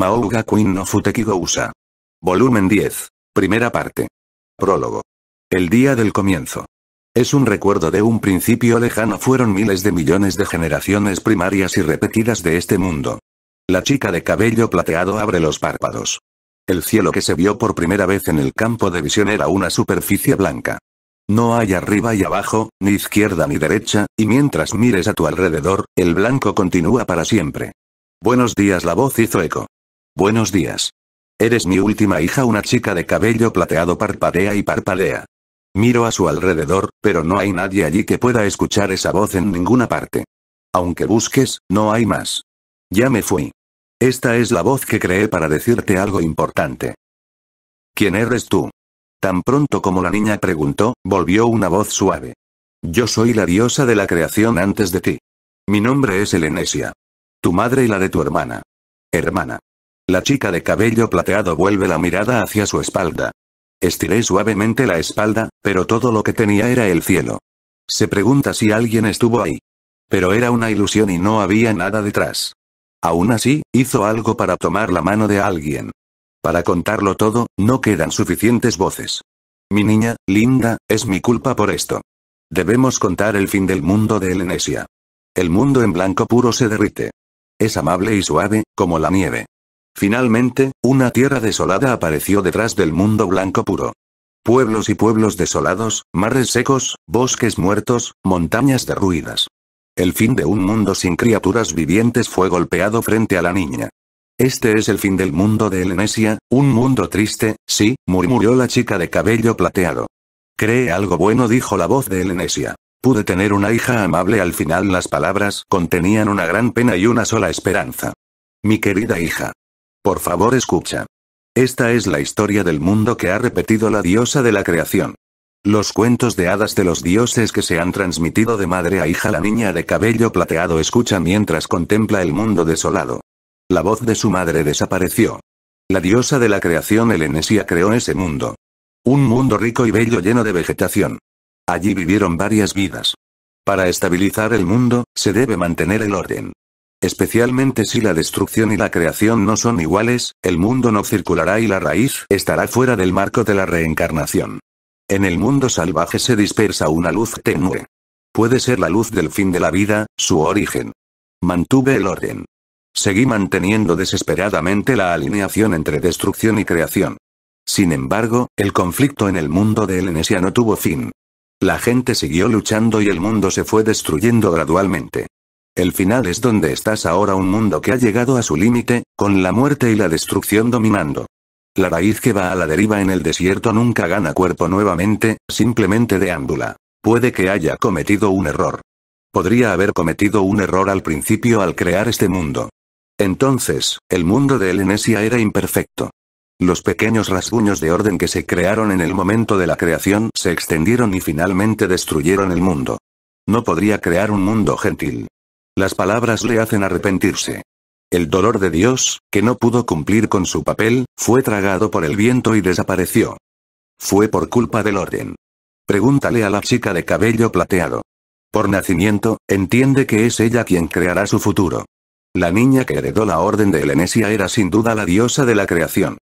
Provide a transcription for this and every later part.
Maouga Queen no Futeki Gousa. Volumen 10. Primera parte. Prólogo. El día del comienzo. Es un recuerdo de un principio lejano fueron miles de millones de generaciones primarias y repetidas de este mundo. La chica de cabello plateado abre los párpados. El cielo que se vio por primera vez en el campo de visión era una superficie blanca. No hay arriba y abajo, ni izquierda ni derecha, y mientras mires a tu alrededor, el blanco continúa para siempre. Buenos días la voz hizo eco. Buenos días. Eres mi última hija, una chica de cabello plateado parpadea y parpadea. Miro a su alrededor, pero no hay nadie allí que pueda escuchar esa voz en ninguna parte. Aunque busques, no hay más. Ya me fui. Esta es la voz que creé para decirte algo importante. ¿Quién eres tú? Tan pronto como la niña preguntó, volvió una voz suave. Yo soy la diosa de la creación antes de ti. Mi nombre es Elenesia. Tu madre y la de tu hermana. Hermana. La chica de cabello plateado vuelve la mirada hacia su espalda. Estiré suavemente la espalda, pero todo lo que tenía era el cielo. Se pregunta si alguien estuvo ahí. Pero era una ilusión y no había nada detrás. Aún así, hizo algo para tomar la mano de alguien. Para contarlo todo, no quedan suficientes voces. Mi niña, linda, es mi culpa por esto. Debemos contar el fin del mundo de Elenesia. El mundo en blanco puro se derrite. Es amable y suave, como la nieve. Finalmente, una tierra desolada apareció detrás del mundo blanco puro. Pueblos y pueblos desolados, mares secos, bosques muertos, montañas derruidas. El fin de un mundo sin criaturas vivientes fue golpeado frente a la niña. Este es el fin del mundo de Elenesia, un mundo triste, sí, murmuró la chica de cabello plateado. Cree algo bueno dijo la voz de Elenesia. Pude tener una hija amable al final las palabras contenían una gran pena y una sola esperanza. Mi querida hija, por favor escucha. Esta es la historia del mundo que ha repetido la diosa de la creación. Los cuentos de hadas de los dioses que se han transmitido de madre a hija la niña de cabello plateado escucha mientras contempla el mundo desolado. La voz de su madre desapareció. La diosa de la creación Helenesia creó ese mundo. Un mundo rico y bello lleno de vegetación. Allí vivieron varias vidas. Para estabilizar el mundo, se debe mantener el orden. Especialmente si la destrucción y la creación no son iguales, el mundo no circulará y la raíz estará fuera del marco de la reencarnación. En el mundo salvaje se dispersa una luz tenue. Puede ser la luz del fin de la vida, su origen. Mantuve el orden. Seguí manteniendo desesperadamente la alineación entre destrucción y creación. Sin embargo, el conflicto en el mundo de Elenesia no tuvo fin. La gente siguió luchando y el mundo se fue destruyendo gradualmente. El final es donde estás ahora un mundo que ha llegado a su límite, con la muerte y la destrucción dominando. La raíz que va a la deriva en el desierto nunca gana cuerpo nuevamente, simplemente de deambula. Puede que haya cometido un error. Podría haber cometido un error al principio al crear este mundo. Entonces, el mundo de Elenesia era imperfecto. Los pequeños rasguños de orden que se crearon en el momento de la creación se extendieron y finalmente destruyeron el mundo. No podría crear un mundo gentil, las palabras le hacen arrepentirse. El dolor de Dios, que no pudo cumplir con su papel, fue tragado por el viento y desapareció. Fue por culpa del orden. Pregúntale a la chica de cabello plateado. Por nacimiento, entiende que es ella quien creará su futuro. La niña que heredó la orden de Elenesia era sin duda la diosa de la creación.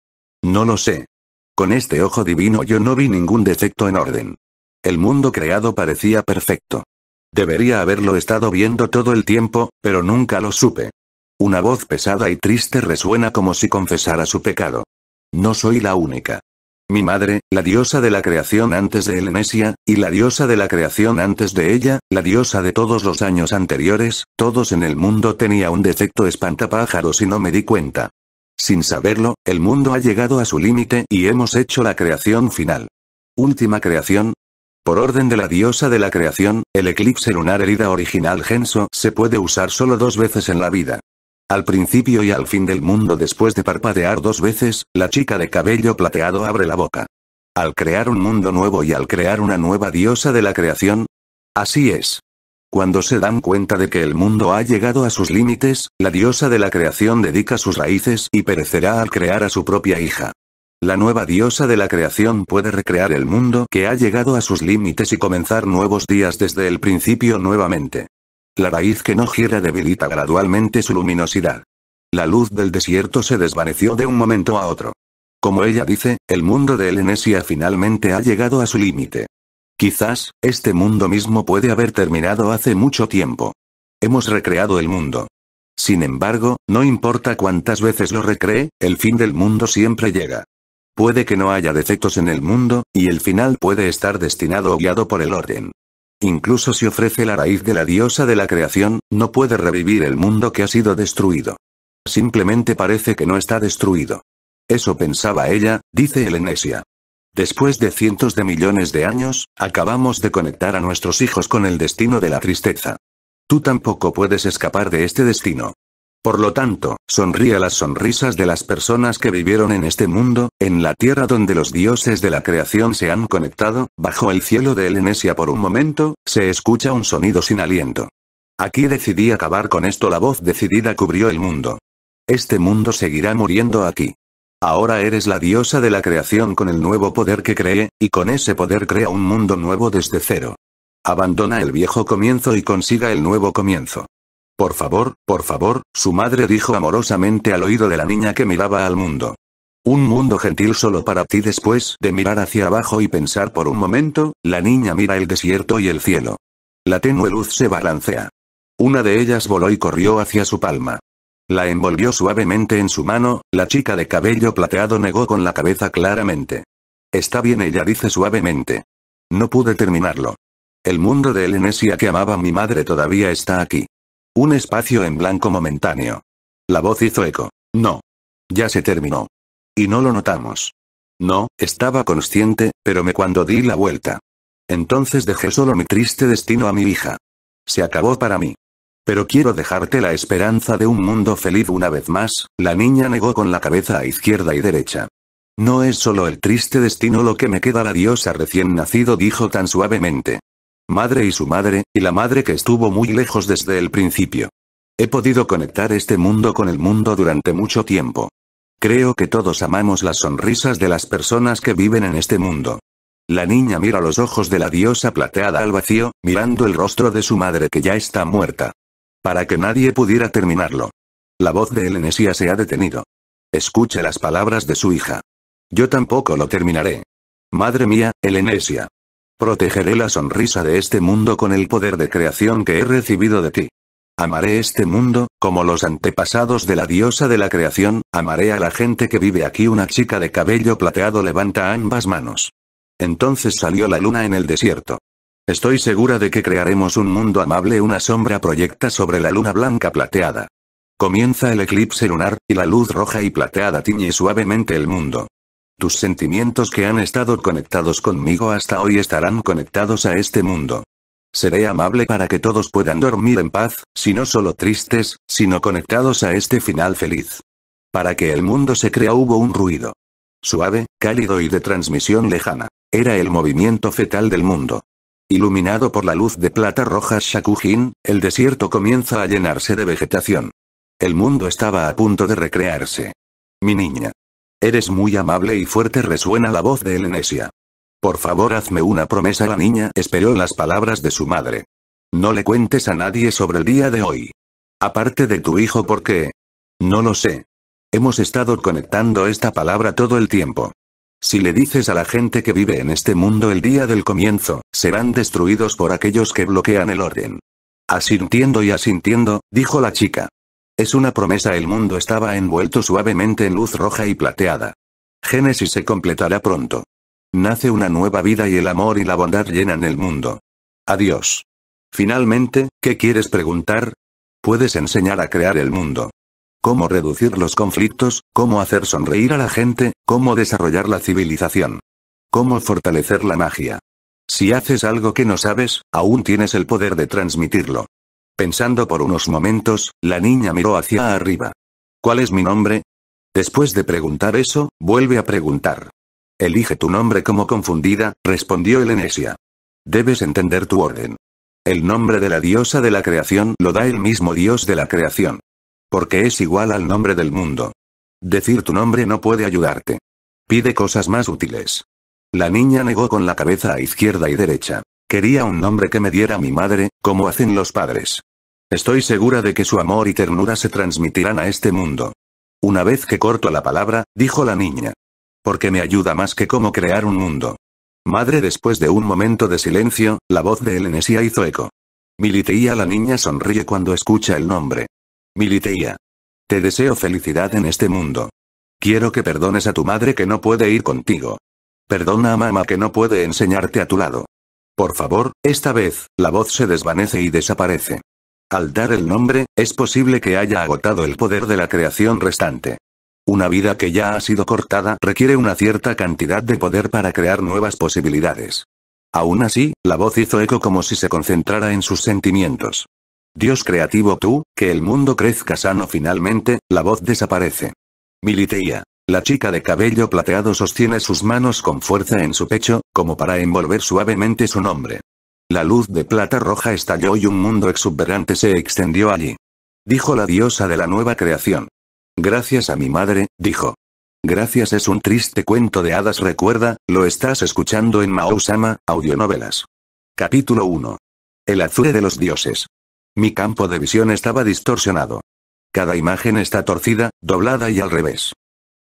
No lo sé. Con este ojo divino yo no vi ningún defecto en orden. El mundo creado parecía perfecto. Debería haberlo estado viendo todo el tiempo, pero nunca lo supe. Una voz pesada y triste resuena como si confesara su pecado. No soy la única. Mi madre, la diosa de la creación antes de Elenesia, y la diosa de la creación antes de ella, la diosa de todos los años anteriores, todos en el mundo tenía un defecto espantapájaros y no me di cuenta. Sin saberlo, el mundo ha llegado a su límite y hemos hecho la creación final. Última creación, por orden de la diosa de la creación, el eclipse lunar herida original Genso se puede usar solo dos veces en la vida. Al principio y al fin del mundo después de parpadear dos veces, la chica de cabello plateado abre la boca. Al crear un mundo nuevo y al crear una nueva diosa de la creación. Así es. Cuando se dan cuenta de que el mundo ha llegado a sus límites, la diosa de la creación dedica sus raíces y perecerá al crear a su propia hija. La nueva diosa de la creación puede recrear el mundo que ha llegado a sus límites y comenzar nuevos días desde el principio nuevamente. La raíz que no gira debilita gradualmente su luminosidad. La luz del desierto se desvaneció de un momento a otro. Como ella dice, el mundo de Elenesia finalmente ha llegado a su límite. Quizás, este mundo mismo puede haber terminado hace mucho tiempo. Hemos recreado el mundo. Sin embargo, no importa cuántas veces lo recree, el fin del mundo siempre llega. Puede que no haya defectos en el mundo, y el final puede estar destinado o guiado por el orden. Incluso si ofrece la raíz de la diosa de la creación, no puede revivir el mundo que ha sido destruido. Simplemente parece que no está destruido. Eso pensaba ella, dice Elenesia. Después de cientos de millones de años, acabamos de conectar a nuestros hijos con el destino de la tristeza. Tú tampoco puedes escapar de este destino. Por lo tanto, sonríe las sonrisas de las personas que vivieron en este mundo, en la tierra donde los dioses de la creación se han conectado, bajo el cielo de Elenesia por un momento, se escucha un sonido sin aliento. Aquí decidí acabar con esto la voz decidida cubrió el mundo. Este mundo seguirá muriendo aquí. Ahora eres la diosa de la creación con el nuevo poder que cree, y con ese poder crea un mundo nuevo desde cero. Abandona el viejo comienzo y consiga el nuevo comienzo. Por favor, por favor, su madre dijo amorosamente al oído de la niña que miraba al mundo. Un mundo gentil solo para ti después de mirar hacia abajo y pensar por un momento, la niña mira el desierto y el cielo. La tenue luz se balancea. Una de ellas voló y corrió hacia su palma. La envolvió suavemente en su mano, la chica de cabello plateado negó con la cabeza claramente. Está bien ella dice suavemente. No pude terminarlo. El mundo de Elenesia que amaba mi madre todavía está aquí. Un espacio en blanco momentáneo. La voz hizo eco. No. Ya se terminó. Y no lo notamos. No, estaba consciente, pero me cuando di la vuelta. Entonces dejé solo mi triste destino a mi hija. Se acabó para mí. Pero quiero dejarte la esperanza de un mundo feliz una vez más, la niña negó con la cabeza a izquierda y derecha. No es solo el triste destino lo que me queda la diosa recién nacido dijo tan suavemente madre y su madre, y la madre que estuvo muy lejos desde el principio. He podido conectar este mundo con el mundo durante mucho tiempo. Creo que todos amamos las sonrisas de las personas que viven en este mundo. La niña mira los ojos de la diosa plateada al vacío, mirando el rostro de su madre que ya está muerta. Para que nadie pudiera terminarlo. La voz de Elenesia se ha detenido. Escuche las palabras de su hija. Yo tampoco lo terminaré. Madre mía, Elenesia. Protegeré la sonrisa de este mundo con el poder de creación que he recibido de ti. Amaré este mundo, como los antepasados de la diosa de la creación, amaré a la gente que vive aquí. Una chica de cabello plateado levanta ambas manos. Entonces salió la luna en el desierto. Estoy segura de que crearemos un mundo amable. Una sombra proyecta sobre la luna blanca plateada. Comienza el eclipse lunar, y la luz roja y plateada tiñe suavemente el mundo. Tus sentimientos que han estado conectados conmigo hasta hoy estarán conectados a este mundo. Seré amable para que todos puedan dormir en paz, si no solo tristes, sino conectados a este final feliz. Para que el mundo se crea hubo un ruido. Suave, cálido y de transmisión lejana. Era el movimiento fetal del mundo. Iluminado por la luz de plata roja Shakujin, el desierto comienza a llenarse de vegetación. El mundo estaba a punto de recrearse. Mi niña, Eres muy amable y fuerte resuena la voz de Elenesia. Por favor hazme una promesa la niña esperó las palabras de su madre. No le cuentes a nadie sobre el día de hoy. Aparte de tu hijo ¿por qué? No lo sé. Hemos estado conectando esta palabra todo el tiempo. Si le dices a la gente que vive en este mundo el día del comienzo, serán destruidos por aquellos que bloquean el orden. Asintiendo y asintiendo, dijo la chica. Es una promesa el mundo estaba envuelto suavemente en luz roja y plateada. Génesis se completará pronto. Nace una nueva vida y el amor y la bondad llenan el mundo. Adiós. Finalmente, ¿qué quieres preguntar? Puedes enseñar a crear el mundo. Cómo reducir los conflictos, cómo hacer sonreír a la gente, cómo desarrollar la civilización. Cómo fortalecer la magia. Si haces algo que no sabes, aún tienes el poder de transmitirlo. Pensando por unos momentos, la niña miró hacia arriba. ¿Cuál es mi nombre? Después de preguntar eso, vuelve a preguntar. Elige tu nombre como confundida, respondió Elenesia. Debes entender tu orden. El nombre de la diosa de la creación lo da el mismo dios de la creación. Porque es igual al nombre del mundo. Decir tu nombre no puede ayudarte. Pide cosas más útiles. La niña negó con la cabeza a izquierda y derecha. Quería un nombre que me diera mi madre, como hacen los padres. Estoy segura de que su amor y ternura se transmitirán a este mundo. Una vez que corto la palabra, dijo la niña. Porque me ayuda más que cómo crear un mundo. Madre después de un momento de silencio, la voz de Elenesia hizo eco. Militeía la niña sonríe cuando escucha el nombre. Militeía. Te deseo felicidad en este mundo. Quiero que perdones a tu madre que no puede ir contigo. Perdona a mamá que no puede enseñarte a tu lado. Por favor, esta vez, la voz se desvanece y desaparece. Al dar el nombre, es posible que haya agotado el poder de la creación restante. Una vida que ya ha sido cortada requiere una cierta cantidad de poder para crear nuevas posibilidades. Aún así, la voz hizo eco como si se concentrara en sus sentimientos. Dios creativo tú, que el mundo crezca sano finalmente, la voz desaparece. Militeia. La chica de cabello plateado sostiene sus manos con fuerza en su pecho, como para envolver suavemente su nombre. La luz de plata roja estalló y un mundo exuberante se extendió allí. Dijo la diosa de la nueva creación. Gracias a mi madre, dijo. Gracias es un triste cuento de hadas recuerda, lo estás escuchando en Maousama, audionovelas. Capítulo 1. El azul de los dioses. Mi campo de visión estaba distorsionado. Cada imagen está torcida, doblada y al revés.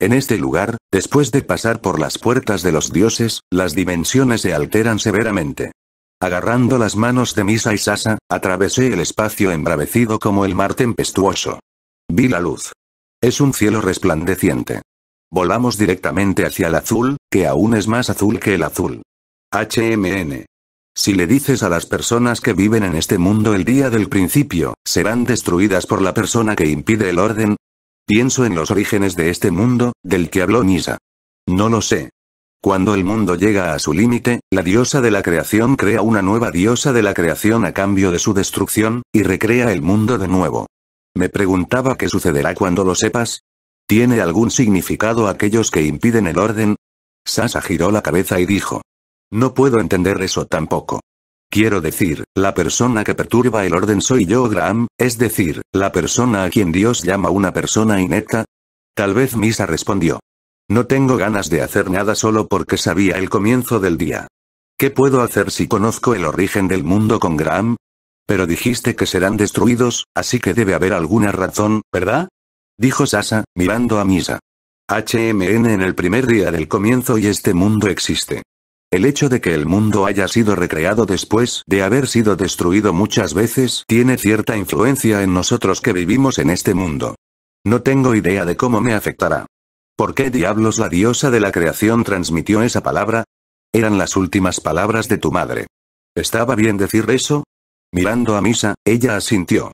En este lugar, después de pasar por las puertas de los dioses, las dimensiones se alteran severamente. Agarrando las manos de Misa y Sasa, atravesé el espacio embravecido como el mar tempestuoso. Vi la luz. Es un cielo resplandeciente. Volamos directamente hacia el azul, que aún es más azul que el azul. HMN. Si le dices a las personas que viven en este mundo el día del principio, serán destruidas por la persona que impide el orden, Pienso en los orígenes de este mundo, del que habló Nisa. No lo sé. Cuando el mundo llega a su límite, la diosa de la creación crea una nueva diosa de la creación a cambio de su destrucción, y recrea el mundo de nuevo. Me preguntaba qué sucederá cuando lo sepas. ¿Tiene algún significado aquellos que impiden el orden? Sasa giró la cabeza y dijo. No puedo entender eso tampoco. Quiero decir, la persona que perturba el orden soy yo, Graham, es decir, la persona a quien Dios llama una persona inepta. Tal vez Misa respondió. No tengo ganas de hacer nada solo porque sabía el comienzo del día. ¿Qué puedo hacer si conozco el origen del mundo con Graham? Pero dijiste que serán destruidos, así que debe haber alguna razón, ¿verdad? Dijo Sasa, mirando a Misa. HMN en el primer día del comienzo y este mundo existe. El hecho de que el mundo haya sido recreado después de haber sido destruido muchas veces tiene cierta influencia en nosotros que vivimos en este mundo. No tengo idea de cómo me afectará. ¿Por qué diablos la diosa de la creación transmitió esa palabra? Eran las últimas palabras de tu madre. ¿Estaba bien decir eso? Mirando a Misa, ella asintió.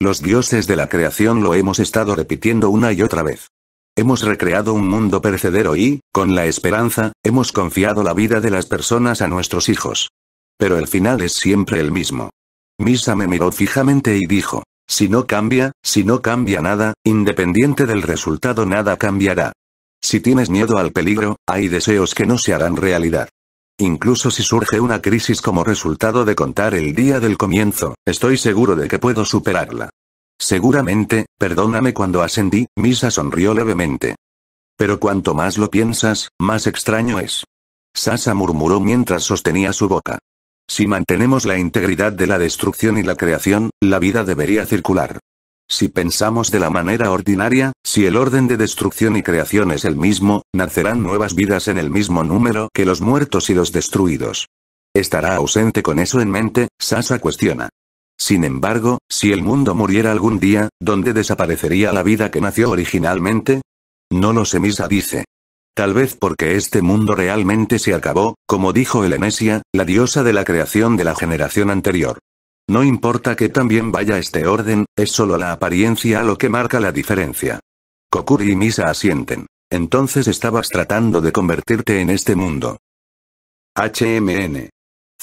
Los dioses de la creación lo hemos estado repitiendo una y otra vez. Hemos recreado un mundo percedero y, con la esperanza, hemos confiado la vida de las personas a nuestros hijos. Pero el final es siempre el mismo. Misa me miró fijamente y dijo, si no cambia, si no cambia nada, independiente del resultado nada cambiará. Si tienes miedo al peligro, hay deseos que no se harán realidad. Incluso si surge una crisis como resultado de contar el día del comienzo, estoy seguro de que puedo superarla. Seguramente, perdóname cuando ascendí, Misa sonrió levemente. Pero cuanto más lo piensas, más extraño es. Sasa murmuró mientras sostenía su boca. Si mantenemos la integridad de la destrucción y la creación, la vida debería circular. Si pensamos de la manera ordinaria, si el orden de destrucción y creación es el mismo, nacerán nuevas vidas en el mismo número que los muertos y los destruidos. ¿Estará ausente con eso en mente? Sasa cuestiona. Sin embargo, si el mundo muriera algún día, ¿dónde desaparecería la vida que nació originalmente? No lo sé, Misa dice. Tal vez porque este mundo realmente se acabó, como dijo Helenesia, la diosa de la creación de la generación anterior. No importa que también vaya este orden, es solo la apariencia lo que marca la diferencia. Kokuri y Misa asienten. Entonces estabas tratando de convertirte en este mundo. HMN.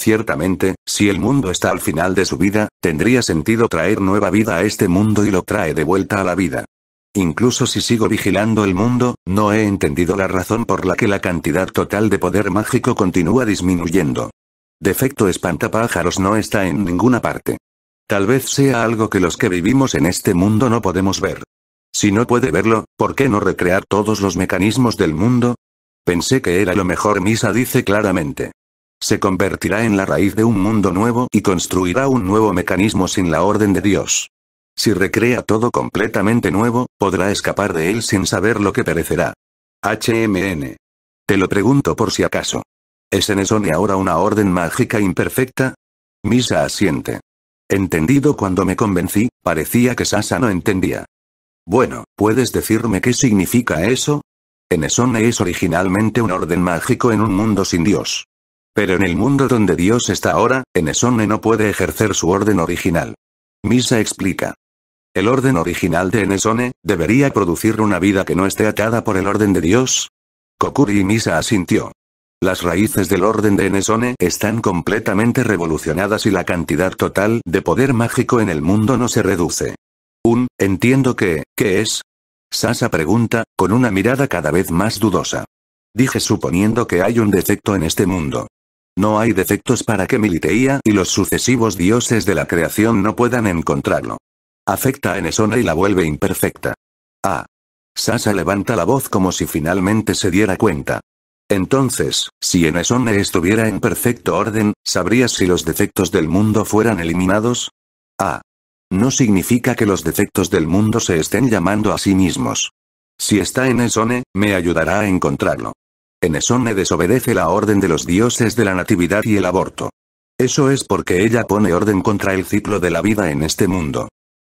Ciertamente, si el mundo está al final de su vida, tendría sentido traer nueva vida a este mundo y lo trae de vuelta a la vida. Incluso si sigo vigilando el mundo, no he entendido la razón por la que la cantidad total de poder mágico continúa disminuyendo. Defecto espantapájaros no está en ninguna parte. Tal vez sea algo que los que vivimos en este mundo no podemos ver. Si no puede verlo, ¿por qué no recrear todos los mecanismos del mundo? Pensé que era lo mejor, Misa dice claramente. Se convertirá en la raíz de un mundo nuevo y construirá un nuevo mecanismo sin la orden de Dios. Si recrea todo completamente nuevo, podrá escapar de él sin saber lo que perecerá. HMN. Te lo pregunto por si acaso. ¿Es Enesone ahora una orden mágica imperfecta? Misa asiente. Entendido cuando me convencí, parecía que Sasa no entendía. Bueno, ¿puedes decirme qué significa eso? Enesone es originalmente un orden mágico en un mundo sin Dios. Pero en el mundo donde Dios está ahora, Enesone no puede ejercer su orden original. Misa explica. El orden original de Enesone, debería producir una vida que no esté atada por el orden de Dios. Kokuri y Misa asintió. Las raíces del orden de Enesone están completamente revolucionadas y la cantidad total de poder mágico en el mundo no se reduce. Un, entiendo que, ¿qué es? Sasa pregunta, con una mirada cada vez más dudosa. Dije suponiendo que hay un defecto en este mundo. No hay defectos para que Militeia y los sucesivos dioses de la creación no puedan encontrarlo. Afecta a Enesone y la vuelve imperfecta. Ah. Sasa levanta la voz como si finalmente se diera cuenta. Entonces, si Enesone estuviera en perfecto orden, ¿sabrías si los defectos del mundo fueran eliminados? Ah. No significa que los defectos del mundo se estén llamando a sí mismos. Si está en me ayudará a encontrarlo. Enesone desobedece la orden de los dioses de la natividad y el aborto. Eso es porque ella pone orden contra el ciclo de la vida en este mundo.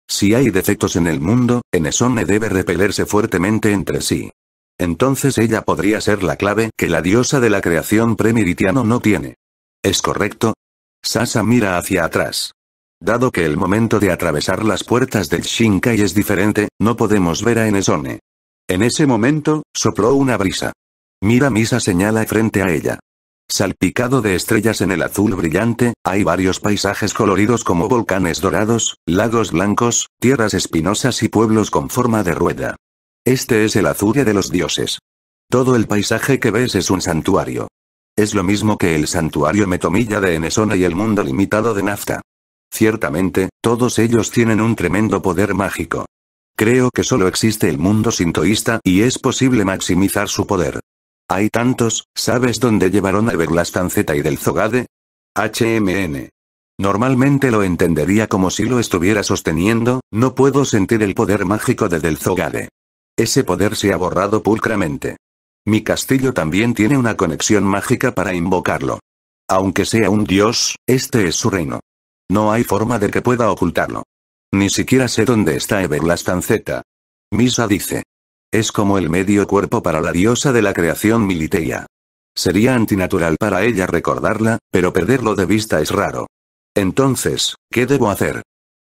Si hay defectos en el mundo, Enesone debe repelerse fuertemente entre sí. Entonces ella podría ser la clave que la diosa de la creación premiritiano no tiene. ¿Es correcto? Sasa mira hacia atrás. Dado que el momento de atravesar las puertas del Shinkai es diferente, no podemos ver a Enesone. En ese momento, sopló una brisa. Mira Misa señala frente a ella. Salpicado de estrellas en el azul brillante, hay varios paisajes coloridos como volcanes dorados, lagos blancos, tierras espinosas y pueblos con forma de rueda. Este es el Azure de los dioses. Todo el paisaje que ves es un santuario. Es lo mismo que el santuario Metomilla de Enesona y el mundo limitado de Nafta. Ciertamente, todos ellos tienen un tremendo poder mágico. Creo que solo existe el mundo sintoísta y es posible maximizar su poder. Hay tantos, ¿sabes dónde llevaron a Zeta y del Zogade? HMN. Normalmente lo entendería como si lo estuviera sosteniendo, no puedo sentir el poder mágico de del Zogade. Ese poder se ha borrado pulcramente. Mi castillo también tiene una conexión mágica para invocarlo. Aunque sea un dios, este es su reino. No hay forma de que pueda ocultarlo. Ni siquiera sé dónde está Everlastanceta. Misa dice. Es como el medio cuerpo para la diosa de la creación Militeia. Sería antinatural para ella recordarla, pero perderlo de vista es raro. Entonces, ¿qué debo hacer?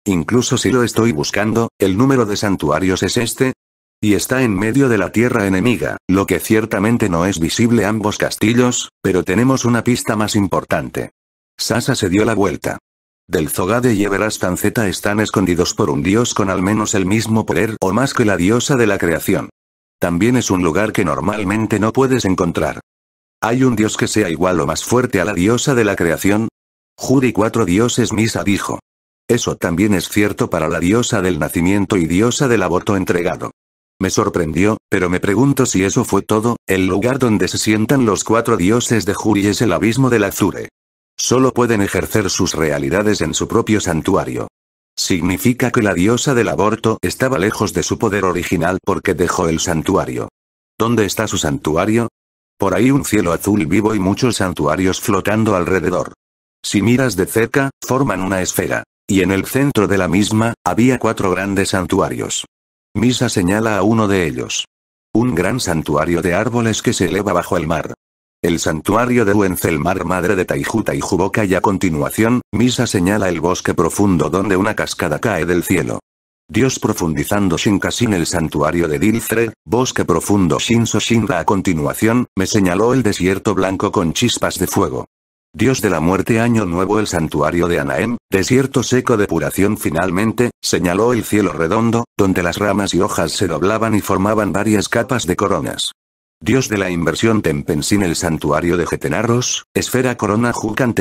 Incluso si lo estoy buscando, el número de santuarios es este. Y está en medio de la tierra enemiga, lo que ciertamente no es visible ambos castillos, pero tenemos una pista más importante. Sasa se dio la vuelta del Zogade y Everastan Z están escondidos por un dios con al menos el mismo poder o más que la diosa de la creación. También es un lugar que normalmente no puedes encontrar. ¿Hay un dios que sea igual o más fuerte a la diosa de la creación? Juri cuatro dioses Misa dijo. Eso también es cierto para la diosa del nacimiento y diosa del aborto entregado. Me sorprendió, pero me pregunto si eso fue todo, el lugar donde se sientan los cuatro dioses de Juri es el abismo del Azure. Solo pueden ejercer sus realidades en su propio santuario. Significa que la diosa del aborto estaba lejos de su poder original porque dejó el santuario. ¿Dónde está su santuario? Por ahí un cielo azul vivo y muchos santuarios flotando alrededor. Si miras de cerca, forman una esfera. Y en el centro de la misma, había cuatro grandes santuarios. Misa señala a uno de ellos. Un gran santuario de árboles que se eleva bajo el mar. El santuario de Wenzelmar, madre de y Juboka, y a continuación, Misa señala el bosque profundo donde una cascada cae del cielo. Dios profundizando Shinkasin el santuario de Diltre, bosque profundo Shinso Shinra a continuación, me señaló el desierto blanco con chispas de fuego. Dios de la muerte año nuevo el santuario de Anaem, desierto seco de puración finalmente, señaló el cielo redondo, donde las ramas y hojas se doblaban y formaban varias capas de coronas dios de la inversión Tempensin el santuario de Getenarros, esfera corona Jukan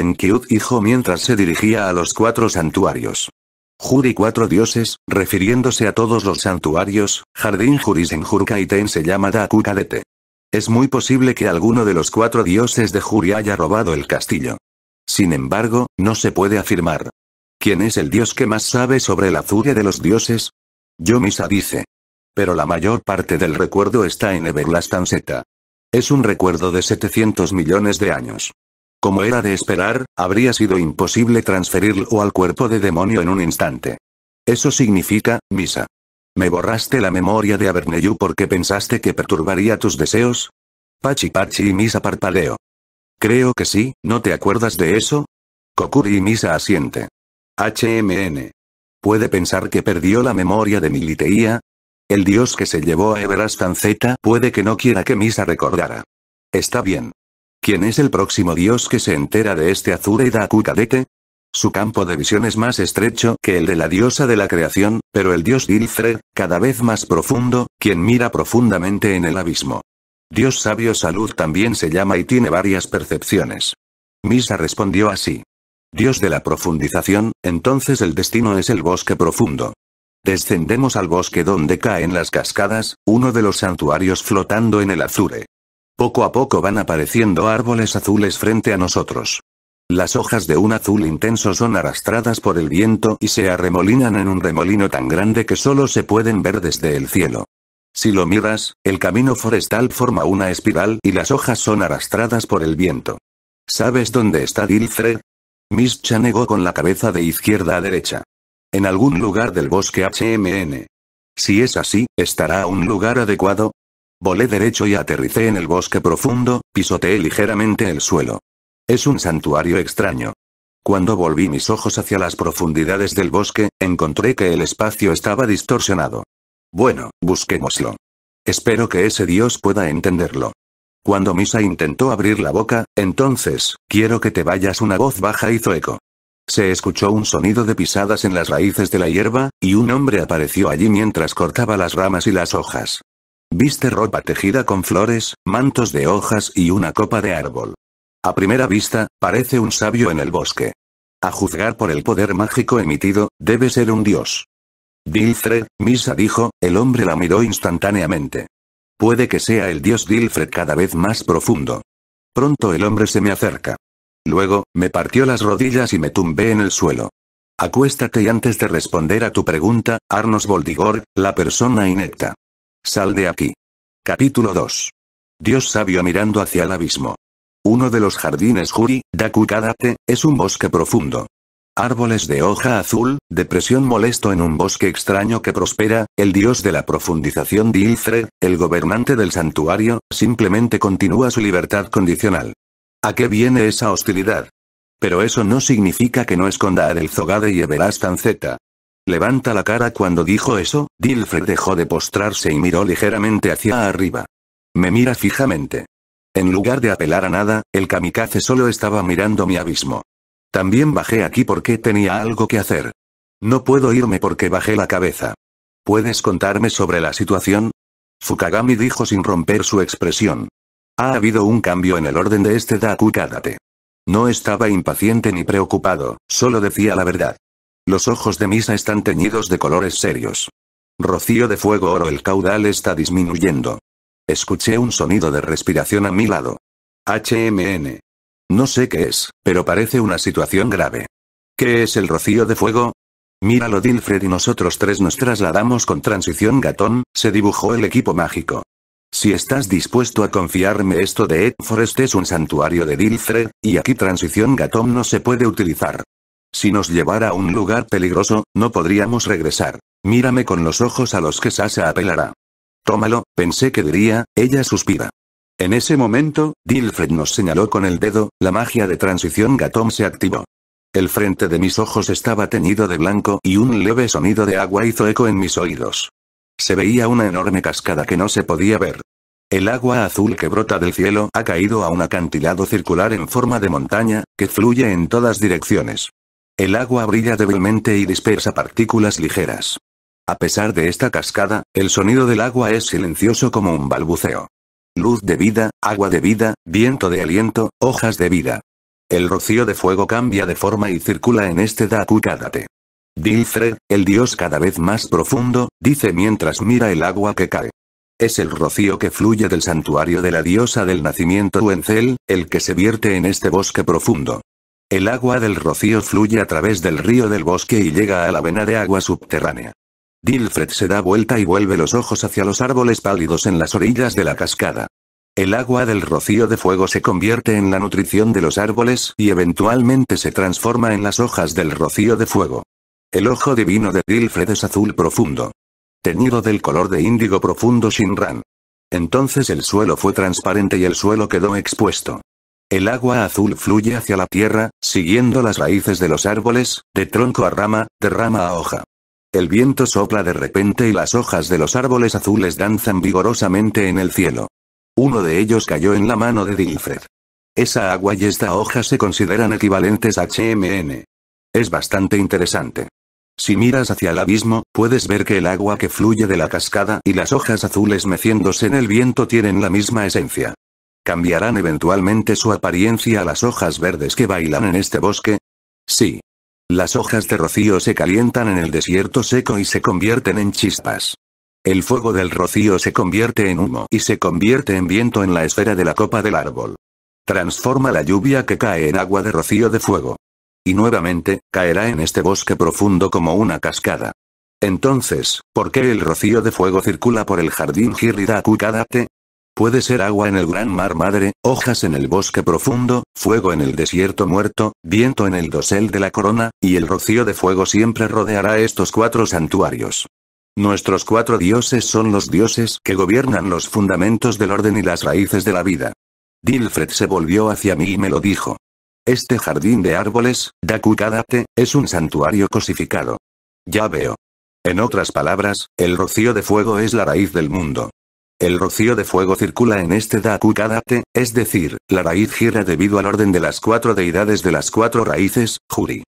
hijo mientras se dirigía a los cuatro santuarios. Juri cuatro dioses, refiriéndose a todos los santuarios, Jardín Juris en Jurka se llama Dakukadete. Es muy posible que alguno de los cuatro dioses de Juri haya robado el castillo. Sin embargo, no se puede afirmar. ¿Quién es el dios que más sabe sobre la furia de los dioses? Yomisa dice. Pero la mayor parte del recuerdo está en Everlastanzeta. Es un recuerdo de 700 millones de años. Como era de esperar, habría sido imposible transferirlo al cuerpo de demonio en un instante. Eso significa, misa. ¿Me borraste la memoria de Averneyu porque pensaste que perturbaría tus deseos? Pachi Pachi y Misa parpadeo. Creo que sí, ¿no te acuerdas de eso? Kokuri y Misa asiente. HMN. ¿Puede pensar que perdió la memoria de mi el dios que se llevó a Everastan Zeta puede que no quiera que Misa recordara. Está bien. ¿Quién es el próximo dios que se entera de este y da Kukadete? Su campo de visión es más estrecho que el de la diosa de la creación, pero el dios Dilfre, cada vez más profundo, quien mira profundamente en el abismo. Dios sabio salud también se llama y tiene varias percepciones. Misa respondió así. Dios de la profundización, entonces el destino es el bosque profundo. Descendemos al bosque donde caen las cascadas, uno de los santuarios flotando en el azure. Poco a poco van apareciendo árboles azules frente a nosotros. Las hojas de un azul intenso son arrastradas por el viento y se arremolinan en un remolino tan grande que solo se pueden ver desde el cielo. Si lo miras, el camino forestal forma una espiral y las hojas son arrastradas por el viento. ¿Sabes dónde está Dilfred? Miss negó con la cabeza de izquierda a derecha. En algún lugar del bosque HMN. Si es así, ¿estará un lugar adecuado? Volé derecho y aterricé en el bosque profundo, pisoteé ligeramente el suelo. Es un santuario extraño. Cuando volví mis ojos hacia las profundidades del bosque, encontré que el espacio estaba distorsionado. Bueno, busquémoslo. Espero que ese dios pueda entenderlo. Cuando Misa intentó abrir la boca, entonces, quiero que te vayas una voz baja hizo eco. Se escuchó un sonido de pisadas en las raíces de la hierba, y un hombre apareció allí mientras cortaba las ramas y las hojas. Viste ropa tejida con flores, mantos de hojas y una copa de árbol. A primera vista, parece un sabio en el bosque. A juzgar por el poder mágico emitido, debe ser un dios. Dilfred, Misa dijo, el hombre la miró instantáneamente. Puede que sea el dios Dilfred cada vez más profundo. Pronto el hombre se me acerca. Luego, me partió las rodillas y me tumbé en el suelo. Acuéstate y antes de responder a tu pregunta, Arnos Voldigor, la persona inecta. Sal de aquí. Capítulo 2. Dios sabio mirando hacia el abismo. Uno de los jardines Juri, Kadate, es un bosque profundo. Árboles de hoja azul, depresión molesto en un bosque extraño que prospera, el dios de la profundización Dilfre, el gobernante del santuario, simplemente continúa su libertad condicional. ¿A qué viene esa hostilidad? Pero eso no significa que no esconda a Del y Everastan Z. Levanta la cara cuando dijo eso, Dilfred dejó de postrarse y miró ligeramente hacia arriba. Me mira fijamente. En lugar de apelar a nada, el kamikaze solo estaba mirando mi abismo. También bajé aquí porque tenía algo que hacer. No puedo irme porque bajé la cabeza. ¿Puedes contarme sobre la situación? Fukagami dijo sin romper su expresión. Ha habido un cambio en el orden de este Daku Kadate. No estaba impaciente ni preocupado, solo decía la verdad. Los ojos de Misa están teñidos de colores serios. Rocío de fuego oro el caudal está disminuyendo. Escuché un sonido de respiración a mi lado. HMN. No sé qué es, pero parece una situación grave. ¿Qué es el rocío de fuego? Míralo Dilfred y nosotros tres nos trasladamos con transición gatón, se dibujó el equipo mágico. Si estás dispuesto a confiarme esto de Ed Forest es un santuario de Dilfred y aquí transición Gatom no se puede utilizar. Si nos llevara a un lugar peligroso, no podríamos regresar. Mírame con los ojos a los que Sasha apelará. Tómalo, pensé que diría, ella suspira. En ese momento, Dilfred nos señaló con el dedo, la magia de transición Gatom se activó. El frente de mis ojos estaba teñido de blanco y un leve sonido de agua hizo eco en mis oídos. Se veía una enorme cascada que no se podía ver. El agua azul que brota del cielo ha caído a un acantilado circular en forma de montaña, que fluye en todas direcciones. El agua brilla débilmente y dispersa partículas ligeras. A pesar de esta cascada, el sonido del agua es silencioso como un balbuceo. Luz de vida, agua de vida, viento de aliento, hojas de vida. El rocío de fuego cambia de forma y circula en este Dakukadate. Dilfred, el dios cada vez más profundo, dice mientras mira el agua que cae. Es el rocío que fluye del santuario de la diosa del nacimiento Wenzel, el que se vierte en este bosque profundo. El agua del rocío fluye a través del río del bosque y llega a la vena de agua subterránea. Dilfred se da vuelta y vuelve los ojos hacia los árboles pálidos en las orillas de la cascada. El agua del rocío de fuego se convierte en la nutrición de los árboles y eventualmente se transforma en las hojas del rocío de fuego. El ojo divino de Dilfred es azul profundo. Teñido del color de índigo profundo Shinran. Entonces el suelo fue transparente y el suelo quedó expuesto. El agua azul fluye hacia la tierra, siguiendo las raíces de los árboles, de tronco a rama, de rama a hoja. El viento sopla de repente y las hojas de los árboles azules danzan vigorosamente en el cielo. Uno de ellos cayó en la mano de Dilfred. Esa agua y esta hoja se consideran equivalentes a HMN. Es bastante interesante. Si miras hacia el abismo, puedes ver que el agua que fluye de la cascada y las hojas azules meciéndose en el viento tienen la misma esencia. ¿Cambiarán eventualmente su apariencia a las hojas verdes que bailan en este bosque? Sí. Las hojas de rocío se calientan en el desierto seco y se convierten en chispas. El fuego del rocío se convierte en humo y se convierte en viento en la esfera de la copa del árbol. Transforma la lluvia que cae en agua de rocío de fuego y nuevamente, caerá en este bosque profundo como una cascada. Entonces, ¿por qué el rocío de fuego circula por el jardín Hiridaku Puede ser agua en el gran mar madre, hojas en el bosque profundo, fuego en el desierto muerto, viento en el dosel de la corona, y el rocío de fuego siempre rodeará estos cuatro santuarios. Nuestros cuatro dioses son los dioses que gobiernan los fundamentos del orden y las raíces de la vida. Dilfred se volvió hacia mí y me lo dijo. Este jardín de árboles, Dakukadate, es un santuario cosificado. Ya veo. En otras palabras, el rocío de fuego es la raíz del mundo. El rocío de fuego circula en este Dakukadate, es decir, la raíz gira debido al orden de las cuatro deidades de las cuatro raíces, Juri.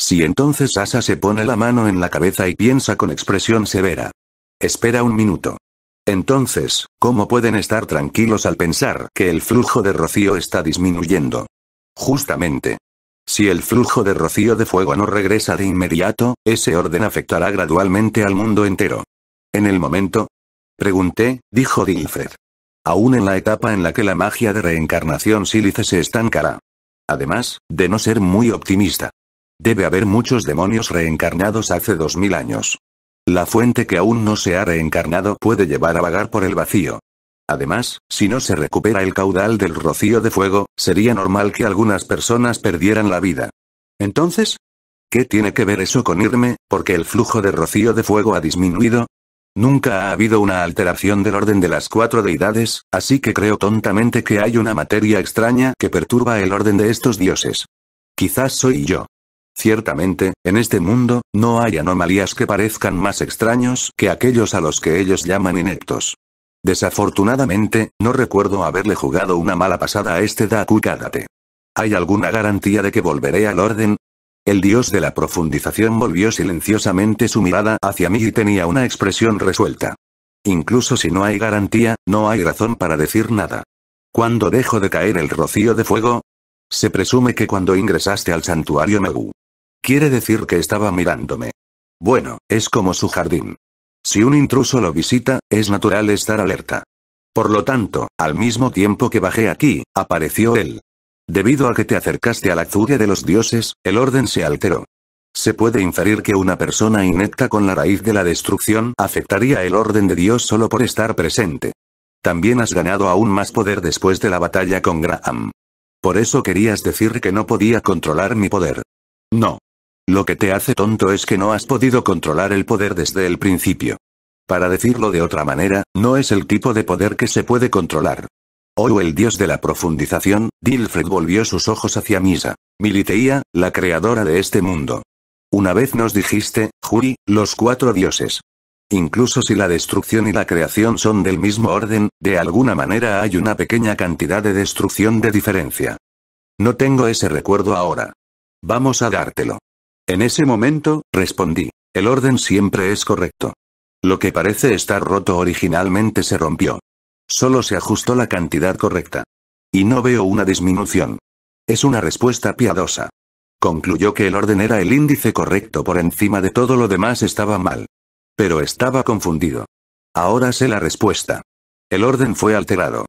Si entonces Asa se pone la mano en la cabeza y piensa con expresión severa. Espera un minuto. Entonces, ¿cómo pueden estar tranquilos al pensar que el flujo de rocío está disminuyendo? Justamente. Si el flujo de rocío de fuego no regresa de inmediato, ese orden afectará gradualmente al mundo entero. ¿En el momento? Pregunté, dijo Dilfred. Aún en la etapa en la que la magia de reencarnación sílice se estancará. Además, de no ser muy optimista. Debe haber muchos demonios reencarnados hace dos mil años. La fuente que aún no se ha reencarnado puede llevar a vagar por el vacío. Además, si no se recupera el caudal del rocío de fuego, sería normal que algunas personas perdieran la vida. Entonces, ¿qué tiene que ver eso con irme, porque el flujo de rocío de fuego ha disminuido? Nunca ha habido una alteración del orden de las cuatro deidades, así que creo tontamente que hay una materia extraña que perturba el orden de estos dioses. Quizás soy yo. Ciertamente, en este mundo, no hay anomalías que parezcan más extraños que aquellos a los que ellos llaman ineptos. Desafortunadamente, no recuerdo haberle jugado una mala pasada a este Daku Kagate. ¿Hay alguna garantía de que volveré al orden? El dios de la profundización volvió silenciosamente su mirada hacia mí y tenía una expresión resuelta. Incluso si no hay garantía, no hay razón para decir nada. ¿Cuándo dejo de caer el rocío de fuego? Se presume que cuando ingresaste al santuario Megu. Quiere decir que estaba mirándome. Bueno, es como su jardín. Si un intruso lo visita, es natural estar alerta. Por lo tanto, al mismo tiempo que bajé aquí, apareció él. Debido a que te acercaste a la de los dioses, el orden se alteró. Se puede inferir que una persona inecta con la raíz de la destrucción afectaría el orden de Dios solo por estar presente. También has ganado aún más poder después de la batalla con Graham. Por eso querías decir que no podía controlar mi poder. No. Lo que te hace tonto es que no has podido controlar el poder desde el principio. Para decirlo de otra manera, no es el tipo de poder que se puede controlar. Oh, el dios de la profundización, Dilfred volvió sus ojos hacia Misa. Militeía, la creadora de este mundo. Una vez nos dijiste, Juri, los cuatro dioses. Incluso si la destrucción y la creación son del mismo orden, de alguna manera hay una pequeña cantidad de destrucción de diferencia. No tengo ese recuerdo ahora. Vamos a dártelo. En ese momento, respondí, el orden siempre es correcto. Lo que parece estar roto originalmente se rompió. Solo se ajustó la cantidad correcta. Y no veo una disminución. Es una respuesta piadosa. Concluyó que el orden era el índice correcto por encima de todo lo demás estaba mal. Pero estaba confundido. Ahora sé la respuesta. El orden fue alterado.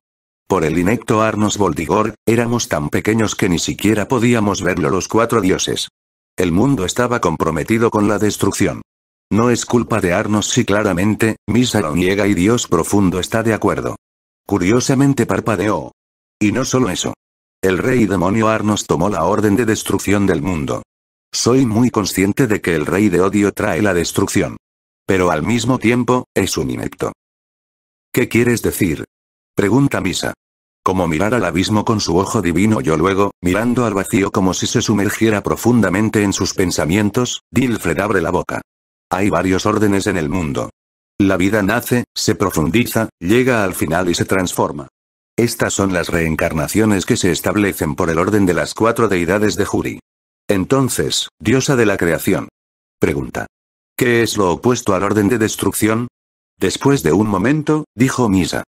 Por el inecto Arnos Voldigor, éramos tan pequeños que ni siquiera podíamos verlo los cuatro dioses. El mundo estaba comprometido con la destrucción. No es culpa de Arnos si claramente, Misa lo niega y Dios profundo está de acuerdo. Curiosamente parpadeó. Y no solo eso. El rey demonio Arnos tomó la orden de destrucción del mundo. Soy muy consciente de que el rey de odio trae la destrucción. Pero al mismo tiempo, es un inepto. ¿Qué quieres decir? Pregunta Misa como mirar al abismo con su ojo divino yo luego, mirando al vacío como si se sumergiera profundamente en sus pensamientos, Dilfred abre la boca. Hay varios órdenes en el mundo. La vida nace, se profundiza, llega al final y se transforma. Estas son las reencarnaciones que se establecen por el orden de las cuatro deidades de Juri. Entonces, diosa de la creación. Pregunta. ¿Qué es lo opuesto al orden de destrucción? Después de un momento, dijo Misa.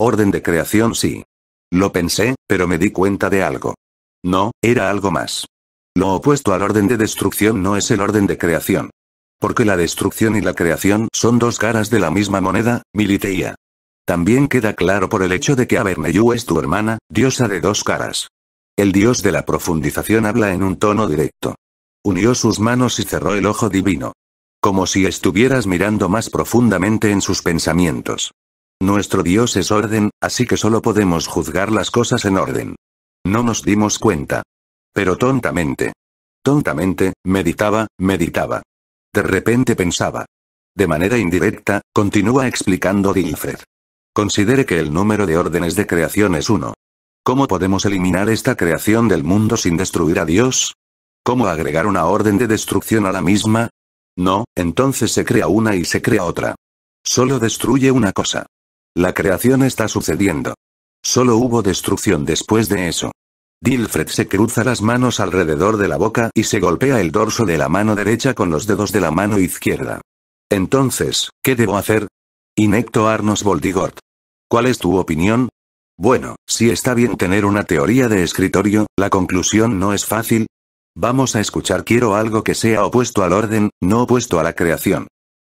Orden de creación sí. Lo pensé, pero me di cuenta de algo. No, era algo más. Lo opuesto al orden de destrucción no es el orden de creación. Porque la destrucción y la creación son dos caras de la misma moneda, militeía. También queda claro por el hecho de que Averneyu es tu hermana, diosa de dos caras. El dios de la profundización habla en un tono directo. Unió sus manos y cerró el ojo divino. Como si estuvieras mirando más profundamente en sus pensamientos. Nuestro Dios es orden, así que solo podemos juzgar las cosas en orden. No nos dimos cuenta. Pero tontamente. Tontamente, meditaba, meditaba. De repente pensaba. De manera indirecta, continúa explicando Dilfred. Considere que el número de órdenes de creación es uno. ¿Cómo podemos eliminar esta creación del mundo sin destruir a Dios? ¿Cómo agregar una orden de destrucción a la misma? No, entonces se crea una y se crea otra. Solo destruye una cosa. La creación está sucediendo. Solo hubo destrucción después de eso. Dilfred se cruza las manos alrededor de la boca y se golpea el dorso de la mano derecha con los dedos de la mano izquierda. Entonces, ¿qué debo hacer? Inecto Arnos Voldigort. ¿Cuál es tu opinión? Bueno, si está bien tener una teoría de escritorio, la conclusión no es fácil. Vamos a escuchar quiero algo que sea opuesto al orden, no opuesto a la creación.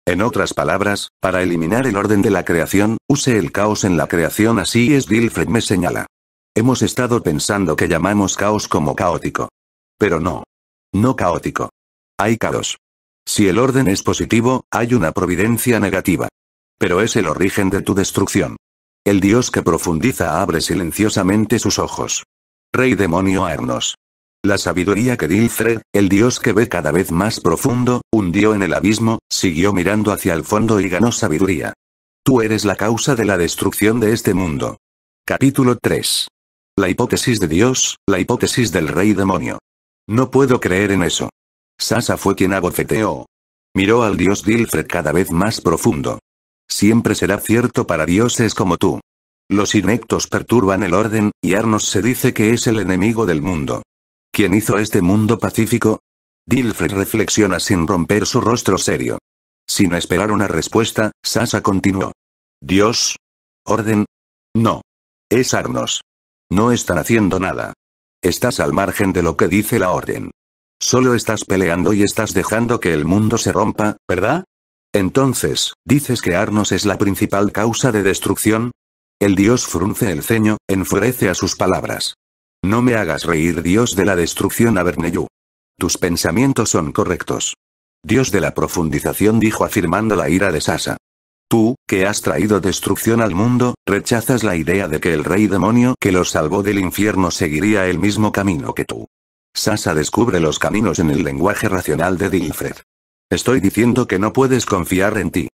En otras palabras, para eliminar el orden de la creación, use el caos en la creación así es Dilfred me señala. Hemos estado pensando que llamamos caos como caótico. Pero no. No caótico. Hay caos. Si el orden es positivo, hay una providencia negativa. Pero es el origen de tu destrucción. El dios que profundiza abre silenciosamente sus ojos. Rey demonio Arnos. La sabiduría que Dilfred, el dios que ve cada vez más profundo, hundió en el abismo, siguió mirando hacia el fondo y ganó sabiduría. Tú eres la causa de la destrucción de este mundo. Capítulo 3. La hipótesis de Dios, la hipótesis del rey demonio. No puedo creer en eso. Sasa fue quien abofeteó. Miró al dios Dilfred cada vez más profundo. Siempre será cierto para dioses como tú. Los inectos perturban el orden, y Arnos se dice que es el enemigo del mundo. ¿Quién hizo este mundo pacífico? Dilfred reflexiona sin romper su rostro serio. Sin esperar una respuesta, Sasa continuó. ¿Dios? ¿Orden? No. Es Arnos. No están haciendo nada. Estás al margen de lo que dice la orden. Solo estás peleando y estás dejando que el mundo se rompa, ¿verdad? Entonces, ¿dices que Arnos es la principal causa de destrucción? El dios frunce el ceño, enfurece a sus palabras. No me hagas reír Dios de la destrucción a Tus pensamientos son correctos. Dios de la profundización dijo afirmando la ira de Sasa. Tú, que has traído destrucción al mundo, rechazas la idea de que el rey demonio que los salvó del infierno seguiría el mismo camino que tú. Sasa descubre los caminos en el lenguaje racional de Dilfred. Estoy diciendo que no puedes confiar en ti.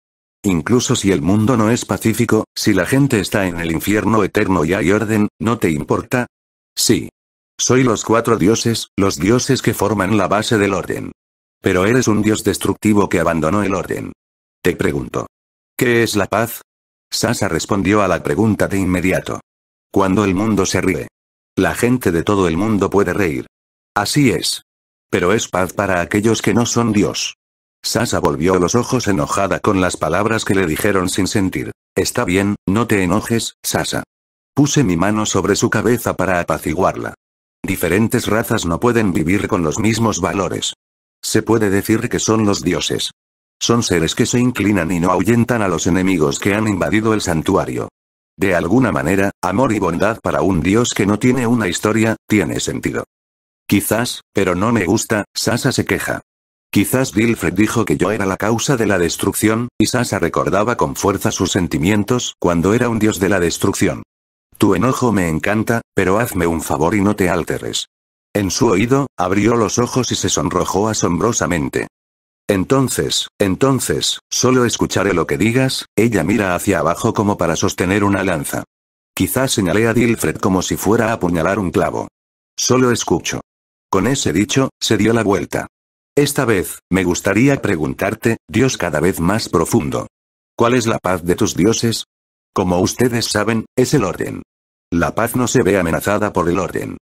Incluso si el mundo no es pacífico, si la gente está en el infierno eterno y hay orden, ¿no te importa? Sí. Soy los cuatro dioses, los dioses que forman la base del orden. Pero eres un dios destructivo que abandonó el orden. Te pregunto. ¿Qué es la paz? Sasa respondió a la pregunta de inmediato. Cuando el mundo se ríe. La gente de todo el mundo puede reír. Así es. Pero es paz para aquellos que no son Dios. Sasa volvió los ojos enojada con las palabras que le dijeron sin sentir. Está bien, no te enojes, Sasa. Puse mi mano sobre su cabeza para apaciguarla. Diferentes razas no pueden vivir con los mismos valores. Se puede decir que son los dioses. Son seres que se inclinan y no ahuyentan a los enemigos que han invadido el santuario. De alguna manera, amor y bondad para un dios que no tiene una historia, tiene sentido. Quizás, pero no me gusta, Sasa se queja. Quizás Wilfred dijo que yo era la causa de la destrucción, y Sasa recordaba con fuerza sus sentimientos cuando era un dios de la destrucción. Tu enojo me encanta, pero hazme un favor y no te alteres. En su oído, abrió los ojos y se sonrojó asombrosamente. Entonces, entonces, solo escucharé lo que digas, ella mira hacia abajo como para sostener una lanza. Quizás señalé a Dilfred como si fuera a apuñalar un clavo. Solo escucho. Con ese dicho, se dio la vuelta. Esta vez, me gustaría preguntarte, Dios cada vez más profundo. ¿Cuál es la paz de tus dioses? Como ustedes saben, es el orden. La paz no se ve amenazada por el orden.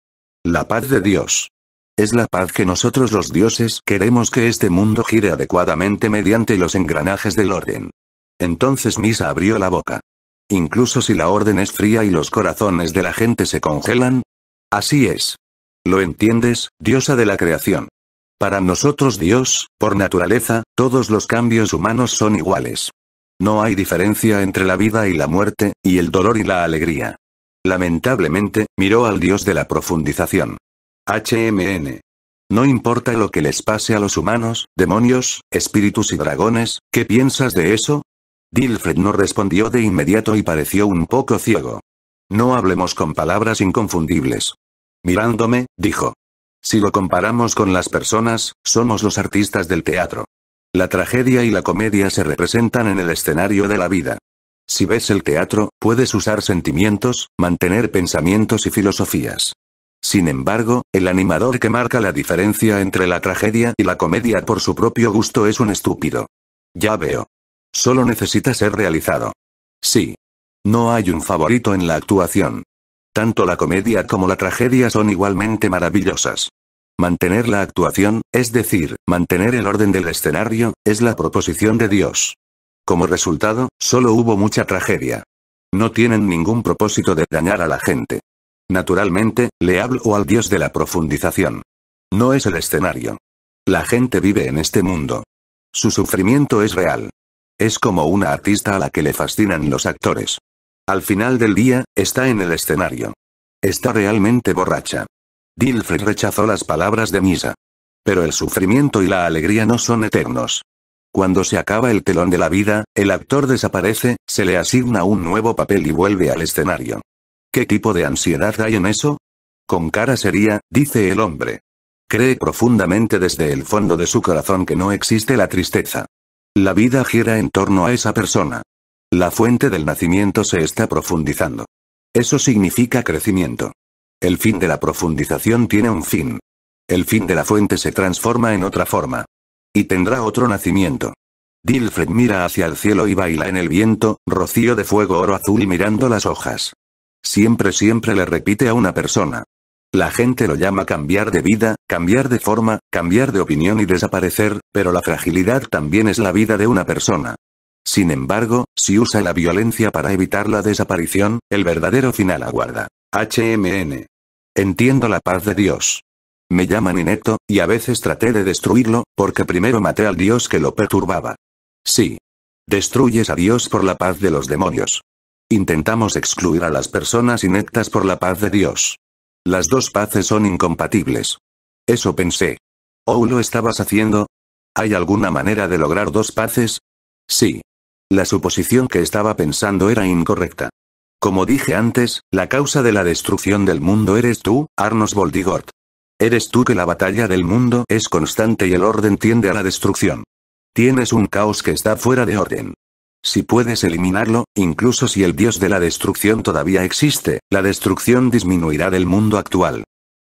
La paz de Dios. Es la paz que nosotros los dioses queremos que este mundo gire adecuadamente mediante los engranajes del orden. Entonces Misa abrió la boca. Incluso si la orden es fría y los corazones de la gente se congelan. Así es. ¿Lo entiendes, diosa de la creación? Para nosotros Dios, por naturaleza, todos los cambios humanos son iguales. No hay diferencia entre la vida y la muerte, y el dolor y la alegría. Lamentablemente, miró al dios de la profundización. HMN. No importa lo que les pase a los humanos, demonios, espíritus y dragones, ¿qué piensas de eso? Dilfred no respondió de inmediato y pareció un poco ciego. No hablemos con palabras inconfundibles. Mirándome, dijo. Si lo comparamos con las personas, somos los artistas del teatro. La tragedia y la comedia se representan en el escenario de la vida. Si ves el teatro, puedes usar sentimientos, mantener pensamientos y filosofías. Sin embargo, el animador que marca la diferencia entre la tragedia y la comedia por su propio gusto es un estúpido. Ya veo. Solo necesita ser realizado. Sí. No hay un favorito en la actuación. Tanto la comedia como la tragedia son igualmente maravillosas. Mantener la actuación, es decir, mantener el orden del escenario, es la proposición de Dios. Como resultado, solo hubo mucha tragedia. No tienen ningún propósito de dañar a la gente. Naturalmente, le hablo al dios de la profundización. No es el escenario. La gente vive en este mundo. Su sufrimiento es real. Es como una artista a la que le fascinan los actores. Al final del día, está en el escenario. Está realmente borracha. Dilfred rechazó las palabras de Misa. Pero el sufrimiento y la alegría no son eternos. Cuando se acaba el telón de la vida, el actor desaparece, se le asigna un nuevo papel y vuelve al escenario. ¿Qué tipo de ansiedad hay en eso? Con cara seria, dice el hombre. Cree profundamente desde el fondo de su corazón que no existe la tristeza. La vida gira en torno a esa persona. La fuente del nacimiento se está profundizando. Eso significa crecimiento. El fin de la profundización tiene un fin. El fin de la fuente se transforma en otra forma. Y tendrá otro nacimiento. Dilfred mira hacia el cielo y baila en el viento, rocío de fuego oro azul mirando las hojas. Siempre siempre le repite a una persona. La gente lo llama cambiar de vida, cambiar de forma, cambiar de opinión y desaparecer, pero la fragilidad también es la vida de una persona. Sin embargo, si usa la violencia para evitar la desaparición, el verdadero final aguarda. HMN. Entiendo la paz de Dios. Me llaman inecto, y a veces traté de destruirlo, porque primero maté al dios que lo perturbaba. Sí. Destruyes a Dios por la paz de los demonios. Intentamos excluir a las personas inectas por la paz de Dios. Las dos paces son incompatibles. Eso pensé. ¿O lo estabas haciendo? ¿Hay alguna manera de lograr dos paces? Sí. La suposición que estaba pensando era incorrecta. Como dije antes, la causa de la destrucción del mundo eres tú, Arnos Voldigort. Eres tú que la batalla del mundo es constante y el orden tiende a la destrucción. Tienes un caos que está fuera de orden. Si puedes eliminarlo, incluso si el dios de la destrucción todavía existe, la destrucción disminuirá del mundo actual.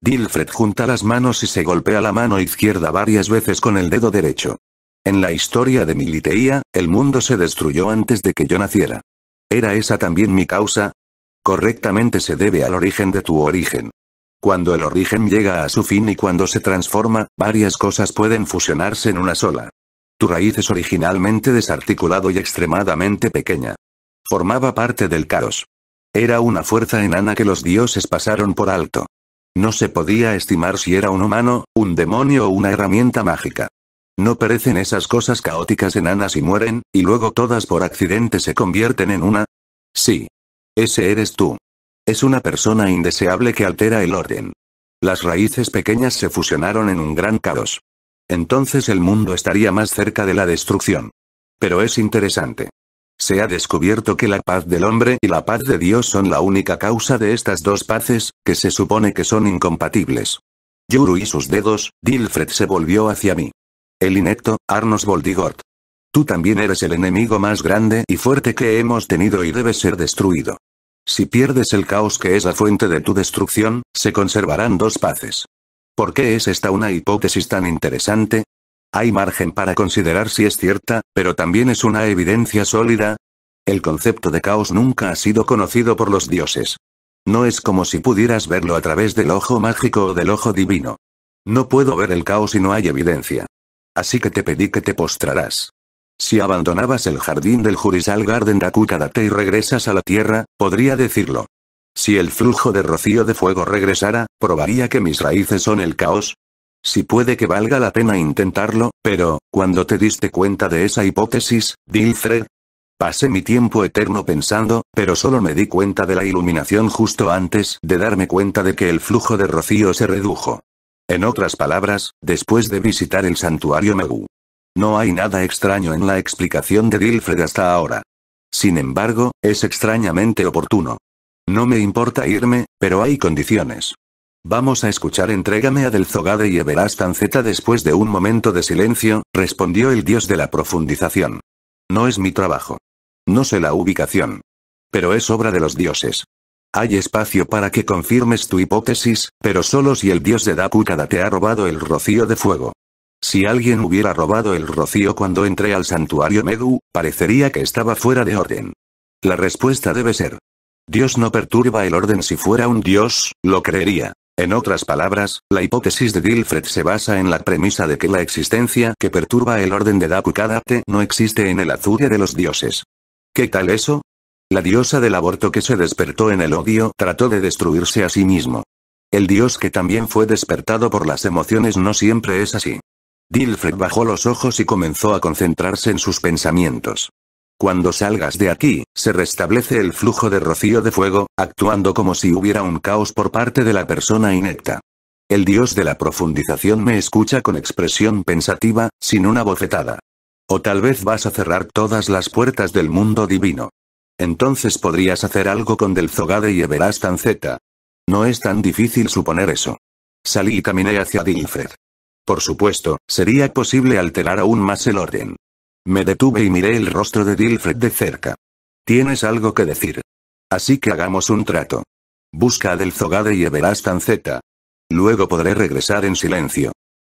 Dilfred junta las manos y se golpea la mano izquierda varias veces con el dedo derecho. En la historia de Militeía, el mundo se destruyó antes de que yo naciera. ¿Era esa también mi causa? Correctamente se debe al origen de tu origen. Cuando el origen llega a su fin y cuando se transforma, varias cosas pueden fusionarse en una sola. Tu raíz es originalmente desarticulado y extremadamente pequeña. Formaba parte del caos. Era una fuerza enana que los dioses pasaron por alto. No se podía estimar si era un humano, un demonio o una herramienta mágica. No perecen esas cosas caóticas enanas y mueren, y luego todas por accidente se convierten en una. Sí. Ese eres tú. Es una persona indeseable que altera el orden. Las raíces pequeñas se fusionaron en un gran caos. Entonces el mundo estaría más cerca de la destrucción. Pero es interesante. Se ha descubierto que la paz del hombre y la paz de Dios son la única causa de estas dos paces, que se supone que son incompatibles. Yuru y sus dedos, Dilfred se volvió hacia mí. El inepto, Arnos Voldigort. Tú también eres el enemigo más grande y fuerte que hemos tenido y debes ser destruido. Si pierdes el caos que es la fuente de tu destrucción, se conservarán dos paces. ¿Por qué es esta una hipótesis tan interesante? Hay margen para considerar si es cierta, pero también es una evidencia sólida. El concepto de caos nunca ha sido conocido por los dioses. No es como si pudieras verlo a través del ojo mágico o del ojo divino. No puedo ver el caos si no hay evidencia. Así que te pedí que te postrarás. Si abandonabas el jardín del Jurisal Garden Dakukadate y regresas a la tierra, podría decirlo. Si el flujo de rocío de fuego regresara, probaría que mis raíces son el caos. Si puede que valga la pena intentarlo, pero, cuando te diste cuenta de esa hipótesis, Dilfred? Pasé mi tiempo eterno pensando, pero solo me di cuenta de la iluminación justo antes de darme cuenta de que el flujo de rocío se redujo. En otras palabras, después de visitar el santuario Megu, no hay nada extraño en la explicación de Dilfred hasta ahora. Sin embargo, es extrañamente oportuno. No me importa irme, pero hay condiciones. Vamos a escuchar Entrégame a Delzogade y y Everastanceta después de un momento de silencio, respondió el dios de la profundización. No es mi trabajo. No sé la ubicación. Pero es obra de los dioses. Hay espacio para que confirmes tu hipótesis, pero solo si el dios de Kada te ha robado el rocío de fuego. Si alguien hubiera robado el rocío cuando entré al santuario Medu, parecería que estaba fuera de orden. La respuesta debe ser. Dios no perturba el orden si fuera un Dios, lo creería. En otras palabras, la hipótesis de Gilfred se basa en la premisa de que la existencia que perturba el orden de Dapukadate no existe en el Azure de los dioses. ¿Qué tal eso? La diosa del aborto que se despertó en el odio trató de destruirse a sí mismo. El dios que también fue despertado por las emociones no siempre es así. Dilfred bajó los ojos y comenzó a concentrarse en sus pensamientos. Cuando salgas de aquí, se restablece el flujo de rocío de fuego, actuando como si hubiera un caos por parte de la persona inecta. El dios de la profundización me escucha con expresión pensativa, sin una bofetada. O tal vez vas a cerrar todas las puertas del mundo divino. Entonces podrías hacer algo con Delzogade Zogade y tan Z. No es tan difícil suponer eso. Salí y caminé hacia Dilfred. Por supuesto, sería posible alterar aún más el orden. Me detuve y miré el rostro de Dilfred de cerca. Tienes algo que decir. Así que hagamos un trato. Busca a Delzogade y Everastan Z. Luego podré regresar en silencio.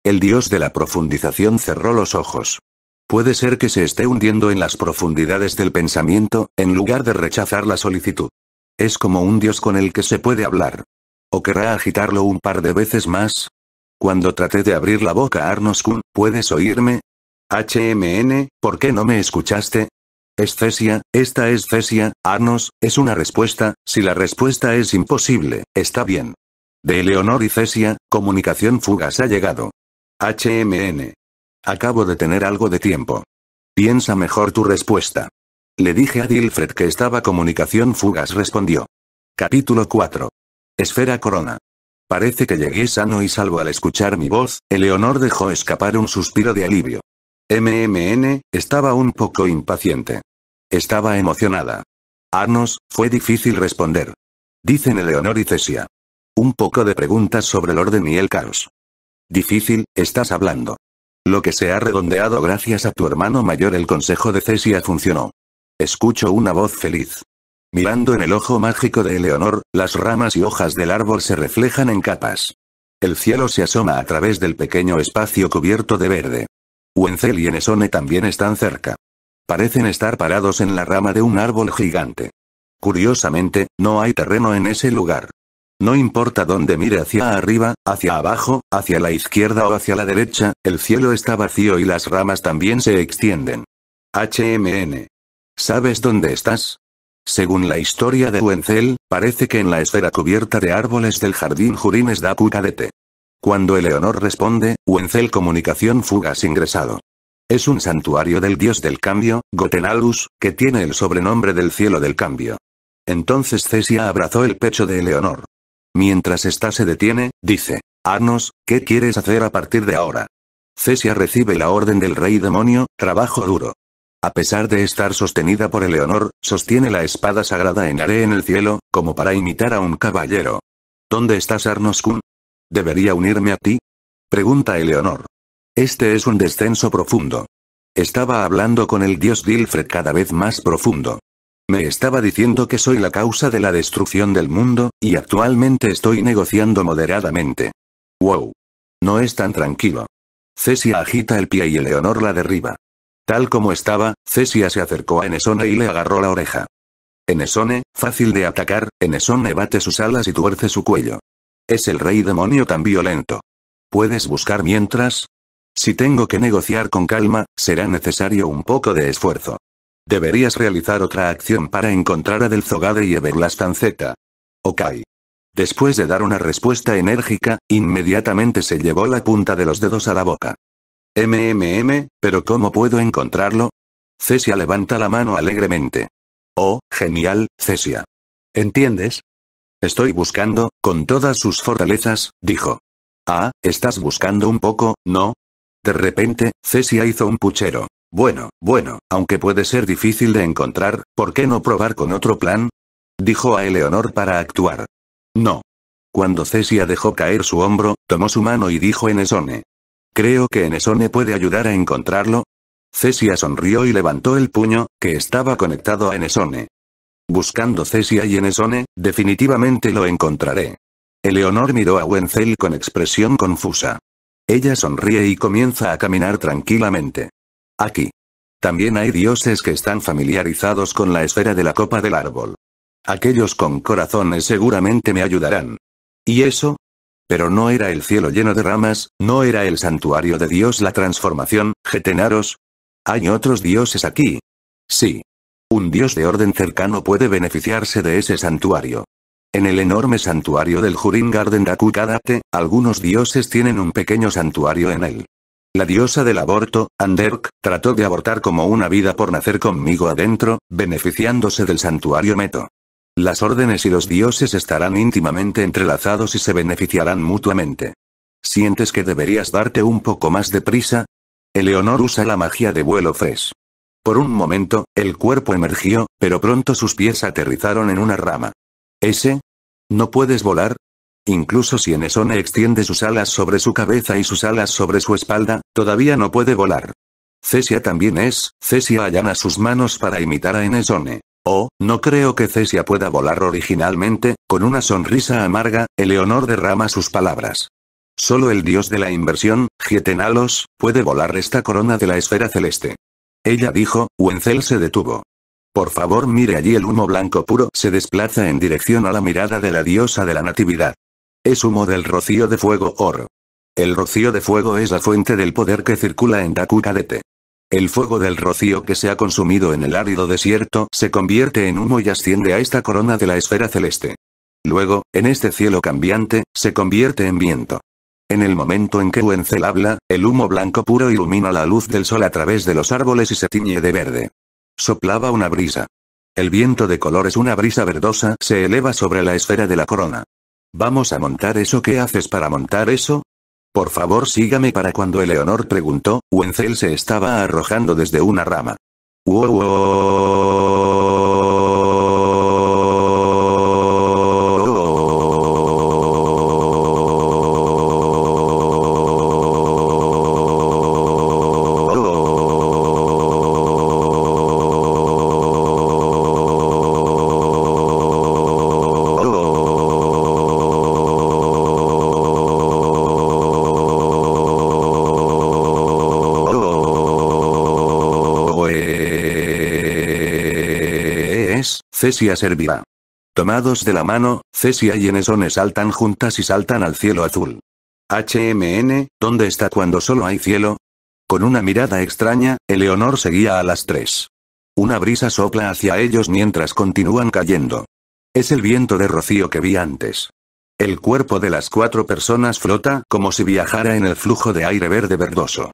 El dios de la profundización cerró los ojos. Puede ser que se esté hundiendo en las profundidades del pensamiento, en lugar de rechazar la solicitud. Es como un dios con el que se puede hablar. ¿O querrá agitarlo un par de veces más? Cuando traté de abrir la boca a Arnos-kun, ¿puedes oírme? HMN, ¿por qué no me escuchaste? Es cesia, esta es cesia, Arnos, es una respuesta, si la respuesta es imposible, está bien. De Eleonor y Cesia, comunicación Fugas ha llegado. HMN. Acabo de tener algo de tiempo. Piensa mejor tu respuesta. Le dije a Dilfred que estaba comunicación Fugas respondió. Capítulo 4. Esfera Corona. Parece que llegué sano y salvo al escuchar mi voz, Eleonor dejó escapar un suspiro de alivio. MMN, estaba un poco impaciente. Estaba emocionada. Arnos, fue difícil responder. Dicen Eleonor y Cesia. Un poco de preguntas sobre el orden y el caos. Difícil, estás hablando. Lo que se ha redondeado gracias a tu hermano mayor el consejo de Cesia funcionó. Escucho una voz feliz. Mirando en el ojo mágico de Eleonor, las ramas y hojas del árbol se reflejan en capas. El cielo se asoma a través del pequeño espacio cubierto de verde. Wenzel y Enesone también están cerca. Parecen estar parados en la rama de un árbol gigante. Curiosamente, no hay terreno en ese lugar. No importa dónde mire hacia arriba, hacia abajo, hacia la izquierda o hacia la derecha, el cielo está vacío y las ramas también se extienden. HMN. ¿Sabes dónde estás? Según la historia de Wenzel, parece que en la esfera cubierta de árboles del jardín Jurines da Cucadete. Cuando Eleonor responde, Wenzel comunicación fugas ingresado. Es un santuario del dios del cambio, Gotenalus, que tiene el sobrenombre del cielo del cambio. Entonces Cesia abrazó el pecho de Eleonor. Mientras ésta se detiene, dice, Arnos, ¿qué quieres hacer a partir de ahora? Cesia recibe la orden del rey demonio, trabajo duro. A pesar de estar sostenida por Eleonor, sostiene la espada sagrada en aré en el cielo, como para imitar a un caballero. ¿Dónde estás arnos ¿Debería unirme a ti? Pregunta Eleonor. Este es un descenso profundo. Estaba hablando con el dios Dilfred cada vez más profundo. Me estaba diciendo que soy la causa de la destrucción del mundo, y actualmente estoy negociando moderadamente. Wow. No es tan tranquilo. Cecia agita el pie y Eleonor la derriba. Tal como estaba, Cesia se acercó a Enesone y le agarró la oreja. Enesone, fácil de atacar, Enesone bate sus alas y tuerce su cuello. Es el rey demonio tan violento. ¿Puedes buscar mientras? Si tengo que negociar con calma, será necesario un poco de esfuerzo. Deberías realizar otra acción para encontrar a Delzogade y Everlastan Z. Ok. Después de dar una respuesta enérgica, inmediatamente se llevó la punta de los dedos a la boca. MMM, pero ¿cómo puedo encontrarlo? Cesia levanta la mano alegremente. Oh, genial, Cesia. ¿Entiendes? Estoy buscando, con todas sus fortalezas, dijo. Ah, estás buscando un poco, ¿no? De repente, Cesia hizo un puchero. Bueno, bueno, aunque puede ser difícil de encontrar, ¿por qué no probar con otro plan? Dijo a Eleonor para actuar. No. Cuando Cesia dejó caer su hombro, tomó su mano y dijo en esone. Creo que Enesone puede ayudar a encontrarlo. Cesia sonrió y levantó el puño, que estaba conectado a Enesone. Buscando Cesia y Enesone, definitivamente lo encontraré. Eleonor miró a Wenzel con expresión confusa. Ella sonríe y comienza a caminar tranquilamente. Aquí. También hay dioses que están familiarizados con la esfera de la copa del árbol. Aquellos con corazones seguramente me ayudarán. ¿Y eso? Pero no era el cielo lleno de ramas, no era el santuario de Dios la transformación, Getenaros. Hay otros dioses aquí. Sí. Un dios de orden cercano puede beneficiarse de ese santuario. En el enorme santuario del Jurin Garden Kadate, algunos dioses tienen un pequeño santuario en él. La diosa del aborto, Anderk, trató de abortar como una vida por nacer conmigo adentro, beneficiándose del santuario Meto. Las órdenes y los dioses estarán íntimamente entrelazados y se beneficiarán mutuamente. ¿Sientes que deberías darte un poco más de prisa? Eleonor usa la magia de vuelo fresco. Por un momento, el cuerpo emergió, pero pronto sus pies aterrizaron en una rama. ¿Ese? ¿No puedes volar? Incluso si Enesone extiende sus alas sobre su cabeza y sus alas sobre su espalda, todavía no puede volar. Cesia también es, Cesia allana sus manos para imitar a Enesone. Oh, no creo que Cesia pueda volar originalmente, con una sonrisa amarga, Eleonor derrama sus palabras. Solo el dios de la inversión, Gietenalos, puede volar esta corona de la esfera celeste. Ella dijo, Wenzel se detuvo. Por favor mire allí el humo blanco puro se desplaza en dirección a la mirada de la diosa de la natividad. Es humo del rocío de fuego oro. El rocío de fuego es la fuente del poder que circula en Takukadete. El fuego del rocío que se ha consumido en el árido desierto se convierte en humo y asciende a esta corona de la esfera celeste. Luego, en este cielo cambiante, se convierte en viento. En el momento en que Wenzel habla, el humo blanco puro ilumina la luz del sol a través de los árboles y se tiñe de verde. Soplaba una brisa. El viento de color es una brisa verdosa, se eleva sobre la esfera de la corona. Vamos a montar eso. ¿Qué haces para montar eso? Por favor sígame para cuando Eleonor preguntó, Wenzel se estaba arrojando desde una rama. ¡Wow! Cesia servirá. Tomados de la mano, Cesia y Enesone saltan juntas y saltan al cielo azul. HMN, ¿dónde está cuando solo hay cielo? Con una mirada extraña, Eleonor seguía a las tres. Una brisa sopla hacia ellos mientras continúan cayendo. Es el viento de rocío que vi antes. El cuerpo de las cuatro personas flota como si viajara en el flujo de aire verde verdoso.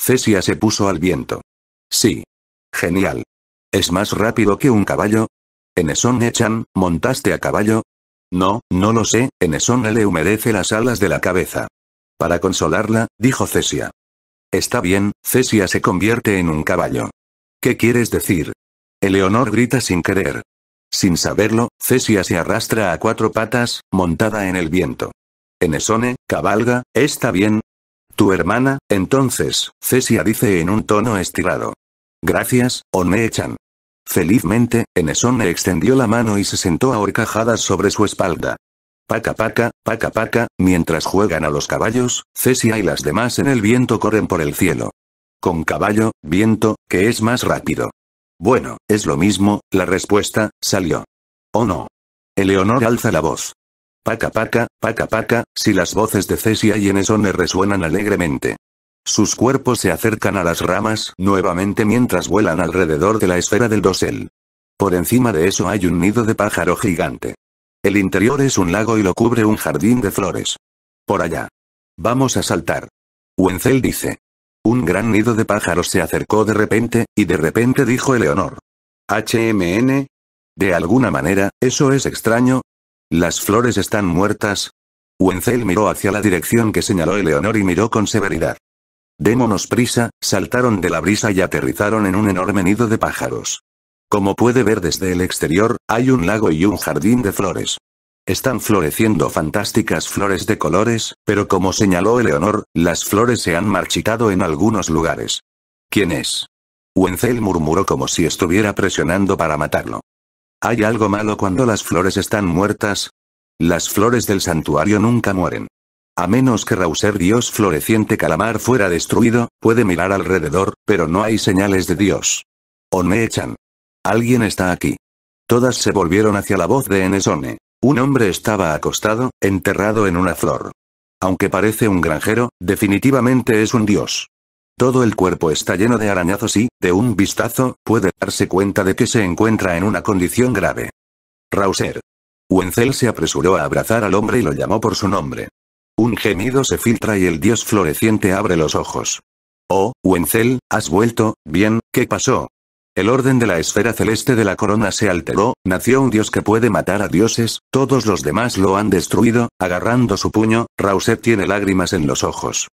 Cesia se puso al viento. Sí. Genial. Es más rápido que un caballo, enesone echan ¿montaste a caballo? No, no lo sé, Enesone le humedece las alas de la cabeza. Para consolarla, dijo Cesia. Está bien, Cesia se convierte en un caballo. ¿Qué quieres decir? Eleonor grita sin querer. Sin saberlo, Cesia se arrastra a cuatro patas, montada en el viento. Enesone, cabalga, está bien. Tu hermana, entonces, Cesia dice en un tono estirado. Gracias, one Echan. Felizmente, Enesone extendió la mano y se sentó a horcajadas sobre su espalda. Paca paca, paca paca, mientras juegan a los caballos, Cesia y las demás en el viento corren por el cielo. Con caballo, viento, que es más rápido. Bueno, es lo mismo, la respuesta, salió. ¿O oh no? Eleonor alza la voz. Paca paca, paca paca, si las voces de Cesia y Enesone resuenan alegremente. Sus cuerpos se acercan a las ramas nuevamente mientras vuelan alrededor de la esfera del dosel. Por encima de eso hay un nido de pájaro gigante. El interior es un lago y lo cubre un jardín de flores. Por allá. Vamos a saltar. Wenzel dice. Un gran nido de pájaros se acercó de repente, y de repente dijo Eleonor. HMN. De alguna manera, eso es extraño. Las flores están muertas. Wenzel miró hacia la dirección que señaló Eleonor y miró con severidad. Démonos prisa, saltaron de la brisa y aterrizaron en un enorme nido de pájaros. Como puede ver desde el exterior, hay un lago y un jardín de flores. Están floreciendo fantásticas flores de colores, pero como señaló Eleonor, las flores se han marchitado en algunos lugares. ¿Quién es? Wenzel murmuró como si estuviera presionando para matarlo. ¿Hay algo malo cuando las flores están muertas? Las flores del santuario nunca mueren. A menos que Rauser Dios floreciente calamar fuera destruido, puede mirar alrededor, pero no hay señales de Dios. O me echan. Alguien está aquí. Todas se volvieron hacia la voz de Enesone. Un hombre estaba acostado, enterrado en una flor. Aunque parece un granjero, definitivamente es un dios. Todo el cuerpo está lleno de arañazos y, de un vistazo, puede darse cuenta de que se encuentra en una condición grave. Rauser. Wenzel se apresuró a abrazar al hombre y lo llamó por su nombre. Un gemido se filtra y el dios floreciente abre los ojos. Oh, Wenzel, has vuelto, bien, ¿qué pasó? El orden de la esfera celeste de la corona se alteró, nació un dios que puede matar a dioses, todos los demás lo han destruido, agarrando su puño, Rauset tiene lágrimas en los ojos.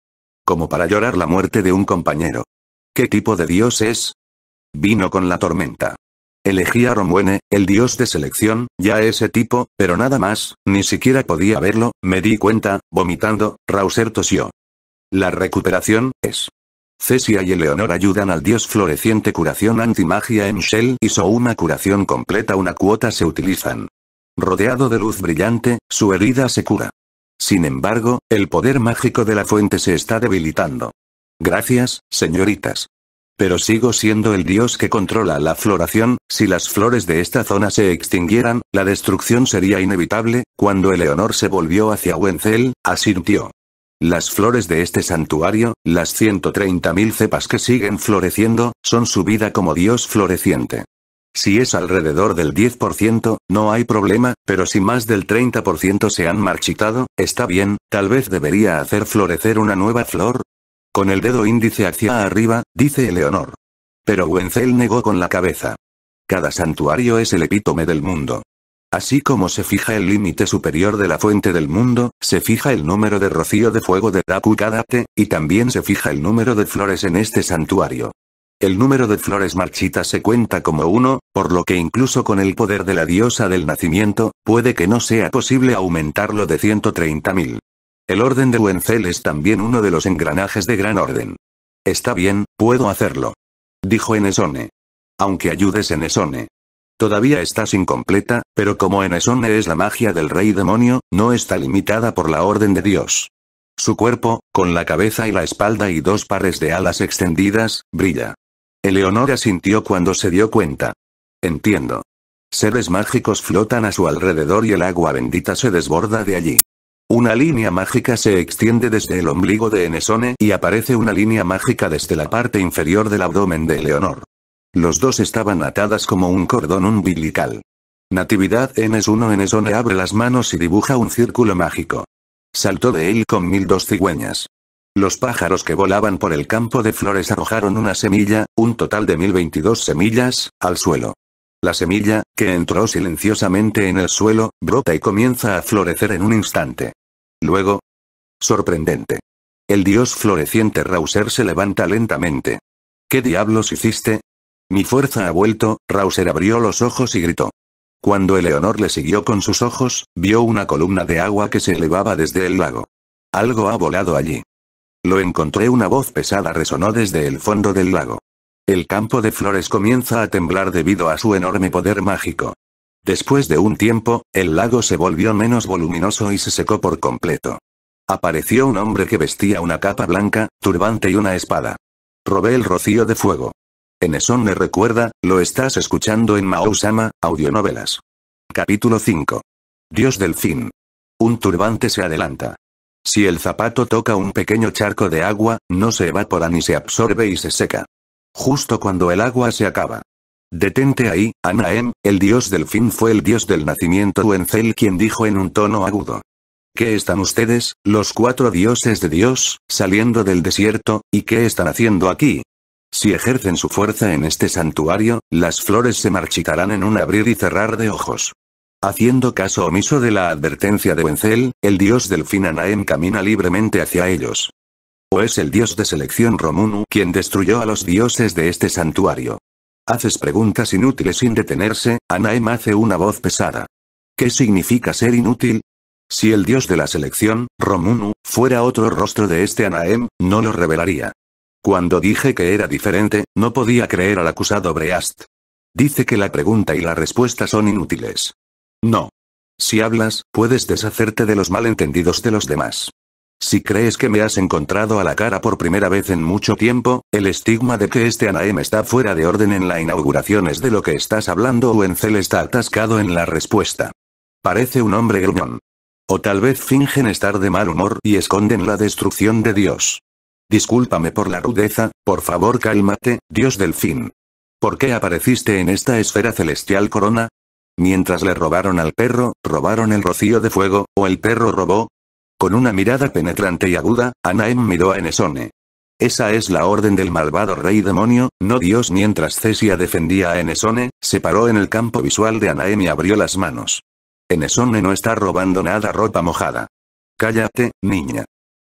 Como para llorar la muerte de un compañero. ¿Qué tipo de dios es? Vino con la tormenta. Elegí a el dios de selección, ya ese tipo, pero nada más, ni siquiera podía verlo, me di cuenta, vomitando, Rauser tosió. La recuperación, es. Cesia y Eleonor ayudan al dios floreciente curación antimagia en Shell hizo una curación completa una cuota se utilizan. Rodeado de luz brillante, su herida se cura. Sin embargo, el poder mágico de la fuente se está debilitando. Gracias, señoritas. Pero sigo siendo el dios que controla la floración, si las flores de esta zona se extinguieran, la destrucción sería inevitable, cuando Eleonor se volvió hacia Wenzel, asintió. Las flores de este santuario, las 130.000 cepas que siguen floreciendo, son su vida como dios floreciente. Si es alrededor del 10%, no hay problema, pero si más del 30% se han marchitado, está bien, tal vez debería hacer florecer una nueva flor, con el dedo índice hacia arriba, dice Eleonor. Pero Wenzel negó con la cabeza. Cada santuario es el epítome del mundo. Así como se fija el límite superior de la fuente del mundo, se fija el número de rocío de fuego de Daku Kadate, y también se fija el número de flores en este santuario. El número de flores marchitas se cuenta como uno, por lo que incluso con el poder de la diosa del nacimiento, puede que no sea posible aumentarlo de 130.000. El orden de Wenzel es también uno de los engranajes de gran orden. Está bien, puedo hacerlo. Dijo Enesone. Aunque ayudes Enesone. Todavía estás incompleta, pero como Enesone es la magia del rey demonio, no está limitada por la orden de Dios. Su cuerpo, con la cabeza y la espalda y dos pares de alas extendidas, brilla. Eleonora sintió cuando se dio cuenta. Entiendo. Seres mágicos flotan a su alrededor y el agua bendita se desborda de allí. Una línea mágica se extiende desde el ombligo de Enesone y aparece una línea mágica desde la parte inferior del abdomen de Leonor. Los dos estaban atadas como un cordón umbilical. Natividad Enes 1 Enesone abre las manos y dibuja un círculo mágico. Saltó de él con mil dos cigüeñas. Los pájaros que volaban por el campo de flores arrojaron una semilla, un total de mil veintidós semillas, al suelo. La semilla, que entró silenciosamente en el suelo, brota y comienza a florecer en un instante. Luego. Sorprendente. El dios floreciente Rauser se levanta lentamente. ¿Qué diablos hiciste? Mi fuerza ha vuelto, Rauser abrió los ojos y gritó. Cuando Eleonor le siguió con sus ojos, vio una columna de agua que se elevaba desde el lago. Algo ha volado allí. Lo encontré, una voz pesada resonó desde el fondo del lago. El campo de flores comienza a temblar debido a su enorme poder mágico. Después de un tiempo, el lago se volvió menos voluminoso y se secó por completo. Apareció un hombre que vestía una capa blanca, turbante y una espada. Robé el rocío de fuego. En le me recuerda, lo estás escuchando en Maousama, audionovelas. Capítulo 5. Dios del fin. Un turbante se adelanta. Si el zapato toca un pequeño charco de agua, no se evapora ni se absorbe y se seca. Justo cuando el agua se acaba. Detente ahí, Anaem, el dios del fin fue el dios del nacimiento Wenzel quien dijo en un tono agudo. ¿Qué están ustedes, los cuatro dioses de Dios, saliendo del desierto, y qué están haciendo aquí? Si ejercen su fuerza en este santuario, las flores se marchitarán en un abrir y cerrar de ojos. Haciendo caso omiso de la advertencia de Wenzel, el dios del fin Anaem camina libremente hacia ellos. O es el dios de selección Romunu quien destruyó a los dioses de este santuario. Haces preguntas inútiles sin detenerse, Anaem hace una voz pesada. ¿Qué significa ser inútil? Si el dios de la selección, Romunu, fuera otro rostro de este Anaem, no lo revelaría. Cuando dije que era diferente, no podía creer al acusado Breast. Dice que la pregunta y la respuesta son inútiles. No. Si hablas, puedes deshacerte de los malentendidos de los demás. Si crees que me has encontrado a la cara por primera vez en mucho tiempo, el estigma de que este Anaem está fuera de orden en la inauguración es de lo que estás hablando o Encel está atascado en la respuesta. Parece un hombre gruñón. O tal vez fingen estar de mal humor y esconden la destrucción de Dios. Discúlpame por la rudeza, por favor cálmate, Dios del fin. ¿Por qué apareciste en esta esfera celestial corona? Mientras le robaron al perro, robaron el rocío de fuego, o el perro robó, con una mirada penetrante y aguda, Anaem miró a Enesone. Esa es la orden del malvado rey demonio, no Dios mientras Cesia defendía a Enesone, se paró en el campo visual de Anaem y abrió las manos. Enesone no está robando nada ropa mojada. Cállate, niña.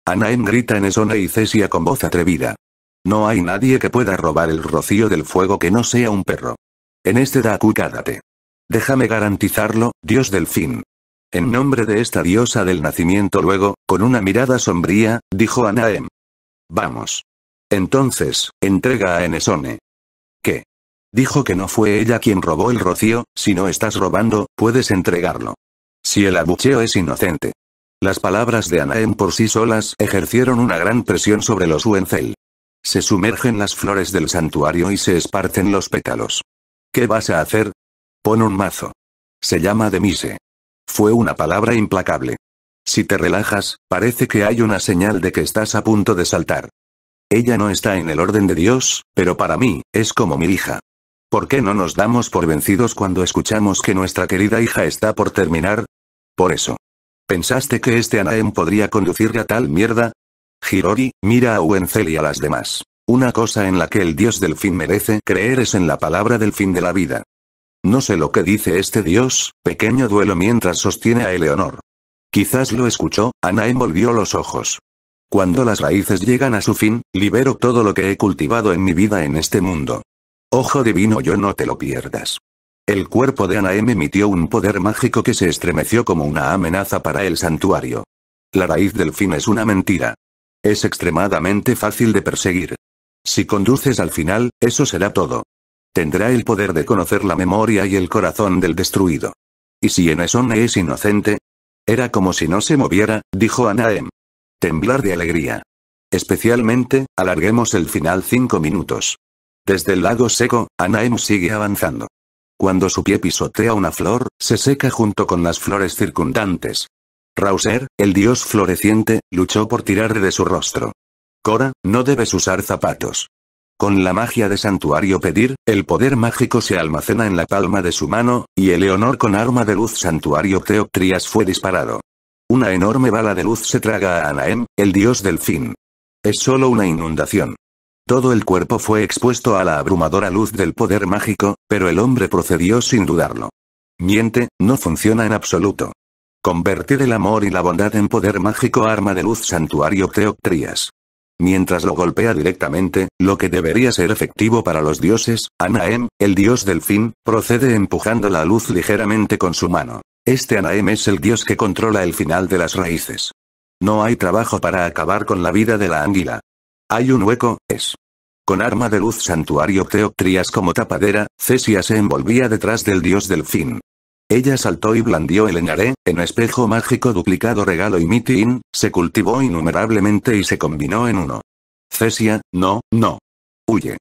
Anaem grita Enesone y Cesia con voz atrevida. No hay nadie que pueda robar el rocío del fuego que no sea un perro. En este da, cádate. Déjame garantizarlo, Dios del fin. En nombre de esta diosa del nacimiento luego, con una mirada sombría, dijo Anaem. Vamos. Entonces, entrega a Enesone. ¿Qué? Dijo que no fue ella quien robó el rocío, si no estás robando, puedes entregarlo. Si el abucheo es inocente. Las palabras de Anaem por sí solas ejercieron una gran presión sobre los Wenzel. Se sumergen las flores del santuario y se esparcen los pétalos. ¿Qué vas a hacer? Pon un mazo. Se llama Demise. Fue una palabra implacable. Si te relajas, parece que hay una señal de que estás a punto de saltar. Ella no está en el orden de Dios, pero para mí, es como mi hija. ¿Por qué no nos damos por vencidos cuando escuchamos que nuestra querida hija está por terminar? Por eso. ¿Pensaste que este Anaem podría conducirle a tal mierda? Hirori, mira a Wenzel y a las demás. Una cosa en la que el dios del fin merece creer es en la palabra del fin de la vida. No sé lo que dice este dios, pequeño duelo mientras sostiene a Eleonor. Quizás lo escuchó, Ana volvió los ojos. Cuando las raíces llegan a su fin, libero todo lo que he cultivado en mi vida en este mundo. Ojo divino yo no te lo pierdas. El cuerpo de Anaem emitió un poder mágico que se estremeció como una amenaza para el santuario. La raíz del fin es una mentira. Es extremadamente fácil de perseguir. Si conduces al final, eso será todo. Tendrá el poder de conocer la memoria y el corazón del destruido. ¿Y si Eneson es inocente? Era como si no se moviera, dijo Anaem. Temblar de alegría. Especialmente, alarguemos el final cinco minutos. Desde el lago seco, Anaem sigue avanzando. Cuando su pie pisotea una flor, se seca junto con las flores circundantes. Rauser, el dios floreciente, luchó por tirar de su rostro. Cora, no debes usar zapatos. Con la magia de santuario pedir, el poder mágico se almacena en la palma de su mano, y Eleonor con arma de luz santuario Teoctrias fue disparado. Una enorme bala de luz se traga a Anaem, el dios del fin. Es solo una inundación. Todo el cuerpo fue expuesto a la abrumadora luz del poder mágico, pero el hombre procedió sin dudarlo. Miente, no funciona en absoluto. Convertir el amor y la bondad en poder mágico arma de luz santuario Teoctrias. Mientras lo golpea directamente, lo que debería ser efectivo para los dioses, Anaem, el dios del fin, procede empujando la luz ligeramente con su mano. Este Anaem es el dios que controla el final de las raíces. No hay trabajo para acabar con la vida de la anguila. Hay un hueco, es. Con arma de luz santuario Teoptrias como tapadera, Cesia se envolvía detrás del dios del fin. Ella saltó y blandió el enaré, en espejo mágico duplicado regalo y mitin, se cultivó innumerablemente y se combinó en uno. Cesia, no, no. Huye.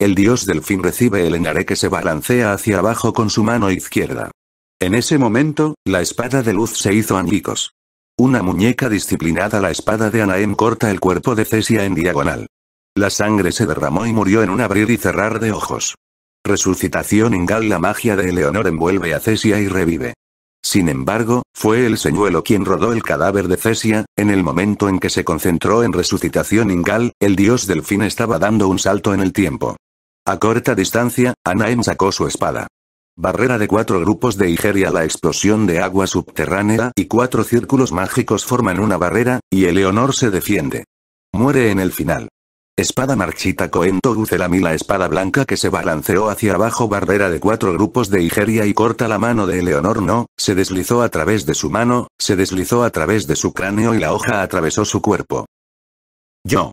El dios del fin recibe el enaré que se balancea hacia abajo con su mano izquierda. En ese momento, la espada de luz se hizo anillos Una muñeca disciplinada la espada de Anaem corta el cuerpo de Cesia en diagonal. La sangre se derramó y murió en un abrir y cerrar de ojos. Resucitación Ingal La magia de Eleonor envuelve a Cesia y revive. Sin embargo, fue el señuelo quien rodó el cadáver de Cesia, en el momento en que se concentró en resucitación Ingal, el dios del fin estaba dando un salto en el tiempo. A corta distancia, Anaem sacó su espada. Barrera de cuatro grupos de Igeria La explosión de agua subterránea y cuatro círculos mágicos forman una barrera, y Eleonor se defiende. Muere en el final. Espada marchita coento gucelami la espada blanca que se balanceó hacia abajo barrera de cuatro grupos de Igeria y corta la mano de Eleonor no, se deslizó a través de su mano, se deslizó a través de su cráneo y la hoja atravesó su cuerpo. Yo.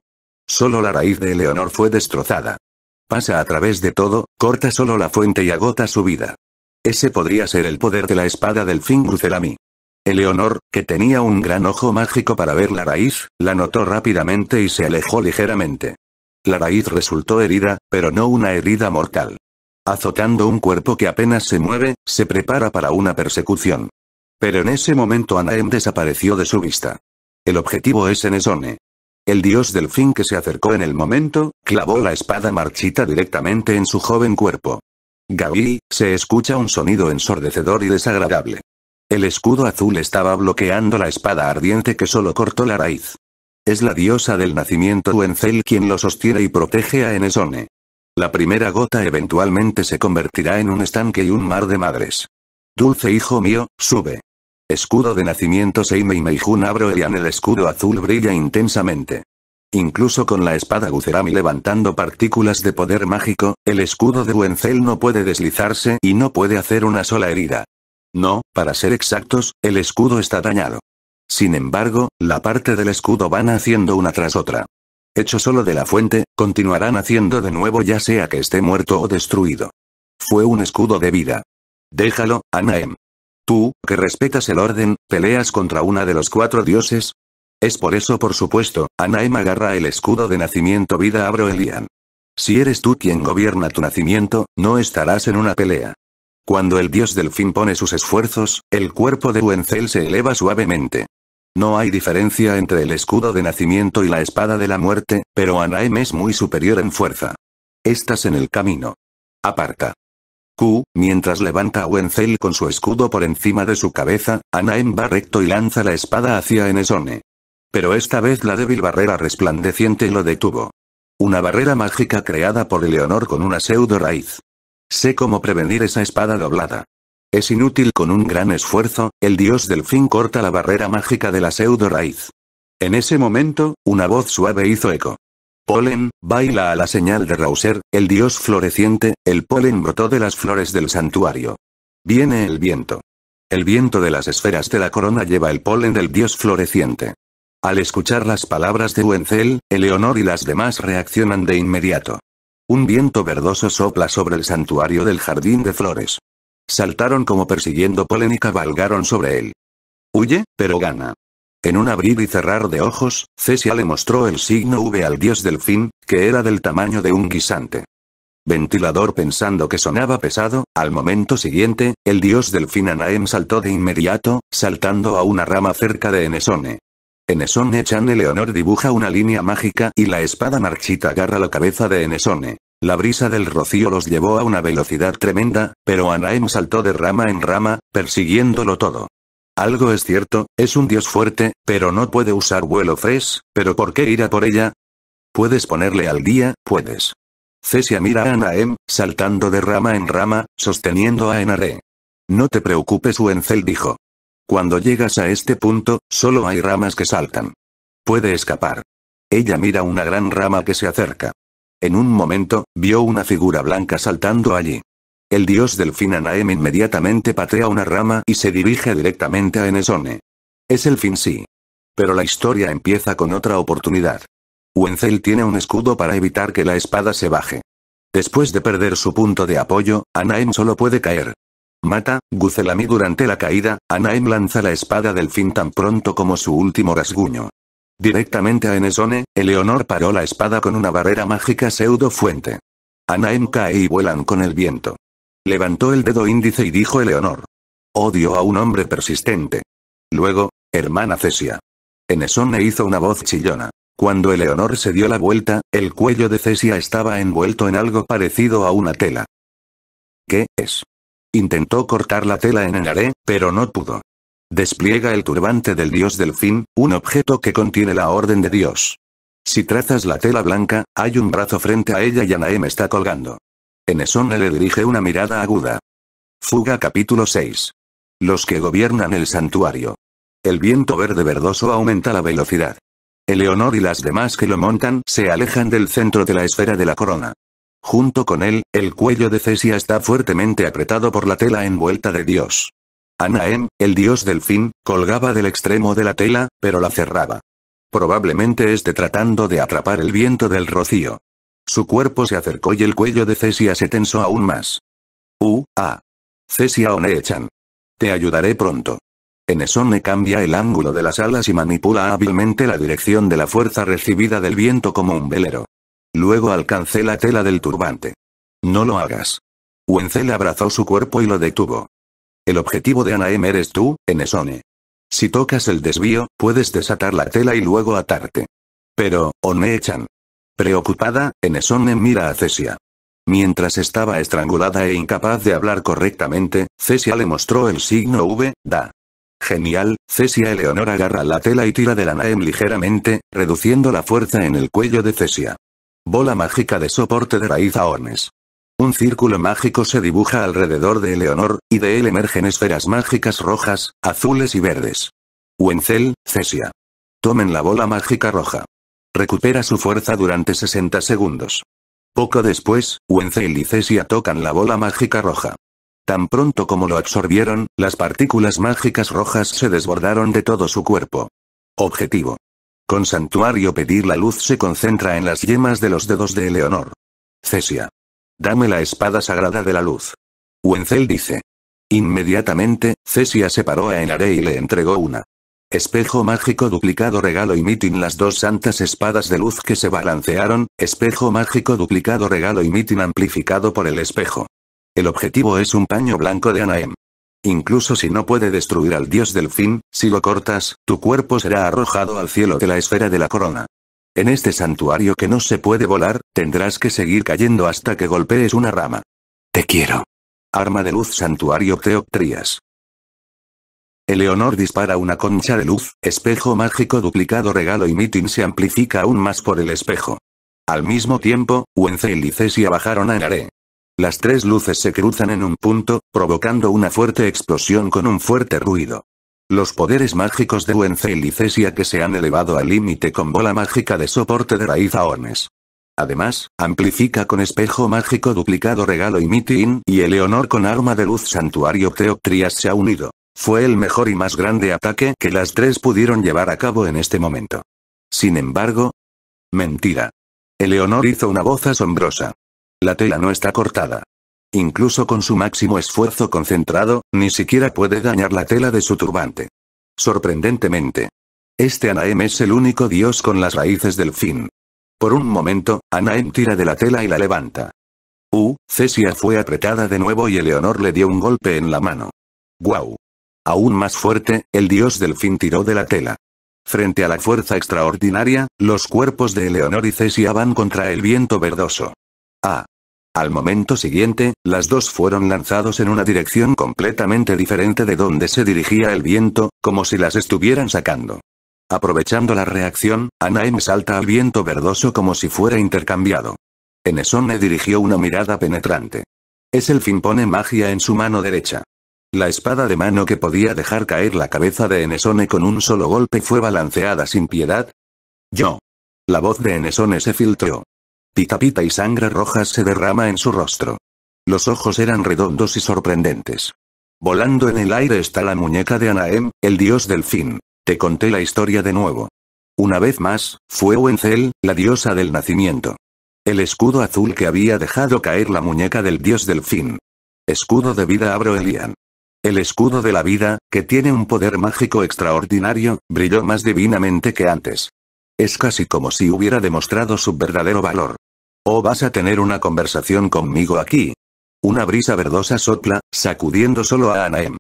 Solo la raíz de Eleonor fue destrozada. Pasa a través de todo, corta solo la fuente y agota su vida. Ese podría ser el poder de la espada del fin Rucelami Eleonor, que tenía un gran ojo mágico para ver la raíz, la notó rápidamente y se alejó ligeramente. La raíz resultó herida, pero no una herida mortal. Azotando un cuerpo que apenas se mueve, se prepara para una persecución. Pero en ese momento Anaem desapareció de su vista. El objetivo es Enesone. El dios del fin que se acercó en el momento, clavó la espada marchita directamente en su joven cuerpo. Gabi, se escucha un sonido ensordecedor y desagradable. El escudo azul estaba bloqueando la espada ardiente que solo cortó la raíz. Es la diosa del nacimiento Wenzel quien lo sostiene y protege a Enesone. La primera gota eventualmente se convertirá en un estanque y un mar de madres. Dulce hijo mío, sube. Escudo de nacimiento Seime y Meijun Abroelian el escudo azul brilla intensamente. Incluso con la espada Gucerami levantando partículas de poder mágico, el escudo de Wenzel no puede deslizarse y no puede hacer una sola herida. No, para ser exactos, el escudo está dañado. Sin embargo, la parte del escudo van haciendo una tras otra. Hecho solo de la fuente, continuarán haciendo de nuevo ya sea que esté muerto o destruido. Fue un escudo de vida. Déjalo, Anaem. Tú, que respetas el orden, peleas contra una de los cuatro dioses. Es por eso por supuesto, Anaem agarra el escudo de nacimiento vida Abro Elian. Si eres tú quien gobierna tu nacimiento, no estarás en una pelea. Cuando el dios del fin pone sus esfuerzos, el cuerpo de Wenzel se eleva suavemente. No hay diferencia entre el escudo de nacimiento y la espada de la muerte, pero Anaem es muy superior en fuerza. Estás en el camino. Aparta. Q, mientras levanta a Wenzel con su escudo por encima de su cabeza, Anaem va recto y lanza la espada hacia Enesone. Pero esta vez la débil barrera resplandeciente lo detuvo. Una barrera mágica creada por Eleonor con una pseudo raíz. Sé cómo prevenir esa espada doblada. Es inútil con un gran esfuerzo, el dios del fin corta la barrera mágica de la pseudo raíz. En ese momento, una voz suave hizo eco. Polen, baila a la señal de Rauser, el dios floreciente, el polen brotó de las flores del santuario. Viene el viento. El viento de las esferas de la corona lleva el polen del dios floreciente. Al escuchar las palabras de Wenzel, Eleonor y las demás reaccionan de inmediato. Un viento verdoso sopla sobre el santuario del jardín de flores. Saltaron como persiguiendo polen y cabalgaron sobre él. Huye, pero gana. En un abrir y cerrar de ojos, Cesia le mostró el signo V al dios del fin, que era del tamaño de un guisante. Ventilador pensando que sonaba pesado, al momento siguiente, el dios del fin Anaem saltó de inmediato, saltando a una rama cerca de Enesone. Enesone chan Eleonor dibuja una línea mágica y la espada marchita agarra la cabeza de Enesone. La brisa del rocío los llevó a una velocidad tremenda, pero Anaem saltó de rama en rama, persiguiéndolo todo. Algo es cierto, es un dios fuerte, pero no puede usar vuelo fres, pero ¿por qué ir a por ella? Puedes ponerle al día, puedes. Cesia mira a Anaem, saltando de rama en rama, sosteniendo a Enare. No te preocupes encel dijo. Cuando llegas a este punto, solo hay ramas que saltan. Puede escapar. Ella mira una gran rama que se acerca. En un momento, vio una figura blanca saltando allí. El dios del Anaem inmediatamente patea una rama y se dirige directamente a Enesone. Es el fin sí. Pero la historia empieza con otra oportunidad. Wenzel tiene un escudo para evitar que la espada se baje. Después de perder su punto de apoyo, Anaem solo puede caer, Mata, Guzelami durante la caída, Anaem lanza la espada del fin tan pronto como su último rasguño. Directamente a Enesone, Eleonor paró la espada con una barrera mágica pseudo fuente. Anaem cae y vuelan con el viento. Levantó el dedo índice y dijo Eleonor. Odio a un hombre persistente. Luego, hermana Cesia. Enesone hizo una voz chillona. Cuando Eleonor se dio la vuelta, el cuello de Cesia estaba envuelto en algo parecido a una tela. ¿Qué es? Intentó cortar la tela en Enaré, pero no pudo. Despliega el turbante del dios del fin, un objeto que contiene la orden de Dios. Si trazas la tela blanca, hay un brazo frente a ella y Anaem está colgando. Enesone le dirige una mirada aguda. Fuga capítulo 6. Los que gobiernan el santuario. El viento verde verdoso aumenta la velocidad. Eleonor y las demás que lo montan se alejan del centro de la esfera de la corona. Junto con él, el cuello de Cesia está fuertemente apretado por la tela envuelta de Dios. Anaem, el dios del fin, colgaba del extremo de la tela, pero la cerraba. Probablemente esté tratando de atrapar el viento del rocío. Su cuerpo se acercó y el cuello de Cesia se tensó aún más. U, A. Cesia Onechan. Te ayudaré pronto. Enesone cambia el ángulo de las alas y manipula hábilmente la dirección de la fuerza recibida del viento como un velero. Luego alcancé la tela del turbante. No lo hagas. Wenzel abrazó su cuerpo y lo detuvo. El objetivo de Anaem eres tú, Enesone. Si tocas el desvío, puedes desatar la tela y luego atarte. Pero, me echan Preocupada, Enesone mira a Cesia. Mientras estaba estrangulada e incapaz de hablar correctamente, Cesia le mostró el signo V, da. Genial, Cesia Eleonor agarra la tela y tira de la ligeramente, reduciendo la fuerza en el cuello de Cesia. Bola mágica de soporte de raíz a Ornes. Un círculo mágico se dibuja alrededor de Eleonor, y de él emergen esferas mágicas rojas, azules y verdes. Wenzel, cesia. Tomen la bola mágica roja. Recupera su fuerza durante 60 segundos. Poco después, Wenzel y Cesia tocan la bola mágica roja. Tan pronto como lo absorbieron, las partículas mágicas rojas se desbordaron de todo su cuerpo. Objetivo. Con santuario pedir la luz se concentra en las yemas de los dedos de Eleonor. Cesia. Dame la espada sagrada de la luz. Wenzel dice. Inmediatamente, Cesia paró a Enare y le entregó una. Espejo mágico duplicado regalo y mitin las dos santas espadas de luz que se balancearon, espejo mágico duplicado regalo y mitin amplificado por el espejo. El objetivo es un paño blanco de Anaem. Incluso si no puede destruir al dios del fin, si lo cortas, tu cuerpo será arrojado al cielo de la esfera de la corona. En este santuario que no se puede volar, tendrás que seguir cayendo hasta que golpees una rama. Te quiero. Arma de luz santuario Teoctrias. Eleonor dispara una concha de luz, espejo mágico duplicado regalo y mitin se amplifica aún más por el espejo. Al mismo tiempo, Wenzel y Licesia bajaron a Naré. Las tres luces se cruzan en un punto, provocando una fuerte explosión con un fuerte ruido. Los poderes mágicos de Wenzel y que se han elevado al límite con bola mágica de soporte de raíz a Además, amplifica con espejo mágico duplicado regalo y mitin, y Eleonor con arma de luz santuario Teoctrias se ha unido. Fue el mejor y más grande ataque que las tres pudieron llevar a cabo en este momento. Sin embargo... Mentira. Eleonor hizo una voz asombrosa. La tela no está cortada. Incluso con su máximo esfuerzo concentrado, ni siquiera puede dañar la tela de su turbante. Sorprendentemente. Este Anaem es el único dios con las raíces del fin. Por un momento, Anaem tira de la tela y la levanta. Uh, Cesia fue apretada de nuevo y Eleonor le dio un golpe en la mano. ¡Guau! Aún más fuerte, el dios del fin tiró de la tela. Frente a la fuerza extraordinaria, los cuerpos de Eleonor y Cesia van contra el viento verdoso. Al momento siguiente, las dos fueron lanzados en una dirección completamente diferente de donde se dirigía el viento, como si las estuvieran sacando. Aprovechando la reacción, Anaem salta al viento verdoso como si fuera intercambiado. Enesone dirigió una mirada penetrante. Es el fin pone magia en su mano derecha. La espada de mano que podía dejar caer la cabeza de Enesone con un solo golpe fue balanceada sin piedad. Yo. La voz de Enesone se filtró. Pita pita y sangre roja se derrama en su rostro. Los ojos eran redondos y sorprendentes. Volando en el aire está la muñeca de Anaem, el dios del fin. Te conté la historia de nuevo. Una vez más, fue Wenzel, la diosa del nacimiento. El escudo azul que había dejado caer la muñeca del dios del fin. Escudo de vida Abro Elian. El escudo de la vida, que tiene un poder mágico extraordinario, brilló más divinamente que antes. Es casi como si hubiera demostrado su verdadero valor. ¿O vas a tener una conversación conmigo aquí? Una brisa verdosa sopla, sacudiendo solo a Anaem.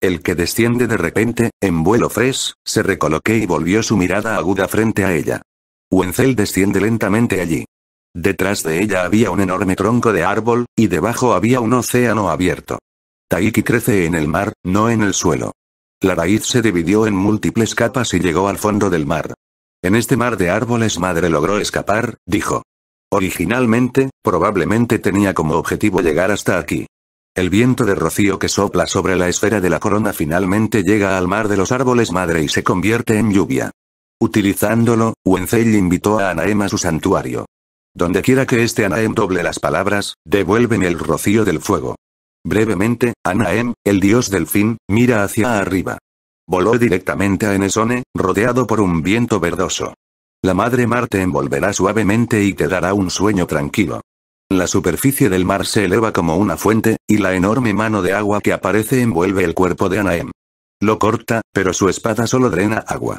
El que desciende de repente, en vuelo fres, se recoloque y volvió su mirada aguda frente a ella. Wenzel desciende lentamente allí. Detrás de ella había un enorme tronco de árbol, y debajo había un océano abierto. Taiki crece en el mar, no en el suelo. La raíz se dividió en múltiples capas y llegó al fondo del mar. En este mar de árboles madre logró escapar, dijo. Originalmente, probablemente tenía como objetivo llegar hasta aquí. El viento de rocío que sopla sobre la esfera de la corona finalmente llega al mar de los árboles madre y se convierte en lluvia. Utilizándolo, Wenzel invitó a Anaem a su santuario. Donde quiera que este Anaem doble las palabras, devuelven el rocío del fuego. Brevemente, Anaem, el dios del fin, mira hacia arriba. Voló directamente a Enesone, rodeado por un viento verdoso. La madre mar te envolverá suavemente y te dará un sueño tranquilo. La superficie del mar se eleva como una fuente, y la enorme mano de agua que aparece envuelve el cuerpo de Anaem. Lo corta, pero su espada solo drena agua.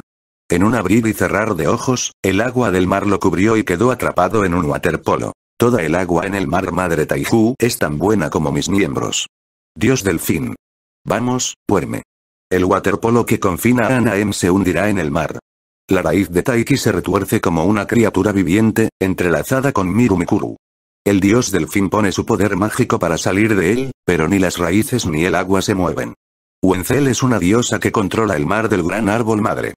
En un abrir y cerrar de ojos, el agua del mar lo cubrió y quedó atrapado en un waterpolo. Toda el agua en el mar Madre Taiju es tan buena como mis miembros. Dios del fin. Vamos, duerme. El waterpolo que confina a Anaem se hundirá en el mar. La raíz de Taiki se retuerce como una criatura viviente, entrelazada con Mirumikuru. El dios del fin pone su poder mágico para salir de él, pero ni las raíces ni el agua se mueven. Wenzel es una diosa que controla el mar del gran árbol madre.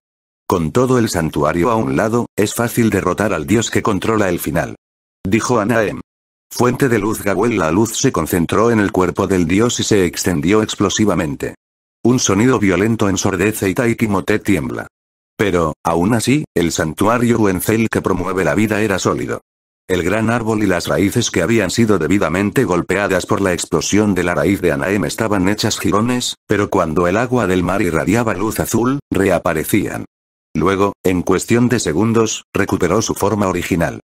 Con todo el santuario a un lado, es fácil derrotar al dios que controla el final. Dijo Anaem. Fuente de luz Gawel la luz se concentró en el cuerpo del dios y se extendió explosivamente. Un sonido violento ensordece y Taikimote tiembla. Pero, aún así, el santuario Wenzel que promueve la vida era sólido. El gran árbol y las raíces que habían sido debidamente golpeadas por la explosión de la raíz de Anaem estaban hechas jirones, pero cuando el agua del mar irradiaba luz azul, reaparecían. Luego, en cuestión de segundos, recuperó su forma original.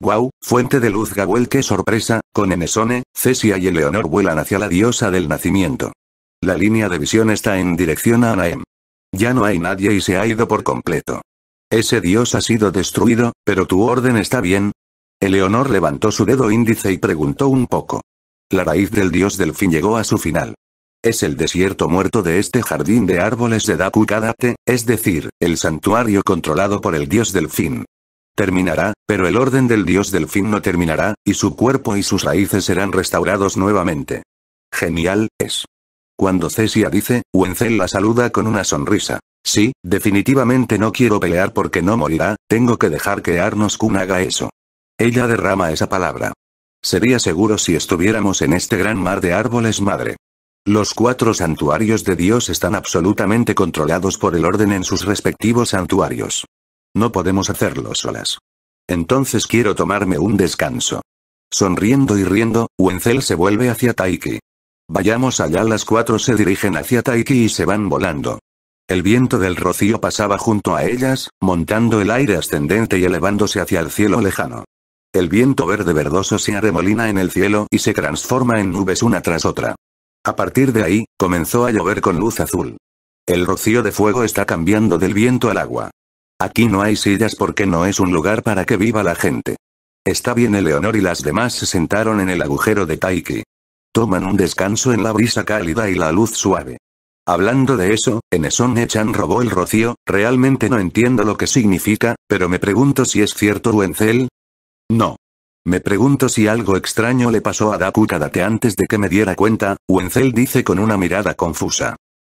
¡Guau! Fuente de luz Gawel qué sorpresa, con Enesone, Cesia y Eleonor vuelan hacia la diosa del nacimiento. La línea de visión está en dirección a Anaem. Ya no hay nadie y se ha ido por completo. Ese dios ha sido destruido, pero tu orden está bien. Eleonor levantó su dedo índice y preguntó un poco. La raíz del dios del fin llegó a su final. Es el desierto muerto de este jardín de árboles de Kadate, es decir, el santuario controlado por el dios del fin. Terminará, pero el orden del dios del fin no terminará, y su cuerpo y sus raíces serán restaurados nuevamente. Genial, es. Cuando Cesia dice, Wenzel la saluda con una sonrisa. Sí, definitivamente no quiero pelear porque no morirá, tengo que dejar que Arnos Kun haga eso. Ella derrama esa palabra. Sería seguro si estuviéramos en este gran mar de árboles madre. Los cuatro santuarios de Dios están absolutamente controlados por el orden en sus respectivos santuarios. No podemos hacerlo solas. Entonces quiero tomarme un descanso. Sonriendo y riendo, Wenzel se vuelve hacia Taiki. Vayamos allá las cuatro se dirigen hacia Taiki y se van volando. El viento del rocío pasaba junto a ellas, montando el aire ascendente y elevándose hacia el cielo lejano. El viento verde verdoso se arremolina en el cielo y se transforma en nubes una tras otra. A partir de ahí, comenzó a llover con luz azul. El rocío de fuego está cambiando del viento al agua. Aquí no hay sillas porque no es un lugar para que viva la gente. Está bien Eleonor y las demás se sentaron en el agujero de Taiki. Toman un descanso en la brisa cálida y la luz suave. Hablando de eso, Eneson Echan robó el rocío, realmente no entiendo lo que significa, pero me pregunto si es cierto Wenzel. No. Me pregunto si algo extraño le pasó a Daku Kadate antes de que me diera cuenta, Wenzel dice con una mirada confusa.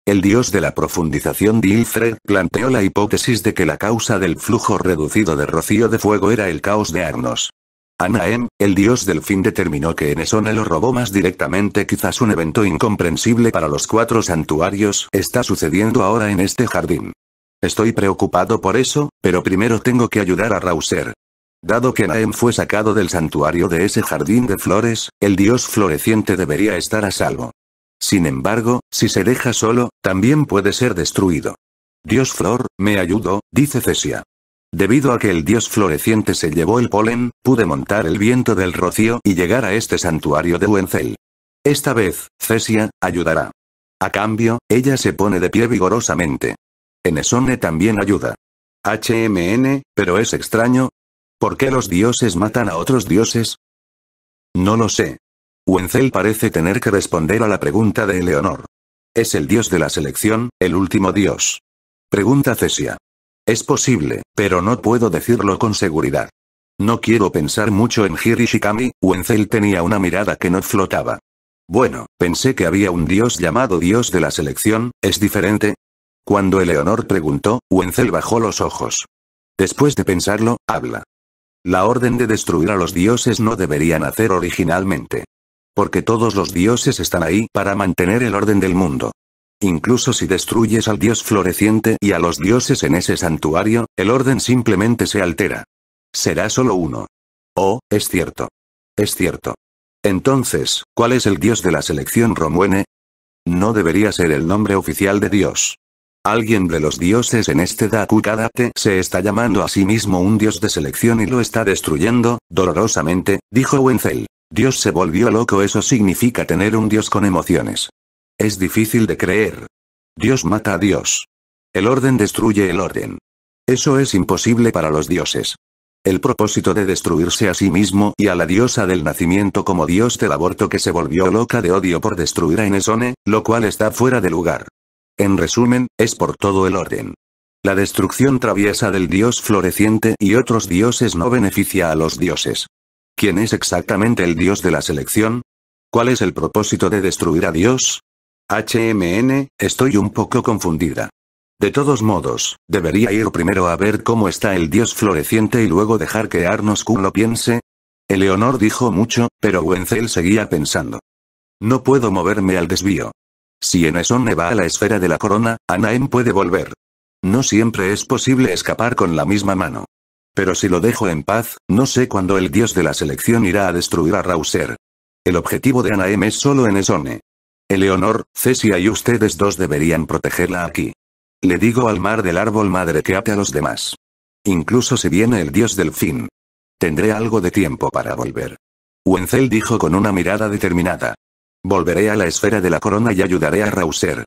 El dios de la profundización Dilfred planteó la hipótesis de que la causa del flujo reducido de rocío de fuego era el caos de Arnos. Anaem, el dios del fin determinó que Enesone lo robó más directamente quizás un evento incomprensible para los cuatro santuarios está sucediendo ahora en este jardín. Estoy preocupado por eso, pero primero tengo que ayudar a Rauser. Dado que Naem fue sacado del santuario de ese jardín de flores, el dios floreciente debería estar a salvo. Sin embargo, si se deja solo, también puede ser destruido. Dios Flor, me ayudo, dice Cesia. Debido a que el dios floreciente se llevó el polen, pude montar el viento del rocío y llegar a este santuario de Wenzel. Esta vez, Cesia, ayudará. A cambio, ella se pone de pie vigorosamente. Enesone también ayuda. HMN, pero es extraño. ¿Por qué los dioses matan a otros dioses? No lo sé. Wenzel parece tener que responder a la pregunta de Eleonor. Es el dios de la selección, el último dios. Pregunta Cesia. Es posible, pero no puedo decirlo con seguridad. No quiero pensar mucho en Hirishikami, Wenzel tenía una mirada que no flotaba. Bueno, pensé que había un dios llamado dios de la selección, ¿es diferente? Cuando Eleonor preguntó, Wenzel bajó los ojos. Después de pensarlo, habla. La orden de destruir a los dioses no deberían hacer originalmente. Porque todos los dioses están ahí para mantener el orden del mundo. Incluso si destruyes al dios floreciente y a los dioses en ese santuario, el orden simplemente se altera. Será solo uno. Oh, es cierto. Es cierto. Entonces, ¿cuál es el dios de la selección romuene? No debería ser el nombre oficial de dios. Alguien de los dioses en este Kadate se está llamando a sí mismo un dios de selección y lo está destruyendo, dolorosamente, dijo Wenzel. Dios se volvió loco eso significa tener un dios con emociones. Es difícil de creer. Dios mata a Dios. El orden destruye el orden. Eso es imposible para los dioses. El propósito de destruirse a sí mismo y a la diosa del nacimiento como dios del aborto que se volvió loca de odio por destruir a Inesone, lo cual está fuera de lugar. En resumen, es por todo el orden. La destrucción traviesa del dios floreciente y otros dioses no beneficia a los dioses. ¿Quién es exactamente el dios de la selección? ¿Cuál es el propósito de destruir a Dios? HMN, estoy un poco confundida. De todos modos, debería ir primero a ver cómo está el dios floreciente y luego dejar que Arnos lo piense. Eleonor dijo mucho, pero Wenzel seguía pensando. No puedo moverme al desvío. Si Enesone va a la esfera de la corona, Anaem puede volver. No siempre es posible escapar con la misma mano. Pero si lo dejo en paz, no sé cuándo el dios de la selección irá a destruir a Rauser. El objetivo de Anaem es solo Enesone. Eleonor, Cesia y ustedes dos deberían protegerla aquí. Le digo al mar del árbol madre que ate a los demás. Incluso si viene el dios del fin. Tendré algo de tiempo para volver. Wenzel dijo con una mirada determinada. Volveré a la esfera de la corona y ayudaré a Rauser.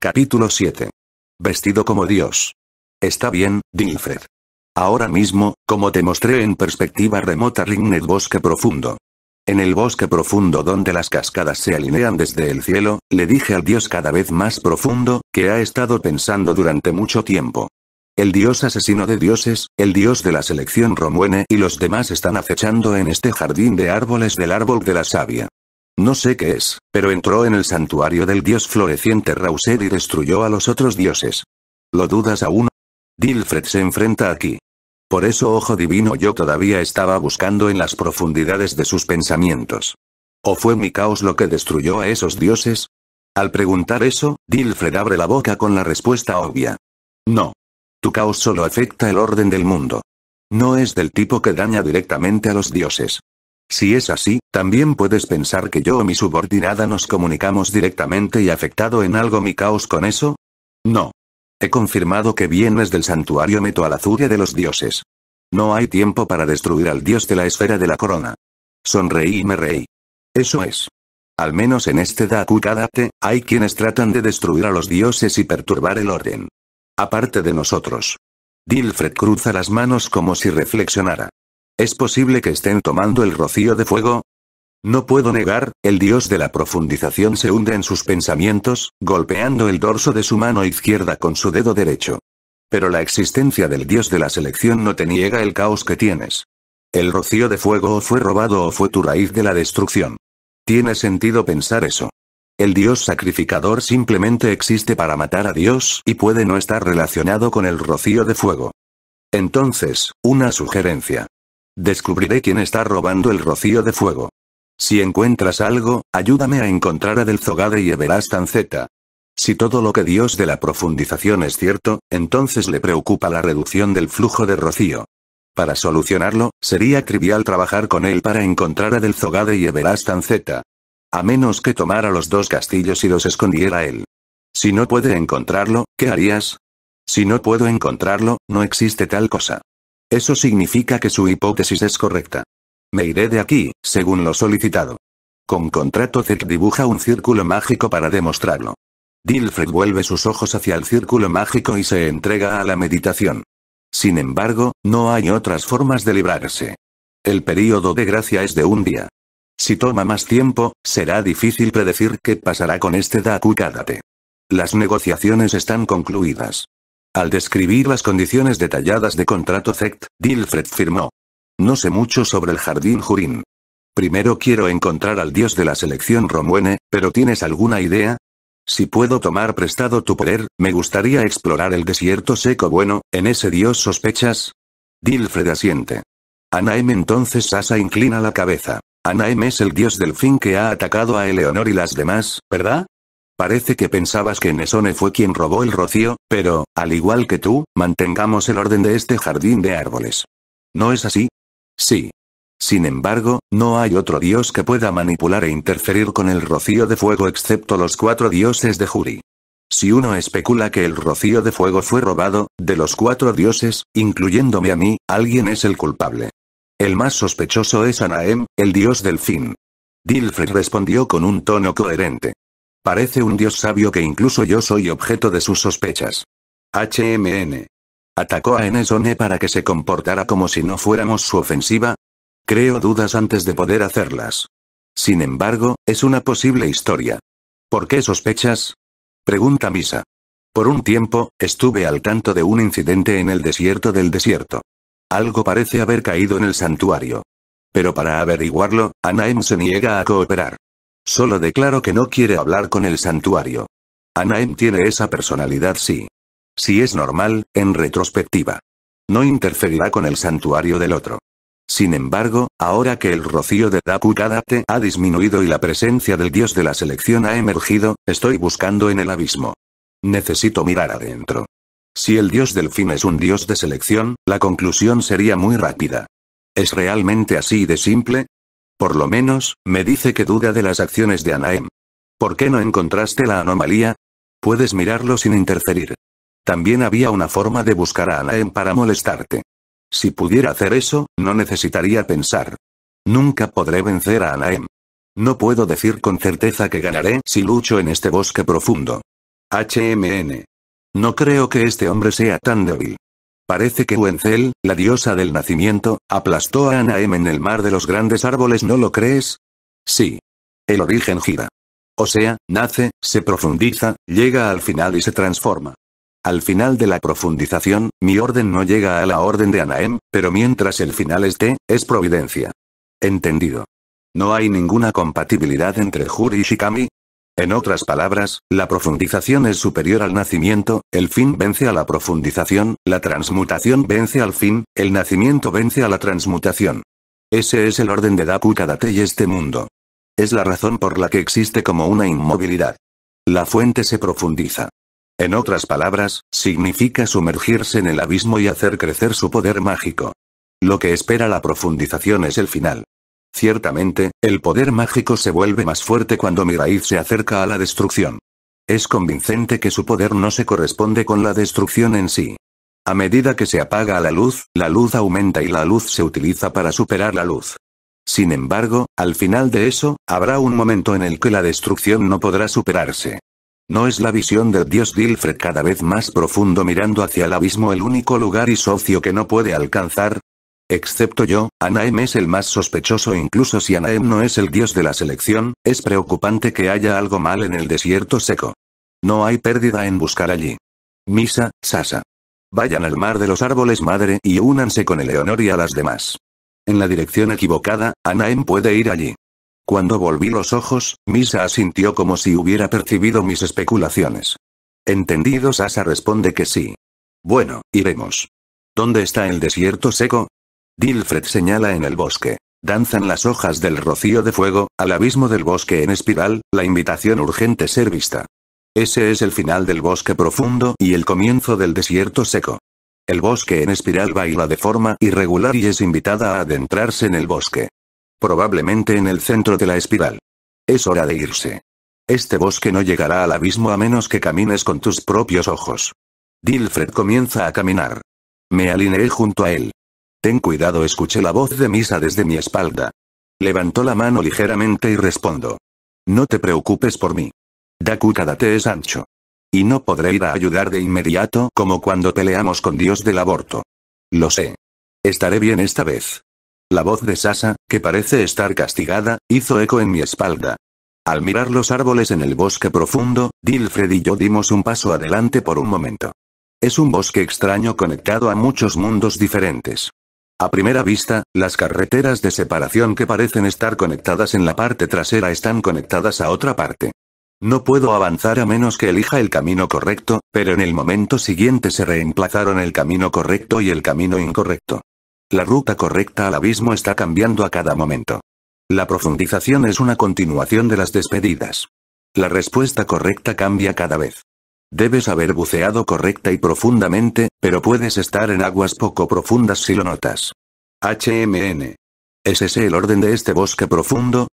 Capítulo 7. Vestido como dios. Está bien, Dilfred. Ahora mismo, como te mostré en perspectiva remota Rignet Bosque Profundo, en el bosque profundo donde las cascadas se alinean desde el cielo, le dije al dios cada vez más profundo, que ha estado pensando durante mucho tiempo. El dios asesino de dioses, el dios de la selección romuene y los demás están acechando en este jardín de árboles del árbol de la savia. No sé qué es, pero entró en el santuario del dios floreciente Rauser y destruyó a los otros dioses. ¿Lo dudas aún? Dilfred se enfrenta aquí. Por eso Ojo Divino yo todavía estaba buscando en las profundidades de sus pensamientos. ¿O fue mi caos lo que destruyó a esos dioses? Al preguntar eso, Dilfred abre la boca con la respuesta obvia. No. Tu caos solo afecta el orden del mundo. No es del tipo que daña directamente a los dioses. Si es así, también puedes pensar que yo o mi subordinada nos comunicamos directamente y afectado en algo mi caos con eso? No. He confirmado que vienes del santuario Meto zuria de los dioses. No hay tiempo para destruir al dios de la esfera de la corona. Sonreí y me reí. Eso es. Al menos en este Daku Kadate, hay quienes tratan de destruir a los dioses y perturbar el orden. Aparte de nosotros. Dilfred cruza las manos como si reflexionara. Es posible que estén tomando el rocío de fuego, no puedo negar, el dios de la profundización se hunde en sus pensamientos, golpeando el dorso de su mano izquierda con su dedo derecho. Pero la existencia del dios de la selección no te niega el caos que tienes. El rocío de fuego o fue robado o fue tu raíz de la destrucción. Tiene sentido pensar eso. El dios sacrificador simplemente existe para matar a Dios y puede no estar relacionado con el rocío de fuego. Entonces, una sugerencia. Descubriré quién está robando el rocío de fuego. Si encuentras algo, ayúdame a encontrar a Del Zogade y tan Zeta. Si todo lo que Dios de la profundización es cierto, entonces le preocupa la reducción del flujo de rocío. Para solucionarlo, sería trivial trabajar con él para encontrar a Del Zogade y tan Zeta. A menos que tomara los dos castillos y los escondiera él. Si no puede encontrarlo, ¿qué harías? Si no puedo encontrarlo, no existe tal cosa. Eso significa que su hipótesis es correcta. Me iré de aquí, según lo solicitado. Con contrato Zek dibuja un círculo mágico para demostrarlo. Dilfred vuelve sus ojos hacia el círculo mágico y se entrega a la meditación. Sin embargo, no hay otras formas de librarse. El período de gracia es de un día. Si toma más tiempo, será difícil predecir qué pasará con este Daku Kádate. Las negociaciones están concluidas. Al describir las condiciones detalladas de contrato Zect, Dilfred firmó. No sé mucho sobre el jardín Jurín. Primero quiero encontrar al dios de la selección romuene, pero ¿tienes alguna idea? Si puedo tomar prestado tu poder, me gustaría explorar el desierto seco bueno, ¿en ese dios sospechas? Dilfred asiente. Anaem entonces asa inclina la cabeza. Anaem es el dios del fin que ha atacado a Eleonor y las demás, ¿verdad? Parece que pensabas que Nesone fue quien robó el rocío, pero, al igual que tú, mantengamos el orden de este jardín de árboles. ¿No es así? Sí. Sin embargo, no hay otro dios que pueda manipular e interferir con el rocío de fuego excepto los cuatro dioses de Juri. Si uno especula que el rocío de fuego fue robado, de los cuatro dioses, incluyéndome a mí, alguien es el culpable. El más sospechoso es Anaem, el dios del fin. Dilfred respondió con un tono coherente. Parece un dios sabio que incluso yo soy objeto de sus sospechas. HMN. ¿Atacó a Enesone para que se comportara como si no fuéramos su ofensiva? Creo dudas antes de poder hacerlas. Sin embargo, es una posible historia. ¿Por qué sospechas? Pregunta Misa. Por un tiempo, estuve al tanto de un incidente en el desierto del desierto. Algo parece haber caído en el santuario. Pero para averiguarlo, Anaem se niega a cooperar. Solo declaro que no quiere hablar con el santuario. Anaem tiene esa personalidad sí. Si es normal, en retrospectiva. No interferirá con el santuario del otro. Sin embargo, ahora que el rocío de Kadate ha disminuido y la presencia del dios de la selección ha emergido, estoy buscando en el abismo. Necesito mirar adentro. Si el dios del fin es un dios de selección, la conclusión sería muy rápida. ¿Es realmente así de simple? Por lo menos, me dice que duda de las acciones de Anaem. ¿Por qué no encontraste la anomalía? Puedes mirarlo sin interferir. También había una forma de buscar a Anaem para molestarte. Si pudiera hacer eso, no necesitaría pensar. Nunca podré vencer a Anaem. No puedo decir con certeza que ganaré si lucho en este bosque profundo. HMN. No creo que este hombre sea tan débil. Parece que Wenzel, la diosa del nacimiento, aplastó a Anaem en el mar de los grandes árboles, ¿no lo crees? Sí. El origen gira. O sea, nace, se profundiza, llega al final y se transforma. Al final de la profundización, mi orden no llega a la orden de Anaem, pero mientras el final esté, es providencia. Entendido. No hay ninguna compatibilidad entre Juri y Shikami. En otras palabras, la profundización es superior al nacimiento, el fin vence a la profundización, la transmutación vence al fin, el nacimiento vence a la transmutación. Ese es el orden de Daku Kadate y este mundo. Es la razón por la que existe como una inmovilidad. La fuente se profundiza. En otras palabras, significa sumergirse en el abismo y hacer crecer su poder mágico. Lo que espera la profundización es el final. Ciertamente, el poder mágico se vuelve más fuerte cuando mi raíz se acerca a la destrucción. Es convincente que su poder no se corresponde con la destrucción en sí. A medida que se apaga la luz, la luz aumenta y la luz se utiliza para superar la luz. Sin embargo, al final de eso, habrá un momento en el que la destrucción no podrá superarse. ¿No es la visión del dios Dilfred cada vez más profundo mirando hacia el abismo el único lugar y socio que no puede alcanzar? Excepto yo, Anaem es el más sospechoso incluso si Anaem no es el dios de la selección, es preocupante que haya algo mal en el desierto seco. No hay pérdida en buscar allí. Misa, Sasa. Vayan al mar de los árboles madre y únanse con Eleonor y a las demás. En la dirección equivocada, Anaem puede ir allí. Cuando volví los ojos, Misa asintió como si hubiera percibido mis especulaciones. Entendido Sasa responde que sí. Bueno, iremos. ¿Dónde está el desierto seco? Dilfred señala en el bosque. Danzan las hojas del rocío de fuego, al abismo del bosque en espiral, la invitación urgente ser vista. Ese es el final del bosque profundo y el comienzo del desierto seco. El bosque en espiral baila de forma irregular y es invitada a adentrarse en el bosque. Probablemente en el centro de la espiral. Es hora de irse. Este bosque no llegará al abismo a menos que camines con tus propios ojos. Dilfred comienza a caminar. Me alineé junto a él. Ten cuidado, escuché la voz de Misa desde mi espalda. Levantó la mano ligeramente y respondo. No te preocupes por mí. Daku Kadate es ancho. Y no podré ir a ayudar de inmediato como cuando peleamos con Dios del aborto. Lo sé. Estaré bien esta vez. La voz de Sasa, que parece estar castigada, hizo eco en mi espalda. Al mirar los árboles en el bosque profundo, Dilfred y yo dimos un paso adelante por un momento. Es un bosque extraño conectado a muchos mundos diferentes. A primera vista, las carreteras de separación que parecen estar conectadas en la parte trasera están conectadas a otra parte. No puedo avanzar a menos que elija el camino correcto, pero en el momento siguiente se reemplazaron el camino correcto y el camino incorrecto. La ruta correcta al abismo está cambiando a cada momento. La profundización es una continuación de las despedidas. La respuesta correcta cambia cada vez. Debes haber buceado correcta y profundamente, pero puedes estar en aguas poco profundas si lo notas. HMN. ¿Es ese el orden de este bosque profundo?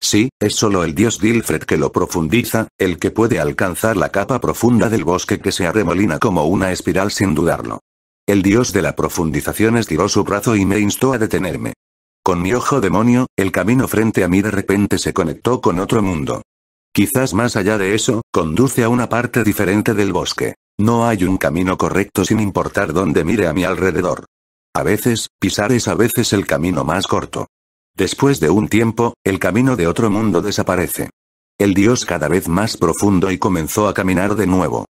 Sí, es solo el dios Dilfred que lo profundiza, el que puede alcanzar la capa profunda del bosque que se arremolina como una espiral sin dudarlo. El dios de la profundización estiró su brazo y me instó a detenerme. Con mi ojo demonio, el camino frente a mí de repente se conectó con otro mundo. Quizás más allá de eso, conduce a una parte diferente del bosque. No hay un camino correcto sin importar dónde mire a mi alrededor. A veces, pisar es a veces el camino más corto. Después de un tiempo, el camino de otro mundo desaparece. El dios cada vez más profundo y comenzó a caminar de nuevo.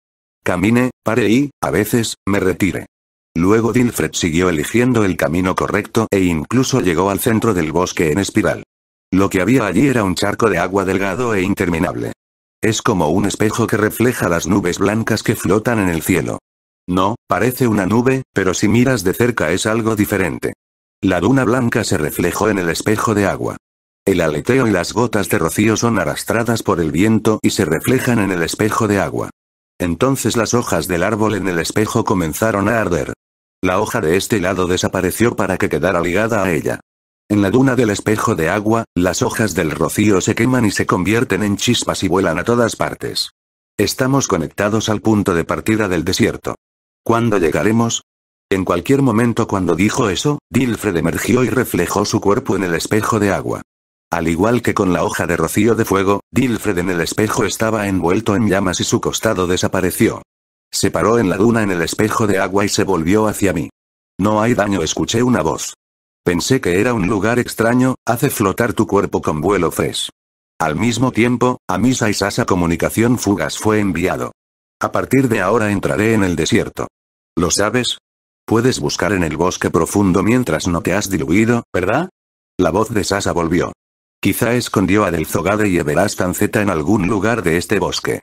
Camine, pare y, a veces, me retire. Luego Dilfred siguió eligiendo el camino correcto e incluso llegó al centro del bosque en espiral. Lo que había allí era un charco de agua delgado e interminable. Es como un espejo que refleja las nubes blancas que flotan en el cielo. No, parece una nube, pero si miras de cerca es algo diferente. La duna blanca se reflejó en el espejo de agua. El aleteo y las gotas de rocío son arrastradas por el viento y se reflejan en el espejo de agua. Entonces las hojas del árbol en el espejo comenzaron a arder. La hoja de este lado desapareció para que quedara ligada a ella. En la duna del espejo de agua, las hojas del rocío se queman y se convierten en chispas y vuelan a todas partes. Estamos conectados al punto de partida del desierto. ¿Cuándo llegaremos? En cualquier momento cuando dijo eso, Dilfred emergió y reflejó su cuerpo en el espejo de agua. Al igual que con la hoja de rocío de fuego, Dilfred en el espejo estaba envuelto en llamas y su costado desapareció. Se paró en la duna en el espejo de agua y se volvió hacia mí. No hay daño, escuché una voz. Pensé que era un lugar extraño, hace flotar tu cuerpo con vuelo fresco Al mismo tiempo, a Misa y Sasa Comunicación Fugas fue enviado. A partir de ahora entraré en el desierto. ¿Lo sabes? Puedes buscar en el bosque profundo mientras no te has diluido, ¿verdad? La voz de Sasa volvió. Quizá escondió a Delzogade y verás Z en algún lugar de este bosque.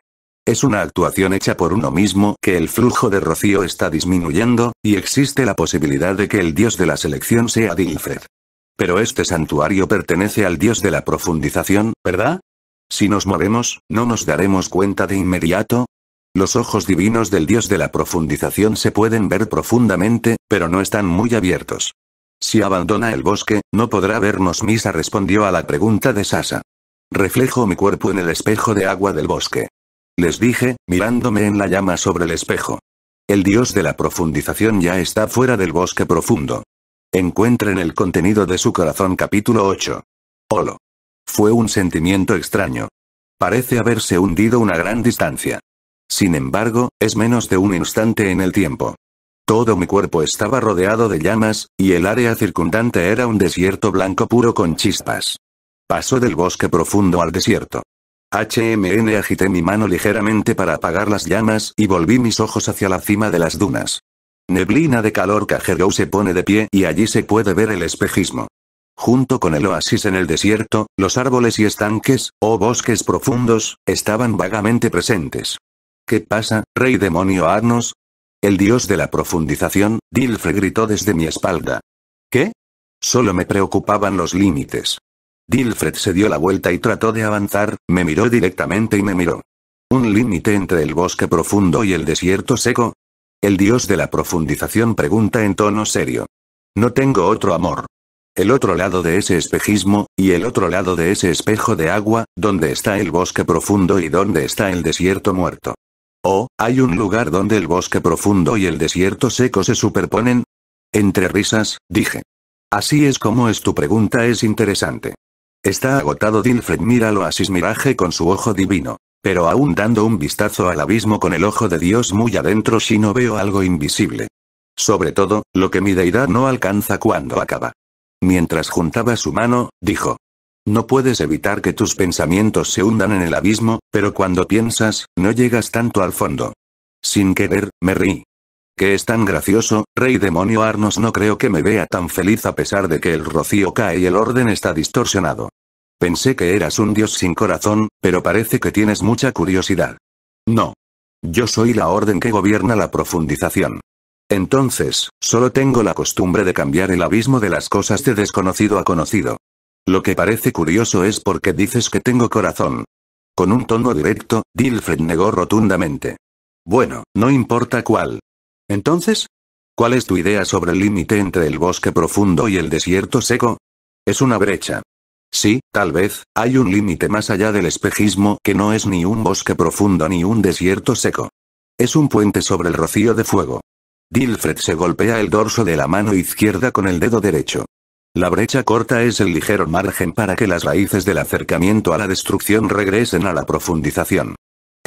Es una actuación hecha por uno mismo que el flujo de rocío está disminuyendo, y existe la posibilidad de que el dios de la selección sea Dilfred. Pero este santuario pertenece al dios de la profundización, ¿verdad? Si nos movemos, ¿no nos daremos cuenta de inmediato? Los ojos divinos del dios de la profundización se pueden ver profundamente, pero no están muy abiertos. Si abandona el bosque, no podrá vernos. Misa respondió a la pregunta de Sasa. Reflejo mi cuerpo en el espejo de agua del bosque les dije, mirándome en la llama sobre el espejo. El dios de la profundización ya está fuera del bosque profundo. Encuentren el contenido de su corazón capítulo 8. Olo. Fue un sentimiento extraño. Parece haberse hundido una gran distancia. Sin embargo, es menos de un instante en el tiempo. Todo mi cuerpo estaba rodeado de llamas, y el área circundante era un desierto blanco puro con chispas. Pasó del bosque profundo al desierto. HMN agité mi mano ligeramente para apagar las llamas y volví mis ojos hacia la cima de las dunas. Neblina de calor cajero se pone de pie y allí se puede ver el espejismo. Junto con el oasis en el desierto, los árboles y estanques, o bosques profundos, estaban vagamente presentes. ¿Qué pasa, rey demonio Arnos? El dios de la profundización, Dilfre gritó desde mi espalda. ¿Qué? Solo me preocupaban los límites. Dilfred se dio la vuelta y trató de avanzar, me miró directamente y me miró. Un límite entre el bosque profundo y el desierto seco, el dios de la profundización pregunta en tono serio. No tengo otro amor. El otro lado de ese espejismo, y el otro lado de ese espejo de agua, donde está el bosque profundo y dónde está el desierto muerto. ¿O oh, hay un lugar donde el bosque profundo y el desierto seco se superponen? Entre risas, dije. Así es como es tu pregunta es interesante. Está agotado Dilfred mira al oasis miraje con su ojo divino. Pero aún dando un vistazo al abismo con el ojo de Dios muy adentro si no veo algo invisible. Sobre todo, lo que mi deidad no alcanza cuando acaba. Mientras juntaba su mano, dijo. No puedes evitar que tus pensamientos se hundan en el abismo, pero cuando piensas, no llegas tanto al fondo. Sin querer, me reí que es tan gracioso, rey demonio Arnos no creo que me vea tan feliz a pesar de que el rocío cae y el orden está distorsionado. Pensé que eras un dios sin corazón, pero parece que tienes mucha curiosidad. No. Yo soy la orden que gobierna la profundización. Entonces, solo tengo la costumbre de cambiar el abismo de las cosas de desconocido a conocido. Lo que parece curioso es porque dices que tengo corazón. Con un tono directo, Dilfred negó rotundamente. Bueno, no importa cuál, entonces, ¿cuál es tu idea sobre el límite entre el bosque profundo y el desierto seco? Es una brecha. Sí, tal vez, hay un límite más allá del espejismo que no es ni un bosque profundo ni un desierto seco. Es un puente sobre el rocío de fuego. Dilfred se golpea el dorso de la mano izquierda con el dedo derecho. La brecha corta es el ligero margen para que las raíces del acercamiento a la destrucción regresen a la profundización.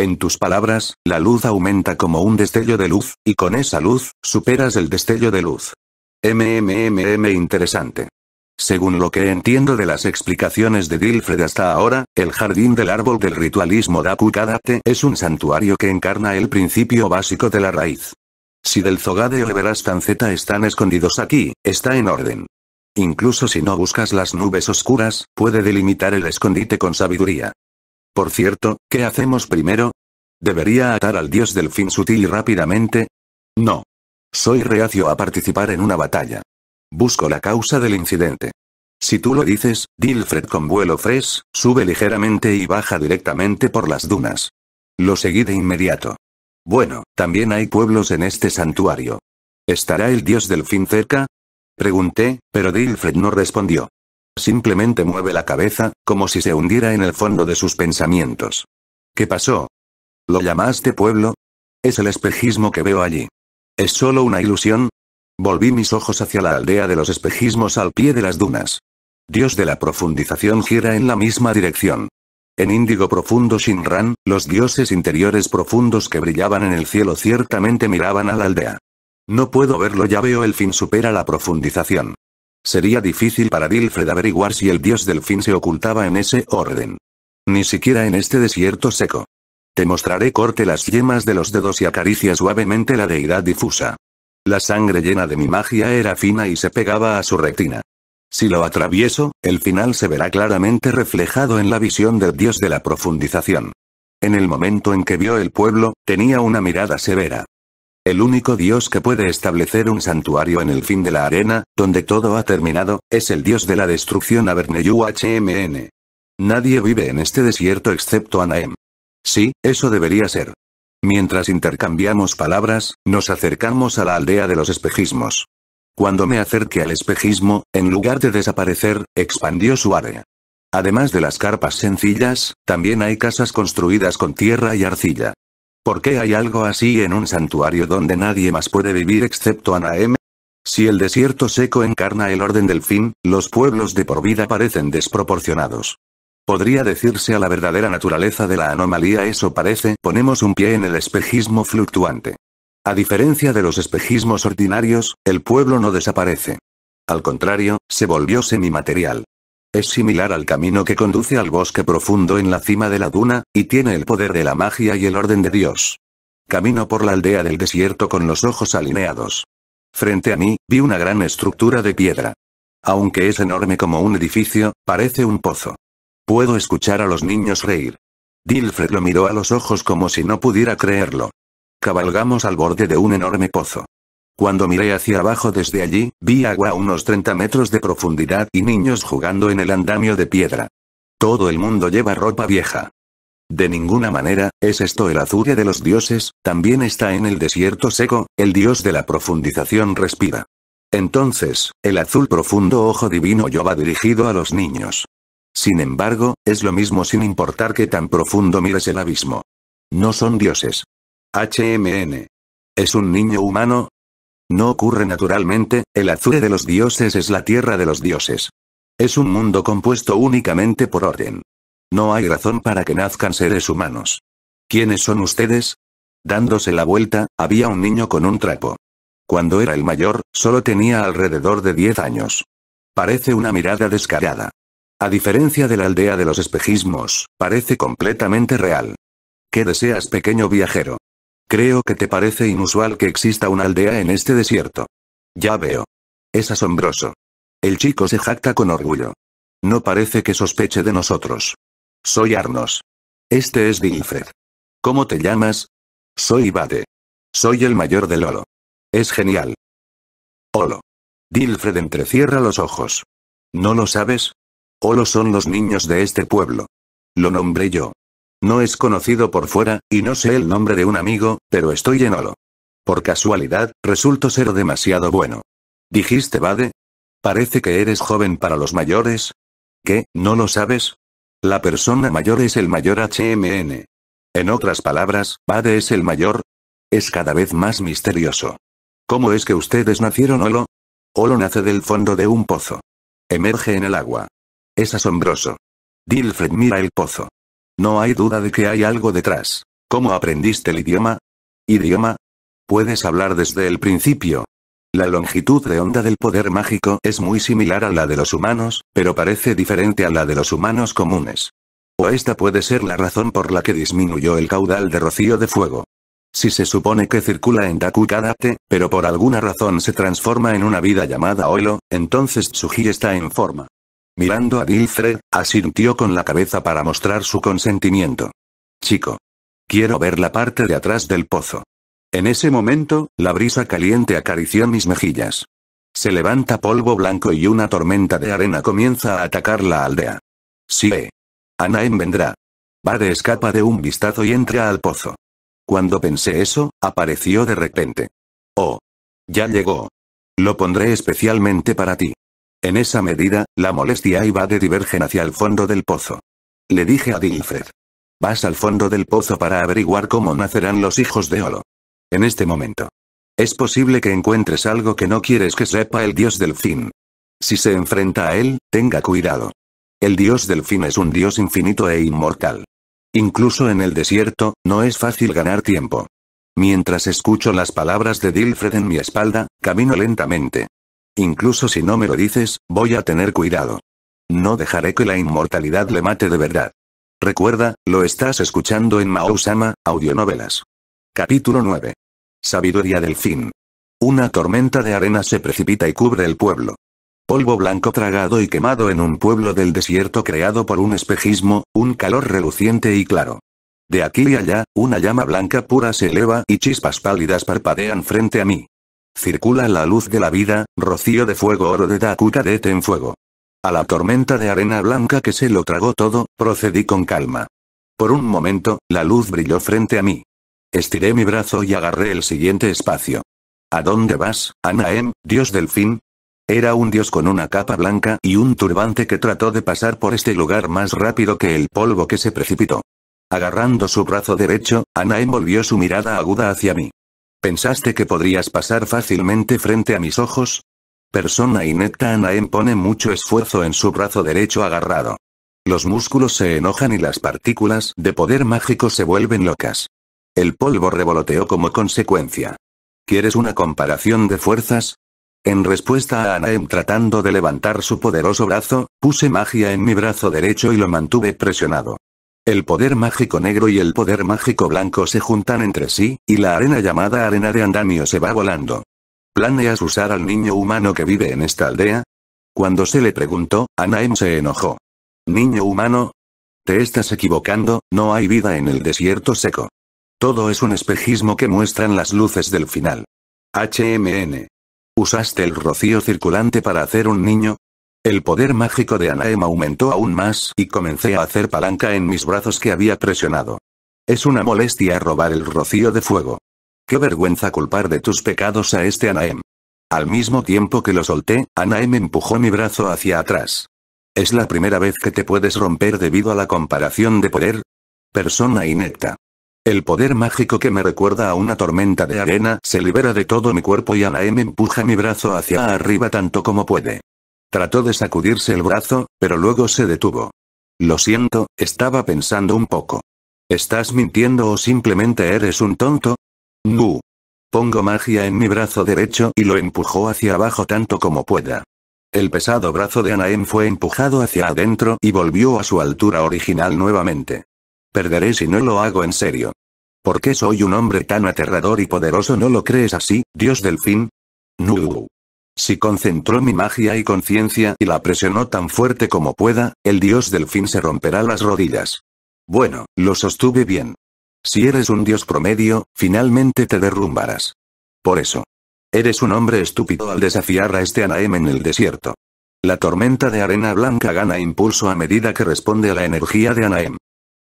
En tus palabras, la luz aumenta como un destello de luz, y con esa luz, superas el destello de luz. MMMM interesante. Según lo que entiendo de las explicaciones de Dilfred hasta ahora, el jardín del árbol del ritualismo Daku Kadate es un santuario que encarna el principio básico de la raíz. Si del Zogade o tan Z están escondidos aquí, está en orden. Incluso si no buscas las nubes oscuras, puede delimitar el escondite con sabiduría. Por cierto, ¿qué hacemos primero? ¿Debería atar al dios del fin sutil rápidamente? No. Soy reacio a participar en una batalla. Busco la causa del incidente. Si tú lo dices, Dilfred con vuelo fres, sube ligeramente y baja directamente por las dunas. Lo seguí de inmediato. Bueno, también hay pueblos en este santuario. ¿Estará el dios del fin cerca? Pregunté, pero Dilfred no respondió. Simplemente mueve la cabeza, como si se hundiera en el fondo de sus pensamientos. ¿Qué pasó? ¿Lo llamaste pueblo? Es el espejismo que veo allí. ¿Es solo una ilusión? Volví mis ojos hacia la aldea de los espejismos al pie de las dunas. Dios de la profundización gira en la misma dirección. En índigo profundo Shinran, los dioses interiores profundos que brillaban en el cielo ciertamente miraban a la aldea. No puedo verlo ya veo el fin supera la profundización. Sería difícil para Dilfred averiguar si el dios del fin se ocultaba en ese orden. Ni siquiera en este desierto seco. Te mostraré corte las yemas de los dedos y acaricia suavemente la deidad difusa. La sangre llena de mi magia era fina y se pegaba a su retina. Si lo atravieso, el final se verá claramente reflejado en la visión del dios de la profundización. En el momento en que vio el pueblo, tenía una mirada severa. El único dios que puede establecer un santuario en el fin de la arena, donde todo ha terminado, es el dios de la destrucción Averneyu HMN. Nadie vive en este desierto excepto Anaem. Sí, eso debería ser. Mientras intercambiamos palabras, nos acercamos a la aldea de los espejismos. Cuando me acerqué al espejismo, en lugar de desaparecer, expandió su área. Además de las carpas sencillas, también hay casas construidas con tierra y arcilla. ¿Por qué hay algo así en un santuario donde nadie más puede vivir excepto Anaem? Si el desierto seco encarna el orden del fin, los pueblos de por vida parecen desproporcionados. Podría decirse a la verdadera naturaleza de la anomalía eso parece, ponemos un pie en el espejismo fluctuante. A diferencia de los espejismos ordinarios, el pueblo no desaparece. Al contrario, se volvió semimaterial. Es similar al camino que conduce al bosque profundo en la cima de la duna, y tiene el poder de la magia y el orden de Dios. Camino por la aldea del desierto con los ojos alineados. Frente a mí, vi una gran estructura de piedra. Aunque es enorme como un edificio, parece un pozo. Puedo escuchar a los niños reír. Dilfred lo miró a los ojos como si no pudiera creerlo. Cabalgamos al borde de un enorme pozo. Cuando miré hacia abajo desde allí, vi agua a unos 30 metros de profundidad y niños jugando en el andamio de piedra. Todo el mundo lleva ropa vieja. De ninguna manera, ¿es esto el azul de los dioses? También está en el desierto seco, el dios de la profundización respira. Entonces, el azul profundo ojo divino yo va dirigido a los niños. Sin embargo, es lo mismo sin importar que tan profundo mires el abismo. No son dioses. HMN. Es un niño humano, no ocurre naturalmente, el Azure de los dioses es la tierra de los dioses. Es un mundo compuesto únicamente por orden. No hay razón para que nazcan seres humanos. ¿Quiénes son ustedes? Dándose la vuelta, había un niño con un trapo. Cuando era el mayor, solo tenía alrededor de 10 años. Parece una mirada descarada. A diferencia de la aldea de los espejismos, parece completamente real. ¿Qué deseas, pequeño viajero? Creo que te parece inusual que exista una aldea en este desierto. Ya veo. Es asombroso. El chico se jacta con orgullo. No parece que sospeche de nosotros. Soy Arnos. Este es Dilfred. ¿Cómo te llamas? Soy Ibade. Soy el mayor del Olo. Es genial. Olo. Dilfred entrecierra los ojos. ¿No lo sabes? Olo son los niños de este pueblo. Lo nombré yo. No es conocido por fuera, y no sé el nombre de un amigo, pero estoy en Olo. Por casualidad, resulto ser demasiado bueno. ¿Dijiste Bade? Parece que eres joven para los mayores. ¿Qué, no lo sabes? La persona mayor es el mayor HMN. En otras palabras, Bade es el mayor. Es cada vez más misterioso. ¿Cómo es que ustedes nacieron Olo? Olo nace del fondo de un pozo. Emerge en el agua. Es asombroso. Dilfred mira el pozo. No hay duda de que hay algo detrás. ¿Cómo aprendiste el idioma? ¿Idioma? Puedes hablar desde el principio. La longitud de onda del poder mágico es muy similar a la de los humanos, pero parece diferente a la de los humanos comunes. O esta puede ser la razón por la que disminuyó el caudal de rocío de fuego. Si se supone que circula en Kadate, pero por alguna razón se transforma en una vida llamada Oilo, entonces Tsuji está en forma. Mirando a Wilfred, asintió con la cabeza para mostrar su consentimiento. Chico. Quiero ver la parte de atrás del pozo. En ese momento, la brisa caliente acarició mis mejillas. Se levanta polvo blanco y una tormenta de arena comienza a atacar la aldea. Sí. Eh. Anaem vendrá. de escapa de un vistazo y entra al pozo. Cuando pensé eso, apareció de repente. Oh. Ya llegó. Lo pondré especialmente para ti. En esa medida, la molestia iba de divergen hacia el fondo del pozo. Le dije a Dilfred. Vas al fondo del pozo para averiguar cómo nacerán los hijos de Olo. En este momento. Es posible que encuentres algo que no quieres que sepa el dios del fin. Si se enfrenta a él, tenga cuidado. El dios del fin es un dios infinito e inmortal. Incluso en el desierto, no es fácil ganar tiempo. Mientras escucho las palabras de Dilfred en mi espalda, camino lentamente. Incluso si no me lo dices, voy a tener cuidado. No dejaré que la inmortalidad le mate de verdad. Recuerda, lo estás escuchando en Mao-sama, audionovelas. Capítulo 9. Sabiduría del fin. Una tormenta de arena se precipita y cubre el pueblo. Polvo blanco tragado y quemado en un pueblo del desierto creado por un espejismo, un calor reluciente y claro. De aquí y allá, una llama blanca pura se eleva y chispas pálidas parpadean frente a mí. Circula la luz de la vida, rocío de fuego oro de Dakuta de en fuego. A la tormenta de arena blanca que se lo tragó todo, procedí con calma. Por un momento, la luz brilló frente a mí. Estiré mi brazo y agarré el siguiente espacio. ¿A dónde vas, Anaem, dios del fin? Era un dios con una capa blanca y un turbante que trató de pasar por este lugar más rápido que el polvo que se precipitó. Agarrando su brazo derecho, Anaem volvió su mirada aguda hacia mí. ¿Pensaste que podrías pasar fácilmente frente a mis ojos? Persona inepta Anaem pone mucho esfuerzo en su brazo derecho agarrado. Los músculos se enojan y las partículas de poder mágico se vuelven locas. El polvo revoloteó como consecuencia. ¿Quieres una comparación de fuerzas? En respuesta a Anaem tratando de levantar su poderoso brazo, puse magia en mi brazo derecho y lo mantuve presionado. El poder mágico negro y el poder mágico blanco se juntan entre sí, y la arena llamada arena de andamio se va volando. ¿Planeas usar al niño humano que vive en esta aldea? Cuando se le preguntó, Anaem se enojó. Niño humano. Te estás equivocando, no hay vida en el desierto seco. Todo es un espejismo que muestran las luces del final. HMN. ¿Usaste el rocío circulante para hacer un niño? El poder mágico de Anaem aumentó aún más y comencé a hacer palanca en mis brazos que había presionado. Es una molestia robar el rocío de fuego. Qué vergüenza culpar de tus pecados a este Anaem. Al mismo tiempo que lo solté, Anaem empujó mi brazo hacia atrás. ¿Es la primera vez que te puedes romper debido a la comparación de poder? Persona inecta. El poder mágico que me recuerda a una tormenta de arena se libera de todo mi cuerpo y Anaem empuja mi brazo hacia arriba tanto como puede. Trató de sacudirse el brazo, pero luego se detuvo. Lo siento, estaba pensando un poco. ¿Estás mintiendo o simplemente eres un tonto? ¡Nu! Pongo magia en mi brazo derecho y lo empujó hacia abajo tanto como pueda. El pesado brazo de Anaem fue empujado hacia adentro y volvió a su altura original nuevamente. Perderé si no lo hago en serio. ¿Por qué soy un hombre tan aterrador y poderoso no lo crees así, dios del fin? ¡Nu! Si concentró mi magia y conciencia y la presionó tan fuerte como pueda, el dios del fin se romperá las rodillas. Bueno, lo sostuve bien. Si eres un dios promedio, finalmente te derrumbarás. Por eso. Eres un hombre estúpido al desafiar a este Anaem en el desierto. La tormenta de arena blanca gana impulso a medida que responde a la energía de Anaem.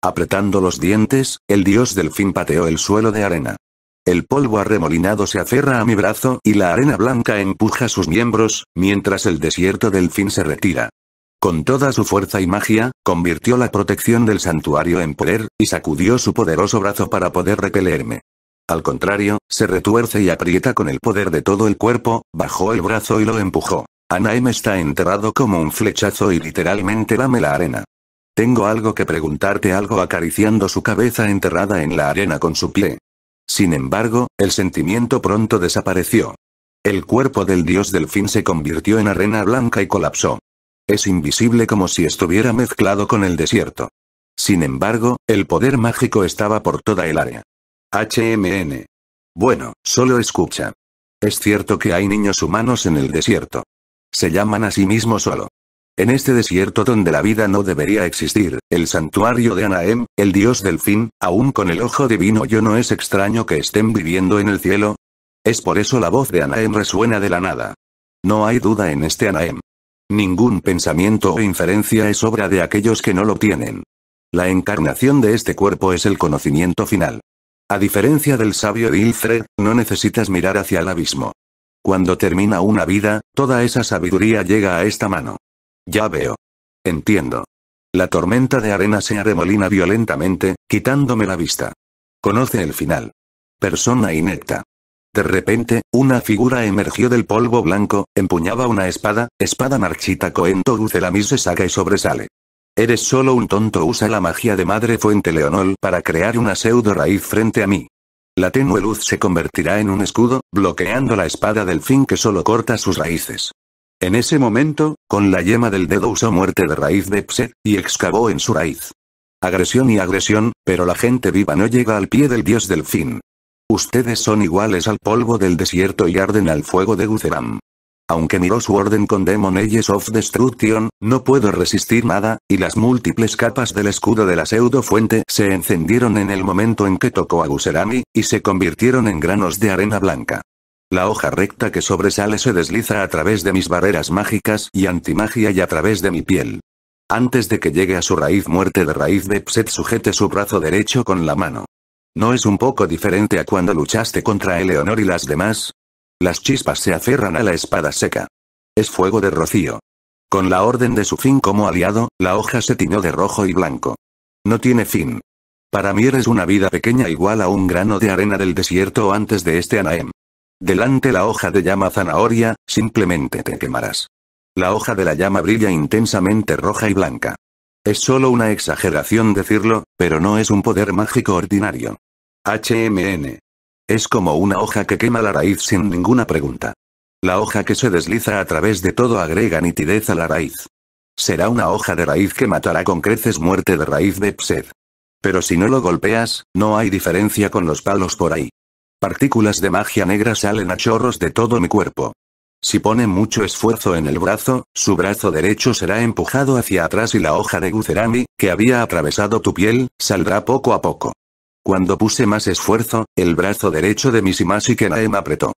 Apretando los dientes, el dios del fin pateó el suelo de arena. El polvo arremolinado se aferra a mi brazo y la arena blanca empuja sus miembros, mientras el desierto del fin se retira. Con toda su fuerza y magia, convirtió la protección del santuario en poder, y sacudió su poderoso brazo para poder repelerme. Al contrario, se retuerce y aprieta con el poder de todo el cuerpo, bajó el brazo y lo empujó. Anaem está enterrado como un flechazo y literalmente lame la arena. Tengo algo que preguntarte algo acariciando su cabeza enterrada en la arena con su pie. Sin embargo, el sentimiento pronto desapareció. El cuerpo del dios delfín se convirtió en arena blanca y colapsó. Es invisible como si estuviera mezclado con el desierto. Sin embargo, el poder mágico estaba por toda el área. HMN. Bueno, solo escucha. Es cierto que hay niños humanos en el desierto. Se llaman a sí mismos solo. En este desierto donde la vida no debería existir, el santuario de Anaem, el dios del fin, aún con el ojo divino yo no es extraño que estén viviendo en el cielo. Es por eso la voz de Anaem resuena de la nada. No hay duda en este Anaem. Ningún pensamiento o inferencia es obra de aquellos que no lo tienen. La encarnación de este cuerpo es el conocimiento final. A diferencia del sabio Dilfred, no necesitas mirar hacia el abismo. Cuando termina una vida, toda esa sabiduría llega a esta mano. Ya veo. Entiendo. La tormenta de arena se arremolina violentamente, quitándome la vista. Conoce el final. Persona inecta. De repente, una figura emergió del polvo blanco, empuñaba una espada, espada marchita coento la se saca y sobresale. Eres solo un tonto usa la magia de madre fuente Leonol para crear una pseudo raíz frente a mí. La tenue luz se convertirá en un escudo, bloqueando la espada del fin que solo corta sus raíces. En ese momento, con la yema del dedo usó muerte de raíz de Pse, y excavó en su raíz. Agresión y agresión, pero la gente viva no llega al pie del dios del fin. Ustedes son iguales al polvo del desierto y arden al fuego de Guceram. Aunque miró su orden con Demon Ages of Destruction, no puedo resistir nada, y las múltiples capas del escudo de la pseudo fuente se encendieron en el momento en que tocó a Guserami, y se convirtieron en granos de arena blanca. La hoja recta que sobresale se desliza a través de mis barreras mágicas y antimagia y a través de mi piel. Antes de que llegue a su raíz muerte de raíz Bepset sujete su brazo derecho con la mano. ¿No es un poco diferente a cuando luchaste contra Eleonor y las demás? Las chispas se aferran a la espada seca. Es fuego de rocío. Con la orden de su fin como aliado, la hoja se tiñó de rojo y blanco. No tiene fin. Para mí eres una vida pequeña igual a un grano de arena del desierto antes de este Anaem. Delante la hoja de llama zanahoria, simplemente te quemarás. La hoja de la llama brilla intensamente roja y blanca. Es solo una exageración decirlo, pero no es un poder mágico ordinario. HMN. Es como una hoja que quema la raíz sin ninguna pregunta. La hoja que se desliza a través de todo agrega nitidez a la raíz. Será una hoja de raíz que matará con creces muerte de raíz de Psed. Pero si no lo golpeas, no hay diferencia con los palos por ahí. Partículas de magia negra salen a chorros de todo mi cuerpo. Si pone mucho esfuerzo en el brazo, su brazo derecho será empujado hacia atrás y la hoja de Gucerami, que había atravesado tu piel, saldrá poco a poco. Cuando puse más esfuerzo, el brazo derecho de Kenae Kenaem apretó.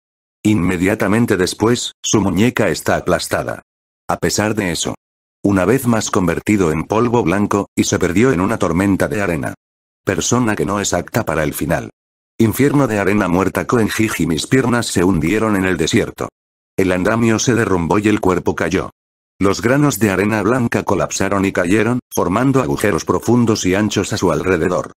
Inmediatamente después, su muñeca está aplastada. A pesar de eso. Una vez más convertido en polvo blanco, y se perdió en una tormenta de arena. Persona que no es apta para el final. Infierno de arena muerta y mis piernas se hundieron en el desierto. El andamio se derrumbó y el cuerpo cayó. Los granos de arena blanca colapsaron y cayeron, formando agujeros profundos y anchos a su alrededor.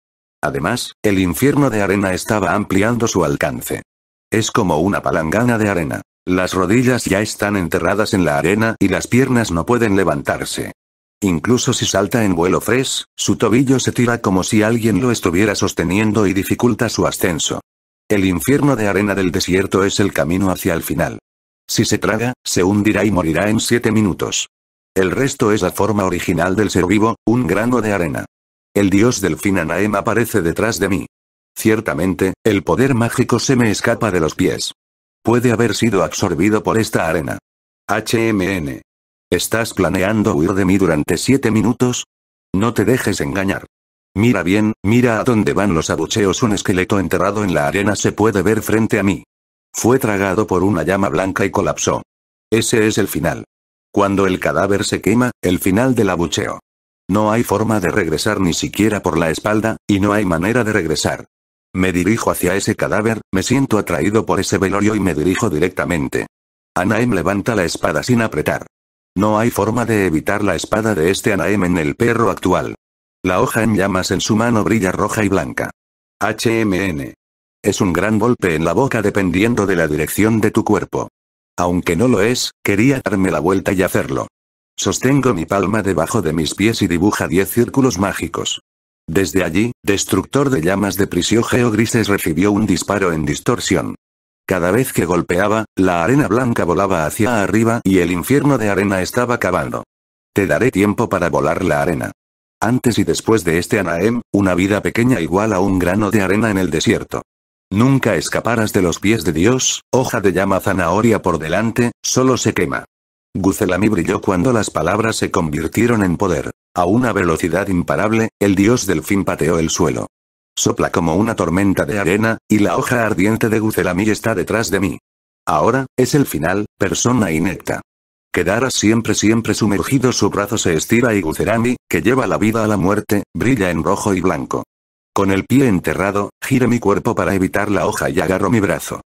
Además, el infierno de arena estaba ampliando su alcance. Es como una palangana de arena. Las rodillas ya están enterradas en la arena y las piernas no pueden levantarse. Incluso si salta en vuelo fres, su tobillo se tira como si alguien lo estuviera sosteniendo y dificulta su ascenso. El infierno de arena del desierto es el camino hacia el final. Si se traga, se hundirá y morirá en siete minutos. El resto es la forma original del ser vivo, un grano de arena. El dios del Anaem aparece detrás de mí. Ciertamente, el poder mágico se me escapa de los pies. Puede haber sido absorbido por esta arena. HMN. ¿Estás planeando huir de mí durante siete minutos? No te dejes engañar. Mira bien, mira a dónde van los abucheos. Un esqueleto enterrado en la arena se puede ver frente a mí. Fue tragado por una llama blanca y colapsó. Ese es el final. Cuando el cadáver se quema, el final del abucheo. No hay forma de regresar ni siquiera por la espalda, y no hay manera de regresar. Me dirijo hacia ese cadáver, me siento atraído por ese velorio y me dirijo directamente. Anaem levanta la espada sin apretar. No hay forma de evitar la espada de este Anaem en el perro actual. La hoja en llamas en su mano brilla roja y blanca. HMN. Es un gran golpe en la boca dependiendo de la dirección de tu cuerpo. Aunque no lo es, quería darme la vuelta y hacerlo. Sostengo mi palma debajo de mis pies y dibuja 10 círculos mágicos. Desde allí, Destructor de Llamas de prisión Geo Grises recibió un disparo en distorsión. Cada vez que golpeaba, la arena blanca volaba hacia arriba y el infierno de arena estaba cavando. Te daré tiempo para volar la arena. Antes y después de este Anaem, una vida pequeña igual a un grano de arena en el desierto. Nunca escaparás de los pies de Dios, hoja de llama zanahoria por delante, solo se quema. Guzelami brilló cuando las palabras se convirtieron en poder. A una velocidad imparable, el dios del fin pateó el suelo sopla como una tormenta de arena, y la hoja ardiente de Guzelami está detrás de mí. Ahora, es el final, persona inecta. Quedará siempre siempre sumergido su brazo se estira y Gucerami, que lleva la vida a la muerte, brilla en rojo y blanco. Con el pie enterrado, gira mi cuerpo para evitar la hoja y agarro mi brazo.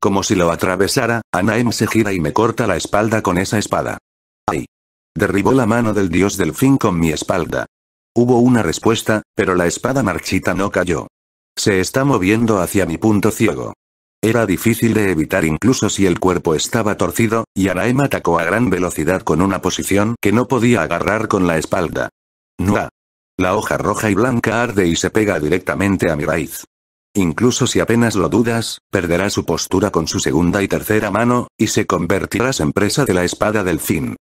Como si lo atravesara, Anaem se gira y me corta la espalda con esa espada. ¡Ay! Derribó la mano del dios del fin con mi espalda. Hubo una respuesta, pero la espada marchita no cayó. Se está moviendo hacia mi punto ciego. Era difícil de evitar incluso si el cuerpo estaba torcido, y Araem atacó a gran velocidad con una posición que no podía agarrar con la espalda. ¡Nua! La hoja roja y blanca arde y se pega directamente a mi raíz. Incluso si apenas lo dudas, perderá su postura con su segunda y tercera mano, y se convertirás en presa de la espada del fin.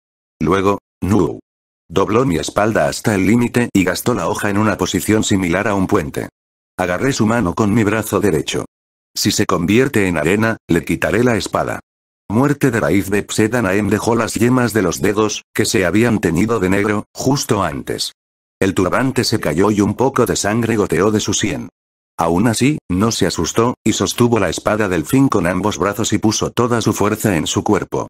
Luego, ¡nu! Dobló mi espalda hasta el límite y gastó la hoja en una posición similar a un puente. Agarré su mano con mi brazo derecho. Si se convierte en arena, le quitaré la espada. Muerte de raíz de dejó las yemas de los dedos, que se habían tenido de negro, justo antes. El turbante se cayó y un poco de sangre goteó de su sien. Aún así, no se asustó, y sostuvo la espada del fin con ambos brazos y puso toda su fuerza en su cuerpo.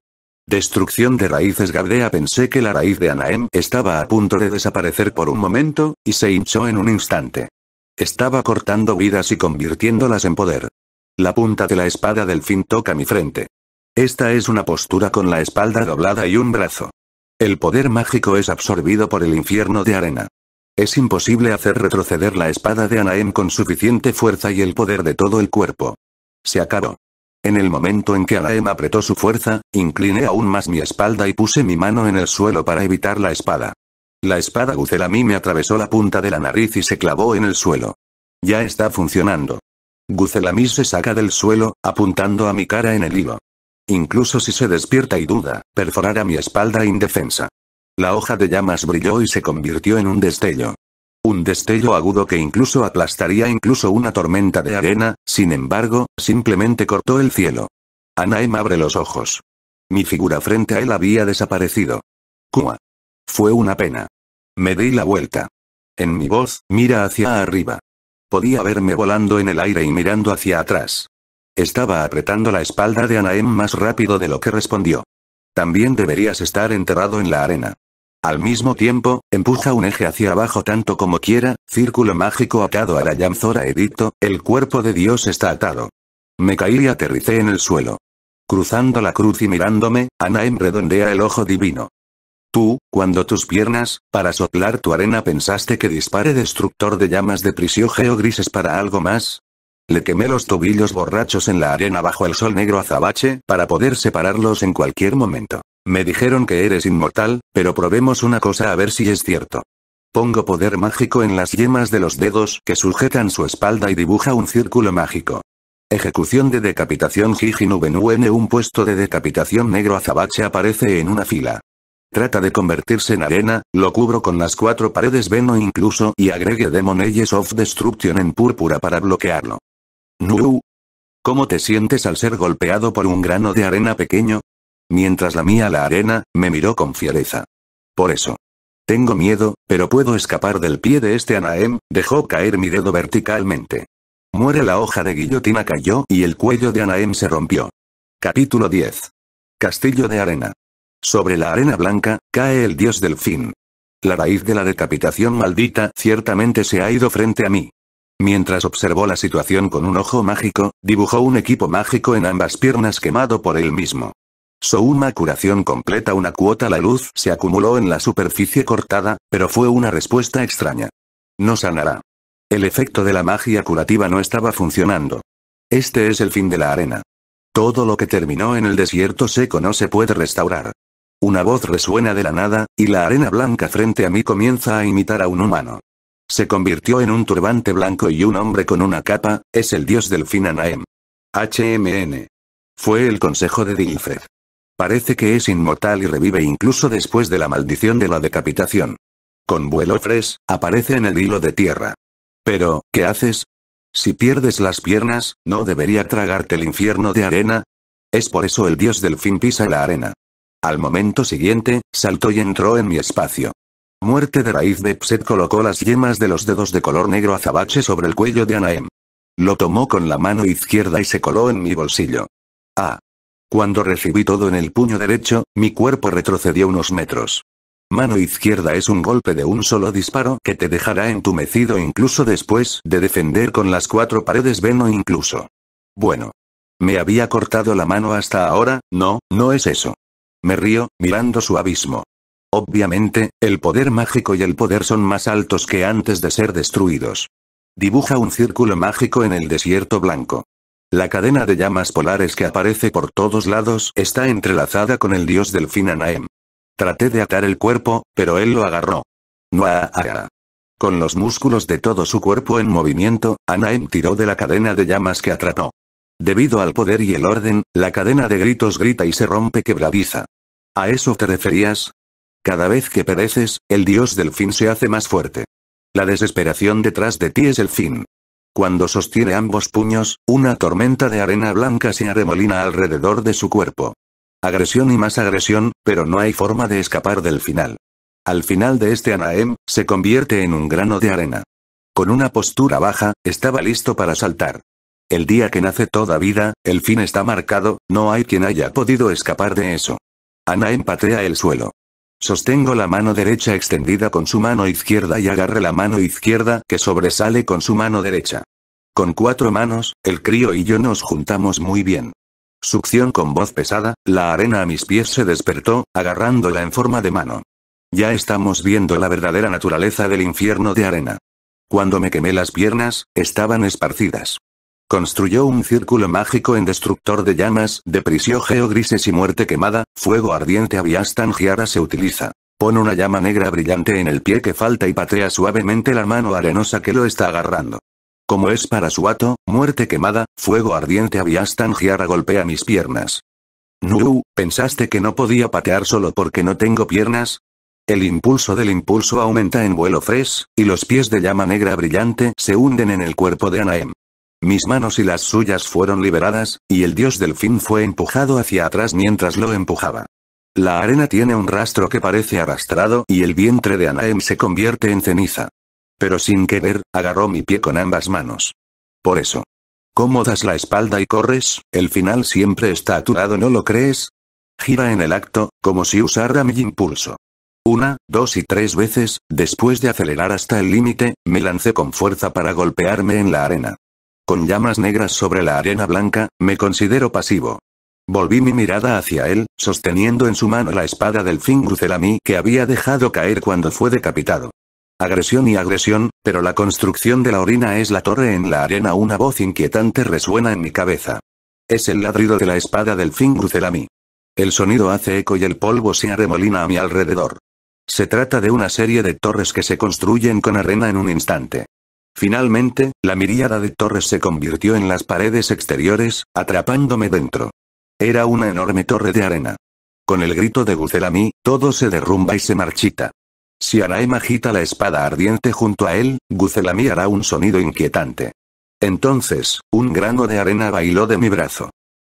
Destrucción de raíces Gardea pensé que la raíz de Anaem estaba a punto de desaparecer por un momento, y se hinchó en un instante. Estaba cortando vidas y convirtiéndolas en poder. La punta de la espada del fin toca mi frente. Esta es una postura con la espalda doblada y un brazo. El poder mágico es absorbido por el infierno de arena. Es imposible hacer retroceder la espada de Anaem con suficiente fuerza y el poder de todo el cuerpo. Se acabó. En el momento en que Alaem apretó su fuerza, incliné aún más mi espalda y puse mi mano en el suelo para evitar la espada. La espada Guzelami me atravesó la punta de la nariz y se clavó en el suelo. Ya está funcionando. Gucelami se saca del suelo, apuntando a mi cara en el hilo. Incluso si se despierta y duda, perforará mi espalda indefensa. La hoja de llamas brilló y se convirtió en un destello. Un destello agudo que incluso aplastaría incluso una tormenta de arena, sin embargo, simplemente cortó el cielo. Anaem abre los ojos. Mi figura frente a él había desaparecido. Kua. Fue una pena. Me di la vuelta. En mi voz, mira hacia arriba. Podía verme volando en el aire y mirando hacia atrás. Estaba apretando la espalda de Anaem más rápido de lo que respondió. También deberías estar enterrado en la arena. Al mismo tiempo, empuja un eje hacia abajo tanto como quiera, círculo mágico atado a Rayamzora edicto, el cuerpo de Dios está atado. Me caí y aterricé en el suelo. Cruzando la cruz y mirándome, Anaem redondea el ojo divino. Tú, cuando tus piernas, para soplar tu arena pensaste que dispare destructor de llamas de prisión grises para algo más, le quemé los tobillos borrachos en la arena bajo el sol negro azabache, para poder separarlos en cualquier momento. Me dijeron que eres inmortal, pero probemos una cosa a ver si es cierto. Pongo poder mágico en las yemas de los dedos que sujetan su espalda y dibuja un círculo mágico. Ejecución de decapitación Benu un puesto de decapitación negro azabache aparece en una fila. Trata de convertirse en arena, lo cubro con las cuatro paredes Veno incluso y agregue Demon Ages of Destruction en púrpura para bloquearlo. Nu. ¿Cómo te sientes al ser golpeado por un grano de arena pequeño? Mientras la lamía la arena, me miró con fiereza. Por eso. Tengo miedo, pero puedo escapar del pie de este Anaem, dejó caer mi dedo verticalmente. Muere la hoja de guillotina cayó y el cuello de Anaem se rompió. Capítulo 10. Castillo de arena. Sobre la arena blanca, cae el dios del fin. La raíz de la decapitación maldita ciertamente se ha ido frente a mí. Mientras observó la situación con un ojo mágico, dibujó un equipo mágico en ambas piernas quemado por él mismo. So una curación completa una cuota la luz se acumuló en la superficie cortada, pero fue una respuesta extraña. No sanará. El efecto de la magia curativa no estaba funcionando. Este es el fin de la arena. Todo lo que terminó en el desierto seco no se puede restaurar. Una voz resuena de la nada, y la arena blanca frente a mí comienza a imitar a un humano. Se convirtió en un turbante blanco y un hombre con una capa, es el dios del fin Anaem. HMN. Fue el consejo de Dilfred. Parece que es inmortal y revive incluso después de la maldición de la decapitación. Con vuelo fres, aparece en el hilo de tierra. Pero, ¿qué haces? Si pierdes las piernas, ¿no debería tragarte el infierno de arena? Es por eso el dios del fin pisa la arena. Al momento siguiente, saltó y entró en mi espacio. Muerte de raíz de Pset colocó las yemas de los dedos de color negro azabache sobre el cuello de Anaem. Lo tomó con la mano izquierda y se coló en mi bolsillo. Ah, cuando recibí todo en el puño derecho, mi cuerpo retrocedió unos metros. Mano izquierda es un golpe de un solo disparo que te dejará entumecido incluso después de defender con las cuatro paredes veno incluso. Bueno. Me había cortado la mano hasta ahora, no, no es eso. Me río, mirando su abismo. Obviamente, el poder mágico y el poder son más altos que antes de ser destruidos. Dibuja un círculo mágico en el desierto blanco. La cadena de llamas polares que aparece por todos lados está entrelazada con el dios del fin Anaem. Traté de atar el cuerpo, pero él lo agarró. Noa. Ah, ah. Con los músculos de todo su cuerpo en movimiento, Anaem tiró de la cadena de llamas que atrató. Debido al poder y el orden, la cadena de gritos grita y se rompe quebradiza. ¿A eso te referías? Cada vez que pereces, el dios del fin se hace más fuerte. La desesperación detrás de ti es el fin. Cuando sostiene ambos puños, una tormenta de arena blanca se arremolina alrededor de su cuerpo. Agresión y más agresión, pero no hay forma de escapar del final. Al final de este Anaem, se convierte en un grano de arena. Con una postura baja, estaba listo para saltar. El día que nace toda vida, el fin está marcado, no hay quien haya podido escapar de eso. Anaem patea el suelo. Sostengo la mano derecha extendida con su mano izquierda y agarre la mano izquierda que sobresale con su mano derecha. Con cuatro manos, el crío y yo nos juntamos muy bien. Succión con voz pesada, la arena a mis pies se despertó, agarrándola en forma de mano. Ya estamos viendo la verdadera naturaleza del infierno de arena. Cuando me quemé las piernas, estaban esparcidas. Construyó un círculo mágico en destructor de llamas, de geo grises y muerte quemada, fuego ardiente aviastangiara se utiliza. Pone una llama negra brillante en el pie que falta y patea suavemente la mano arenosa que lo está agarrando. Como es para su ato, muerte quemada, fuego ardiente aviastangiara golpea mis piernas. Nuru, ¿pensaste que no podía patear solo porque no tengo piernas? El impulso del impulso aumenta en vuelo fres, y los pies de llama negra brillante se hunden en el cuerpo de Anaem. Mis manos y las suyas fueron liberadas, y el dios del fin fue empujado hacia atrás mientras lo empujaba. La arena tiene un rastro que parece arrastrado y el vientre de Anaem se convierte en ceniza. Pero sin querer, agarró mi pie con ambas manos. Por eso. ¿Cómo das la espalda y corres? El final siempre está aturado, ¿no lo crees? Gira en el acto, como si usara mi impulso. Una, dos y tres veces, después de acelerar hasta el límite, me lancé con fuerza para golpearme en la arena con llamas negras sobre la arena blanca, me considero pasivo. Volví mi mirada hacia él, sosteniendo en su mano la espada del gruzelami que había dejado caer cuando fue decapitado. Agresión y agresión, pero la construcción de la orina es la torre en la arena. Una voz inquietante resuena en mi cabeza. Es el ladrido de la espada del gruzelami. El sonido hace eco y el polvo se arremolina a mi alrededor. Se trata de una serie de torres que se construyen con arena en un instante. Finalmente, la miríada de torres se convirtió en las paredes exteriores, atrapándome dentro. Era una enorme torre de arena. Con el grito de Guzelami, todo se derrumba y se marchita. Si Anaem agita la espada ardiente junto a él, Guzelami hará un sonido inquietante. Entonces, un grano de arena bailó de mi brazo.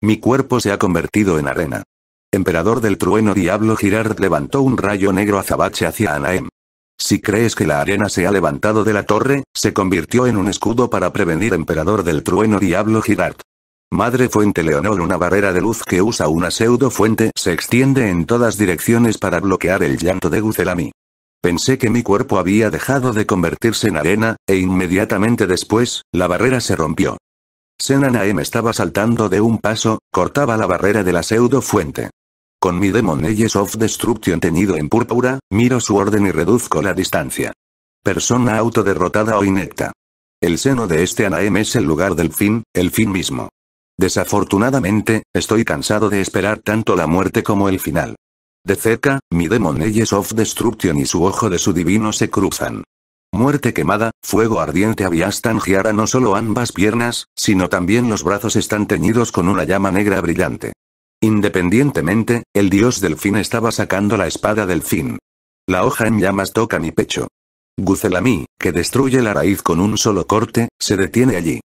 Mi cuerpo se ha convertido en arena. Emperador del trueno Diablo Girard levantó un rayo negro azabache hacia Anaem. Si crees que la arena se ha levantado de la torre, se convirtió en un escudo para prevenir emperador del trueno Diablo Girard. Madre Fuente Leonor Una barrera de luz que usa una pseudo fuente se extiende en todas direcciones para bloquear el llanto de Guzelami. Pensé que mi cuerpo había dejado de convertirse en arena, e inmediatamente después, la barrera se rompió. Senanaem estaba saltando de un paso, cortaba la barrera de la pseudo fuente. Con mi Demon Ages of Destruction teñido en púrpura, miro su orden y reduzco la distancia. Persona autoderrotada o inecta. El seno de este Anaem es el lugar del fin, el fin mismo. Desafortunadamente, estoy cansado de esperar tanto la muerte como el final. De cerca, mi Demon Ages of Destruction y su ojo de su divino se cruzan. Muerte quemada, fuego ardiente avias no solo ambas piernas, sino también los brazos están teñidos con una llama negra brillante. Independientemente, el dios del fin estaba sacando la espada del fin. La hoja en llamas toca mi pecho. Guzelami, que destruye la raíz con un solo corte, se detiene allí.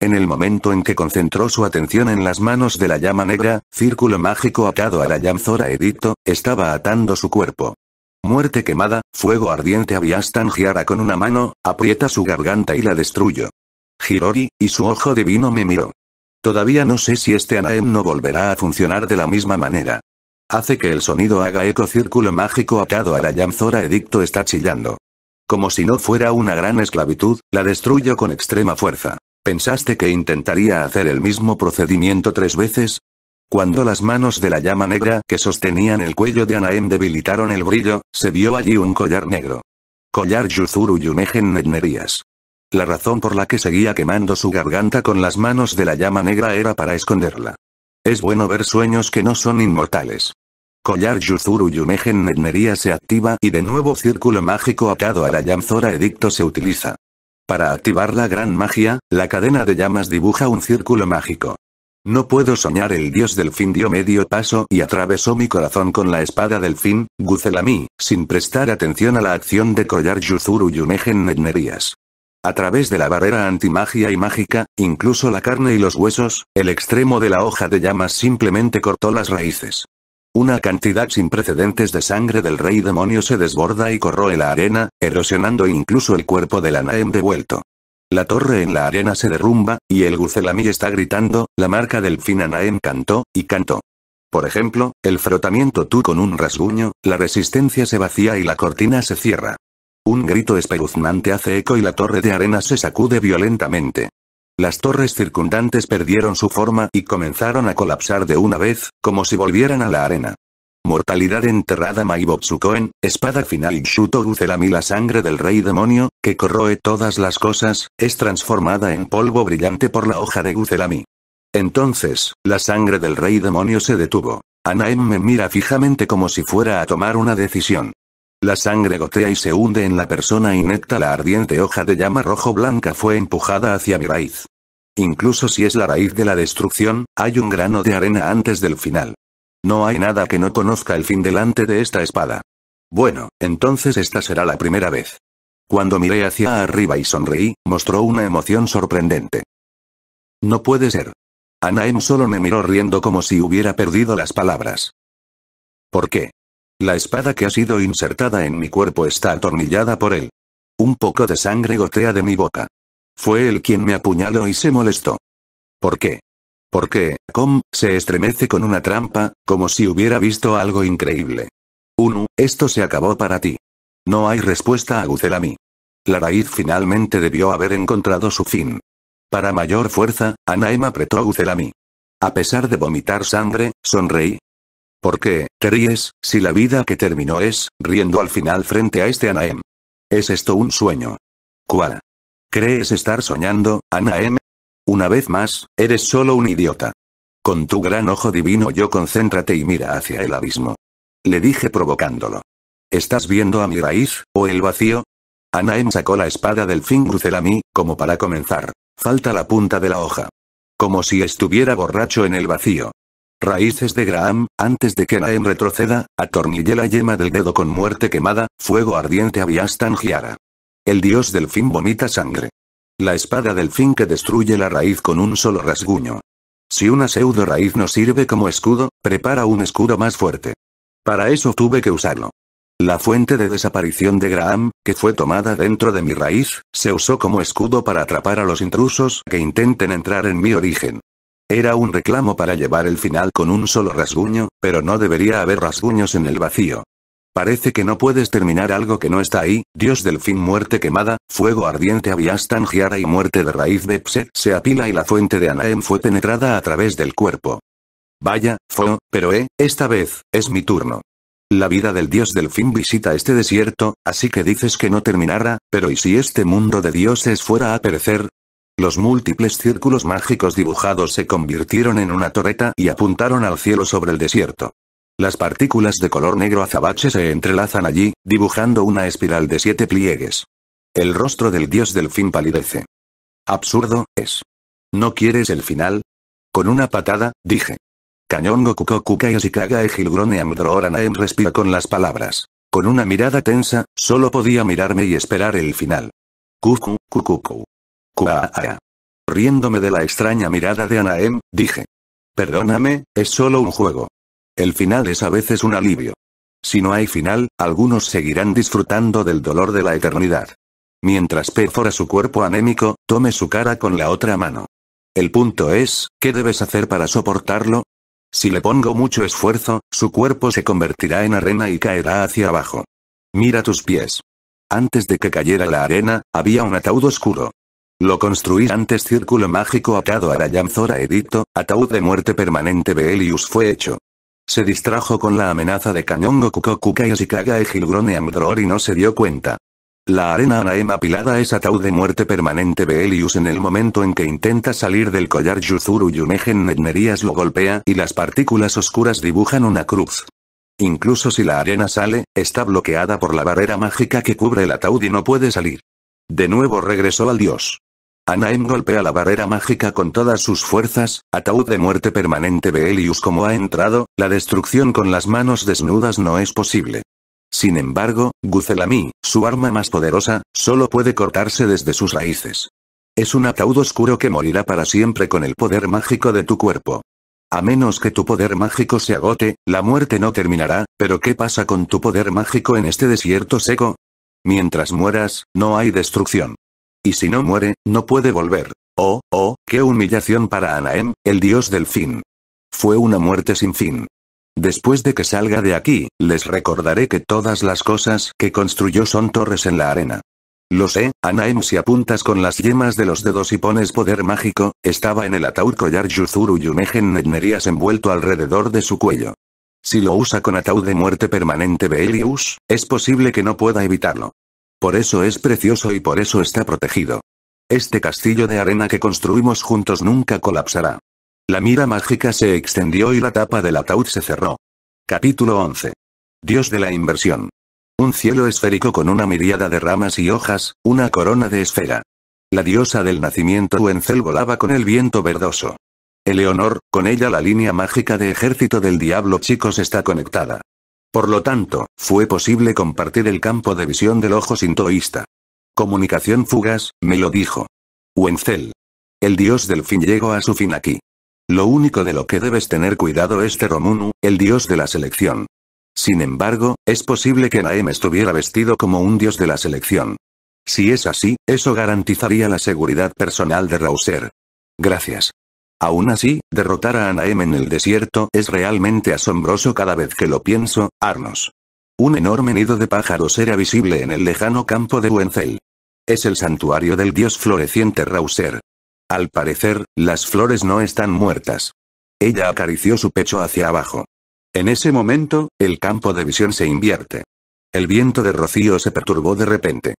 En el momento en que concentró su atención en las manos de la llama negra, círculo mágico atado a la llamzora edicto, estaba atando su cuerpo. Muerte quemada, fuego ardiente Aviastan Giara con una mano, aprieta su garganta y la destruyo. Hirori, y su ojo divino me miró. Todavía no sé si este Anaem no volverá a funcionar de la misma manera. Hace que el sonido haga eco círculo mágico atado a la yamzora edicto está chillando. Como si no fuera una gran esclavitud, la destruyo con extrema fuerza. ¿Pensaste que intentaría hacer el mismo procedimiento tres veces? Cuando las manos de la llama negra que sostenían el cuello de Anaem debilitaron el brillo, se vio allí un collar negro. Collar Yuzuru Yumegen Nednerías. La razón por la que seguía quemando su garganta con las manos de la llama negra era para esconderla. Es bueno ver sueños que no son inmortales. Collar Yuzuru Yumegen Netnería se activa y de nuevo círculo mágico atado a la Yamzora Edicto se utiliza. Para activar la gran magia, la cadena de llamas dibuja un círculo mágico. No puedo soñar el dios del fin dio medio paso y atravesó mi corazón con la espada del fin, Guzelami, sin prestar atención a la acción de collar Yuzuru Yumegen Netnerías. A través de la barrera antimagia y mágica, incluso la carne y los huesos, el extremo de la hoja de llamas simplemente cortó las raíces. Una cantidad sin precedentes de sangre del rey demonio se desborda y corroe la arena, erosionando incluso el cuerpo de la Naem devuelto. La torre en la arena se derrumba, y el Guzelami está gritando, la marca del fin Anaem cantó, y cantó. Por ejemplo, el frotamiento tú con un rasguño, la resistencia se vacía y la cortina se cierra. Un grito espeluznante hace eco y la torre de arena se sacude violentamente. Las torres circundantes perdieron su forma y comenzaron a colapsar de una vez, como si volvieran a la arena. Mortalidad enterrada Maibotsukoen, espada final Shuto Guzelami la sangre del rey demonio, que corroe todas las cosas, es transformada en polvo brillante por la hoja de Guzelami. Entonces, la sangre del rey demonio se detuvo. Anaem me mira fijamente como si fuera a tomar una decisión. La sangre gotea y se hunde en la persona inecta. La ardiente hoja de llama rojo-blanca fue empujada hacia mi raíz. Incluso si es la raíz de la destrucción, hay un grano de arena antes del final. No hay nada que no conozca el fin delante de esta espada. Bueno, entonces esta será la primera vez. Cuando miré hacia arriba y sonreí, mostró una emoción sorprendente. No puede ser. Anaem solo me miró riendo como si hubiera perdido las palabras. ¿Por qué? La espada que ha sido insertada en mi cuerpo está atornillada por él. Un poco de sangre gotea de mi boca. Fue él quien me apuñaló y se molestó. ¿Por qué? Porque, Com, se estremece con una trampa, como si hubiera visto algo increíble. Uno, esto se acabó para ti. No hay respuesta a Gucelami. La raíz finalmente debió haber encontrado su fin. Para mayor fuerza, Anaem apretó a Gucelami. A pesar de vomitar sangre, sonreí, ¿Por qué, te ríes, si la vida que terminó es, riendo al final frente a este Anaem? ¿Es esto un sueño? ¿Cuál? ¿Crees estar soñando, Anaem? Una vez más, eres solo un idiota. Con tu gran ojo divino yo concéntrate y mira hacia el abismo. Le dije provocándolo. ¿Estás viendo a mi raíz, o el vacío? Anaem sacó la espada del Fingrucel a mí, como para comenzar. Falta la punta de la hoja. Como si estuviera borracho en el vacío. Raíces de Graham, antes de que Naem retroceda, atornillé la yema del dedo con muerte quemada, fuego ardiente había Giara. El dios del fin vomita sangre. La espada del fin que destruye la raíz con un solo rasguño. Si una pseudo raíz no sirve como escudo, prepara un escudo más fuerte. Para eso tuve que usarlo. La fuente de desaparición de Graham, que fue tomada dentro de mi raíz, se usó como escudo para atrapar a los intrusos que intenten entrar en mi origen. Era un reclamo para llevar el final con un solo rasguño, pero no debería haber rasguños en el vacío. Parece que no puedes terminar algo que no está ahí, dios del fin muerte quemada, fuego ardiente había tangiara y muerte de raíz de pse, se apila y la fuente de Anaem fue penetrada a través del cuerpo. Vaya, Fo, pero eh, esta vez, es mi turno. La vida del dios del fin visita este desierto, así que dices que no terminará, pero ¿y si este mundo de dioses fuera a perecer? Los múltiples círculos mágicos dibujados se convirtieron en una torreta y apuntaron al cielo sobre el desierto. Las partículas de color negro azabache se entrelazan allí, dibujando una espiral de siete pliegues. El rostro del dios del fin palidece. Absurdo, es. ¿No quieres el final? Con una patada, dije. Cañón Goku y Shikaga e Gilgrone Amdrooranaem respira con las palabras. Con una mirada tensa, solo podía mirarme y esperar el final. Cucu, Riéndome de la extraña mirada de Anaem, dije. Perdóname, es solo un juego. El final es a veces un alivio. Si no hay final, algunos seguirán disfrutando del dolor de la eternidad. Mientras perfora su cuerpo anémico, tome su cara con la otra mano. El punto es, ¿qué debes hacer para soportarlo? Si le pongo mucho esfuerzo, su cuerpo se convertirá en arena y caerá hacia abajo. Mira tus pies. Antes de que cayera la arena, había un ataúd oscuro. Lo construí antes círculo mágico atado a Rayamzora edicto, ataúd de muerte permanente Belius fue hecho. Se distrajo con la amenaza de cañón Kukoku y e Gilgrone Amdror y no se dio cuenta. La arena anaema pilada es ataúd de muerte permanente Belius en el momento en que intenta salir del collar Yuzuru Yumegen Netnerías lo golpea y las partículas oscuras dibujan una cruz. Incluso si la arena sale, está bloqueada por la barrera mágica que cubre el ataúd y no puede salir. De nuevo regresó al dios. Anaem golpea la barrera mágica con todas sus fuerzas, ataúd de muerte permanente Helius como ha entrado, la destrucción con las manos desnudas no es posible. Sin embargo, Guzelami, su arma más poderosa, solo puede cortarse desde sus raíces. Es un ataúd oscuro que morirá para siempre con el poder mágico de tu cuerpo. A menos que tu poder mágico se agote, la muerte no terminará, pero ¿qué pasa con tu poder mágico en este desierto seco? Mientras mueras, no hay destrucción y si no muere, no puede volver. Oh, oh, qué humillación para Anaem, el dios del fin. Fue una muerte sin fin. Después de que salga de aquí, les recordaré que todas las cosas que construyó son torres en la arena. Lo sé, Anaem si apuntas con las yemas de los dedos y pones poder mágico, estaba en el ataúd collar Yuzuru en Netnerías envuelto alrededor de su cuello. Si lo usa con ataúd de muerte permanente elius es posible que no pueda evitarlo. Por eso es precioso y por eso está protegido. Este castillo de arena que construimos juntos nunca colapsará. La mira mágica se extendió y la tapa del ataúd se cerró. Capítulo 11. Dios de la inversión. Un cielo esférico con una miriada de ramas y hojas, una corona de esfera. La diosa del nacimiento Wenzel volaba con el viento verdoso. Eleonor, con ella la línea mágica de ejército del diablo chicos está conectada. Por lo tanto, fue posible compartir el campo de visión del ojo sintoísta. Comunicación fugaz, me lo dijo. Wenzel. El dios del fin llegó a su fin aquí. Lo único de lo que debes tener cuidado es Romunu, el dios de la selección. Sin embargo, es posible que Naem estuviera vestido como un dios de la selección. Si es así, eso garantizaría la seguridad personal de Rauser. Gracias. Aún así, derrotar a Anaem en el desierto es realmente asombroso cada vez que lo pienso, Arnos. Un enorme nido de pájaros era visible en el lejano campo de Wenzel. Es el santuario del dios floreciente Rauser. Al parecer, las flores no están muertas. Ella acarició su pecho hacia abajo. En ese momento, el campo de visión se invierte. El viento de rocío se perturbó de repente.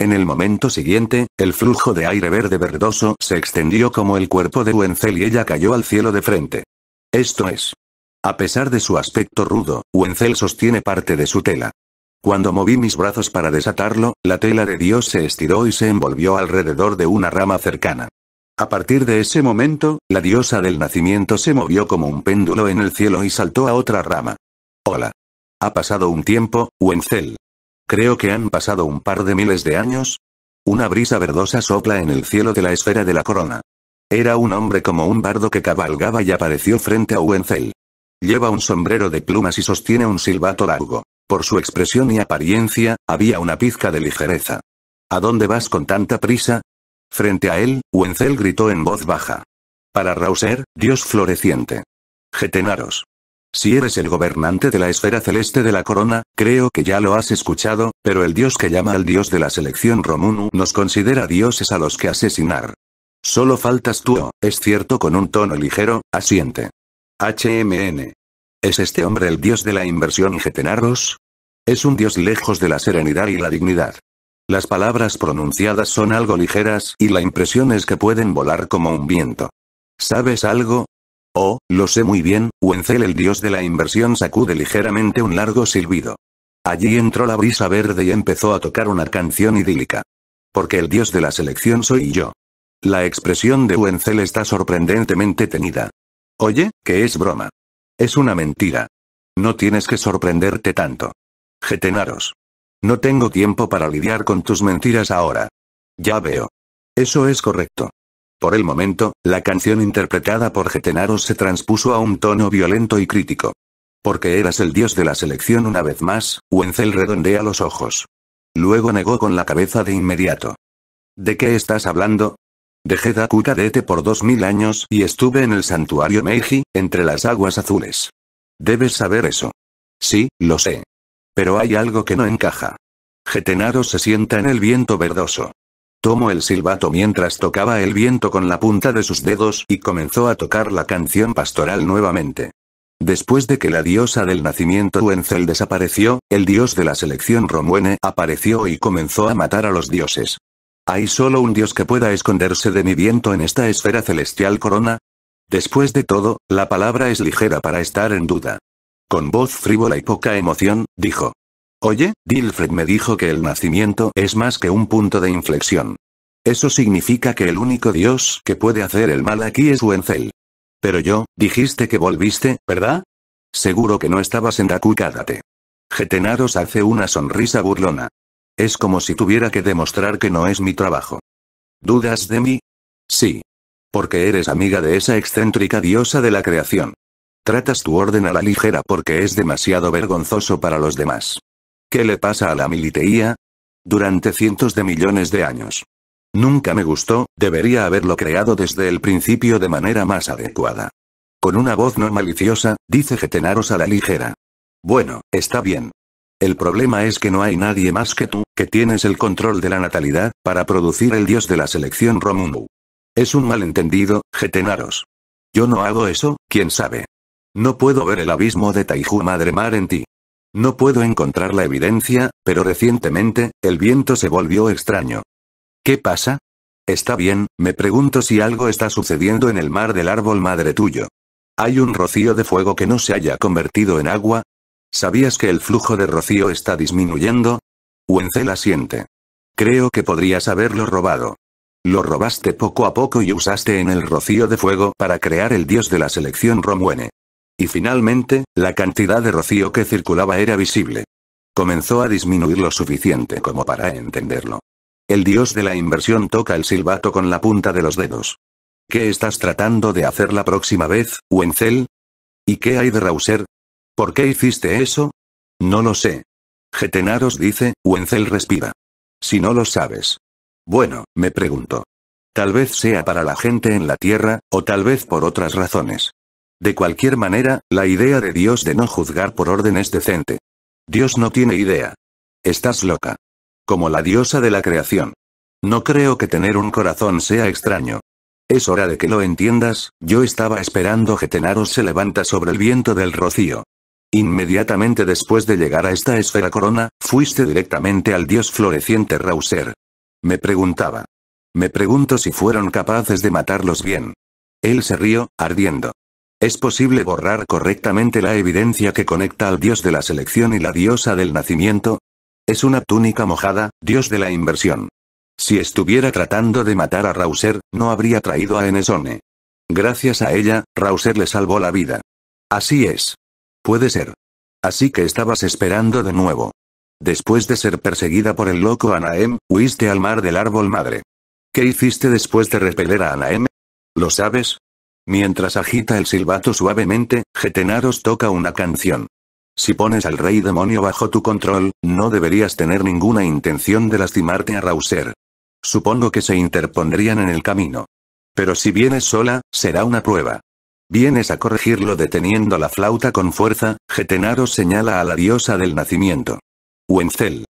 En el momento siguiente, el flujo de aire verde verdoso se extendió como el cuerpo de Wenzel y ella cayó al cielo de frente. Esto es. A pesar de su aspecto rudo, Wenzel sostiene parte de su tela. Cuando moví mis brazos para desatarlo, la tela de Dios se estiró y se envolvió alrededor de una rama cercana. A partir de ese momento, la diosa del nacimiento se movió como un péndulo en el cielo y saltó a otra rama. Hola. Ha pasado un tiempo, Wenzel. Creo que han pasado un par de miles de años. Una brisa verdosa sopla en el cielo de la esfera de la corona. Era un hombre como un bardo que cabalgaba y apareció frente a Wenzel. Lleva un sombrero de plumas y sostiene un silbato largo. Por su expresión y apariencia, había una pizca de ligereza. ¿A dónde vas con tanta prisa? Frente a él, Wenzel gritó en voz baja. Para Rauser, Dios floreciente. Getenaros. Si eres el gobernante de la esfera celeste de la corona, creo que ya lo has escuchado, pero el dios que llama al dios de la selección Romunu nos considera dioses a los que asesinar. Solo faltas tú, oh, es cierto con un tono ligero, asiente. HMN. ¿Es este hombre el dios de la inversión y Getenaros? Es un dios lejos de la serenidad y la dignidad. Las palabras pronunciadas son algo ligeras y la impresión es que pueden volar como un viento. ¿Sabes algo? Oh, lo sé muy bien, Wenzel el dios de la inversión sacude ligeramente un largo silbido. Allí entró la brisa verde y empezó a tocar una canción idílica. Porque el dios de la selección soy yo. La expresión de Wenzel está sorprendentemente tenida. Oye, que es broma. Es una mentira. No tienes que sorprenderte tanto. Getenaros. No tengo tiempo para lidiar con tus mentiras ahora. Ya veo. Eso es correcto. Por el momento, la canción interpretada por Getenaro se transpuso a un tono violento y crítico. Porque eras el dios de la selección una vez más, Wenzel redondea los ojos. Luego negó con la cabeza de inmediato. ¿De qué estás hablando? Dejé te por dos mil años y estuve en el santuario Meiji, entre las aguas azules. Debes saber eso. Sí, lo sé. Pero hay algo que no encaja. Getenaro se sienta en el viento verdoso. Tomó el silbato mientras tocaba el viento con la punta de sus dedos y comenzó a tocar la canción pastoral nuevamente. Después de que la diosa del nacimiento Wenzel desapareció, el dios de la selección Romuene apareció y comenzó a matar a los dioses. ¿Hay solo un dios que pueda esconderse de mi viento en esta esfera celestial corona? Después de todo, la palabra es ligera para estar en duda. Con voz frívola y poca emoción, dijo. Oye, Dilfred me dijo que el nacimiento es más que un punto de inflexión. Eso significa que el único dios que puede hacer el mal aquí es Wenzel. Pero yo, dijiste que volviste, ¿verdad? Seguro que no estabas en Daku Getenaros hace una sonrisa burlona. Es como si tuviera que demostrar que no es mi trabajo. ¿Dudas de mí? Sí. Porque eres amiga de esa excéntrica diosa de la creación. Tratas tu orden a la ligera porque es demasiado vergonzoso para los demás. ¿Qué le pasa a la militeía? Durante cientos de millones de años. Nunca me gustó, debería haberlo creado desde el principio de manera más adecuada. Con una voz no maliciosa, dice Getenaros a la ligera. Bueno, está bien. El problema es que no hay nadie más que tú, que tienes el control de la natalidad, para producir el dios de la selección Romumu. Es un malentendido, Getenaros. Yo no hago eso, quién sabe. No puedo ver el abismo de Taiju Madre Mar en ti. No puedo encontrar la evidencia, pero recientemente, el viento se volvió extraño. ¿Qué pasa? Está bien, me pregunto si algo está sucediendo en el mar del árbol madre tuyo. ¿Hay un rocío de fuego que no se haya convertido en agua? ¿Sabías que el flujo de rocío está disminuyendo? Wenzel siente. Creo que podrías haberlo robado. Lo robaste poco a poco y usaste en el rocío de fuego para crear el dios de la selección Romuene. Y finalmente, la cantidad de rocío que circulaba era visible. Comenzó a disminuir lo suficiente como para entenderlo. El dios de la inversión toca el silbato con la punta de los dedos. ¿Qué estás tratando de hacer la próxima vez, Wenzel? ¿Y qué hay de Rauser? ¿Por qué hiciste eso? No lo sé. Getenaros dice, Wenzel respira. Si no lo sabes. Bueno, me pregunto. Tal vez sea para la gente en la Tierra, o tal vez por otras razones. De cualquier manera, la idea de Dios de no juzgar por orden es decente. Dios no tiene idea. Estás loca. Como la diosa de la creación. No creo que tener un corazón sea extraño. Es hora de que lo entiendas, yo estaba esperando que Tenaros se levanta sobre el viento del rocío. Inmediatamente después de llegar a esta esfera corona, fuiste directamente al dios floreciente Rauser. Me preguntaba. Me pregunto si fueron capaces de matarlos bien. Él se rió, ardiendo. Es posible borrar correctamente la evidencia que conecta al dios de la selección y la diosa del nacimiento. Es una túnica mojada, dios de la inversión. Si estuviera tratando de matar a Rauser, no habría traído a Enesone. Gracias a ella, Rauser le salvó la vida. Así es. Puede ser. Así que estabas esperando de nuevo. Después de ser perseguida por el loco Anaem, huiste al mar del árbol madre. ¿Qué hiciste después de repeler a Anaem? ¿Lo sabes? Mientras agita el silbato suavemente, Getenaros toca una canción. Si pones al rey demonio bajo tu control, no deberías tener ninguna intención de lastimarte a Rauser. Supongo que se interpondrían en el camino. Pero si vienes sola, será una prueba. Vienes a corregirlo deteniendo la flauta con fuerza, Getenaros señala a la diosa del nacimiento. Wenzel.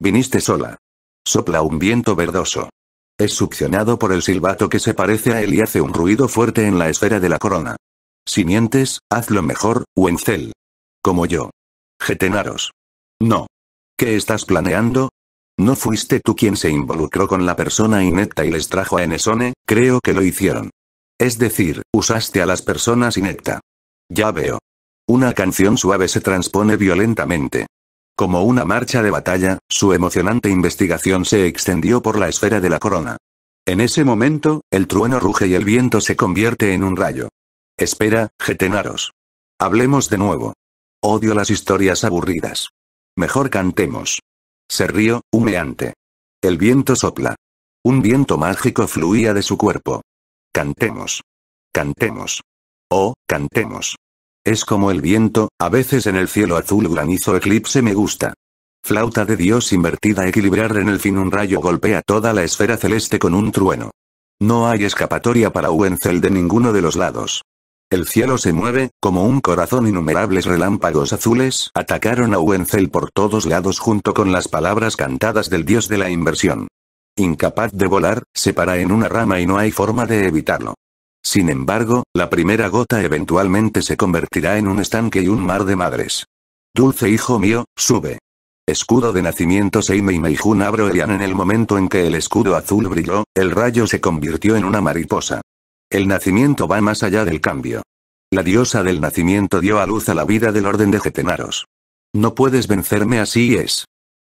Viniste sola. Sopla un viento verdoso. Es succionado por el silbato que se parece a él y hace un ruido fuerte en la esfera de la corona. Si mientes, hazlo mejor, Wenzel. Como yo. Getenaros. No. ¿Qué estás planeando? ¿No fuiste tú quien se involucró con la persona inecta y les trajo a Enesone? Creo que lo hicieron. Es decir, usaste a las personas inecta. Ya veo. Una canción suave se transpone violentamente. Como una marcha de batalla, su emocionante investigación se extendió por la esfera de la corona. En ese momento, el trueno ruge y el viento se convierte en un rayo. Espera, Getenaros. Hablemos de nuevo. Odio las historias aburridas. Mejor cantemos. Se río, humeante. El viento sopla. Un viento mágico fluía de su cuerpo. Cantemos. Cantemos. Oh, cantemos. Es como el viento, a veces en el cielo azul granizo eclipse me gusta. Flauta de Dios invertida equilibrar en el fin un rayo golpea toda la esfera celeste con un trueno. No hay escapatoria para Wenzel de ninguno de los lados. El cielo se mueve, como un corazón innumerables relámpagos azules atacaron a Wenzel por todos lados junto con las palabras cantadas del dios de la inversión. Incapaz de volar, se para en una rama y no hay forma de evitarlo. Sin embargo, la primera gota eventualmente se convertirá en un estanque y un mar de madres. Dulce hijo mío, sube. Escudo de nacimiento Seime y Meijun Abro En el momento en que el escudo azul brilló, el rayo se convirtió en una mariposa. El nacimiento va más allá del cambio. La diosa del nacimiento dio a luz a la vida del orden de Getenaros. No puedes vencerme así es.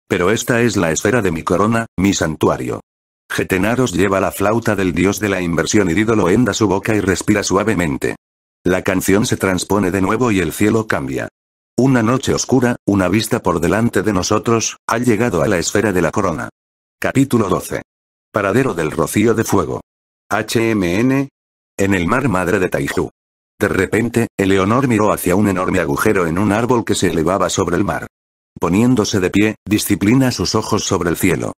Pero esta es la esfera de mi corona, mi santuario. Getenaros lleva la flauta del dios de la inversión y Dido lo henda su boca y respira suavemente. La canción se transpone de nuevo y el cielo cambia. Una noche oscura, una vista por delante de nosotros, ha llegado a la esfera de la corona. Capítulo 12. Paradero del rocío de fuego. HMN. En el mar madre de Taiju. De repente, Eleonor miró hacia un enorme agujero en un árbol que se elevaba sobre el mar. Poniéndose de pie, disciplina sus ojos sobre el cielo.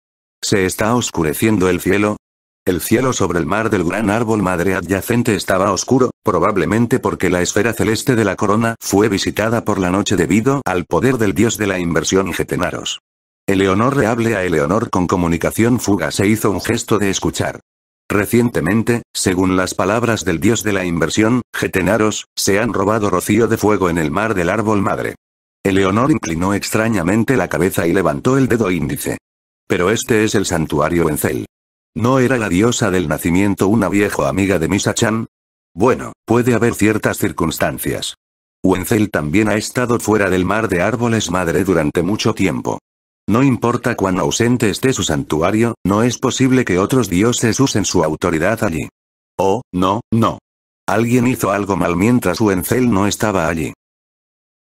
Se está oscureciendo el cielo. El cielo sobre el mar del gran árbol madre adyacente estaba oscuro, probablemente porque la esfera celeste de la corona fue visitada por la noche debido al poder del dios de la inversión Getenaros. Eleonor reable a Eleonor con comunicación fuga se hizo un gesto de escuchar. Recientemente, según las palabras del dios de la inversión, Getenaros, se han robado rocío de fuego en el mar del árbol madre. Eleonor inclinó extrañamente la cabeza y levantó el dedo índice. Pero este es el santuario Encel. ¿No era la diosa del nacimiento una vieja amiga de Misa-chan? Bueno, puede haber ciertas circunstancias. Wenzel también ha estado fuera del mar de árboles madre durante mucho tiempo. No importa cuán ausente esté su santuario, no es posible que otros dioses usen su autoridad allí. Oh, no, no. Alguien hizo algo mal mientras Wenzel no estaba allí.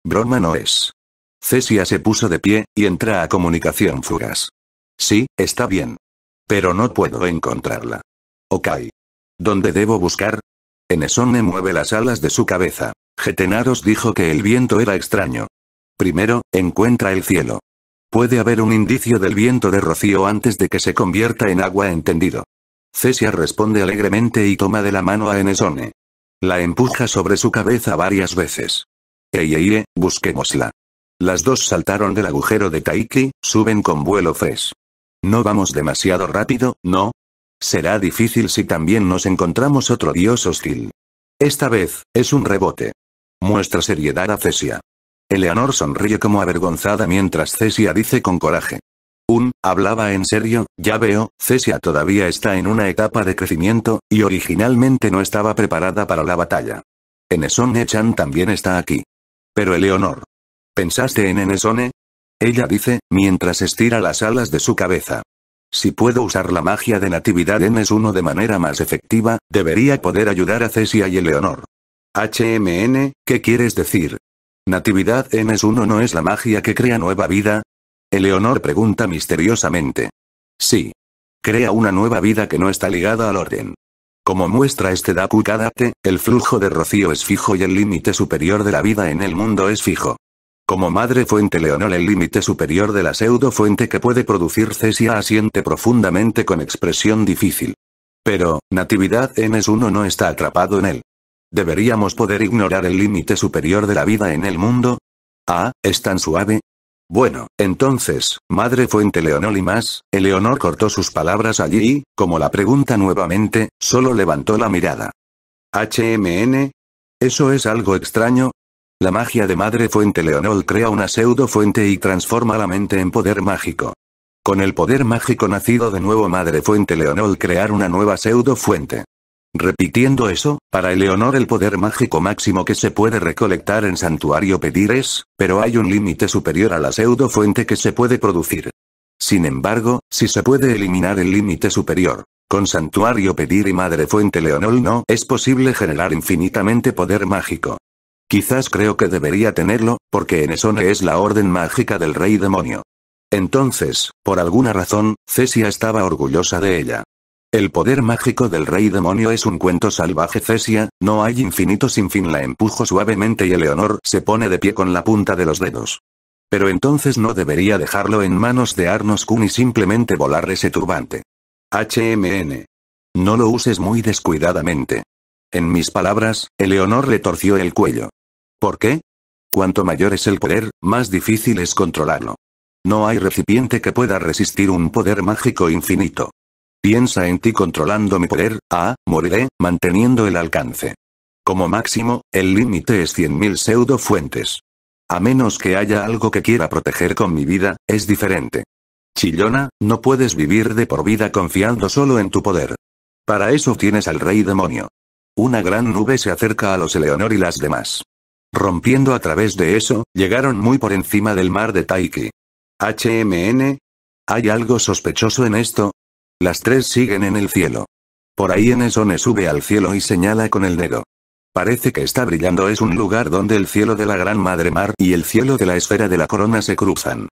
Broma no es. Cesia se puso de pie, y entra a comunicación fugas. Sí, está bien. Pero no puedo encontrarla. Ok. ¿Dónde debo buscar? Enesone mueve las alas de su cabeza. Getenaros dijo que el viento era extraño. Primero, encuentra el cielo. Puede haber un indicio del viento de rocío antes de que se convierta en agua entendido. Cesia responde alegremente y toma de la mano a Enesone. La empuja sobre su cabeza varias veces. Eieie, busquémosla. Las dos saltaron del agujero de Taiki, suben con vuelo fres. ¿No vamos demasiado rápido, no? Será difícil si también nos encontramos otro dios hostil. Esta vez, es un rebote. Muestra seriedad a Cesia. Eleanor sonríe como avergonzada mientras Cesia dice con coraje. Un, hablaba en serio, ya veo, Cesia todavía está en una etapa de crecimiento, y originalmente no estaba preparada para la batalla. Enesone-chan también está aquí. Pero Eleonor. ¿Pensaste en Enesone? Ella dice, mientras estira las alas de su cabeza. Si puedo usar la magia de natividad M1 de manera más efectiva, debería poder ayudar a Cesia y Eleonor. HMN, ¿qué quieres decir? ¿Natividad M1 no es la magia que crea nueva vida? Eleonor pregunta misteriosamente. Sí. Crea una nueva vida que no está ligada al orden. Como muestra este Daku Kadate, el flujo de rocío es fijo y el límite superior de la vida en el mundo es fijo. Como madre fuente Leonor el límite superior de la pseudo fuente que puede producir cesia asiente profundamente con expresión difícil. Pero, Natividad N1 no está atrapado en él. ¿Deberíamos poder ignorar el límite superior de la vida en el mundo? Ah, es tan suave. Bueno, entonces, madre fuente Leonor y más, Eleonor cortó sus palabras allí y, como la pregunta nuevamente, solo levantó la mirada. HMN, eso es algo extraño, la magia de Madre Fuente Leonol crea una pseudo fuente y transforma la mente en poder mágico. Con el poder mágico nacido de nuevo Madre Fuente Leonol crear una nueva pseudo fuente. Repitiendo eso, para Eleonor el poder mágico máximo que se puede recolectar en santuario pedir es, pero hay un límite superior a la pseudo fuente que se puede producir. Sin embargo, si se puede eliminar el límite superior, con santuario pedir y madre fuente Leonol no es posible generar infinitamente poder mágico. Quizás creo que debería tenerlo, porque Enesone es la orden mágica del rey demonio. Entonces, por alguna razón, Cesia estaba orgullosa de ella. El poder mágico del rey demonio es un cuento salvaje Cesia, no hay infinito sin fin la empujo suavemente y Eleonor se pone de pie con la punta de los dedos. Pero entonces no debería dejarlo en manos de Arnos Kun y simplemente volar ese turbante. HMN. No lo uses muy descuidadamente. En mis palabras, Eleonor retorció el cuello. ¿Por qué? Cuanto mayor es el poder, más difícil es controlarlo. No hay recipiente que pueda resistir un poder mágico infinito. Piensa en ti controlando mi poder, ah, moriré, manteniendo el alcance. Como máximo, el límite es 100.000 pseudo fuentes. A menos que haya algo que quiera proteger con mi vida, es diferente. Chillona, no puedes vivir de por vida confiando solo en tu poder. Para eso tienes al rey demonio. Una gran nube se acerca a los Eleonor y las demás. Rompiendo a través de eso, llegaron muy por encima del mar de Taiki. HMN. ¿Hay algo sospechoso en esto? Las tres siguen en el cielo. Por ahí Enesone sube al cielo y señala con el dedo. Parece que está brillando es un lugar donde el cielo de la Gran Madre Mar y el cielo de la Esfera de la Corona se cruzan.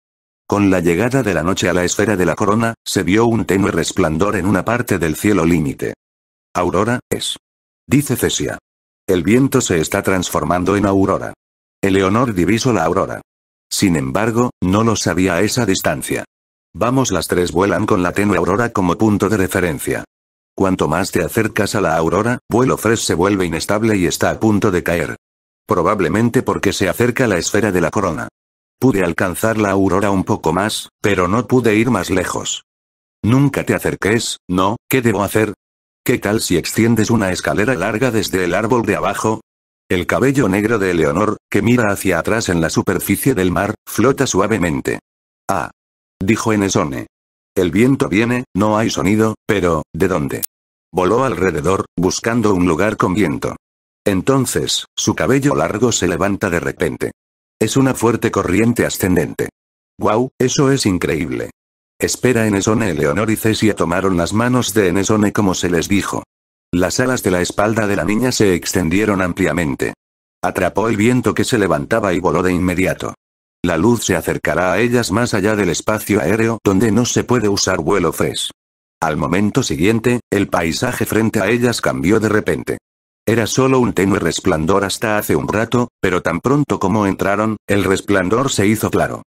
Con la llegada de la noche a la Esfera de la Corona, se vio un tenue resplandor en una parte del cielo límite. Aurora, es. Dice Cesia. El viento se está transformando en aurora. Eleonor divisó la aurora. Sin embargo, no lo sabía a esa distancia. Vamos las tres vuelan con la tenue aurora como punto de referencia. Cuanto más te acercas a la aurora, vuelo Fresh se vuelve inestable y está a punto de caer. Probablemente porque se acerca la esfera de la corona. Pude alcanzar la aurora un poco más, pero no pude ir más lejos. Nunca te acerques, no, ¿qué debo hacer? ¿Qué tal si extiendes una escalera larga desde el árbol de abajo? El cabello negro de Eleonor, que mira hacia atrás en la superficie del mar, flota suavemente. Ah. Dijo Enesone. El viento viene, no hay sonido, pero, ¿de dónde? Voló alrededor, buscando un lugar con viento. Entonces, su cabello largo se levanta de repente. Es una fuerte corriente ascendente. ¡Guau! eso es increíble. Espera Enesone Leonor y Cesia tomaron las manos de Enesone como se les dijo. Las alas de la espalda de la niña se extendieron ampliamente. Atrapó el viento que se levantaba y voló de inmediato. La luz se acercará a ellas más allá del espacio aéreo donde no se puede usar vuelo FES. Al momento siguiente, el paisaje frente a ellas cambió de repente. Era solo un tenue resplandor hasta hace un rato, pero tan pronto como entraron, el resplandor se hizo claro.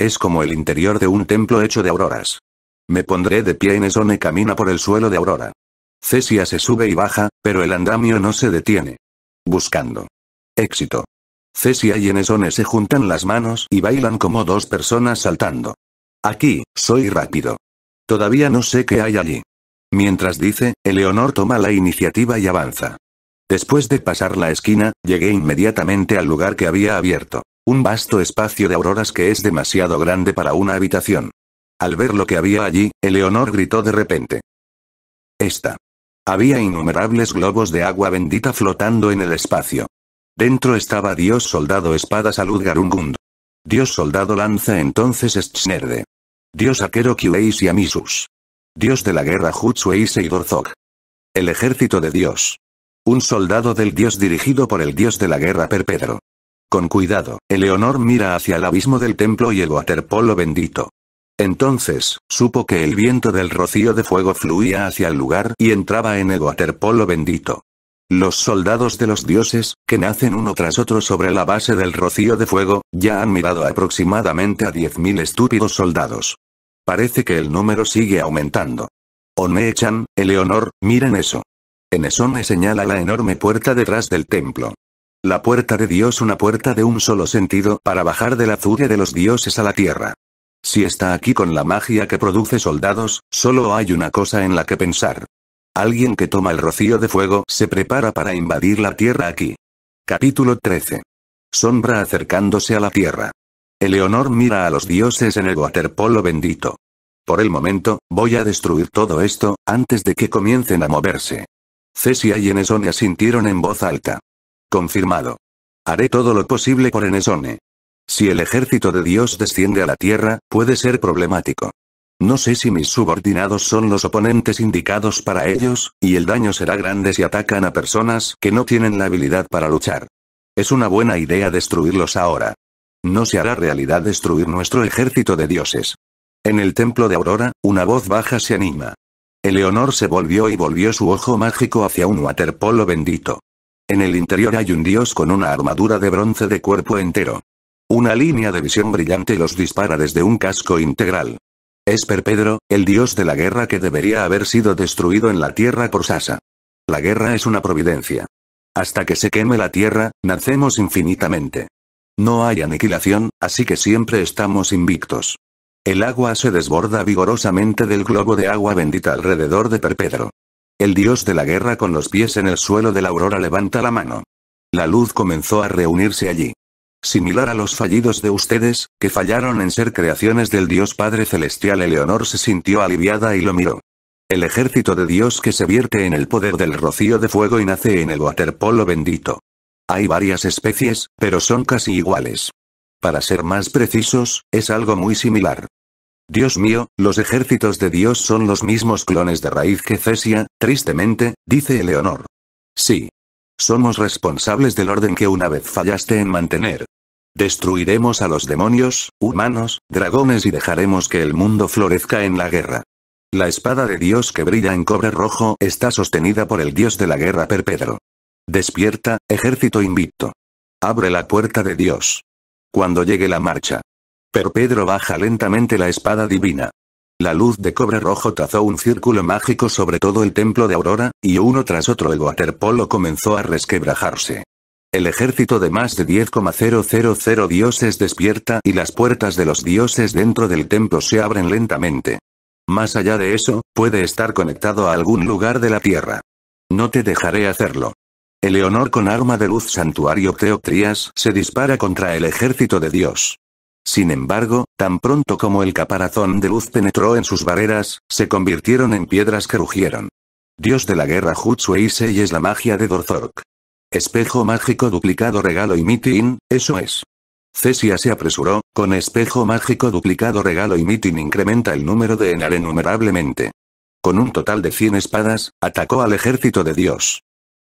Es como el interior de un templo hecho de auroras. Me pondré de pie en Esone camina por el suelo de aurora. Cesia se sube y baja, pero el andamio no se detiene. Buscando. Éxito. Cesia y Enesone se juntan las manos y bailan como dos personas saltando. Aquí, soy rápido. Todavía no sé qué hay allí. Mientras dice, Eleonor toma la iniciativa y avanza. Después de pasar la esquina, llegué inmediatamente al lugar que había abierto. Un vasto espacio de auroras que es demasiado grande para una habitación. Al ver lo que había allí, Eleonor gritó de repente. Esta. Había innumerables globos de agua bendita flotando en el espacio. Dentro estaba Dios soldado espada salud Garungund. Dios soldado lanza entonces Schnerde. Dios aquero y Amisus. Dios de la guerra Hutsueise y Dorzog. El ejército de Dios. Un soldado del Dios dirigido por el Dios de la guerra Perpedro. Con cuidado, Eleonor mira hacia el abismo del templo y el waterpolo bendito. Entonces, supo que el viento del rocío de fuego fluía hacia el lugar y entraba en el waterpolo bendito. Los soldados de los dioses, que nacen uno tras otro sobre la base del rocío de fuego, ya han mirado aproximadamente a 10.000 estúpidos soldados. Parece que el número sigue aumentando. me echan, Eleonor, miren eso. me señala la enorme puerta detrás del templo. La puerta de Dios una puerta de un solo sentido para bajar del azure de los dioses a la tierra. Si está aquí con la magia que produce soldados, solo hay una cosa en la que pensar. Alguien que toma el rocío de fuego se prepara para invadir la tierra aquí. Capítulo 13. Sombra acercándose a la tierra. Eleonor mira a los dioses en el waterpolo bendito. Por el momento, voy a destruir todo esto, antes de que comiencen a moverse. Cesia y Enesonia sintieron en voz alta. Confirmado. Haré todo lo posible por Enesone. Si el ejército de Dios desciende a la Tierra, puede ser problemático. No sé si mis subordinados son los oponentes indicados para ellos, y el daño será grande si atacan a personas que no tienen la habilidad para luchar. Es una buena idea destruirlos ahora. No se hará realidad destruir nuestro ejército de dioses. En el templo de Aurora, una voz baja se anima. Eleonor se volvió y volvió su ojo mágico hacia un waterpolo bendito. En el interior hay un dios con una armadura de bronce de cuerpo entero. Una línea de visión brillante los dispara desde un casco integral. Es Pedro, el dios de la guerra que debería haber sido destruido en la tierra por Sasa. La guerra es una providencia. Hasta que se queme la tierra, nacemos infinitamente. No hay aniquilación, así que siempre estamos invictos. El agua se desborda vigorosamente del globo de agua bendita alrededor de Perpedro. El dios de la guerra con los pies en el suelo de la aurora levanta la mano. La luz comenzó a reunirse allí. Similar a los fallidos de ustedes, que fallaron en ser creaciones del dios Padre Celestial Eleonor se sintió aliviada y lo miró. El ejército de Dios que se vierte en el poder del rocío de fuego y nace en el waterpolo bendito. Hay varias especies, pero son casi iguales. Para ser más precisos, es algo muy similar. Dios mío, los ejércitos de Dios son los mismos clones de raíz que Cesia, tristemente, dice Eleonor. Sí. Somos responsables del orden que una vez fallaste en mantener. Destruiremos a los demonios, humanos, dragones y dejaremos que el mundo florezca en la guerra. La espada de Dios que brilla en cobre rojo está sostenida por el Dios de la guerra perpedro. Despierta, ejército invicto. Abre la puerta de Dios. Cuando llegue la marcha. Pero Pedro baja lentamente la espada divina. La luz de cobre rojo trazó un círculo mágico sobre todo el templo de Aurora, y uno tras otro el waterpolo comenzó a resquebrajarse. El ejército de más de 10,000 dioses despierta y las puertas de los dioses dentro del templo se abren lentamente. Más allá de eso, puede estar conectado a algún lugar de la Tierra. No te dejaré hacerlo. Eleonor con arma de luz santuario Teotrias se dispara contra el ejército de Dios. Sin embargo, tan pronto como el caparazón de luz penetró en sus barreras, se convirtieron en piedras que rugieron. Dios de la guerra y es la magia de Dorthork. Espejo mágico duplicado regalo y mitin, eso es. Cesia se apresuró, con espejo mágico duplicado regalo y mitin incrementa el número de Enar innumerablemente. Con un total de 100 espadas, atacó al ejército de Dios.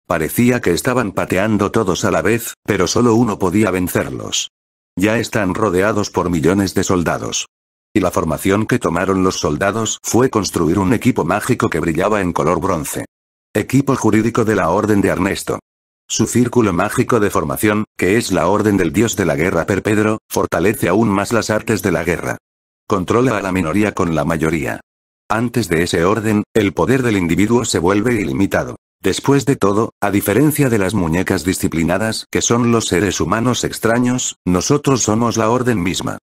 Parecía que estaban pateando todos a la vez, pero solo uno podía vencerlos. Ya están rodeados por millones de soldados. Y la formación que tomaron los soldados fue construir un equipo mágico que brillaba en color bronce. Equipo jurídico de la Orden de Ernesto. Su círculo mágico de formación, que es la Orden del Dios de la Guerra per fortalece aún más las artes de la guerra. Controla a la minoría con la mayoría. Antes de ese orden, el poder del individuo se vuelve ilimitado. Después de todo, a diferencia de las muñecas disciplinadas que son los seres humanos extraños, nosotros somos la orden misma.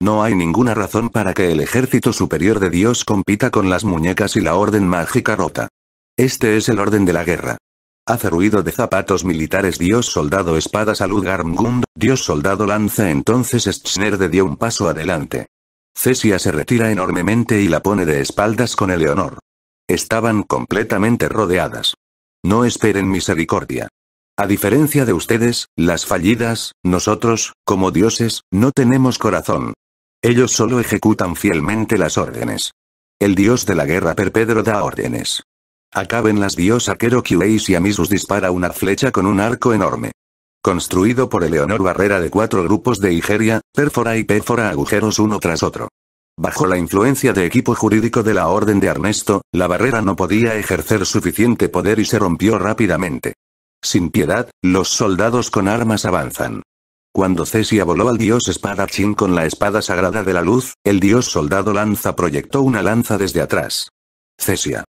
No hay ninguna razón para que el ejército superior de Dios compita con las muñecas y la orden mágica rota. Este es el orden de la guerra. Hace ruido de zapatos militares Dios soldado espada salud Garmgund, Dios soldado lanza entonces de dio un paso adelante. Cesia se retira enormemente y la pone de espaldas con Eleonor. Estaban completamente rodeadas. No esperen misericordia. A diferencia de ustedes, las fallidas, nosotros, como dioses, no tenemos corazón. Ellos solo ejecutan fielmente las órdenes. El dios de la guerra Perpedro da órdenes. Acaben las diosa Kerokileis y Amisus dispara una flecha con un arco enorme. Construido por Eleonor Barrera de cuatro grupos de Igeria, perfora y perfora agujeros uno tras otro. Bajo la influencia de equipo jurídico de la Orden de Ernesto, la barrera no podía ejercer suficiente poder y se rompió rápidamente. Sin piedad, los soldados con armas avanzan. Cuando Cesia voló al dios espadachín con la espada sagrada de la luz, el dios soldado lanza proyectó una lanza desde atrás. Cesia.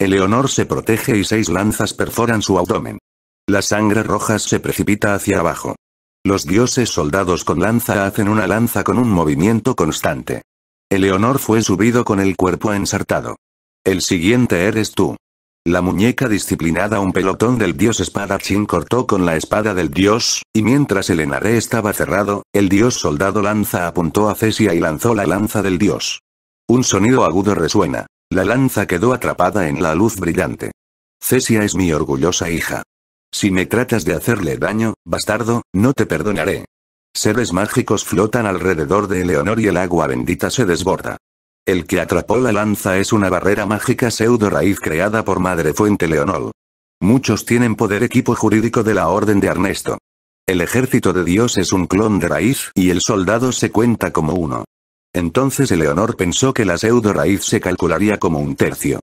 Eleonor se protege y seis lanzas perforan su abdomen. La sangre roja se precipita hacia abajo. Los dioses soldados con lanza hacen una lanza con un movimiento constante. Eleonor fue subido con el cuerpo ensartado. El siguiente eres tú. La muñeca disciplinada un pelotón del dios espadachín cortó con la espada del dios, y mientras el enaré estaba cerrado, el dios soldado lanza apuntó a Cesia y lanzó la lanza del dios. Un sonido agudo resuena. La lanza quedó atrapada en la luz brillante. Cesia es mi orgullosa hija. Si me tratas de hacerle daño, bastardo, no te perdonaré. Seres mágicos flotan alrededor de Eleonor y el agua bendita se desborda. El que atrapó la lanza es una barrera mágica pseudo raíz creada por Madre Fuente Leonol. Muchos tienen poder equipo jurídico de la Orden de Ernesto. El ejército de Dios es un clon de raíz y el soldado se cuenta como uno. Entonces Eleonor pensó que la pseudo raíz se calcularía como un tercio.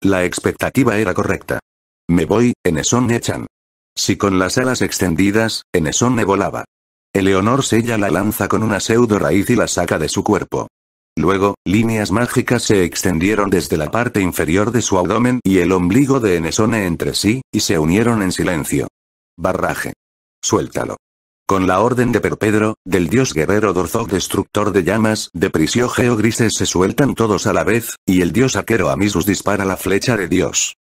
La expectativa era correcta. Me voy, Enesón Echan. Si con las alas extendidas, me volaba. Eleonor sella la lanza con una pseudo raíz y la saca de su cuerpo. Luego, líneas mágicas se extendieron desde la parte inferior de su abdomen y el ombligo de Enesone entre sí, y se unieron en silencio. Barraje. Suéltalo. Con la orden de Perpedro, del dios guerrero Dorzog destructor de llamas, de Geo grises se sueltan todos a la vez, y el dios Aquero Amisus dispara la flecha de dios.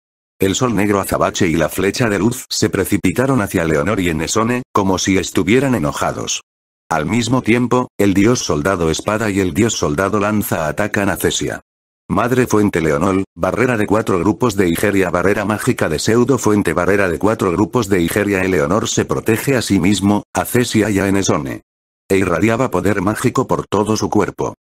El sol negro azabache y la flecha de luz se precipitaron hacia Leonor y Enesone, como si estuvieran enojados. Al mismo tiempo, el dios soldado espada y el dios soldado lanza atacan a Cesia. Madre Fuente Leonol, barrera de cuatro grupos de Igeria Barrera mágica de Pseudo Fuente Barrera de cuatro grupos de Igeria Leonor se protege a sí mismo, a Cesia y a Enesone. E irradiaba poder mágico por todo su cuerpo.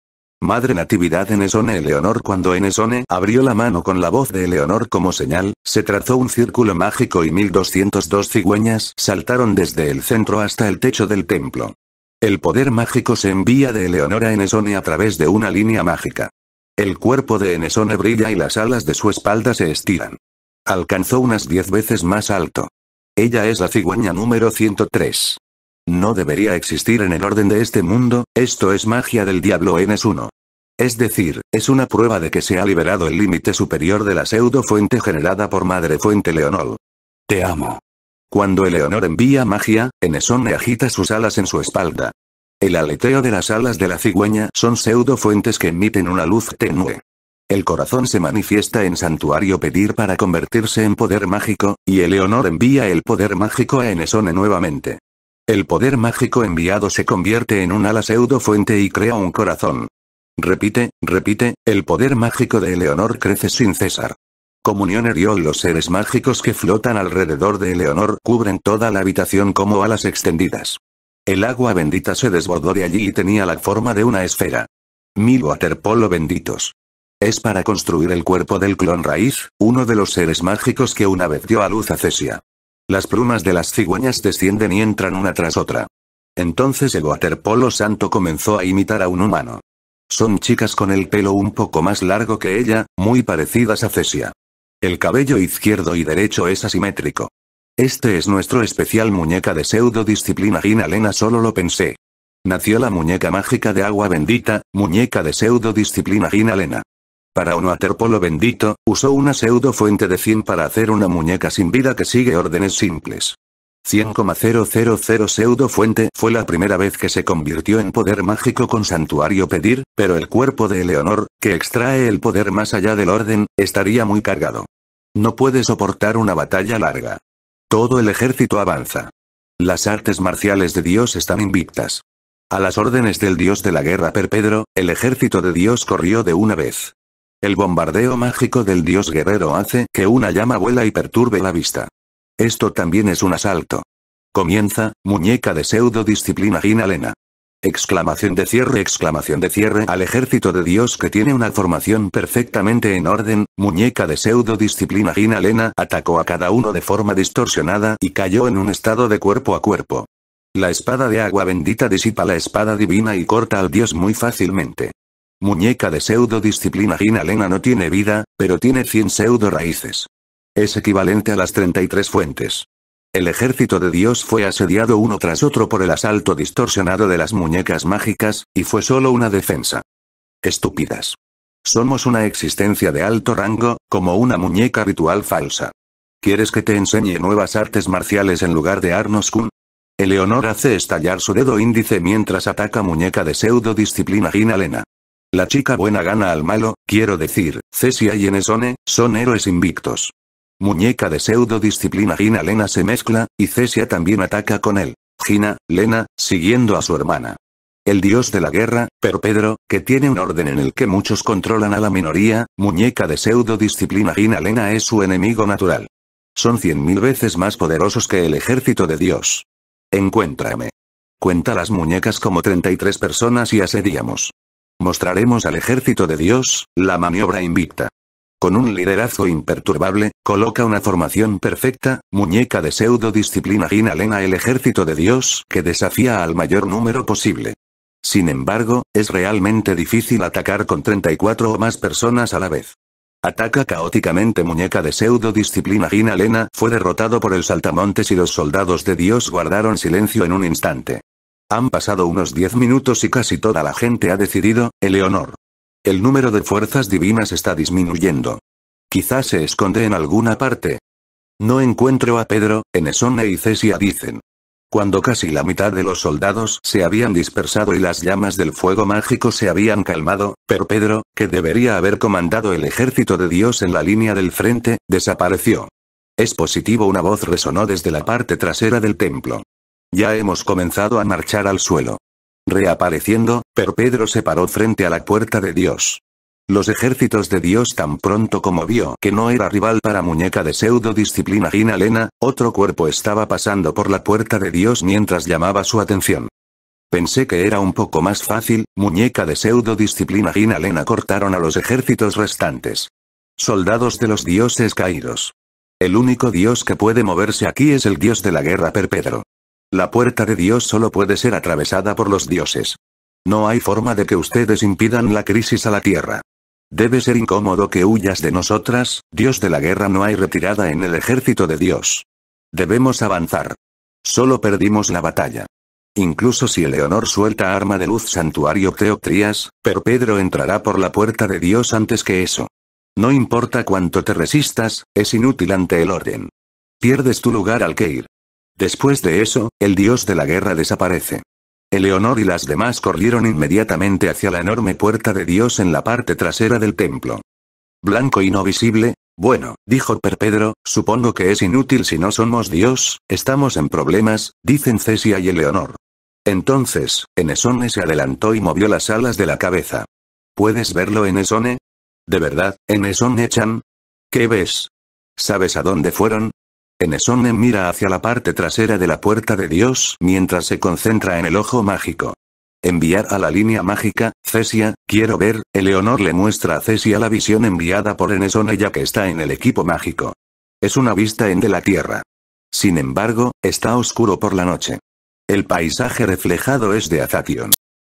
Madre Natividad Enesone Eleonor Cuando Enesone abrió la mano con la voz de Eleonor como señal, se trazó un círculo mágico y 1202 cigüeñas saltaron desde el centro hasta el techo del templo. El poder mágico se envía de Eleonor a Enesone a través de una línea mágica. El cuerpo de Enesone brilla y las alas de su espalda se estiran. Alcanzó unas 10 veces más alto. Ella es la cigüeña número 103. No debería existir en el orden de este mundo, esto es magia del diablo Enes 1 Es decir, es una prueba de que se ha liberado el límite superior de la pseudo generada por Madre Fuente Leonol. Te amo. Cuando Eleonor envía magia, Enesone agita sus alas en su espalda. El aleteo de las alas de la cigüeña son pseudo que emiten una luz tenue. El corazón se manifiesta en santuario pedir para convertirse en poder mágico, y Eleonor envía el poder mágico a Enesone nuevamente. El poder mágico enviado se convierte en un ala pseudo fuente y crea un corazón. Repite, repite, el poder mágico de Eleonor crece sin cesar. Comunión herió Los seres mágicos que flotan alrededor de Eleonor cubren toda la habitación como alas extendidas. El agua bendita se desbordó de allí y tenía la forma de una esfera. Mil waterpolo benditos. Es para construir el cuerpo del clon raíz, uno de los seres mágicos que una vez dio a luz a Cesia. Las plumas de las cigüeñas descienden y entran una tras otra. Entonces el waterpolo santo comenzó a imitar a un humano. Son chicas con el pelo un poco más largo que ella, muy parecidas a Cesia. El cabello izquierdo y derecho es asimétrico. Este es nuestro especial muñeca de pseudodisciplina Gina Lena solo lo pensé. Nació la muñeca mágica de agua bendita, muñeca de pseudodisciplina Gina Lena. Para un waterpolo Bendito, usó una pseudo fuente de 100 para hacer una muñeca sin vida que sigue órdenes simples. 100,000 pseudofuente fue la primera vez que se convirtió en poder mágico con santuario pedir, pero el cuerpo de Eleonor, que extrae el poder más allá del orden, estaría muy cargado. No puede soportar una batalla larga. Todo el ejército avanza. Las artes marciales de Dios están invictas. A las órdenes del Dios de la guerra Perpedro, el ejército de Dios corrió de una vez. El bombardeo mágico del dios guerrero hace que una llama vuela y perturbe la vista. Esto también es un asalto. Comienza, muñeca de pseudo-disciplina Ginalena. Exclamación de cierre, exclamación de cierre al ejército de Dios que tiene una formación perfectamente en orden, muñeca de pseudo-disciplina Ginalena atacó a cada uno de forma distorsionada y cayó en un estado de cuerpo a cuerpo. La espada de agua bendita disipa la espada divina y corta al dios muy fácilmente. Muñeca de pseudo-disciplina Gina Lena no tiene vida, pero tiene 100 pseudo-raíces. Es equivalente a las 33 fuentes. El ejército de Dios fue asediado uno tras otro por el asalto distorsionado de las muñecas mágicas, y fue solo una defensa. Estúpidas. Somos una existencia de alto rango, como una muñeca ritual falsa. ¿Quieres que te enseñe nuevas artes marciales en lugar de Arnos Kun? Eleonor hace estallar su dedo índice mientras ataca muñeca de pseudo disciplina Gina Lena. La chica buena gana al malo, quiero decir, Cesia y Enesone, son héroes invictos. Muñeca de pseudo-disciplina Gina Lena se mezcla, y Cesia también ataca con él. Gina, Lena, siguiendo a su hermana. El dios de la guerra, pero Pedro, que tiene un orden en el que muchos controlan a la minoría, muñeca de pseudo-disciplina Gina Lena es su enemigo natural. Son cien mil veces más poderosos que el ejército de Dios. Encuéntrame. Cuenta las muñecas como 33 personas y asediamos. Mostraremos al ejército de Dios, la maniobra invicta. Con un liderazgo imperturbable, coloca una formación perfecta, muñeca de pseudo-disciplina ginalena el ejército de Dios que desafía al mayor número posible. Sin embargo, es realmente difícil atacar con 34 o más personas a la vez. Ataca caóticamente muñeca de pseudo-disciplina ginalena fue derrotado por el saltamontes y los soldados de Dios guardaron silencio en un instante. Han pasado unos diez minutos y casi toda la gente ha decidido, Eleonor. El número de fuerzas divinas está disminuyendo. Quizás se esconde en alguna parte. No encuentro a Pedro, Enesona y e Cesia dicen. Cuando casi la mitad de los soldados se habían dispersado y las llamas del fuego mágico se habían calmado, pero Pedro, que debería haber comandado el ejército de Dios en la línea del frente, desapareció. Es positivo una voz resonó desde la parte trasera del templo. Ya hemos comenzado a marchar al suelo. Reapareciendo, pero Pedro se paró frente a la puerta de Dios. Los ejércitos de Dios tan pronto como vio que no era rival para muñeca de pseudo-disciplina Gina Lena, otro cuerpo estaba pasando por la puerta de Dios mientras llamaba su atención. Pensé que era un poco más fácil, muñeca de pseudo-disciplina Gina Lena cortaron a los ejércitos restantes. Soldados de los dioses caídos. El único dios que puede moverse aquí es el dios de la guerra per Pedro. La puerta de Dios solo puede ser atravesada por los dioses. No hay forma de que ustedes impidan la crisis a la tierra. Debe ser incómodo que huyas de nosotras, Dios de la guerra no hay retirada en el ejército de Dios. Debemos avanzar. Solo perdimos la batalla. Incluso si Eleonor suelta arma de luz santuario Teotrías, pero Pedro entrará por la puerta de Dios antes que eso. No importa cuánto te resistas, es inútil ante el orden. Pierdes tu lugar al que ir. Después de eso, el dios de la guerra desaparece. Eleonor y las demás corrieron inmediatamente hacia la enorme puerta de Dios en la parte trasera del templo. Blanco y no visible, bueno, dijo Perpedro, supongo que es inútil si no somos Dios, estamos en problemas, dicen Cesia y Eleonor. Entonces, Enesone se adelantó y movió las alas de la cabeza. ¿Puedes verlo, Enesone? ¿De verdad, Enesone-chan? ¿Qué ves? ¿Sabes a dónde fueron? Enesone mira hacia la parte trasera de la puerta de Dios mientras se concentra en el ojo mágico. Enviar a la línea mágica, Cesia, quiero ver, Eleonor le muestra a Cesia la visión enviada por Enesone ya que está en el equipo mágico. Es una vista en de la Tierra. Sin embargo, está oscuro por la noche. El paisaje reflejado es de Azatión.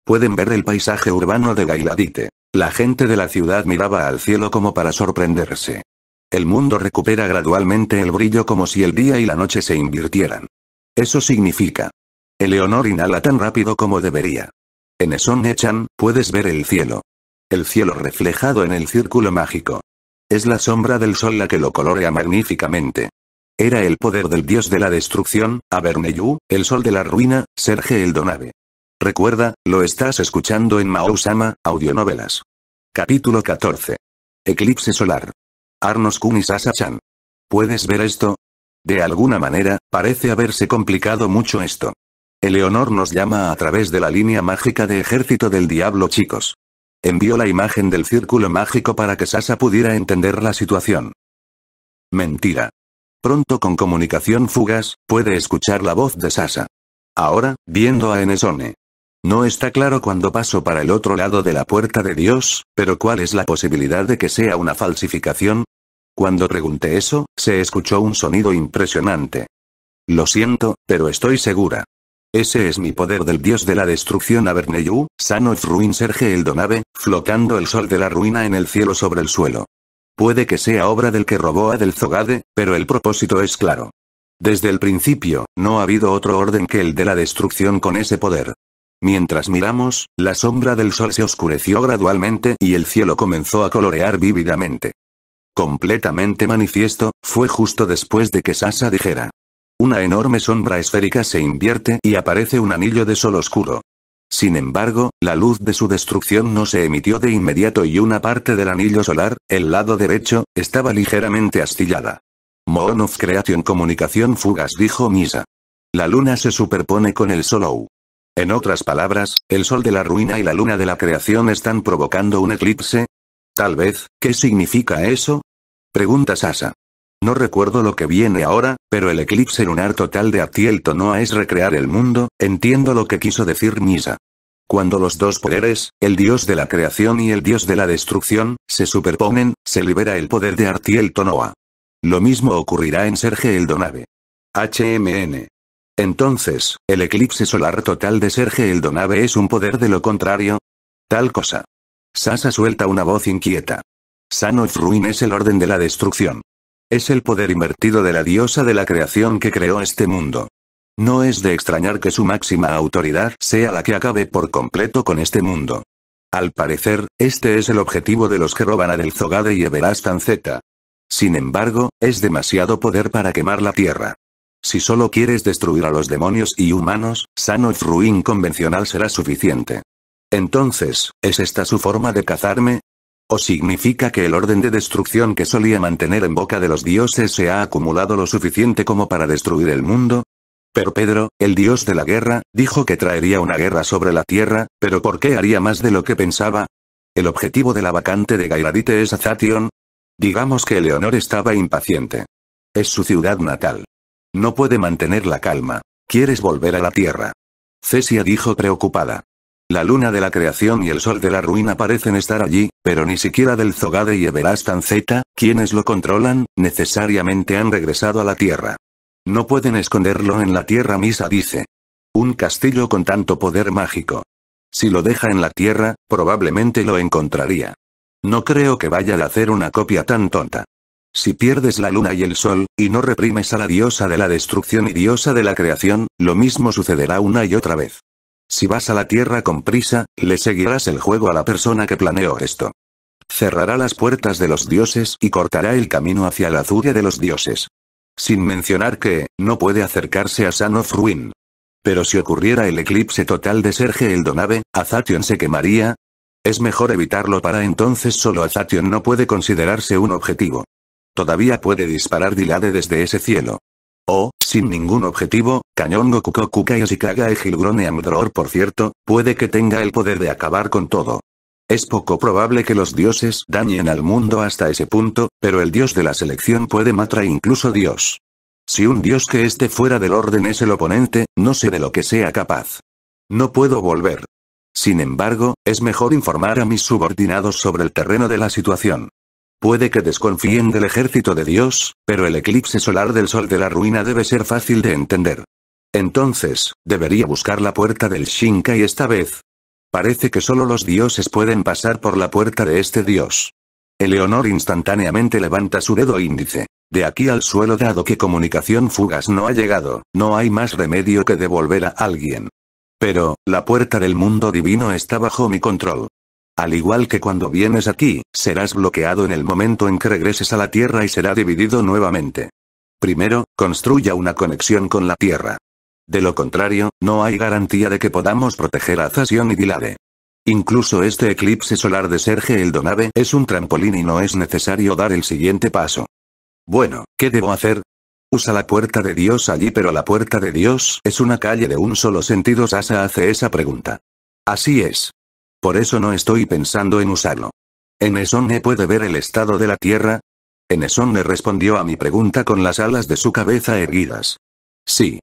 Pueden ver el paisaje urbano de Gailadite. La gente de la ciudad miraba al cielo como para sorprenderse. El mundo recupera gradualmente el brillo como si el día y la noche se invirtieran. Eso significa. Eleonor inhala tan rápido como debería. En Eson Echan, puedes ver el cielo. El cielo reflejado en el círculo mágico. Es la sombra del sol la que lo colorea magníficamente. Era el poder del dios de la destrucción, Aberneyu, el sol de la ruina, Serge Eldonabe. Recuerda, lo estás escuchando en Maousama, Audionovelas. Capítulo 14. Eclipse solar. Arnos-kun y Sasa-chan. ¿Puedes ver esto? De alguna manera, parece haberse complicado mucho esto. Eleonor nos llama a través de la línea mágica de Ejército del Diablo chicos. Envió la imagen del círculo mágico para que Sasa pudiera entender la situación. Mentira. Pronto con comunicación fugas puede escuchar la voz de Sasa. Ahora, viendo a Enesone. No está claro cuándo paso para el otro lado de la puerta de Dios, pero ¿cuál es la posibilidad de que sea una falsificación? Cuando pregunté eso, se escuchó un sonido impresionante. Lo siento, pero estoy segura. Ese es mi poder del dios de la destrucción Averneyu, San Ruin Serge el flotando el sol de la ruina en el cielo sobre el suelo. Puede que sea obra del que robó a del Zogade, pero el propósito es claro. Desde el principio, no ha habido otro orden que el de la destrucción con ese poder. Mientras miramos, la sombra del sol se oscureció gradualmente y el cielo comenzó a colorear vívidamente completamente manifiesto, fue justo después de que Sasa dijera. Una enorme sombra esférica se invierte y aparece un anillo de sol oscuro. Sin embargo, la luz de su destrucción no se emitió de inmediato y una parte del anillo solar, el lado derecho, estaba ligeramente astillada. Moon of Creation Comunicación Fugas dijo Misa. La luna se superpone con el sol En otras palabras, el sol de la ruina y la luna de la creación están provocando un eclipse, Tal vez, ¿qué significa eso? Pregunta Sasa. No recuerdo lo que viene ahora, pero el eclipse lunar total de Artiel Tonoa es recrear el mundo, entiendo lo que quiso decir Misa. Cuando los dos poderes, el dios de la creación y el dios de la destrucción, se superponen, se libera el poder de Artiel Tonoa. Lo mismo ocurrirá en Serge el HMN. Entonces, ¿el eclipse solar total de Serge el es un poder de lo contrario? Tal cosa. Sasa suelta una voz inquieta. Sano Ruin es el orden de la destrucción. Es el poder invertido de la diosa de la creación que creó este mundo. No es de extrañar que su máxima autoridad sea la que acabe por completo con este mundo. Al parecer, este es el objetivo de los que roban a Del Zogade y Everastan Zeta. Sin embargo, es demasiado poder para quemar la Tierra. Si solo quieres destruir a los demonios y humanos, Sanof Ruin convencional será suficiente. Entonces, ¿es esta su forma de cazarme? ¿O significa que el orden de destrucción que solía mantener en boca de los dioses se ha acumulado lo suficiente como para destruir el mundo? Pero Pedro, el dios de la guerra, dijo que traería una guerra sobre la tierra, pero ¿por qué haría más de lo que pensaba? ¿El objetivo de la vacante de Gairadite es Azatión? Digamos que Eleonor estaba impaciente. Es su ciudad natal. No puede mantener la calma. ¿Quieres volver a la tierra? Cesia dijo preocupada. La luna de la creación y el sol de la ruina parecen estar allí, pero ni siquiera del Zogade y Everastan Zeta, quienes lo controlan, necesariamente han regresado a la Tierra. No pueden esconderlo en la Tierra Misa dice. Un castillo con tanto poder mágico. Si lo deja en la Tierra, probablemente lo encontraría. No creo que vaya a hacer una copia tan tonta. Si pierdes la luna y el sol, y no reprimes a la diosa de la destrucción y diosa de la creación, lo mismo sucederá una y otra vez. Si vas a la Tierra con prisa, le seguirás el juego a la persona que planeó esto. Cerrará las puertas de los dioses y cortará el camino hacia la Azuria de los dioses. Sin mencionar que, no puede acercarse a San Ruin. Pero si ocurriera el eclipse total de Serge el Donabe, se quemaría. Es mejor evitarlo para entonces solo Azation no puede considerarse un objetivo. Todavía puede disparar Dilade desde ese cielo. O, sin ningún objetivo, Cañón Goku y Kaga e Gilgrone Amdror por cierto, puede que tenga el poder de acabar con todo. Es poco probable que los dioses dañen al mundo hasta ese punto, pero el dios de la selección puede matar incluso dios. Si un dios que esté fuera del orden es el oponente, no sé de lo que sea capaz. No puedo volver. Sin embargo, es mejor informar a mis subordinados sobre el terreno de la situación. Puede que desconfíen del ejército de Dios, pero el eclipse solar del Sol de la ruina debe ser fácil de entender. Entonces, debería buscar la puerta del y esta vez. Parece que solo los dioses pueden pasar por la puerta de este dios. Eleonor instantáneamente levanta su dedo índice. De aquí al suelo dado que comunicación fugas no ha llegado, no hay más remedio que devolver a alguien. Pero, la puerta del mundo divino está bajo mi control. Al igual que cuando vienes aquí, serás bloqueado en el momento en que regreses a la Tierra y será dividido nuevamente. Primero, construya una conexión con la Tierra. De lo contrario, no hay garantía de que podamos proteger a Zasion y Dilade. Incluso este eclipse solar de Serge Eldonave es un trampolín y no es necesario dar el siguiente paso. Bueno, ¿qué debo hacer? Usa la puerta de Dios allí pero la puerta de Dios es una calle de un solo sentido Sasa hace esa pregunta. Así es. Por eso no estoy pensando en usarlo. ¿Enesone puede ver el estado de la Tierra? Enesone respondió a mi pregunta con las alas de su cabeza erguidas. Sí.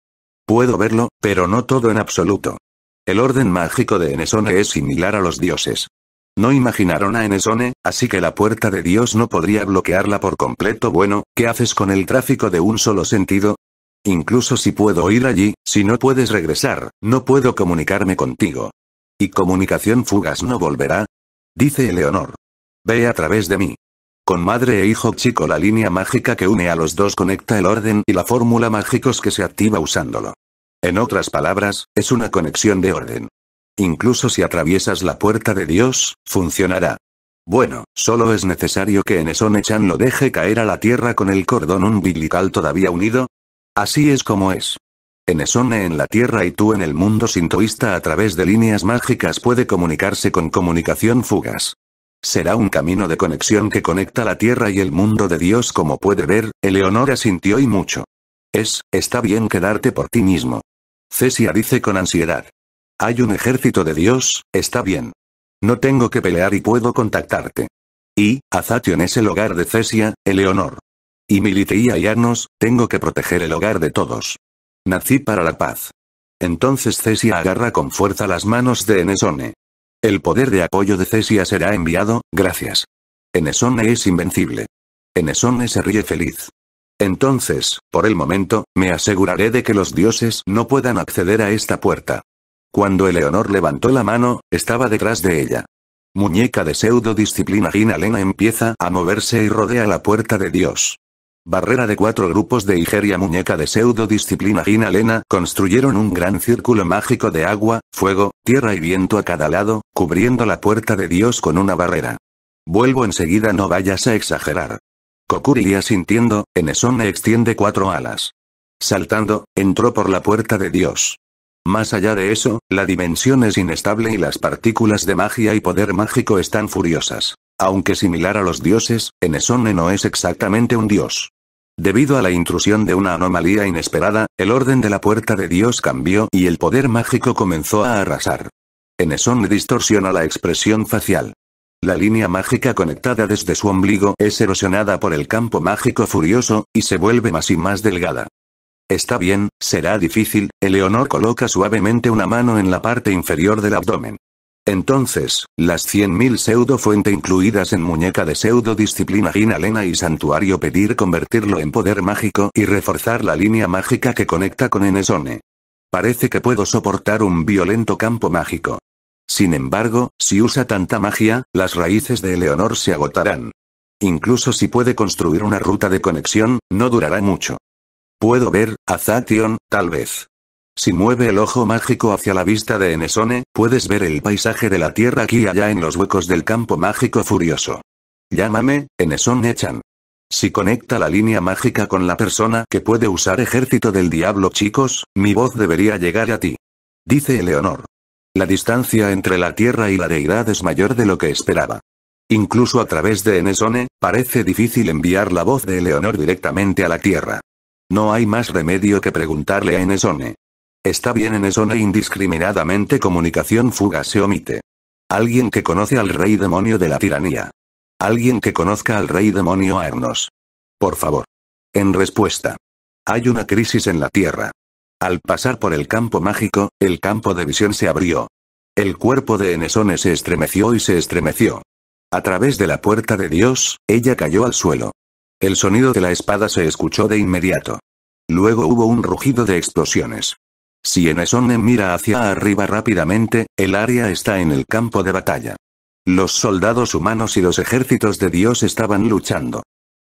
Puedo verlo, pero no todo en absoluto. El orden mágico de Enesone es similar a los dioses. No imaginaron a Enesone, así que la puerta de Dios no podría bloquearla por completo. Bueno, ¿qué haces con el tráfico de un solo sentido? Incluso si puedo ir allí, si no puedes regresar, no puedo comunicarme contigo. ¿Y comunicación fugas no volverá? Dice Eleonor. Ve a través de mí. Con madre e hijo chico la línea mágica que une a los dos conecta el orden y la fórmula mágicos que se activa usándolo. En otras palabras, es una conexión de orden. Incluso si atraviesas la puerta de Dios, funcionará. Bueno, solo es necesario que Enesone-chan lo deje caer a la tierra con el cordón umbilical todavía unido. Así es como es. Enesone en la Tierra y tú en el mundo sintoísta a través de líneas mágicas puede comunicarse con comunicación fugas. Será un camino de conexión que conecta la Tierra y el mundo de Dios como puede ver, Eleonora sintió y mucho. Es, está bien quedarte por ti mismo. Cesia dice con ansiedad. Hay un ejército de Dios, está bien. No tengo que pelear y puedo contactarte. Y, Azation es el hogar de Cesia, Eleonor. Y Militeía y Arnos, tengo que proteger el hogar de todos. Nací para la paz. Entonces Cesia agarra con fuerza las manos de Enesone. El poder de apoyo de Cesia será enviado, gracias. Enesone es invencible. Enesone se ríe feliz. Entonces, por el momento, me aseguraré de que los dioses no puedan acceder a esta puerta. Cuando Eleonor levantó la mano, estaba detrás de ella. Muñeca de pseudo disciplina Ginalena empieza a moverse y rodea la puerta de Dios. Barrera de cuatro grupos de Igeria muñeca de pseudo-disciplina Gina Lena construyeron un gran círculo mágico de agua, fuego, tierra y viento a cada lado, cubriendo la puerta de Dios con una barrera. Vuelvo enseguida no vayas a exagerar. Kokuri sintiendo, Enesone extiende cuatro alas. Saltando, entró por la puerta de Dios. Más allá de eso, la dimensión es inestable y las partículas de magia y poder mágico están furiosas. Aunque similar a los dioses, Enesone no es exactamente un dios. Debido a la intrusión de una anomalía inesperada, el orden de la puerta de Dios cambió y el poder mágico comenzó a arrasar. Eneson distorsiona la expresión facial. La línea mágica conectada desde su ombligo es erosionada por el campo mágico furioso, y se vuelve más y más delgada. Está bien, será difícil, Eleonor coloca suavemente una mano en la parte inferior del abdomen. Entonces, las 100.000 pseudo-fuente incluidas en muñeca de pseudo-disciplina Ginalena y santuario pedir convertirlo en poder mágico y reforzar la línea mágica que conecta con Enesone. Parece que puedo soportar un violento campo mágico. Sin embargo, si usa tanta magia, las raíces de Eleonor se agotarán. Incluso si puede construir una ruta de conexión, no durará mucho. Puedo ver, a tal vez. Si mueve el ojo mágico hacia la vista de Enesone, puedes ver el paisaje de la tierra aquí y allá en los huecos del campo mágico furioso. Llámame, Enesone-chan. Si conecta la línea mágica con la persona que puede usar ejército del diablo chicos, mi voz debería llegar a ti. Dice Eleonor. La distancia entre la tierra y la deidad es mayor de lo que esperaba. Incluso a través de Enesone, parece difícil enviar la voz de Eleonor directamente a la tierra. No hay más remedio que preguntarle a Enesone. Está bien Enesone indiscriminadamente comunicación fuga se omite. Alguien que conoce al rey demonio de la tiranía. Alguien que conozca al rey demonio Arnos. Por favor. En respuesta. Hay una crisis en la Tierra. Al pasar por el campo mágico, el campo de visión se abrió. El cuerpo de Enesone se estremeció y se estremeció. A través de la puerta de Dios, ella cayó al suelo. El sonido de la espada se escuchó de inmediato. Luego hubo un rugido de explosiones. Si Enesone mira hacia arriba rápidamente, el área está en el campo de batalla. Los soldados humanos y los ejércitos de Dios estaban luchando.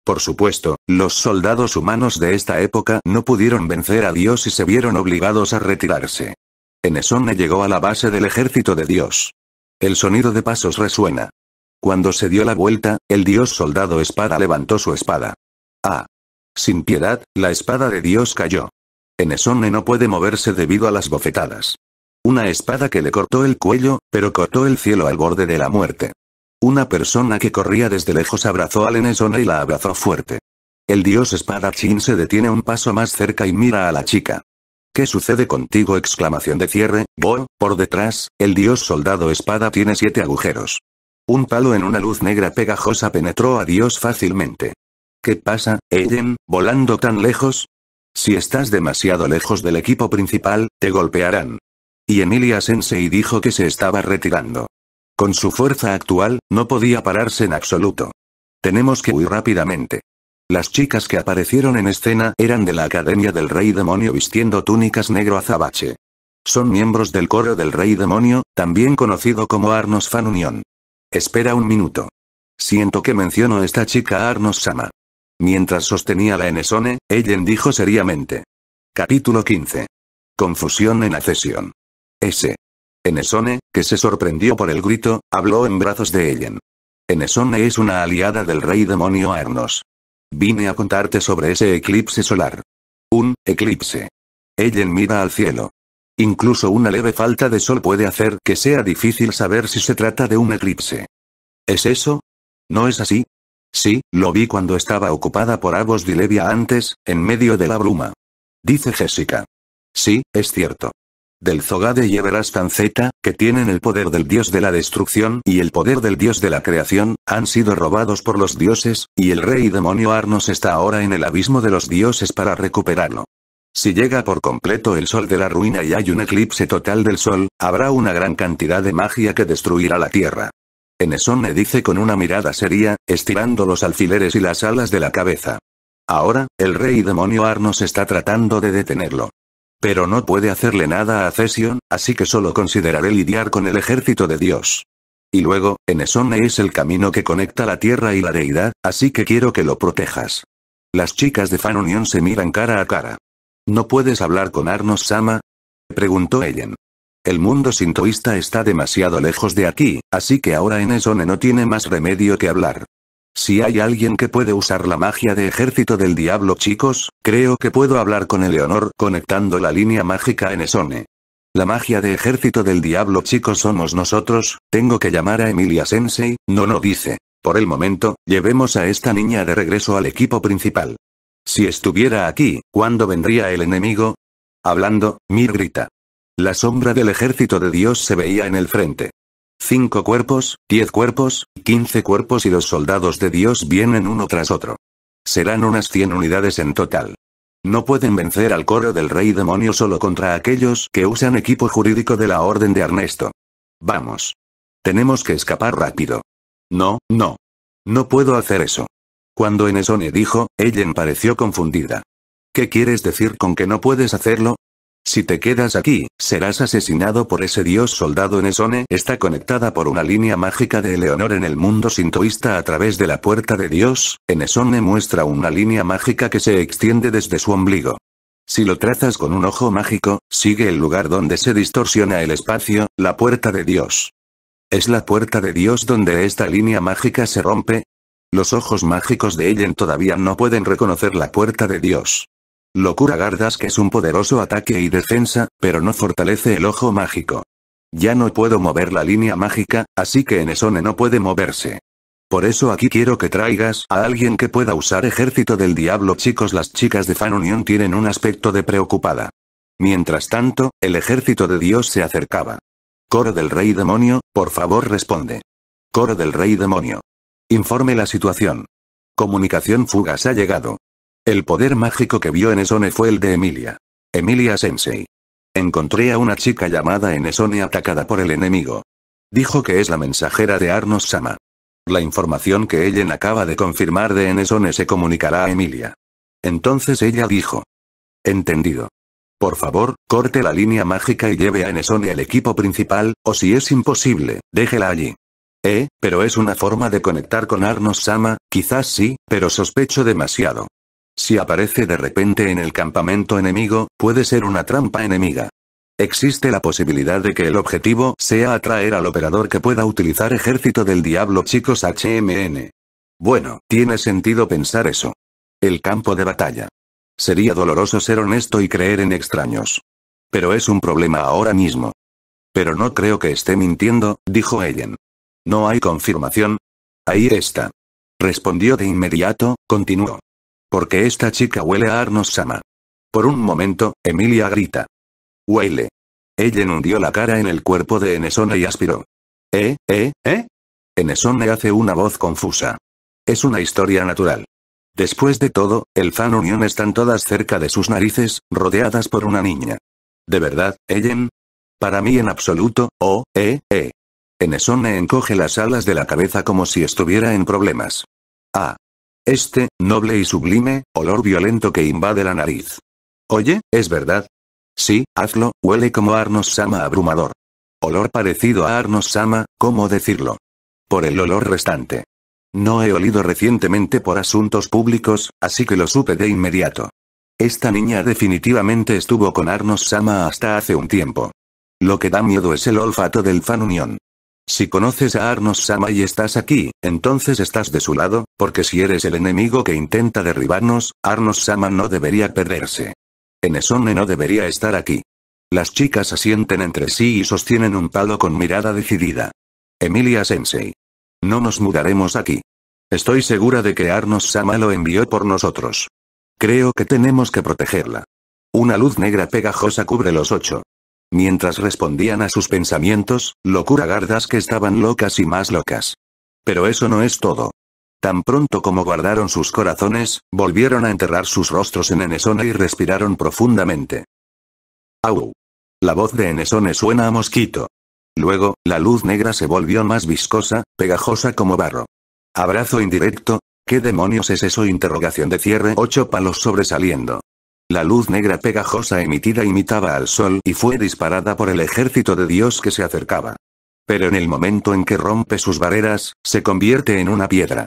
Por supuesto, los soldados humanos de esta época no pudieron vencer a Dios y se vieron obligados a retirarse. Enesone llegó a la base del ejército de Dios. El sonido de pasos resuena. Cuando se dio la vuelta, el dios soldado espada levantó su espada. Ah. Sin piedad, la espada de Dios cayó. Enesone no puede moverse debido a las bofetadas. Una espada que le cortó el cuello, pero cortó el cielo al borde de la muerte. Una persona que corría desde lejos abrazó a Enesone y la abrazó fuerte. El dios espadachín se detiene un paso más cerca y mira a la chica. ¿Qué sucede contigo? exclamación de cierre, Bo, por detrás, el dios soldado espada tiene siete agujeros. Un palo en una luz negra pegajosa penetró a Dios fácilmente. ¿Qué pasa, Eden? volando tan lejos? Si estás demasiado lejos del equipo principal, te golpearán. Y Emilia Sensei dijo que se estaba retirando. Con su fuerza actual, no podía pararse en absoluto. Tenemos que huir rápidamente. Las chicas que aparecieron en escena eran de la Academia del Rey Demonio vistiendo túnicas negro azabache. Son miembros del coro del Rey Demonio, también conocido como Arnos Fan Union. Espera un minuto. Siento que menciono esta chica Arnos Sama. Mientras sostenía la Enesone, Ellen dijo seriamente. Capítulo 15. Confusión en accesión. S. Enesone, que se sorprendió por el grito, habló en brazos de Ellen. Enesone es una aliada del rey demonio Arnos. Vine a contarte sobre ese eclipse solar. Un eclipse. Ellen mira al cielo. Incluso una leve falta de sol puede hacer que sea difícil saber si se trata de un eclipse. ¿Es eso? ¿No es así? Sí, lo vi cuando estaba ocupada por Abos Dilevia antes, en medio de la bruma. Dice Jessica. Sí, es cierto. Del Zogade y Zeta, que tienen el poder del dios de la destrucción y el poder del dios de la creación, han sido robados por los dioses, y el rey demonio Arnos está ahora en el abismo de los dioses para recuperarlo. Si llega por completo el sol de la ruina y hay un eclipse total del sol, habrá una gran cantidad de magia que destruirá la tierra. Enesone dice con una mirada seria, estirando los alfileres y las alas de la cabeza. Ahora, el rey demonio Arnos está tratando de detenerlo. Pero no puede hacerle nada a Cesion, así que solo consideraré lidiar con el ejército de Dios. Y luego, Enesone es el camino que conecta la tierra y la deidad, así que quiero que lo protejas. Las chicas de Fanunion se miran cara a cara. ¿No puedes hablar con Arnos Sama? Preguntó Ellen. El mundo sintoísta está demasiado lejos de aquí, así que ahora Enesone no tiene más remedio que hablar. Si hay alguien que puede usar la magia de ejército del diablo chicos, creo que puedo hablar con Eleonor conectando la línea mágica en Enesone. La magia de ejército del diablo chicos somos nosotros, tengo que llamar a Emilia Sensei, no no dice. Por el momento, llevemos a esta niña de regreso al equipo principal. Si estuviera aquí, ¿cuándo vendría el enemigo? Hablando, Mir grita. La sombra del ejército de Dios se veía en el frente. Cinco cuerpos, diez cuerpos, quince cuerpos y los soldados de Dios vienen uno tras otro. Serán unas cien unidades en total. No pueden vencer al coro del rey demonio solo contra aquellos que usan equipo jurídico de la Orden de Ernesto. Vamos. Tenemos que escapar rápido. No, no. No puedo hacer eso. Cuando Enesone dijo, Ellen pareció confundida. ¿Qué quieres decir con que no puedes hacerlo? Si te quedas aquí, serás asesinado por ese dios soldado en Esone. Está conectada por una línea mágica de Eleonor en el mundo sintoísta a través de la puerta de Dios. Esone muestra una línea mágica que se extiende desde su ombligo. Si lo trazas con un ojo mágico, sigue el lugar donde se distorsiona el espacio, la puerta de Dios. ¿Es la puerta de Dios donde esta línea mágica se rompe? Los ojos mágicos de Ellen todavía no pueden reconocer la puerta de Dios. Locura Gardas que es un poderoso ataque y defensa, pero no fortalece el ojo mágico. Ya no puedo mover la línea mágica, así que en eso no puede moverse. Por eso aquí quiero que traigas a alguien que pueda usar ejército del diablo chicos las chicas de Fan union tienen un aspecto de preocupada. Mientras tanto, el ejército de Dios se acercaba. Coro del Rey Demonio, por favor responde. Coro del Rey Demonio. Informe la situación. Comunicación Fugas ha llegado. El poder mágico que vio en fue el de Emilia. Emilia Sensei. Encontré a una chica llamada Enesone atacada por el enemigo. Dijo que es la mensajera de Arnos Sama. La información que Ellen acaba de confirmar de Enesone se comunicará a Emilia. Entonces ella dijo. Entendido. Por favor, corte la línea mágica y lleve a Enesone al equipo principal, o si es imposible, déjela allí. Eh, pero es una forma de conectar con Arnos Sama, quizás sí, pero sospecho demasiado. Si aparece de repente en el campamento enemigo, puede ser una trampa enemiga. Existe la posibilidad de que el objetivo sea atraer al operador que pueda utilizar ejército del diablo chicos HMN. Bueno, tiene sentido pensar eso. El campo de batalla. Sería doloroso ser honesto y creer en extraños. Pero es un problema ahora mismo. Pero no creo que esté mintiendo, dijo Ellen. No hay confirmación. Ahí está. Respondió de inmediato, continuó. Porque esta chica huele a Arnos Sama. Por un momento, Emilia grita. Huele. Ellen hundió la cara en el cuerpo de Enesone y aspiró. ¿Eh, eh, eh? Enesone hace una voz confusa. Es una historia natural. Después de todo, el fan unión están todas cerca de sus narices, rodeadas por una niña. ¿De verdad, Ellen? Para mí en absoluto, oh, eh, eh. Enesone encoge las alas de la cabeza como si estuviera en problemas. Ah, este, noble y sublime, olor violento que invade la nariz. Oye, ¿es verdad? Sí, hazlo, huele como Arnos Sama abrumador. Olor parecido a Arnos Sama, ¿cómo decirlo? Por el olor restante. No he olido recientemente por asuntos públicos, así que lo supe de inmediato. Esta niña definitivamente estuvo con Arnos Sama hasta hace un tiempo. Lo que da miedo es el olfato del fan unión. Si conoces a Arnos Sama y estás aquí, entonces estás de su lado, porque si eres el enemigo que intenta derribarnos, Arnos Sama no debería perderse. Enesone no debería estar aquí. Las chicas asienten entre sí y sostienen un palo con mirada decidida. Emilia Sensei. No nos mudaremos aquí. Estoy segura de que Arnos Sama lo envió por nosotros. Creo que tenemos que protegerla. Una luz negra pegajosa cubre los ocho. Mientras respondían a sus pensamientos, locura gardas que estaban locas y más locas. Pero eso no es todo. Tan pronto como guardaron sus corazones, volvieron a enterrar sus rostros en Enesone y respiraron profundamente. ¡Au! La voz de Enesone suena a mosquito. Luego, la luz negra se volvió más viscosa, pegajosa como barro. Abrazo indirecto, ¿qué demonios es eso? Interrogación de cierre, ocho palos sobresaliendo. La luz negra pegajosa emitida imitaba al sol y fue disparada por el ejército de Dios que se acercaba. Pero en el momento en que rompe sus barreras, se convierte en una piedra.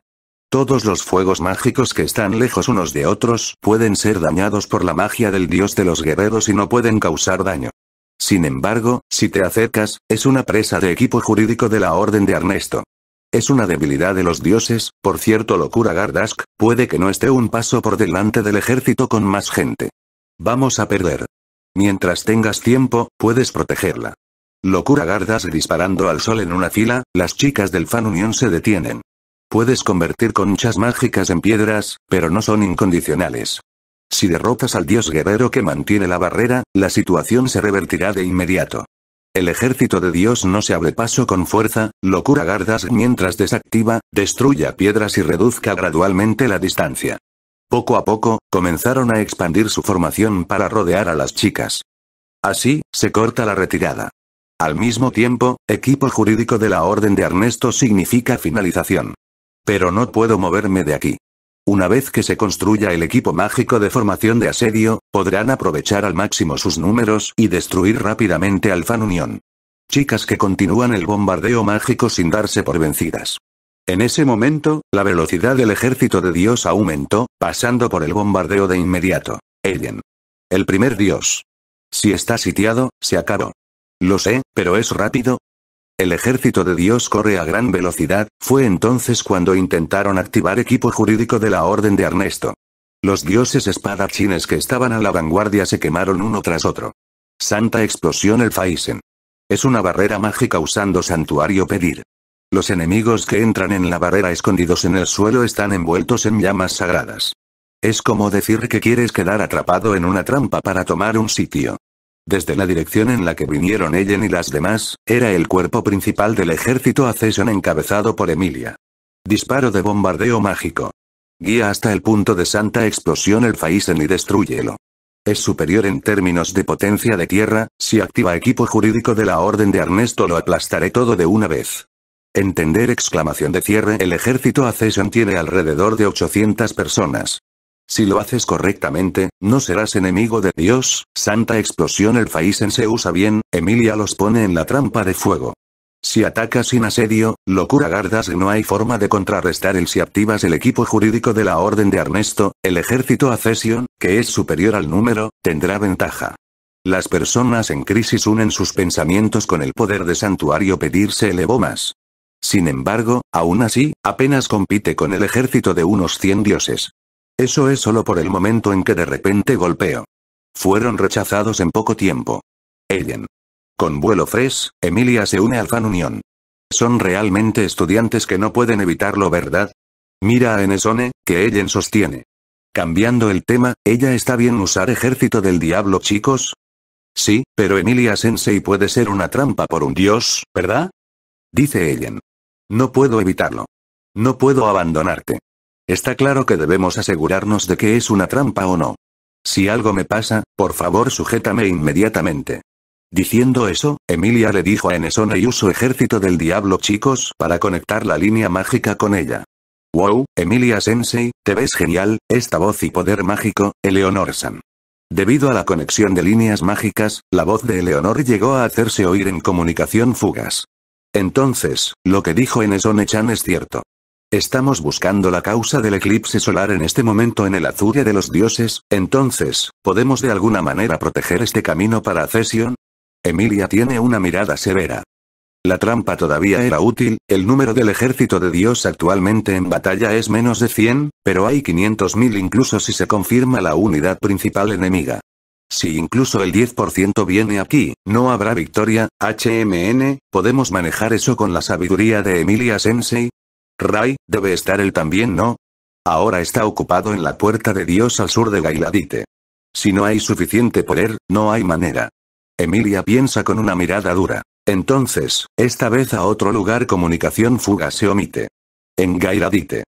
Todos los fuegos mágicos que están lejos unos de otros pueden ser dañados por la magia del dios de los guerreros y no pueden causar daño. Sin embargo, si te acercas, es una presa de equipo jurídico de la Orden de Ernesto. Es una debilidad de los dioses, por cierto locura Gardask, puede que no esté un paso por delante del ejército con más gente. Vamos a perder. Mientras tengas tiempo, puedes protegerla. Locura Gardask disparando al sol en una fila, las chicas del Fan Union se detienen. Puedes convertir conchas mágicas en piedras, pero no son incondicionales. Si derrotas al dios guerrero que mantiene la barrera, la situación se revertirá de inmediato. El ejército de Dios no se abre paso con fuerza, locura gardas mientras desactiva, destruya piedras y reduzca gradualmente la distancia. Poco a poco, comenzaron a expandir su formación para rodear a las chicas. Así, se corta la retirada. Al mismo tiempo, equipo jurídico de la Orden de Ernesto significa finalización. Pero no puedo moverme de aquí. Una vez que se construya el equipo mágico de formación de asedio, podrán aprovechar al máximo sus números y destruir rápidamente al Fan Unión. Chicas que continúan el bombardeo mágico sin darse por vencidas. En ese momento, la velocidad del ejército de Dios aumentó, pasando por el bombardeo de inmediato. ellen El primer Dios. Si está sitiado, se acabó. Lo sé, pero es rápido, el ejército de Dios corre a gran velocidad, fue entonces cuando intentaron activar equipo jurídico de la Orden de Ernesto. Los dioses espadachines que estaban a la vanguardia se quemaron uno tras otro. Santa explosión el Faisen. Es una barrera mágica usando santuario pedir. Los enemigos que entran en la barrera escondidos en el suelo están envueltos en llamas sagradas. Es como decir que quieres quedar atrapado en una trampa para tomar un sitio. Desde la dirección en la que vinieron Ellen y las demás, era el cuerpo principal del ejército Acesion encabezado por Emilia. Disparo de bombardeo mágico. Guía hasta el punto de santa explosión el Faisen y destruyelo. Es superior en términos de potencia de tierra, si activa equipo jurídico de la Orden de Ernesto lo aplastaré todo de una vez. Entender exclamación de cierre El ejército Acesion tiene alrededor de 800 personas. Si lo haces correctamente, no serás enemigo de Dios, santa explosión el Faisen se usa bien, Emilia los pone en la trampa de fuego. Si atacas sin asedio, locura gardas no hay forma de contrarrestar el si activas el equipo jurídico de la Orden de Ernesto, el ejército accesión, que es superior al número, tendrá ventaja. Las personas en crisis unen sus pensamientos con el poder de santuario pedirse elevó más. Sin embargo, aún así, apenas compite con el ejército de unos 100 dioses. Eso es solo por el momento en que de repente golpeo. Fueron rechazados en poco tiempo. Ellen. Con vuelo fresh, Emilia se une al Fan Unión. Son realmente estudiantes que no pueden evitarlo, ¿verdad? Mira a Enesone, que Ellen sostiene. Cambiando el tema, ¿ella está bien usar ejército del diablo, chicos? Sí, pero Emilia Sensei puede ser una trampa por un dios, ¿verdad? Dice Ellen. No puedo evitarlo. No puedo abandonarte. Está claro que debemos asegurarnos de que es una trampa o no. Si algo me pasa, por favor sujétame inmediatamente. Diciendo eso, Emilia le dijo a Enesone y uso ejército del diablo chicos para conectar la línea mágica con ella. Wow, Emilia Sensei, te ves genial, esta voz y poder mágico, Eleonor-san. Debido a la conexión de líneas mágicas, la voz de Eleonor llegó a hacerse oír en comunicación fugas. Entonces, lo que dijo Enesone-chan es cierto. Estamos buscando la causa del eclipse solar en este momento en el Azuria de los dioses, entonces, ¿podemos de alguna manera proteger este camino para Cesión? Emilia tiene una mirada severa. La trampa todavía era útil, el número del ejército de Dios actualmente en batalla es menos de 100, pero hay 500.000 incluso si se confirma la unidad principal enemiga. Si incluso el 10% viene aquí, no habrá victoria, HMN, podemos manejar eso con la sabiduría de Emilia Sensei, Ray, debe estar él también, ¿no? Ahora está ocupado en la puerta de Dios al sur de Gailadite. Si no hay suficiente poder, no hay manera. Emilia piensa con una mirada dura. Entonces, esta vez a otro lugar comunicación fuga se omite. En Gailadite.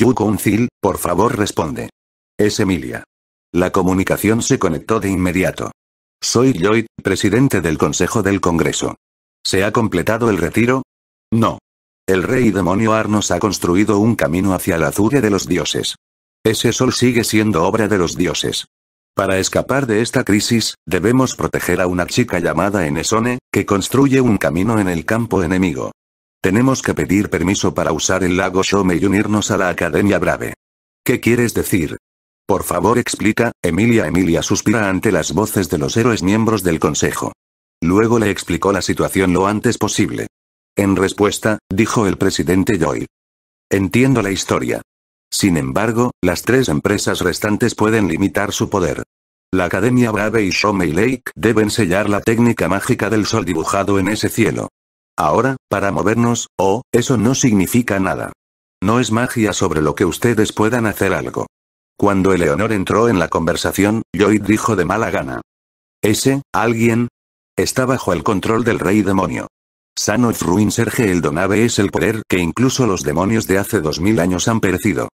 Yukunzil, por favor responde. Es Emilia. La comunicación se conectó de inmediato. Soy Lloyd, presidente del Consejo del Congreso. ¿Se ha completado el retiro? No. El rey demonio Arnos ha construido un camino hacia el azure de los dioses. Ese sol sigue siendo obra de los dioses. Para escapar de esta crisis, debemos proteger a una chica llamada Enesone, que construye un camino en el campo enemigo. Tenemos que pedir permiso para usar el lago Shome y unirnos a la Academia Brave. ¿Qué quieres decir? Por favor explica, Emilia Emilia suspira ante las voces de los héroes miembros del consejo. Luego le explicó la situación lo antes posible. En respuesta, dijo el presidente Joy. Entiendo la historia. Sin embargo, las tres empresas restantes pueden limitar su poder. La Academia Brave y Shomey Lake deben sellar la técnica mágica del sol dibujado en ese cielo. Ahora, para movernos, oh, eso no significa nada. No es magia sobre lo que ustedes puedan hacer algo. Cuando Eleonor entró en la conversación, Lloyd dijo de mala gana. Ese, alguien, está bajo el control del rey demonio. Sano Ruin Serge el Donave es el poder que incluso los demonios de hace 2000 años han perecido.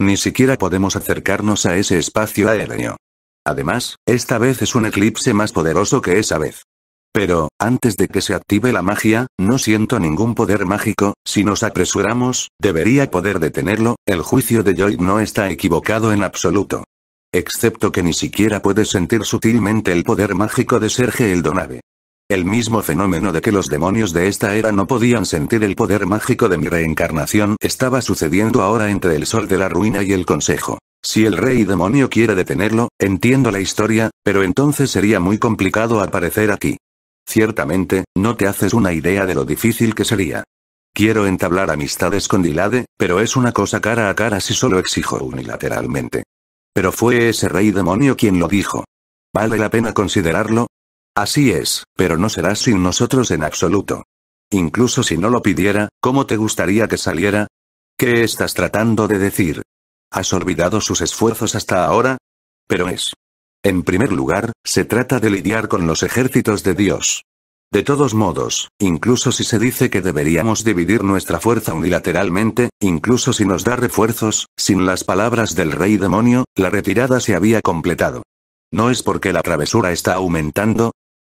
Ni siquiera podemos acercarnos a ese espacio aéreo. Además, esta vez es un eclipse más poderoso que esa vez. Pero, antes de que se active la magia, no siento ningún poder mágico, si nos apresuramos, debería poder detenerlo, el juicio de Joy no está equivocado en absoluto. Excepto que ni siquiera puede sentir sutilmente el poder mágico de Serge Eldonave. El mismo fenómeno de que los demonios de esta era no podían sentir el poder mágico de mi reencarnación estaba sucediendo ahora entre el sol de la ruina y el consejo. Si el rey demonio quiere detenerlo, entiendo la historia, pero entonces sería muy complicado aparecer aquí. Ciertamente, no te haces una idea de lo difícil que sería. Quiero entablar amistades con Dilade, pero es una cosa cara a cara si solo exijo unilateralmente. Pero fue ese rey demonio quien lo dijo. Vale la pena considerarlo, Así es, pero no serás sin nosotros en absoluto. Incluso si no lo pidiera, ¿cómo te gustaría que saliera? ¿Qué estás tratando de decir? ¿Has olvidado sus esfuerzos hasta ahora? Pero es. En primer lugar, se trata de lidiar con los ejércitos de Dios. De todos modos, incluso si se dice que deberíamos dividir nuestra fuerza unilateralmente, incluso si nos da refuerzos, sin las palabras del rey demonio, la retirada se había completado. ¿No es porque la travesura está aumentando?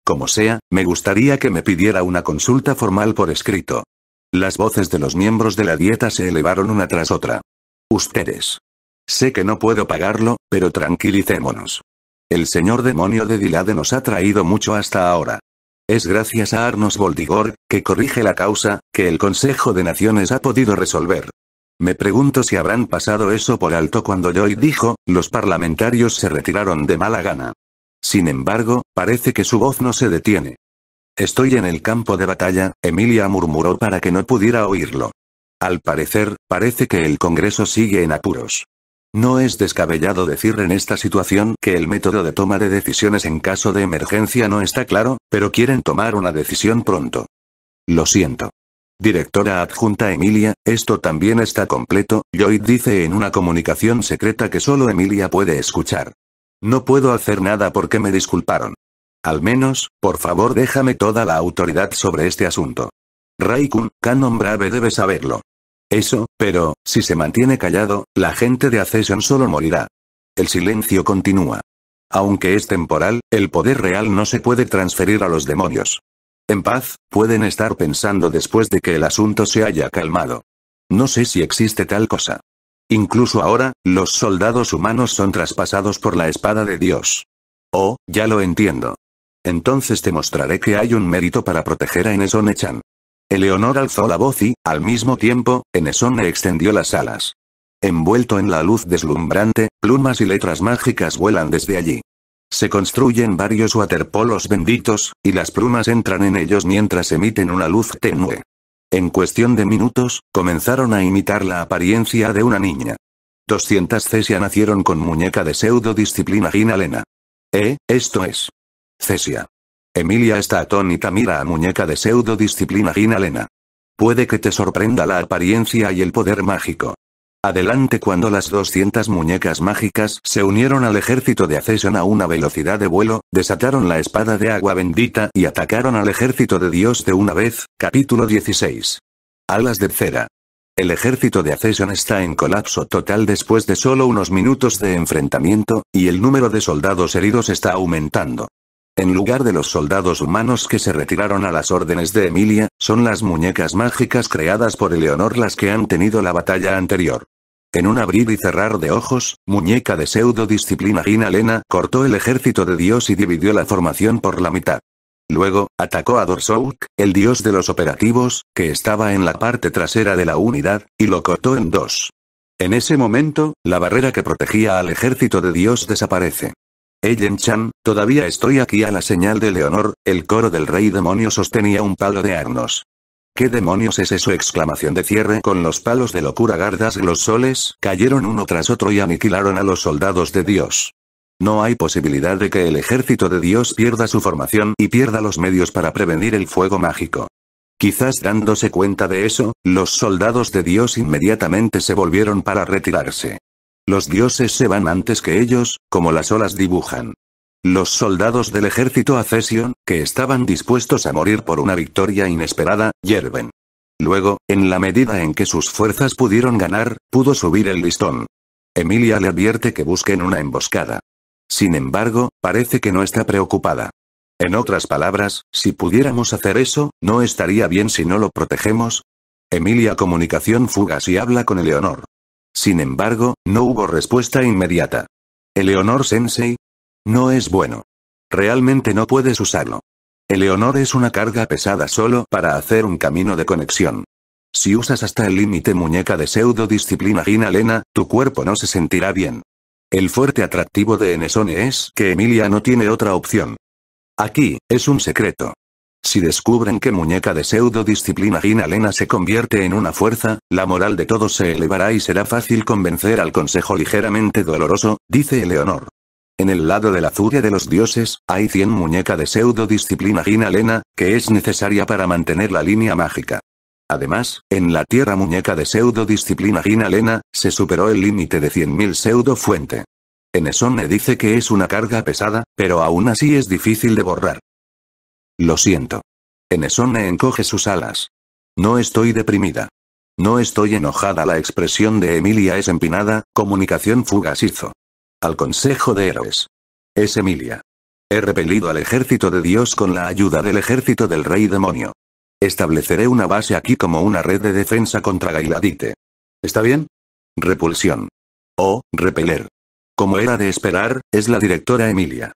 Como sea, me gustaría que me pidiera una consulta formal por escrito. Las voces de los miembros de la dieta se elevaron una tras otra. Ustedes. Sé que no puedo pagarlo, pero tranquilicémonos. El señor demonio de Dilade nos ha traído mucho hasta ahora. Es gracias a Arnos Voldigor, que corrige la causa, que el Consejo de Naciones ha podido resolver. Me pregunto si habrán pasado eso por alto cuando Joy dijo, los parlamentarios se retiraron de mala gana. Sin embargo, parece que su voz no se detiene. Estoy en el campo de batalla, Emilia murmuró para que no pudiera oírlo. Al parecer, parece que el Congreso sigue en apuros. No es descabellado decir en esta situación que el método de toma de decisiones en caso de emergencia no está claro, pero quieren tomar una decisión pronto. Lo siento. Directora adjunta Emilia, esto también está completo, Lloyd dice en una comunicación secreta que solo Emilia puede escuchar. No puedo hacer nada porque me disculparon. Al menos, por favor déjame toda la autoridad sobre este asunto. Raikun, Canon Brave debe saberlo. Eso, pero, si se mantiene callado, la gente de Accession solo morirá. El silencio continúa. Aunque es temporal, el poder real no se puede transferir a los demonios en paz, pueden estar pensando después de que el asunto se haya calmado. No sé si existe tal cosa. Incluso ahora, los soldados humanos son traspasados por la espada de Dios. Oh, ya lo entiendo. Entonces te mostraré que hay un mérito para proteger a Enesone-chan. Eleonor alzó la voz y, al mismo tiempo, Enesone extendió las alas. Envuelto en la luz deslumbrante, plumas y letras mágicas vuelan desde allí. Se construyen varios waterpolos benditos, y las plumas entran en ellos mientras emiten una luz tenue. En cuestión de minutos, comenzaron a imitar la apariencia de una niña. 200 Cesia nacieron con muñeca de pseudo-disciplina ginalena. Eh, esto es. Cesia. Emilia está atónita mira a muñeca de pseudo-disciplina ginalena. Puede que te sorprenda la apariencia y el poder mágico. Adelante cuando las 200 muñecas mágicas se unieron al ejército de Accession a una velocidad de vuelo, desataron la espada de agua bendita y atacaron al ejército de Dios de una vez, capítulo 16. Alas de cera. El ejército de Accession está en colapso total después de solo unos minutos de enfrentamiento, y el número de soldados heridos está aumentando. En lugar de los soldados humanos que se retiraron a las órdenes de Emilia, son las muñecas mágicas creadas por Eleonor las que han tenido la batalla anterior. En un abrir y cerrar de ojos, muñeca de pseudo-disciplina Gina Lena cortó el ejército de Dios y dividió la formación por la mitad. Luego, atacó a Dorsouk, el dios de los operativos, que estaba en la parte trasera de la unidad, y lo cortó en dos. En ese momento, la barrera que protegía al ejército de Dios desaparece. Ellen-chan, todavía estoy aquí a la señal de Leonor, el coro del rey demonio sostenía un palo de Arnos. ¿Qué demonios es eso? exclamación de cierre con los palos de locura gardas los soles cayeron uno tras otro y aniquilaron a los soldados de Dios. No hay posibilidad de que el ejército de Dios pierda su formación y pierda los medios para prevenir el fuego mágico. Quizás dándose cuenta de eso, los soldados de Dios inmediatamente se volvieron para retirarse. Los dioses se van antes que ellos, como las olas dibujan. Los soldados del ejército Acesion, que estaban dispuestos a morir por una victoria inesperada, hierven. Luego, en la medida en que sus fuerzas pudieron ganar, pudo subir el listón. Emilia le advierte que busquen una emboscada. Sin embargo, parece que no está preocupada. En otras palabras, si pudiéramos hacer eso, no estaría bien si no lo protegemos. Emilia comunicación fugas y habla con Eleonor. Sin embargo, no hubo respuesta inmediata. Eleonor Sensei. No es bueno. Realmente no puedes usarlo. Eleonor es una carga pesada solo para hacer un camino de conexión. Si usas hasta el límite muñeca de pseudo disciplina Gina Lena, tu cuerpo no se sentirá bien. El fuerte atractivo de Enesone es que Emilia no tiene otra opción. Aquí, es un secreto. Si descubren que muñeca de pseudo-disciplina ginalena se convierte en una fuerza, la moral de todos se elevará y será fácil convencer al consejo ligeramente doloroso, dice Eleonor. En el lado de la furia de los dioses, hay 100 muñeca de pseudo-disciplina ginalena, que es necesaria para mantener la línea mágica. Además, en la tierra muñeca de pseudo-disciplina ginalena, se superó el límite de 100.000 pseudo-fuente. Enesone dice que es una carga pesada, pero aún así es difícil de borrar. Lo siento. Enesone encoge sus alas. No estoy deprimida. No estoy enojada. La expresión de Emilia es empinada, comunicación fugaz hizo. Al Consejo de Héroes. Es Emilia. He repelido al ejército de Dios con la ayuda del ejército del rey demonio. Estableceré una base aquí como una red de defensa contra Gailadite. ¿Está bien? Repulsión. O, repeler. Como era de esperar, es la directora Emilia.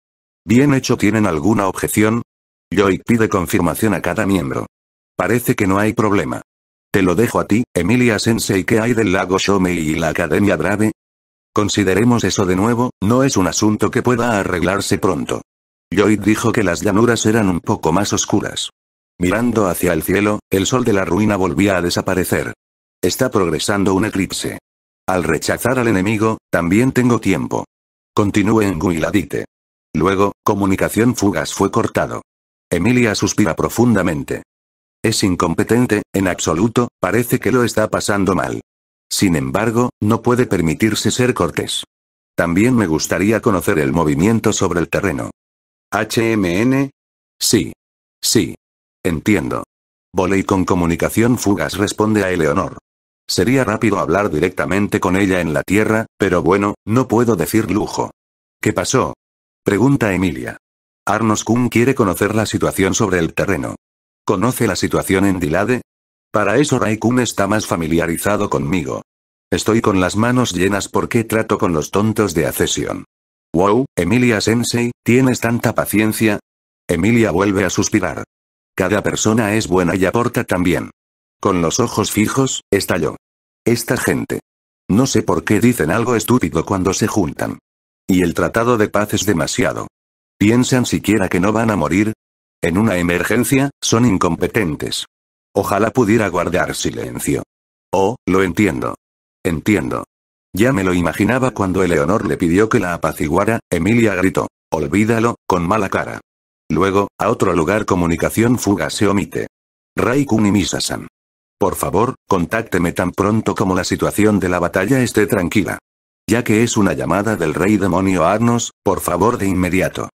Bien hecho, ¿tienen alguna objeción? Joy pide confirmación a cada miembro. Parece que no hay problema. Te lo dejo a ti, Emilia Sensei, ¿qué hay del lago Shomei y la Academia Brave? Consideremos eso de nuevo, no es un asunto que pueda arreglarse pronto. Joy dijo que las llanuras eran un poco más oscuras. Mirando hacia el cielo, el sol de la ruina volvía a desaparecer. Está progresando un eclipse. Al rechazar al enemigo, también tengo tiempo. Continúe en Guiladite. Luego, comunicación fugas fue cortado. Emilia suspira profundamente. Es incompetente, en absoluto, parece que lo está pasando mal. Sin embargo, no puede permitirse ser cortés. También me gustaría conocer el movimiento sobre el terreno. HMN. Sí. Sí. Entiendo. Voley con comunicación fugas responde a Eleonor. Sería rápido hablar directamente con ella en la Tierra, pero bueno, no puedo decir lujo. ¿Qué pasó? Pregunta Emilia. Arnos Kun quiere conocer la situación sobre el terreno. ¿Conoce la situación en Dilade? Para eso Raikun está más familiarizado conmigo. Estoy con las manos llenas porque trato con los tontos de Acesión. Wow, Emilia Sensei, ¿tienes tanta paciencia? Emilia vuelve a suspirar. Cada persona es buena y aporta también. Con los ojos fijos, estalló. Esta gente. No sé por qué dicen algo estúpido cuando se juntan. Y el tratado de paz es demasiado. ¿Piensan siquiera que no van a morir? En una emergencia, son incompetentes. Ojalá pudiera guardar silencio. Oh, lo entiendo. Entiendo. Ya me lo imaginaba cuando Eleonor le pidió que la apaciguara, Emilia gritó. Olvídalo, con mala cara. Luego, a otro lugar comunicación fuga se omite. Raikun y Misasan. Por favor, contácteme tan pronto como la situación de la batalla esté tranquila. Ya que es una llamada del rey demonio Arnos, por favor de inmediato.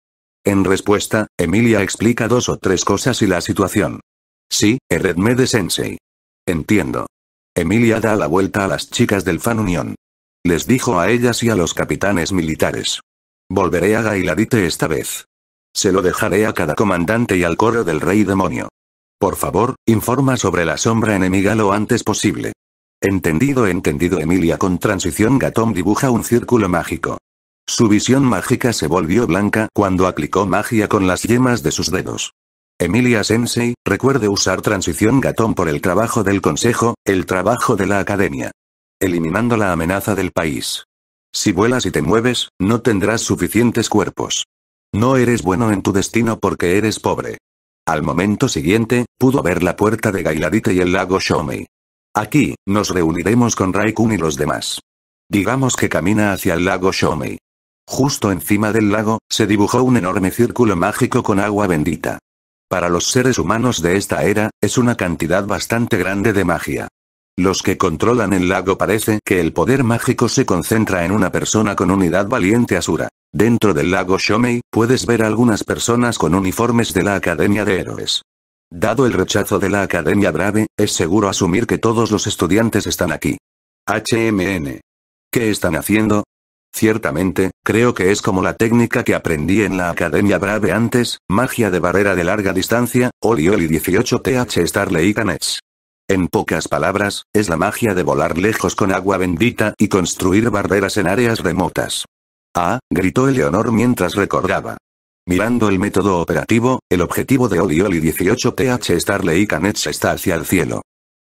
En respuesta, Emilia explica dos o tres cosas y la situación. Sí, de Sensei. Entiendo. Emilia da la vuelta a las chicas del Fan Unión. Les dijo a ellas y a los capitanes militares. Volveré a Gailadite esta vez. Se lo dejaré a cada comandante y al coro del rey demonio. Por favor, informa sobre la sombra enemiga lo antes posible. Entendido, entendido. Emilia con transición gatón dibuja un círculo mágico. Su visión mágica se volvió blanca cuando aplicó magia con las yemas de sus dedos. Emilia Sensei, recuerde usar transición gatón por el trabajo del consejo, el trabajo de la academia. Eliminando la amenaza del país. Si vuelas y te mueves, no tendrás suficientes cuerpos. No eres bueno en tu destino porque eres pobre. Al momento siguiente, pudo ver la puerta de Gailadite y el lago Shomei. Aquí, nos reuniremos con Raikun y los demás. Digamos que camina hacia el lago Shomei. Justo encima del lago, se dibujó un enorme círculo mágico con agua bendita. Para los seres humanos de esta era, es una cantidad bastante grande de magia. Los que controlan el lago parece que el poder mágico se concentra en una persona con unidad valiente Asura. Dentro del lago Shomei, puedes ver algunas personas con uniformes de la Academia de Héroes. Dado el rechazo de la Academia Brave, es seguro asumir que todos los estudiantes están aquí. HMN. ¿Qué están haciendo? Ciertamente, creo que es como la técnica que aprendí en la Academia Brave antes, magia de barrera de larga distancia, Oli 18th Starley Canets. En pocas palabras, es la magia de volar lejos con agua bendita y construir barreras en áreas remotas. Ah, gritó Eleonor mientras recordaba. Mirando el método operativo, el objetivo de Oli 18th Starley Canets está hacia el cielo.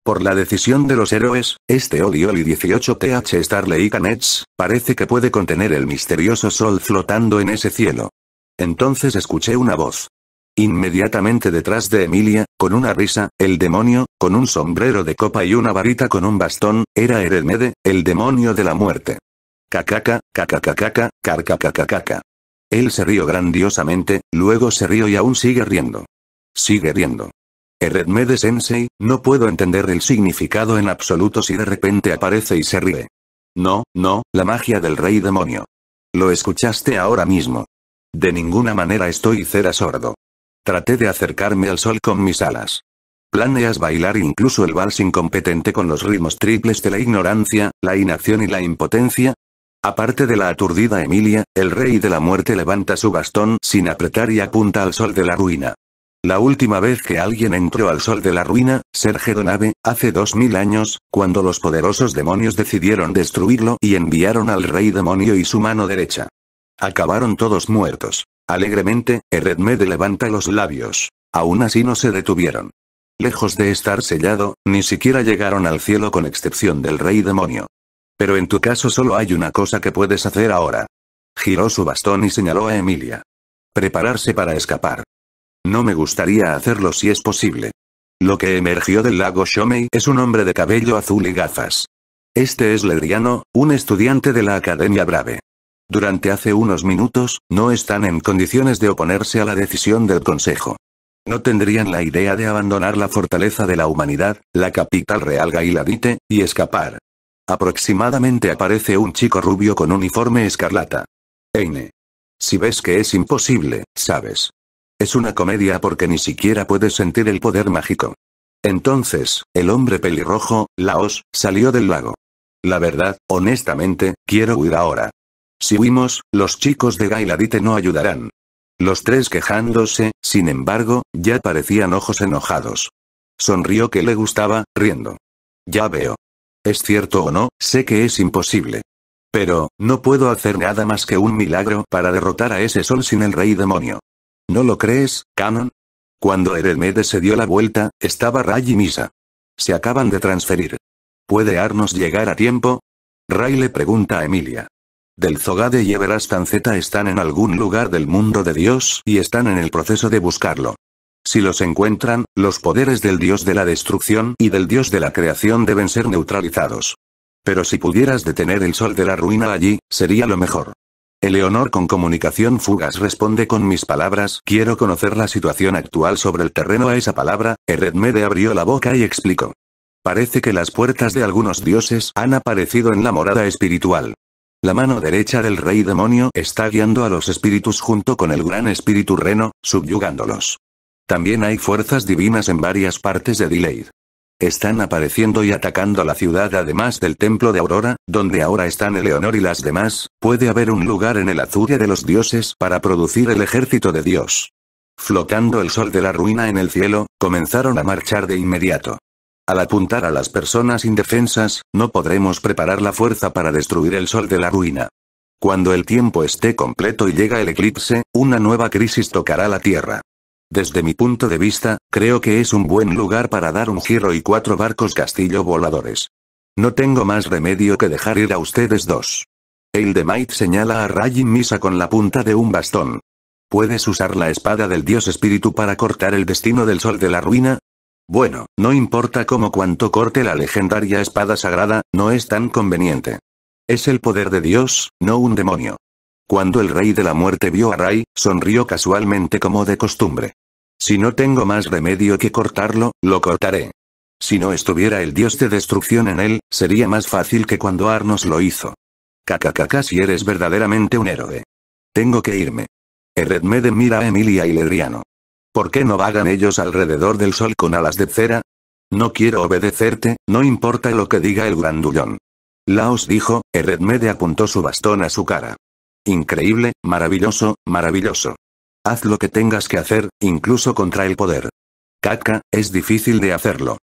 Por la decisión de los héroes, este y 18TH Starley Canets, parece que puede contener el misterioso sol flotando en ese cielo. Entonces escuché una voz. Inmediatamente detrás de Emilia, con una risa, el demonio, con un sombrero de copa y una varita con un bastón, era Eremede, el demonio de la muerte. Cacaca, cacacacaca, carcacacacaca. Él se rió grandiosamente, luego se rió y aún sigue riendo. Sigue riendo. Eredmede Sensei, no puedo entender el significado en absoluto si de repente aparece y se ríe. No, no, la magia del rey demonio. Lo escuchaste ahora mismo. De ninguna manera estoy cera sordo. Traté de acercarme al sol con mis alas. Planeas bailar incluso el vals incompetente con los ritmos triples de la ignorancia, la inacción y la impotencia, Aparte de la aturdida Emilia, el rey de la muerte levanta su bastón sin apretar y apunta al sol de la ruina. La última vez que alguien entró al sol de la ruina, Sergio Nave, hace dos mil años, cuando los poderosos demonios decidieron destruirlo y enviaron al rey demonio y su mano derecha. Acabaron todos muertos. Alegremente, Eredmede levanta los labios. Aún así no se detuvieron. Lejos de estar sellado, ni siquiera llegaron al cielo con excepción del rey demonio. Pero en tu caso solo hay una cosa que puedes hacer ahora. Giró su bastón y señaló a Emilia. Prepararse para escapar. No me gustaría hacerlo si es posible. Lo que emergió del lago Shomei es un hombre de cabello azul y gafas. Este es Ledriano, un estudiante de la Academia Brave. Durante hace unos minutos, no están en condiciones de oponerse a la decisión del Consejo. No tendrían la idea de abandonar la fortaleza de la humanidad, la capital real Gailadite, y escapar. Aproximadamente aparece un chico rubio con uniforme escarlata. Eine. Si ves que es imposible, sabes. Es una comedia porque ni siquiera puede sentir el poder mágico. Entonces, el hombre pelirrojo, Laos, salió del lago. La verdad, honestamente, quiero huir ahora. Si huimos, los chicos de Gailadite no ayudarán. Los tres quejándose, sin embargo, ya parecían ojos enojados. Sonrió que le gustaba, riendo. Ya veo. Es cierto o no, sé que es imposible. Pero, no puedo hacer nada más que un milagro para derrotar a ese sol sin el rey demonio. ¿No lo crees, Canon? Cuando Hermes se dio la vuelta, estaba Ray y Misa. Se acaban de transferir. ¿Puede Arnos llegar a tiempo? Ray le pregunta a Emilia. Del Zogade y Everastan están en algún lugar del mundo de Dios y están en el proceso de buscarlo. Si los encuentran, los poderes del Dios de la destrucción y del Dios de la creación deben ser neutralizados. Pero si pudieras detener el sol de la ruina allí, sería lo mejor. Eleonor con comunicación fugas responde con mis palabras, quiero conocer la situación actual sobre el terreno a esa palabra, Eredmede abrió la boca y explicó. Parece que las puertas de algunos dioses han aparecido en la morada espiritual. La mano derecha del rey demonio está guiando a los espíritus junto con el gran espíritu reno, subyugándolos. También hay fuerzas divinas en varias partes de Dileid están apareciendo y atacando la ciudad además del templo de Aurora, donde ahora están Eleonor y las demás, puede haber un lugar en el Azuria de los dioses para producir el ejército de Dios. Flotando el sol de la ruina en el cielo, comenzaron a marchar de inmediato. Al apuntar a las personas indefensas, no podremos preparar la fuerza para destruir el sol de la ruina. Cuando el tiempo esté completo y llega el eclipse, una nueva crisis tocará la Tierra. Desde mi punto de vista, creo que es un buen lugar para dar un giro y cuatro barcos castillo voladores. No tengo más remedio que dejar ir a ustedes dos. Eldemite señala a Rajin Misa con la punta de un bastón. ¿Puedes usar la espada del dios espíritu para cortar el destino del sol de la ruina? Bueno, no importa cómo cuanto corte la legendaria espada sagrada, no es tan conveniente. Es el poder de Dios, no un demonio. Cuando el rey de la muerte vio a Rai, sonrió casualmente como de costumbre. Si no tengo más remedio que cortarlo, lo cortaré. Si no estuviera el dios de destrucción en él, sería más fácil que cuando Arnos lo hizo. Cacacacá si eres verdaderamente un héroe. Tengo que irme. Eredmede mira a Emilia y Ledriano. ¿Por qué no vagan ellos alrededor del sol con alas de cera? No quiero obedecerte, no importa lo que diga el grandullón. Laos dijo, Eredmede apuntó su bastón a su cara. Increíble, maravilloso, maravilloso. Haz lo que tengas que hacer, incluso contra el poder. Katka, es difícil de hacerlo.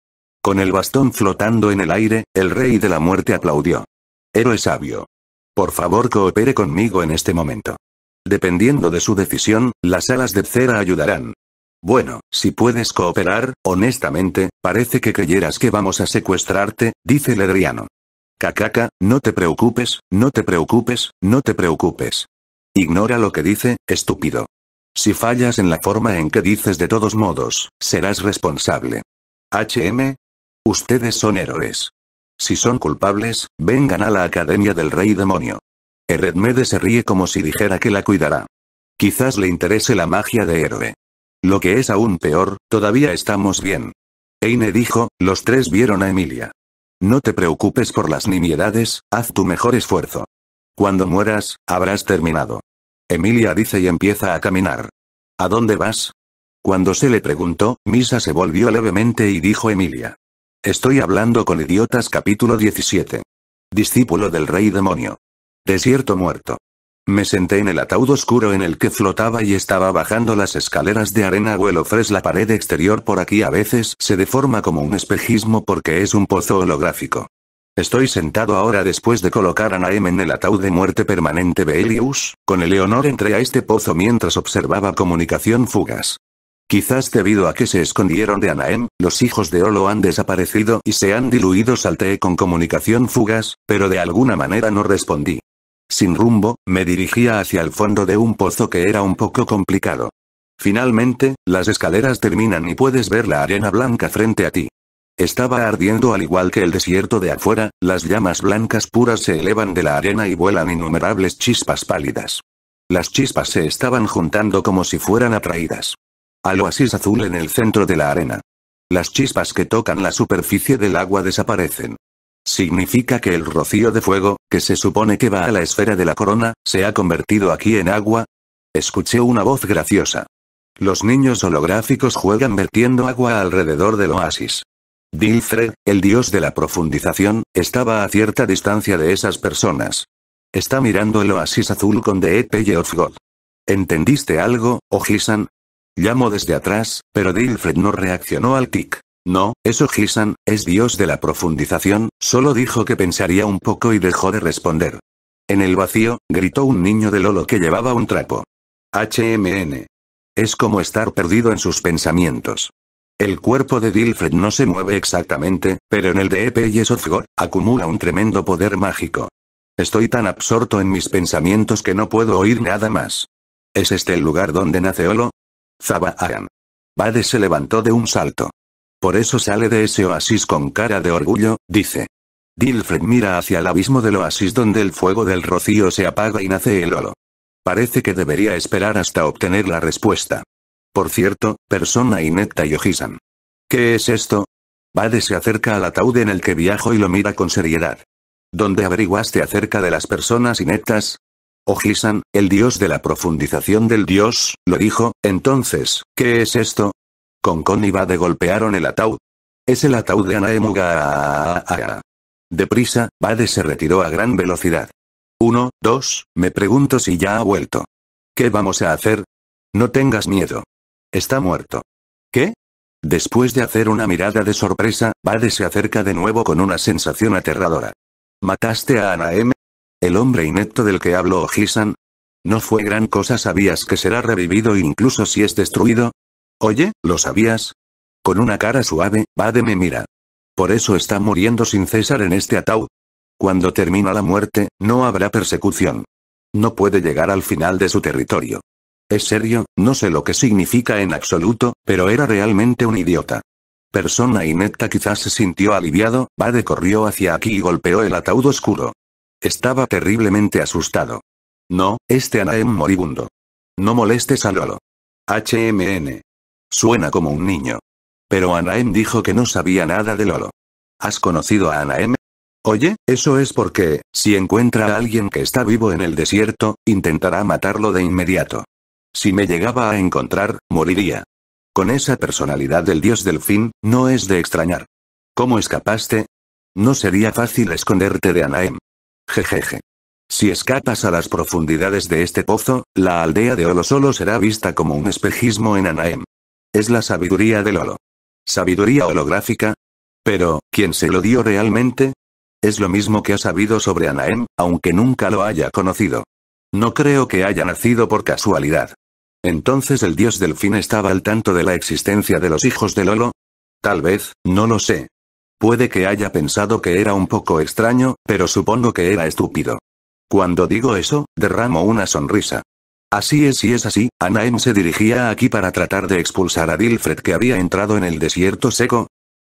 Con el bastón flotando en el aire, el rey de la muerte aplaudió. Héroe sabio. Por favor coopere conmigo en este momento. Dependiendo de su decisión, las alas de cera ayudarán. Bueno, si puedes cooperar, honestamente, parece que creyeras que vamos a secuestrarte, dice Ledriano. Kakaka, no te preocupes, no te preocupes, no te preocupes. Ignora lo que dice, estúpido. Si fallas en la forma en que dices de todos modos, serás responsable. HM. Ustedes son héroes. Si son culpables, vengan a la Academia del Rey Demonio. Eredmede se ríe como si dijera que la cuidará. Quizás le interese la magia de héroe. Lo que es aún peor, todavía estamos bien. Eine dijo, los tres vieron a Emilia. No te preocupes por las nimiedades, haz tu mejor esfuerzo. Cuando mueras, habrás terminado. Emilia dice y empieza a caminar. ¿A dónde vas? Cuando se le preguntó, Misa se volvió levemente y dijo Emilia. Estoy hablando con idiotas capítulo 17. Discípulo del rey demonio. Desierto muerto. Me senté en el ataúd oscuro en el que flotaba y estaba bajando las escaleras de arena vuelo fres. La pared exterior por aquí a veces se deforma como un espejismo porque es un pozo holográfico. Estoy sentado ahora después de colocar a Naem en el ataúd de muerte permanente Belius, con Eleonor entré a este pozo mientras observaba comunicación fugas. Quizás debido a que se escondieron de Anaem, los hijos de Olo han desaparecido y se han diluido salté con comunicación fugas, pero de alguna manera no respondí. Sin rumbo, me dirigía hacia el fondo de un pozo que era un poco complicado. Finalmente, las escaleras terminan y puedes ver la arena blanca frente a ti. Estaba ardiendo al igual que el desierto de afuera, las llamas blancas puras se elevan de la arena y vuelan innumerables chispas pálidas. Las chispas se estaban juntando como si fueran atraídas. Al oasis azul en el centro de la arena. Las chispas que tocan la superficie del agua desaparecen. Significa que el rocío de fuego, que se supone que va a la esfera de la corona, se ha convertido aquí en agua. Escuché una voz graciosa. Los niños holográficos juegan vertiendo agua alrededor del oasis. Dilfred, el dios de la profundización, estaba a cierta distancia de esas personas. Está mirando el oasis azul con The Epeye of God. ¿Entendiste algo, Ojisan? Llamo desde atrás, pero Dilfred no reaccionó al tic. No, eso Ojisan, es dios de la profundización, solo dijo que pensaría un poco y dejó de responder. En el vacío, gritó un niño de Lolo que llevaba un trapo. HMN. Es como estar perdido en sus pensamientos. El cuerpo de Dilfred no se mueve exactamente, pero en el de Epe y acumula un tremendo poder mágico. Estoy tan absorto en mis pensamientos que no puedo oír nada más. ¿Es este el lugar donde nace Olo? Zaba Aran. Bade se levantó de un salto. Por eso sale de ese oasis con cara de orgullo, dice. Dilfred mira hacia el abismo del oasis donde el fuego del rocío se apaga y nace el Olo. Parece que debería esperar hasta obtener la respuesta. Por cierto, persona y ojisan. ¿Qué es esto? Bade se acerca al ataúd en el que viajo y lo mira con seriedad. ¿Dónde averiguaste acerca de las personas ineptas? Ojisan, el dios de la profundización del dios, lo dijo, entonces, ¿qué es esto? Con con y Bade golpearon el ataúd. Es el ataúd de Anaemuga. Deprisa, Bade se retiró a gran velocidad. Uno, dos, me pregunto si ya ha vuelto. ¿Qué vamos a hacer? No tengas miedo. Está muerto. ¿Qué? Después de hacer una mirada de sorpresa, Bade se acerca de nuevo con una sensación aterradora. ¿Mataste a M. ¿El hombre inepto del que habló Ojisan? No fue gran cosa, sabías que será revivido incluso si es destruido. Oye, ¿lo sabías? Con una cara suave, Bade me mira. Por eso está muriendo sin cesar en este ataúd. Cuando termina la muerte, no habrá persecución. No puede llegar al final de su territorio. Es serio, no sé lo que significa en absoluto, pero era realmente un idiota. Persona inepta quizás se sintió aliviado, Bade corrió hacia aquí y golpeó el ataúd oscuro. Estaba terriblemente asustado. No, este Anaem moribundo. No molestes a Lolo. HMN. Suena como un niño. Pero Anaem dijo que no sabía nada de Lolo. ¿Has conocido a Anaem? Oye, eso es porque, si encuentra a alguien que está vivo en el desierto, intentará matarlo de inmediato. Si me llegaba a encontrar, moriría. Con esa personalidad del dios del fin, no es de extrañar. ¿Cómo escapaste? No sería fácil esconderte de Anaem. Jejeje. Si escapas a las profundidades de este pozo, la aldea de Olo solo será vista como un espejismo en Anaem. Es la sabiduría del Olo. ¿Sabiduría holográfica? Pero, ¿quién se lo dio realmente? Es lo mismo que ha sabido sobre Anaem, aunque nunca lo haya conocido. No creo que haya nacido por casualidad. Entonces el dios fin estaba al tanto de la existencia de los hijos de Lolo. Tal vez, no lo sé. Puede que haya pensado que era un poco extraño, pero supongo que era estúpido. Cuando digo eso, derramo una sonrisa. Así es y es así, Anaem se dirigía aquí para tratar de expulsar a Dilfred que había entrado en el desierto seco.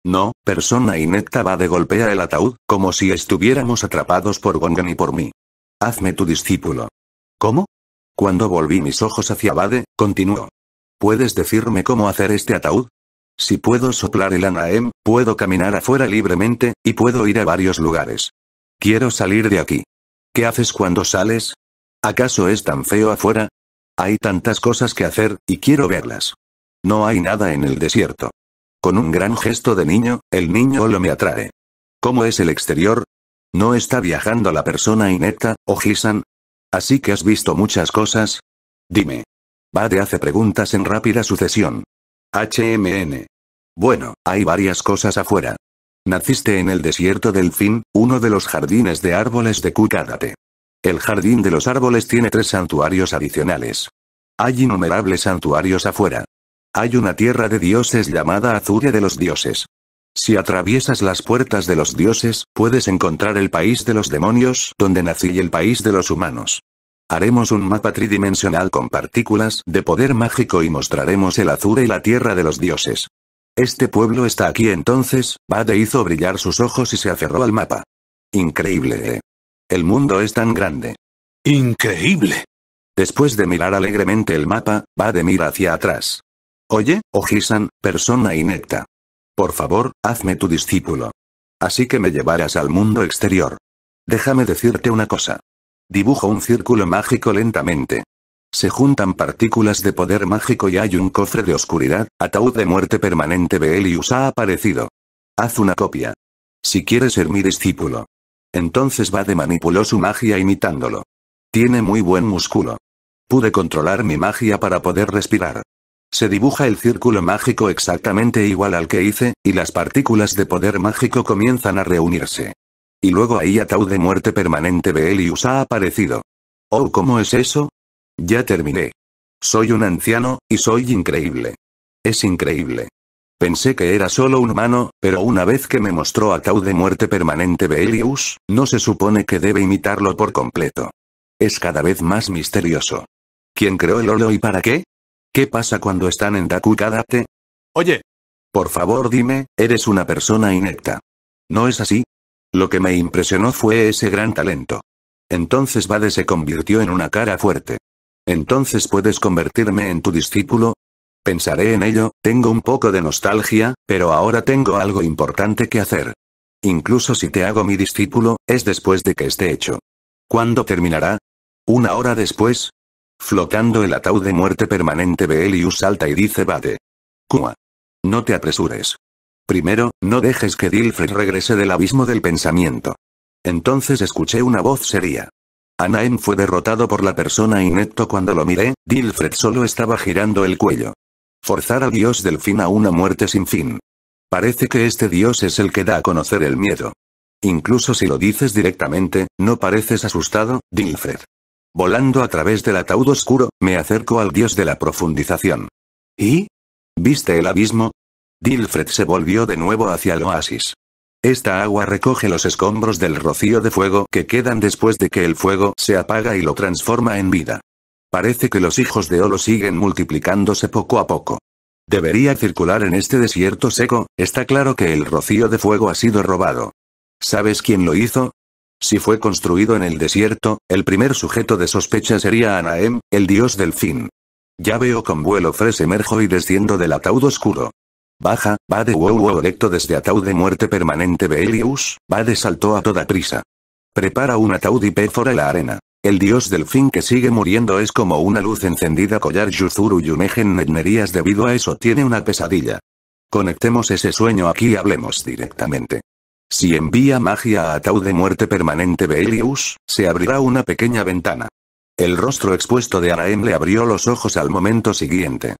No, persona inecta va de golpea el ataúd, como si estuviéramos atrapados por Gongan y por mí. Hazme tu discípulo. ¿Cómo? Cuando volví mis ojos hacia Bade, continuó. ¿Puedes decirme cómo hacer este ataúd? Si puedo soplar el anaem, puedo caminar afuera libremente, y puedo ir a varios lugares. Quiero salir de aquí. ¿Qué haces cuando sales? ¿Acaso es tan feo afuera? Hay tantas cosas que hacer, y quiero verlas. No hay nada en el desierto. Con un gran gesto de niño, el niño lo me atrae. ¿Cómo es el exterior? ¿No está viajando la persona o Gisan? Así que has visto muchas cosas. Dime. Bade hace preguntas en rápida sucesión. HMN. Bueno, hay varias cosas afuera. Naciste en el desierto del fin, uno de los jardines de árboles de Kukadate. El jardín de los árboles tiene tres santuarios adicionales. Hay innumerables santuarios afuera. Hay una tierra de dioses llamada Azuria de los dioses. Si atraviesas las puertas de los dioses, puedes encontrar el país de los demonios, donde nací y el país de los humanos. Haremos un mapa tridimensional con partículas de poder mágico y mostraremos el azul y la tierra de los dioses. Este pueblo está aquí entonces, Bade hizo brillar sus ojos y se aferró al mapa. Increíble. ¿eh? El mundo es tan grande. Increíble. Después de mirar alegremente el mapa, Bade mira hacia atrás. Oye, Ojisan, persona inecta. Por favor, hazme tu discípulo. Así que me llevarás al mundo exterior. Déjame decirte una cosa. Dibujo un círculo mágico lentamente. Se juntan partículas de poder mágico y hay un cofre de oscuridad, ataúd de muerte permanente y ha aparecido. Haz una copia. Si quieres ser mi discípulo. Entonces va de manipuló su magia imitándolo. Tiene muy buen músculo. Pude controlar mi magia para poder respirar se dibuja el círculo mágico exactamente igual al que hice, y las partículas de poder mágico comienzan a reunirse. Y luego ahí ataúd de muerte permanente Belius ha aparecido. Oh, ¿cómo es eso? Ya terminé. Soy un anciano, y soy increíble. Es increíble. Pensé que era solo un humano, pero una vez que me mostró ataúd de muerte permanente Belius, no se supone que debe imitarlo por completo. Es cada vez más misterioso. ¿Quién creó el Olo y para qué? ¿Qué pasa cuando están en Kadate? Oye. Por favor dime, eres una persona inepta. ¿No es así? Lo que me impresionó fue ese gran talento. Entonces Bade se convirtió en una cara fuerte. Entonces puedes convertirme en tu discípulo, Pensaré en ello, tengo un poco de nostalgia, pero ahora tengo algo importante que hacer. Incluso si te hago mi discípulo, es después de que esté hecho. ¿Cuándo terminará? ¿Una hora después? Flotando el ataúd de muerte permanente Beelius salta y dice "Vade, Kua, No te apresures. Primero, no dejes que Dilfred regrese del abismo del pensamiento. Entonces escuché una voz seria. Anaem fue derrotado por la persona inepto cuando lo miré, Dilfred solo estaba girando el cuello. Forzar al dios del fin a una muerte sin fin. Parece que este dios es el que da a conocer el miedo. Incluso si lo dices directamente, no pareces asustado, Dilfred. Volando a través del ataúd oscuro, me acerco al dios de la profundización. ¿Y? ¿Viste el abismo? Dilfred se volvió de nuevo hacia el oasis. Esta agua recoge los escombros del rocío de fuego que quedan después de que el fuego se apaga y lo transforma en vida. Parece que los hijos de Olo siguen multiplicándose poco a poco. Debería circular en este desierto seco, está claro que el rocío de fuego ha sido robado. ¿Sabes quién lo hizo? Si fue construido en el desierto, el primer sujeto de sospecha sería Anaem, el dios del fin. Ya veo con vuelo fres emerjo y desciendo del ataúd oscuro. Baja, va de wow wow recto desde ataúd de muerte permanente Belius, va de saltó a toda prisa. Prepara un ataúd y péfora la arena. El dios del fin que sigue muriendo es como una luz encendida collar Yuzuru Yumegen Netnerías debido a eso tiene una pesadilla. Conectemos ese sueño aquí y hablemos directamente. Si envía magia a ataúd de muerte permanente Belius, se abrirá una pequeña ventana. El rostro expuesto de Anaem le abrió los ojos al momento siguiente.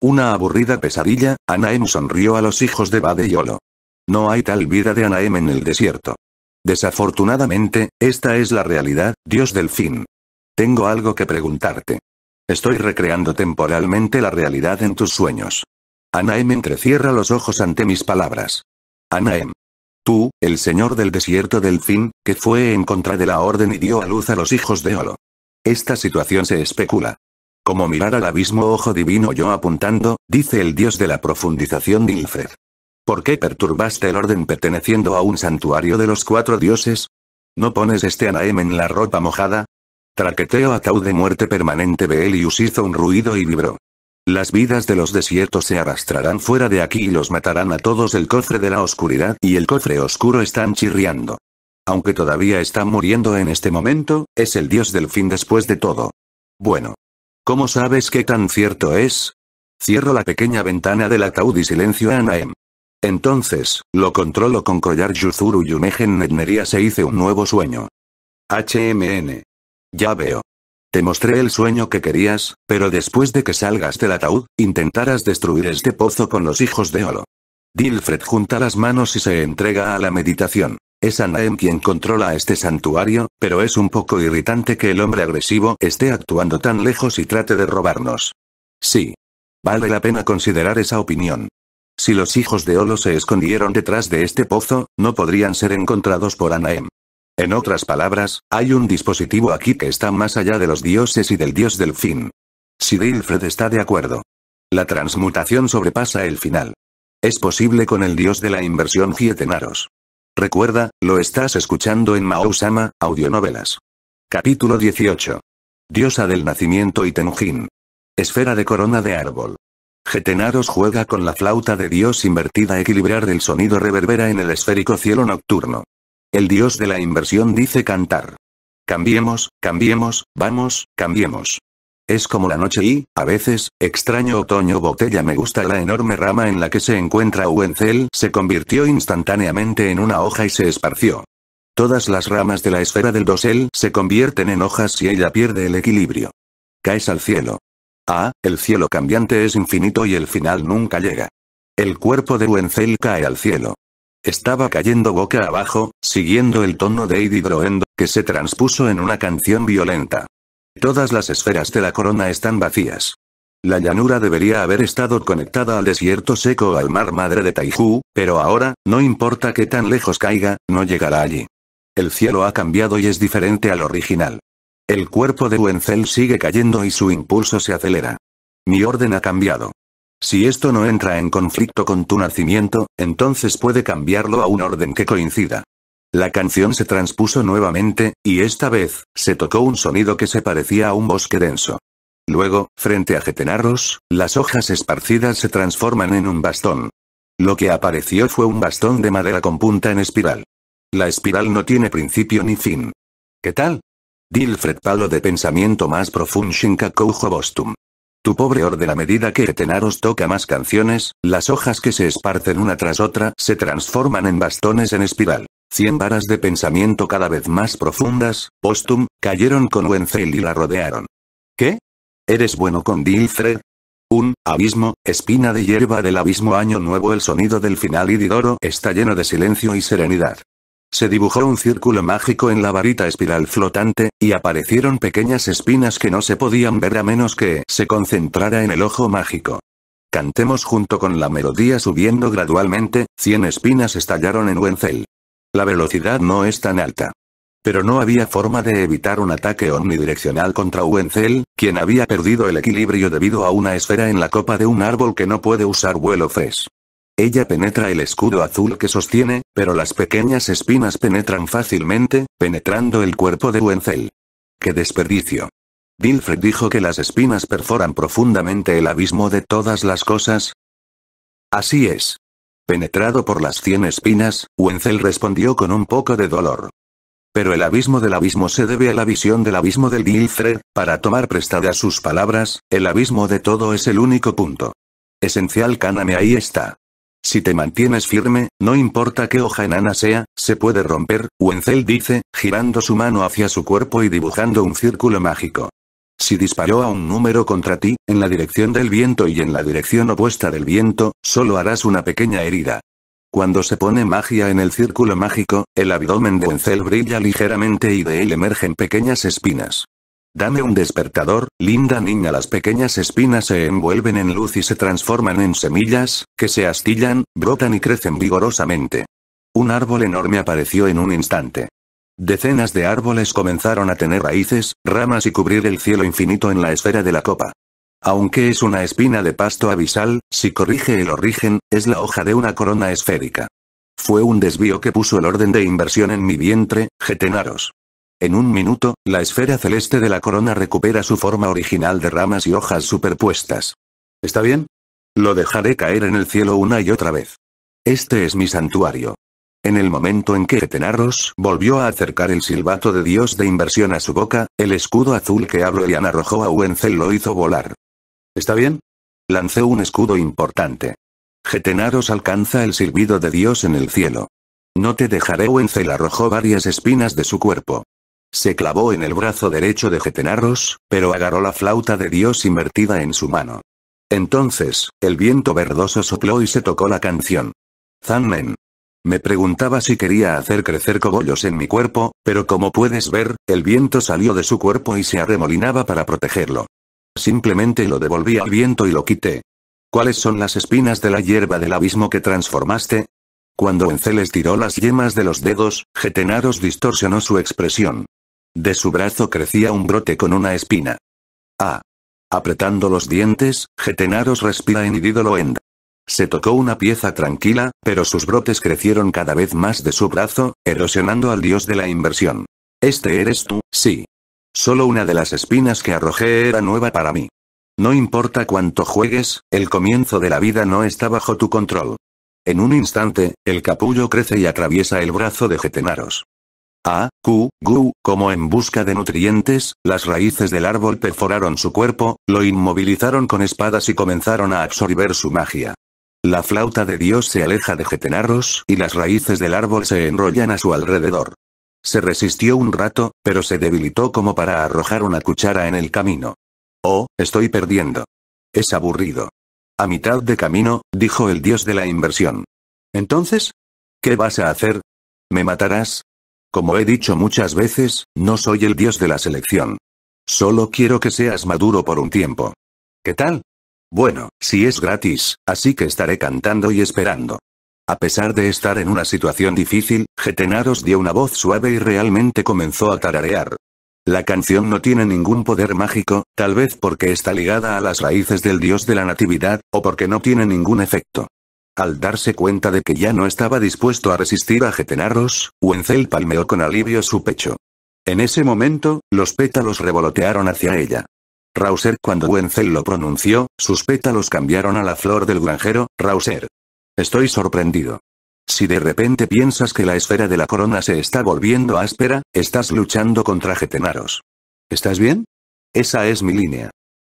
Una aburrida pesadilla, Anaem sonrió a los hijos de Bade y Olo. No hay tal vida de Anaem en el desierto. Desafortunadamente, esta es la realidad, Dios del fin. Tengo algo que preguntarte. Estoy recreando temporalmente la realidad en tus sueños. Anaem entrecierra los ojos ante mis palabras. Anaem. Tú, el señor del desierto del fin, que fue en contra de la orden y dio a luz a los hijos de Olo. Esta situación se especula. Como mirar al abismo ojo divino yo apuntando, dice el dios de la profundización Nilfred. ¿Por qué perturbaste el orden perteneciendo a un santuario de los cuatro dioses? ¿No pones este anaem en la ropa mojada? Traqueteo ataúd de muerte permanente Elius hizo un ruido y vibró. Las vidas de los desiertos se arrastrarán fuera de aquí y los matarán a todos. El cofre de la oscuridad y el cofre oscuro están chirriando. Aunque todavía está muriendo en este momento, es el dios del fin después de todo. Bueno. ¿Cómo sabes qué tan cierto es? Cierro la pequeña ventana del ataúd y silencio a Anaem. Entonces, lo controlo con collar Yuzuru y un se hice un nuevo sueño. HMN. Ya veo. Te mostré el sueño que querías, pero después de que salgas del ataúd, intentarás destruir este pozo con los hijos de Olo. Dilfred junta las manos y se entrega a la meditación. Es Anaem quien controla este santuario, pero es un poco irritante que el hombre agresivo esté actuando tan lejos y trate de robarnos. Sí. Vale la pena considerar esa opinión. Si los hijos de Olo se escondieron detrás de este pozo, no podrían ser encontrados por Anaem. En otras palabras, hay un dispositivo aquí que está más allá de los dioses y del dios del fin. Si está de acuerdo. La transmutación sobrepasa el final. Es posible con el dios de la inversión Gietenaros. Recuerda, lo estás escuchando en Maousama, Audionovelas. Capítulo 18. Diosa del nacimiento y Tenjin. Esfera de corona de árbol. Getenaros juega con la flauta de Dios invertida a equilibrar el sonido reverbera en el esférico cielo nocturno. El dios de la inversión dice cantar. Cambiemos, cambiemos, vamos, cambiemos. Es como la noche y, a veces, extraño otoño botella me gusta la enorme rama en la que se encuentra Wenzel se convirtió instantáneamente en una hoja y se esparció. Todas las ramas de la esfera del dosel se convierten en hojas y ella pierde el equilibrio. Caes al cielo. Ah, el cielo cambiante es infinito y el final nunca llega. El cuerpo de Wenzel cae al cielo. Estaba cayendo boca abajo, siguiendo el tono de Eddie Droendo, que se transpuso en una canción violenta. Todas las esferas de la corona están vacías. La llanura debería haber estado conectada al desierto seco o al mar madre de Taiju, pero ahora, no importa qué tan lejos caiga, no llegará allí. El cielo ha cambiado y es diferente al original. El cuerpo de Wenzel sigue cayendo y su impulso se acelera. Mi orden ha cambiado. Si esto no entra en conflicto con tu nacimiento, entonces puede cambiarlo a un orden que coincida. La canción se transpuso nuevamente, y esta vez, se tocó un sonido que se parecía a un bosque denso. Luego, frente a Getenarros, las hojas esparcidas se transforman en un bastón. Lo que apareció fue un bastón de madera con punta en espiral. La espiral no tiene principio ni fin. ¿Qué tal? Dilfred palo de pensamiento más profundo KOUJO Bostum. Tu pobre orden la medida que Etenaros toca más canciones, las hojas que se esparcen una tras otra se transforman en bastones en espiral. Cien varas de pensamiento cada vez más profundas, póstum cayeron con Wenzel y la rodearon. ¿Qué? ¿Eres bueno con Dilfred? Un, abismo, espina de hierba del abismo año nuevo el sonido del final y Didoro está lleno de silencio y serenidad. Se dibujó un círculo mágico en la varita espiral flotante, y aparecieron pequeñas espinas que no se podían ver a menos que se concentrara en el ojo mágico. Cantemos junto con la melodía subiendo gradualmente, cien espinas estallaron en Wenzel. La velocidad no es tan alta. Pero no había forma de evitar un ataque omnidireccional contra Wenzel, quien había perdido el equilibrio debido a una esfera en la copa de un árbol que no puede usar vuelo fresh. Ella penetra el escudo azul que sostiene, pero las pequeñas espinas penetran fácilmente, penetrando el cuerpo de Wenzel. ¡Qué desperdicio! Wilfred dijo que las espinas perforan profundamente el abismo de todas las cosas. Así es. Penetrado por las cien espinas, Wenzel respondió con un poco de dolor. Pero el abismo del abismo se debe a la visión del abismo del Gilfred, para tomar prestada sus palabras, el abismo de todo es el único punto. Esencial Kaname ahí está. Si te mantienes firme, no importa qué hoja enana sea, se puede romper, Wenzel dice, girando su mano hacia su cuerpo y dibujando un círculo mágico. Si disparó a un número contra ti, en la dirección del viento y en la dirección opuesta del viento, solo harás una pequeña herida. Cuando se pone magia en el círculo mágico, el abdomen de Wenzel brilla ligeramente y de él emergen pequeñas espinas. Dame un despertador, linda niña. Las pequeñas espinas se envuelven en luz y se transforman en semillas, que se astillan, brotan y crecen vigorosamente. Un árbol enorme apareció en un instante. Decenas de árboles comenzaron a tener raíces, ramas y cubrir el cielo infinito en la esfera de la copa. Aunque es una espina de pasto abisal, si corrige el origen, es la hoja de una corona esférica. Fue un desvío que puso el orden de inversión en mi vientre, Getenaros. En un minuto, la esfera celeste de la corona recupera su forma original de ramas y hojas superpuestas. ¿Está bien? Lo dejaré caer en el cielo una y otra vez. Este es mi santuario. En el momento en que Getenaros volvió a acercar el silbato de Dios de inversión a su boca, el escudo azul que Abroian arrojó a Wenzel lo hizo volar. ¿Está bien? Lancé un escudo importante. Getenaros alcanza el silbido de Dios en el cielo. No te dejaré Wenzel arrojó varias espinas de su cuerpo. Se clavó en el brazo derecho de Getenaros, pero agarró la flauta de Dios invertida en su mano. Entonces, el viento verdoso sopló y se tocó la canción. Zanmen. Me preguntaba si quería hacer crecer cogollos en mi cuerpo, pero como puedes ver, el viento salió de su cuerpo y se arremolinaba para protegerlo. Simplemente lo devolví al viento y lo quité. ¿Cuáles son las espinas de la hierba del abismo que transformaste? Cuando Enceles tiró las yemas de los dedos, Getenaros distorsionó su expresión. De su brazo crecía un brote con una espina. Ah. Apretando los dientes, Getenaros respira en end. Se tocó una pieza tranquila, pero sus brotes crecieron cada vez más de su brazo, erosionando al dios de la inversión. Este eres tú, sí. Solo una de las espinas que arrojé era nueva para mí. No importa cuánto juegues, el comienzo de la vida no está bajo tu control. En un instante, el capullo crece y atraviesa el brazo de Getenaros. A, Q, Gu, como en busca de nutrientes, las raíces del árbol perforaron su cuerpo, lo inmovilizaron con espadas y comenzaron a absorber su magia. La flauta de Dios se aleja de Getenaros, y las raíces del árbol se enrollan a su alrededor. Se resistió un rato, pero se debilitó como para arrojar una cuchara en el camino. Oh, estoy perdiendo. Es aburrido. A mitad de camino, dijo el dios de la inversión. Entonces, ¿qué vas a hacer? ¿Me matarás? Como he dicho muchas veces, no soy el dios de la selección. Solo quiero que seas maduro por un tiempo. ¿Qué tal? Bueno, si es gratis, así que estaré cantando y esperando. A pesar de estar en una situación difícil, Getenaros dio una voz suave y realmente comenzó a tararear. La canción no tiene ningún poder mágico, tal vez porque está ligada a las raíces del dios de la natividad, o porque no tiene ningún efecto. Al darse cuenta de que ya no estaba dispuesto a resistir a Getenaros, Wenzel palmeó con alivio su pecho. En ese momento, los pétalos revolotearon hacia ella. Rauser cuando Wenzel lo pronunció, sus pétalos cambiaron a la flor del granjero, Rauser. Estoy sorprendido. Si de repente piensas que la esfera de la corona se está volviendo áspera, estás luchando contra Getenaros. ¿Estás bien? Esa es mi línea.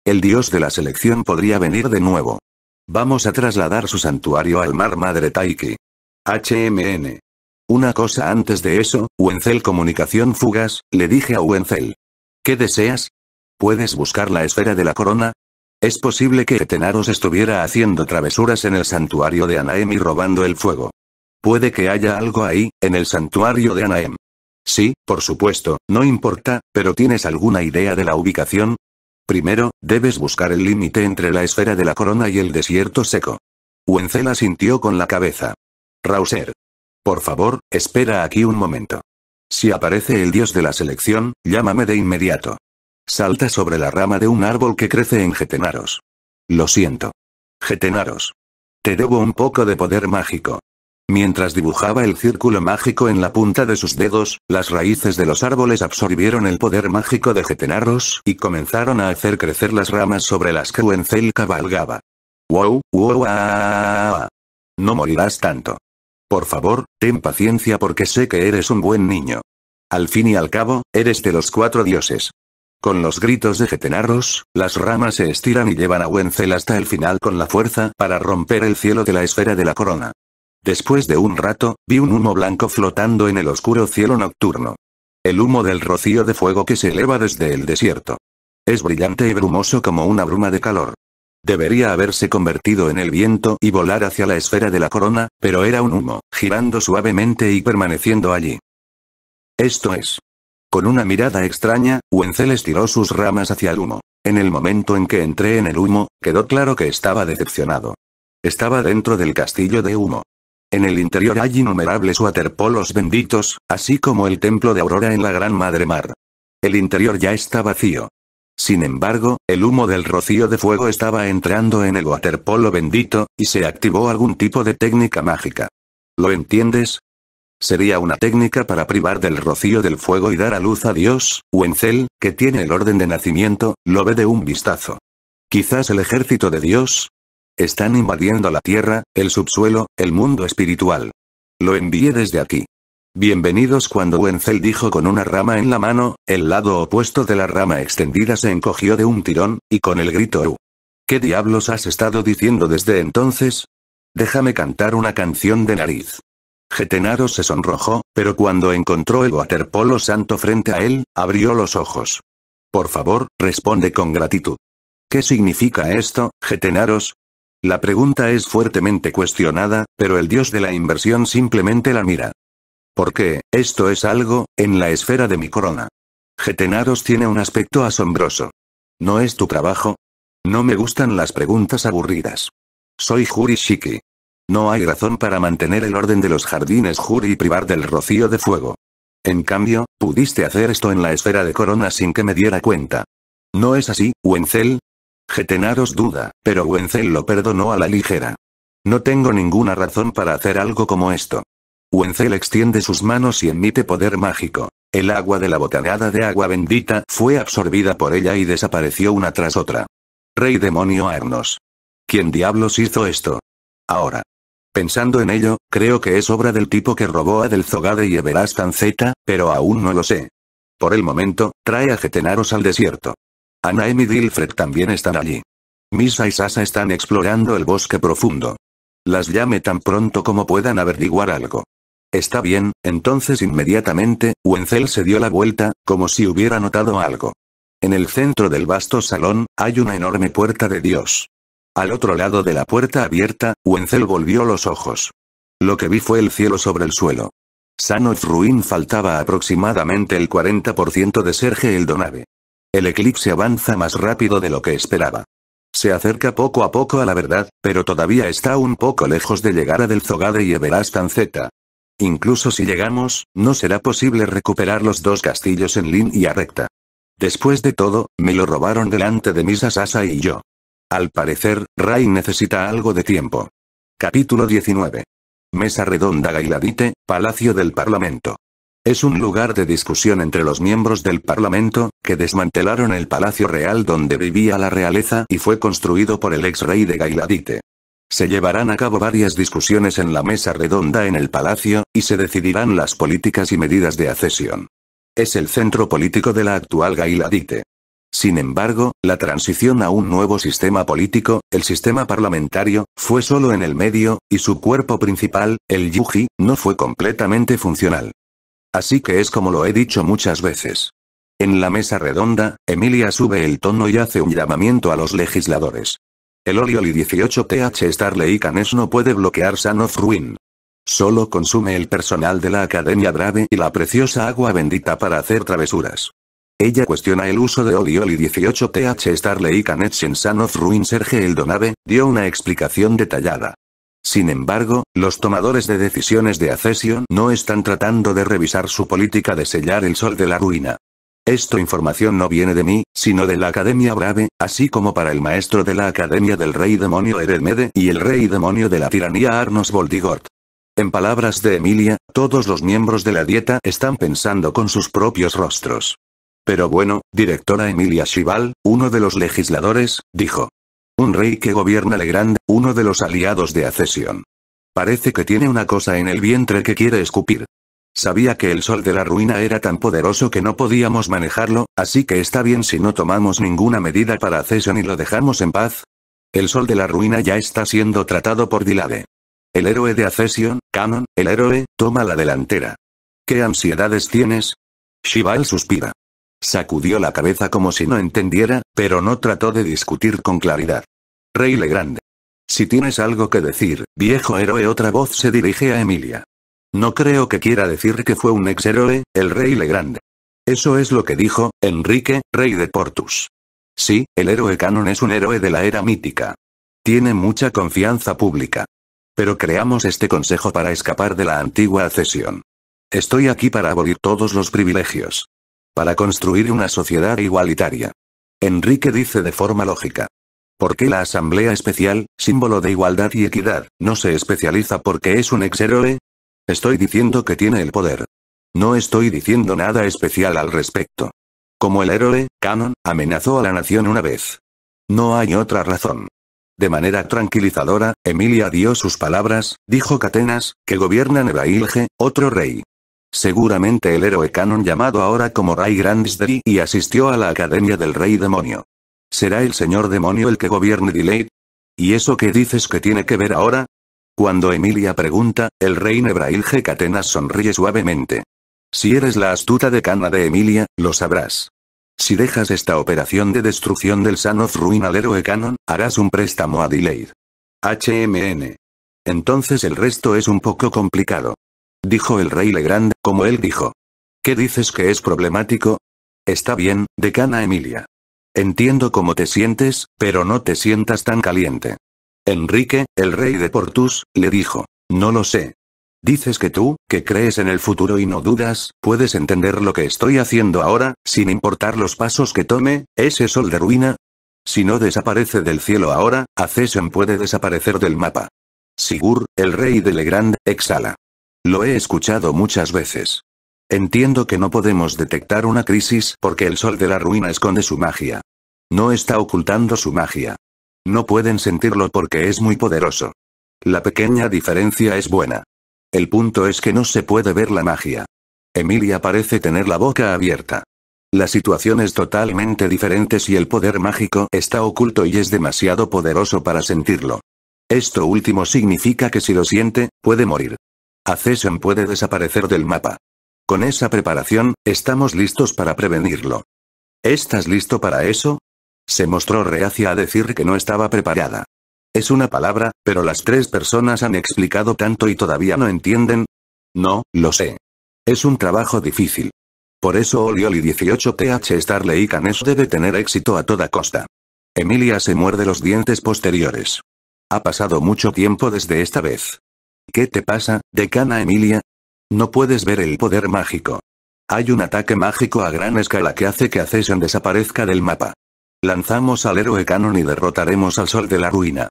El dios de la selección podría venir de nuevo. Vamos a trasladar su santuario al mar Madre Taiki. HMN. Una cosa antes de eso, Wenzel Comunicación Fugas, le dije a Wenzel. ¿Qué deseas? ¿Puedes buscar la esfera de la corona? Es posible que Etenaros estuviera haciendo travesuras en el santuario de Anaem y robando el fuego. Puede que haya algo ahí, en el santuario de Anaem. Sí, por supuesto, no importa, pero ¿tienes alguna idea de la ubicación? Primero, debes buscar el límite entre la esfera de la corona y el desierto seco. Wenzel sintió con la cabeza. Rauser. Por favor, espera aquí un momento. Si aparece el dios de la selección, llámame de inmediato. Salta sobre la rama de un árbol que crece en Getenaros. Lo siento. Getenaros. Te debo un poco de poder mágico. Mientras dibujaba el círculo mágico en la punta de sus dedos, las raíces de los árboles absorbieron el poder mágico de Getenaros y comenzaron a hacer crecer las ramas sobre las que Wenzel cabalgaba. ¡Wow, wow! Ah, ah, ah. no morirás tanto. Por favor, ten paciencia porque sé que eres un buen niño. Al fin y al cabo, eres de los cuatro dioses. Con los gritos de Getenaros, las ramas se estiran y llevan a Wenzel hasta el final con la fuerza para romper el cielo de la esfera de la corona. Después de un rato, vi un humo blanco flotando en el oscuro cielo nocturno. El humo del rocío de fuego que se eleva desde el desierto. Es brillante y brumoso como una bruma de calor. Debería haberse convertido en el viento y volar hacia la esfera de la corona, pero era un humo, girando suavemente y permaneciendo allí. Esto es. Con una mirada extraña, Wenzel estiró sus ramas hacia el humo. En el momento en que entré en el humo, quedó claro que estaba decepcionado. Estaba dentro del castillo de humo. En el interior hay innumerables waterpolos benditos, así como el templo de Aurora en la Gran Madre Mar. El interior ya está vacío. Sin embargo, el humo del rocío de fuego estaba entrando en el waterpolo bendito, y se activó algún tipo de técnica mágica. ¿Lo entiendes? Sería una técnica para privar del rocío del fuego y dar a luz a Dios, Wenzel, que tiene el orden de nacimiento, lo ve de un vistazo. Quizás el ejército de Dios, están invadiendo la tierra, el subsuelo, el mundo espiritual. Lo envié desde aquí. Bienvenidos cuando Wenzel dijo con una rama en la mano, el lado opuesto de la rama extendida se encogió de un tirón, y con el grito U. ¿Qué diablos has estado diciendo desde entonces? Déjame cantar una canción de nariz. Getenaro se sonrojó, pero cuando encontró el waterpolo santo frente a él, abrió los ojos. Por favor, responde con gratitud. ¿Qué significa esto, Getenaros? La pregunta es fuertemente cuestionada, pero el dios de la inversión simplemente la mira. Porque, esto es algo, en la esfera de mi corona. Getenaros tiene un aspecto asombroso. ¿No es tu trabajo? No me gustan las preguntas aburridas. Soy Juri Shiki. No hay razón para mantener el orden de los jardines Juri y privar del rocío de fuego. En cambio, pudiste hacer esto en la esfera de corona sin que me diera cuenta. ¿No es así, Wenzel? Getenaros duda, pero Wenzel lo perdonó a la ligera. No tengo ninguna razón para hacer algo como esto. Wenzel extiende sus manos y emite poder mágico. El agua de la botanada de agua bendita fue absorbida por ella y desapareció una tras otra. Rey demonio Arnos. ¿Quién diablos hizo esto? Ahora. Pensando en ello, creo que es obra del tipo que robó a Delzogade y Everastan Z, pero aún no lo sé. Por el momento, trae a Getenaros al desierto. Ana y Dilfred también están allí. Misa y Sasa están explorando el bosque profundo. Las llame tan pronto como puedan averiguar algo. Está bien, entonces inmediatamente, Wenzel se dio la vuelta, como si hubiera notado algo. En el centro del vasto salón, hay una enorme puerta de Dios. Al otro lado de la puerta abierta, Wenzel volvió los ojos. Lo que vi fue el cielo sobre el suelo. Sanof Ruin faltaba aproximadamente el 40% de Serge Eldonave. El eclipse avanza más rápido de lo que esperaba. Se acerca poco a poco a la verdad, pero todavía está un poco lejos de llegar a Del Zogade y Everastan Z. Incluso si llegamos, no será posible recuperar los dos castillos en línea recta. Después de todo, me lo robaron delante de mis Sasa y yo. Al parecer, Ray necesita algo de tiempo. Capítulo 19. Mesa redonda Gailadite, Palacio del Parlamento. Es un lugar de discusión entre los miembros del Parlamento, que desmantelaron el Palacio Real donde vivía la realeza y fue construido por el ex rey de Gailadite. Se llevarán a cabo varias discusiones en la mesa redonda en el palacio, y se decidirán las políticas y medidas de accesión. Es el centro político de la actual Gailadite. Sin embargo, la transición a un nuevo sistema político, el sistema parlamentario, fue solo en el medio, y su cuerpo principal, el Yuji, no fue completamente funcional. Así que es como lo he dicho muchas veces. En la mesa redonda, Emilia sube el tono y hace un llamamiento a los legisladores. El Olioli 18TH Starley Canes no puede bloquear San Ruin. Solo consume el personal de la Academia Drave y la preciosa agua bendita para hacer travesuras. Ella cuestiona el uso de Olioli 18TH Starley Canets en San Ruin Serge Eldonave, dio una explicación detallada. Sin embargo, los tomadores de decisiones de accesión no están tratando de revisar su política de sellar el sol de la ruina. Esto información no viene de mí, sino de la Academia Brave, así como para el maestro de la Academia del Rey Demonio Eredmede y el Rey Demonio de la Tiranía Arnos Voldigort. En palabras de Emilia, todos los miembros de la dieta están pensando con sus propios rostros. Pero bueno, directora Emilia Chival, uno de los legisladores, dijo. Un rey que gobierna Legrand, uno de los aliados de Acesion. Parece que tiene una cosa en el vientre que quiere escupir. Sabía que el sol de la ruina era tan poderoso que no podíamos manejarlo, así que está bien si no tomamos ninguna medida para Acesion y lo dejamos en paz. El sol de la ruina ya está siendo tratado por Dilade. El héroe de Acesion, Canon, el héroe, toma la delantera. ¿Qué ansiedades tienes? Shival suspira. Sacudió la cabeza como si no entendiera, pero no trató de discutir con claridad. Rey Legrande. Si tienes algo que decir, viejo héroe otra voz se dirige a Emilia. No creo que quiera decir que fue un ex héroe, el rey Legrande. Eso es lo que dijo, Enrique, rey de Portus. Sí, el héroe canon es un héroe de la era mítica. Tiene mucha confianza pública. Pero creamos este consejo para escapar de la antigua cesión. Estoy aquí para abolir todos los privilegios para construir una sociedad igualitaria. Enrique dice de forma lógica. ¿Por qué la Asamblea Especial, símbolo de igualdad y equidad, no se especializa porque es un exhéroe? Estoy diciendo que tiene el poder. No estoy diciendo nada especial al respecto. Como el héroe, Canon, amenazó a la nación una vez. No hay otra razón. De manera tranquilizadora, Emilia dio sus palabras, dijo Catenas, que gobierna nevailge otro rey. Seguramente el héroe canon llamado ahora como Ray Grandisderi y asistió a la Academia del Rey Demonio. ¿Será el señor demonio el que gobierne Delay? ¿Y eso que dices que tiene que ver ahora? Cuando Emilia pregunta, el rey Nebrail G. sonríe suavemente. Si eres la astuta decana de Emilia, lo sabrás. Si dejas esta operación de destrucción del Sanoth Ruin al héroe canon, harás un préstamo a Delay. HMN. Entonces el resto es un poco complicado dijo el rey Legrand, como él dijo. ¿Qué dices que es problemático? Está bien, decana Emilia. Entiendo cómo te sientes, pero no te sientas tan caliente. Enrique, el rey de Portus, le dijo. No lo sé. Dices que tú, que crees en el futuro y no dudas, puedes entender lo que estoy haciendo ahora, sin importar los pasos que tome, ese sol de ruina. Si no desaparece del cielo ahora, Acesen puede desaparecer del mapa. Sigur, el rey de Legrand, exhala. Lo he escuchado muchas veces. Entiendo que no podemos detectar una crisis porque el sol de la ruina esconde su magia. No está ocultando su magia. No pueden sentirlo porque es muy poderoso. La pequeña diferencia es buena. El punto es que no se puede ver la magia. Emilia parece tener la boca abierta. La situación es totalmente diferente si el poder mágico está oculto y es demasiado poderoso para sentirlo. Esto último significa que si lo siente, puede morir. Cession puede desaparecer del mapa. Con esa preparación, estamos listos para prevenirlo. ¿Estás listo para eso? Se mostró reacia a decir que no estaba preparada. Es una palabra, pero las tres personas han explicado tanto y todavía no entienden. No, lo sé. Es un trabajo difícil. Por eso Olioli 18TH Starley y Canes debe tener éxito a toda costa. Emilia se muerde los dientes posteriores. Ha pasado mucho tiempo desde esta vez. ¿Qué te pasa, decana Emilia? No puedes ver el poder mágico. Hay un ataque mágico a gran escala que hace que Acesion desaparezca del mapa. Lanzamos al héroe canon y derrotaremos al sol de la ruina.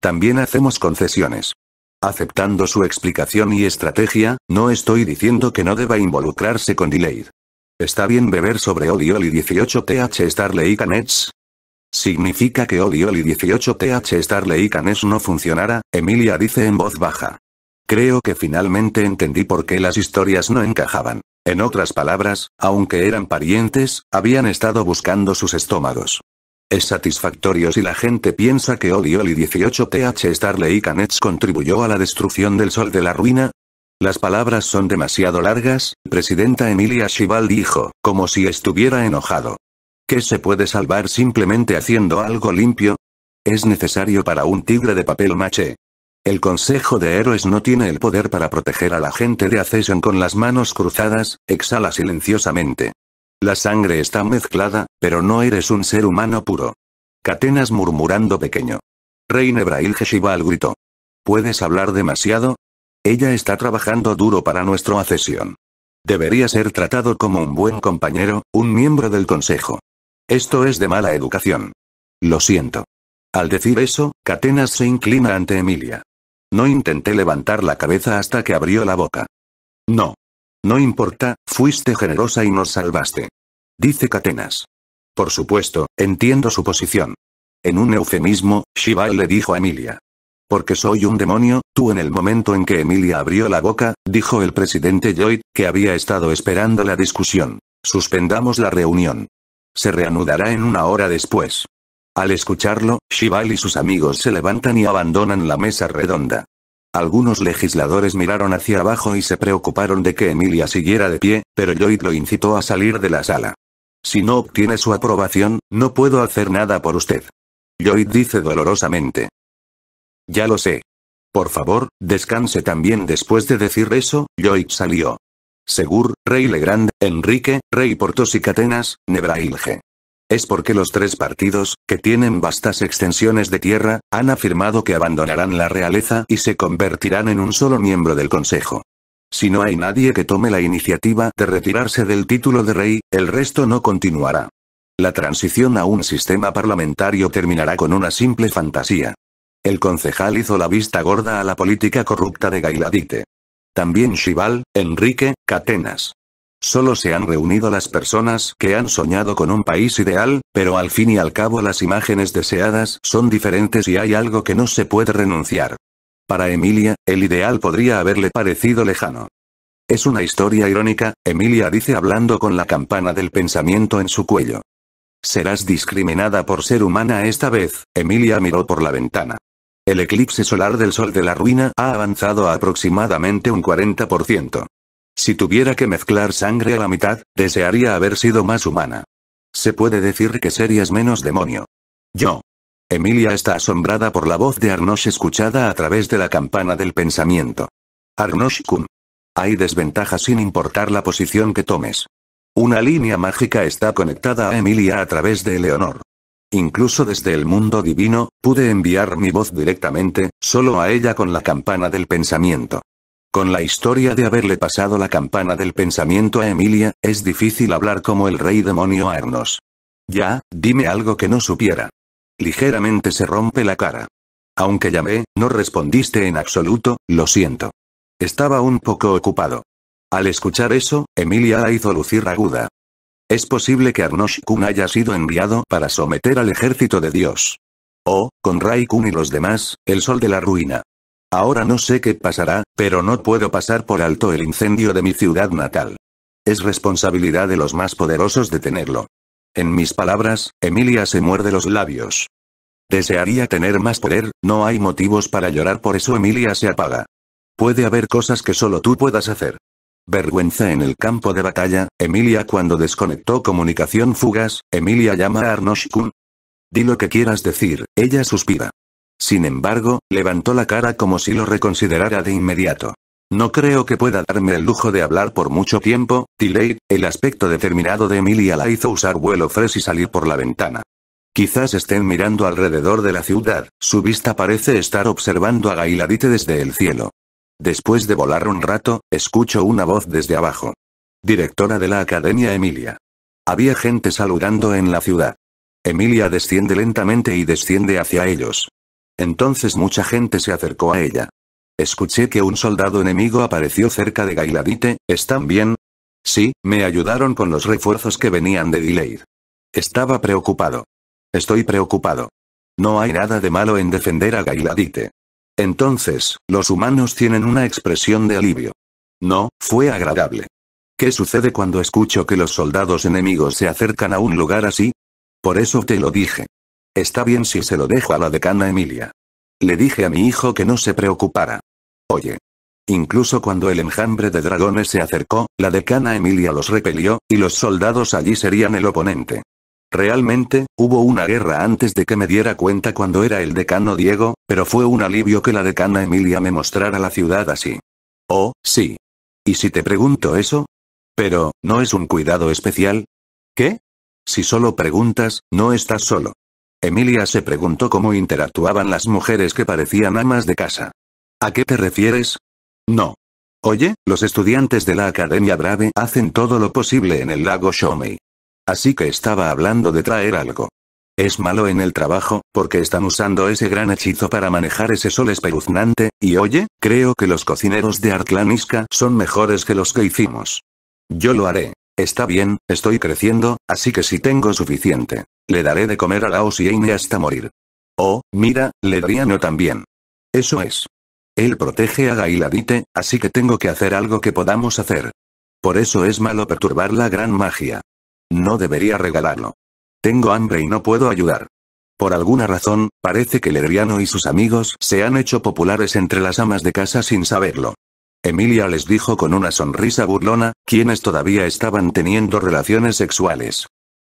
También hacemos concesiones. Aceptando su explicación y estrategia, no estoy diciendo que no deba involucrarse con Delayed. ¿Está bien beber sobre y 18th Starley Canets? ¿Significa que y 18th Starley Canets no funcionará? Emilia dice en voz baja. Creo que finalmente entendí por qué las historias no encajaban. En otras palabras, aunque eran parientes, habían estado buscando sus estómagos. Es satisfactorio si la gente piensa que Odioli y 18th Starley Canets contribuyó a la destrucción del sol de la ruina. Las palabras son demasiado largas, presidenta Emilia Chival dijo, como si estuviera enojado. ¿Qué se puede salvar simplemente haciendo algo limpio? Es necesario para un tigre de papel maché. El Consejo de Héroes no tiene el poder para proteger a la gente de Acesión con las manos cruzadas, exhala silenciosamente. La sangre está mezclada, pero no eres un ser humano puro. Catenas murmurando pequeño. Reine Brail al gritó. ¿Puedes hablar demasiado? Ella está trabajando duro para nuestro accesión. Debería ser tratado como un buen compañero, un miembro del consejo. Esto es de mala educación. Lo siento. Al decir eso, Catenas se inclina ante Emilia. No intenté levantar la cabeza hasta que abrió la boca. No. No importa, fuiste generosa y nos salvaste. Dice Catenas. Por supuesto, entiendo su posición. En un eufemismo, Shiva le dijo a Emilia. Porque soy un demonio, tú en el momento en que Emilia abrió la boca, dijo el presidente Lloyd, que había estado esperando la discusión. Suspendamos la reunión. Se reanudará en una hora después. Al escucharlo, Shival y sus amigos se levantan y abandonan la mesa redonda. Algunos legisladores miraron hacia abajo y se preocuparon de que Emilia siguiera de pie, pero Lloyd lo incitó a salir de la sala. Si no obtiene su aprobación, no puedo hacer nada por usted. Lloyd dice dolorosamente. Ya lo sé. Por favor, descanse también después de decir eso, Lloyd salió. Segur, Rey Legrand, Enrique, Rey Portos y Catenas, Nebrailge es porque los tres partidos, que tienen vastas extensiones de tierra, han afirmado que abandonarán la realeza y se convertirán en un solo miembro del Consejo. Si no hay nadie que tome la iniciativa de retirarse del título de rey, el resto no continuará. La transición a un sistema parlamentario terminará con una simple fantasía. El concejal hizo la vista gorda a la política corrupta de Gailadite. También Chival, Enrique, Catenas, Solo se han reunido las personas que han soñado con un país ideal, pero al fin y al cabo las imágenes deseadas son diferentes y hay algo que no se puede renunciar. Para Emilia, el ideal podría haberle parecido lejano. Es una historia irónica, Emilia dice hablando con la campana del pensamiento en su cuello. Serás discriminada por ser humana esta vez, Emilia miró por la ventana. El eclipse solar del Sol de la Ruina ha avanzado aproximadamente un 40%. Si tuviera que mezclar sangre a la mitad, desearía haber sido más humana. Se puede decir que serías menos demonio. Yo. Emilia está asombrada por la voz de Arnosh escuchada a través de la campana del pensamiento. Arnosh Kun. Hay desventajas sin importar la posición que tomes. Una línea mágica está conectada a Emilia a través de Eleonor. Incluso desde el mundo divino, pude enviar mi voz directamente, solo a ella con la campana del pensamiento. Con la historia de haberle pasado la campana del pensamiento a Emilia, es difícil hablar como el rey demonio Arnos. Ya, dime algo que no supiera. Ligeramente se rompe la cara. Aunque llamé, no respondiste en absoluto, lo siento. Estaba un poco ocupado. Al escuchar eso, Emilia la hizo lucir aguda. Es posible que Arnosh Kun haya sido enviado para someter al ejército de Dios. O, con Raikun Kun y los demás, el sol de la ruina. Ahora no sé qué pasará, pero no puedo pasar por alto el incendio de mi ciudad natal. Es responsabilidad de los más poderosos detenerlo. En mis palabras, Emilia se muerde los labios. Desearía tener más poder, no hay motivos para llorar por eso Emilia se apaga. Puede haber cosas que solo tú puedas hacer. Vergüenza en el campo de batalla, Emilia cuando desconectó comunicación fugas, Emilia llama a Arnoshkun. Kun. Di lo que quieras decir, ella suspira. Sin embargo, levantó la cara como si lo reconsiderara de inmediato. No creo que pueda darme el lujo de hablar por mucho tiempo, T-Late, el aspecto determinado de Emilia la hizo usar vuelo fres y salir por la ventana. Quizás estén mirando alrededor de la ciudad, su vista parece estar observando a Gailadite desde el cielo. Después de volar un rato, escucho una voz desde abajo. Directora de la Academia Emilia. Había gente saludando en la ciudad. Emilia desciende lentamente y desciende hacia ellos. Entonces mucha gente se acercó a ella. Escuché que un soldado enemigo apareció cerca de Gailadite, ¿están bien? Sí, me ayudaron con los refuerzos que venían de Dileir. Estaba preocupado. Estoy preocupado. No hay nada de malo en defender a Gailadite. Entonces, los humanos tienen una expresión de alivio. No, fue agradable. ¿Qué sucede cuando escucho que los soldados enemigos se acercan a un lugar así? Por eso te lo dije. Está bien si se lo dejo a la decana Emilia. Le dije a mi hijo que no se preocupara. Oye. Incluso cuando el enjambre de dragones se acercó, la decana Emilia los repelió, y los soldados allí serían el oponente. Realmente, hubo una guerra antes de que me diera cuenta cuando era el decano Diego, pero fue un alivio que la decana Emilia me mostrara la ciudad así. Oh, sí. ¿Y si te pregunto eso? Pero, ¿no es un cuidado especial? ¿Qué? Si solo preguntas, no estás solo. Emilia se preguntó cómo interactuaban las mujeres que parecían amas de casa. ¿A qué te refieres? No. Oye, los estudiantes de la Academia Brave hacen todo lo posible en el lago Shomei. Así que estaba hablando de traer algo. Es malo en el trabajo, porque están usando ese gran hechizo para manejar ese sol espeluznante, y oye, creo que los cocineros de artlaniska son mejores que los que hicimos. Yo lo haré. Está bien, estoy creciendo, así que si tengo suficiente le daré de comer a Laos y hasta morir. Oh, mira, le también. Eso es. Él protege a Gailadite, así que tengo que hacer algo que podamos hacer. Por eso es malo perturbar la gran magia. No debería regalarlo. Tengo hambre y no puedo ayudar. Por alguna razón, parece que Ledriano y sus amigos se han hecho populares entre las amas de casa sin saberlo. Emilia les dijo con una sonrisa burlona, quienes todavía estaban teniendo relaciones sexuales.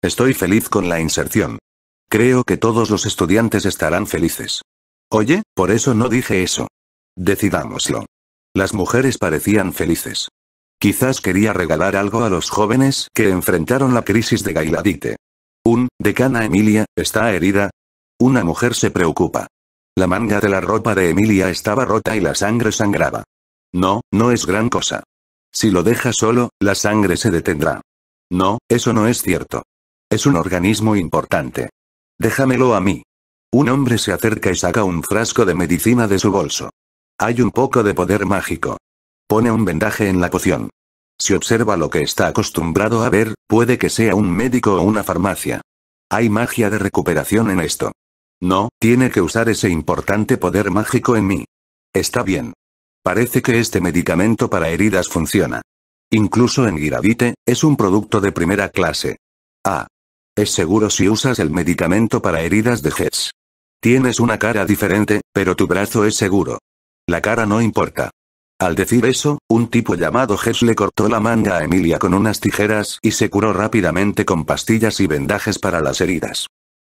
Estoy feliz con la inserción. Creo que todos los estudiantes estarán felices. Oye, por eso no dije eso. Decidámoslo. Las mujeres parecían felices. Quizás quería regalar algo a los jóvenes que enfrentaron la crisis de Gailadite. Un, decana Emilia, está herida. Una mujer se preocupa. La manga de la ropa de Emilia estaba rota y la sangre sangraba. No, no es gran cosa. Si lo deja solo, la sangre se detendrá. No, eso no es cierto. Es un organismo importante. Déjamelo a mí. Un hombre se acerca y saca un frasco de medicina de su bolso. Hay un poco de poder mágico. Pone un vendaje en la poción. Si observa lo que está acostumbrado a ver, puede que sea un médico o una farmacia. Hay magia de recuperación en esto. No, tiene que usar ese importante poder mágico en mí. Está bien. Parece que este medicamento para heridas funciona. Incluso en Giravite es un producto de primera clase. Ah, es seguro si usas el medicamento para heridas de Hess. Tienes una cara diferente, pero tu brazo es seguro. La cara no importa. Al decir eso, un tipo llamado Hess le cortó la manga a Emilia con unas tijeras y se curó rápidamente con pastillas y vendajes para las heridas.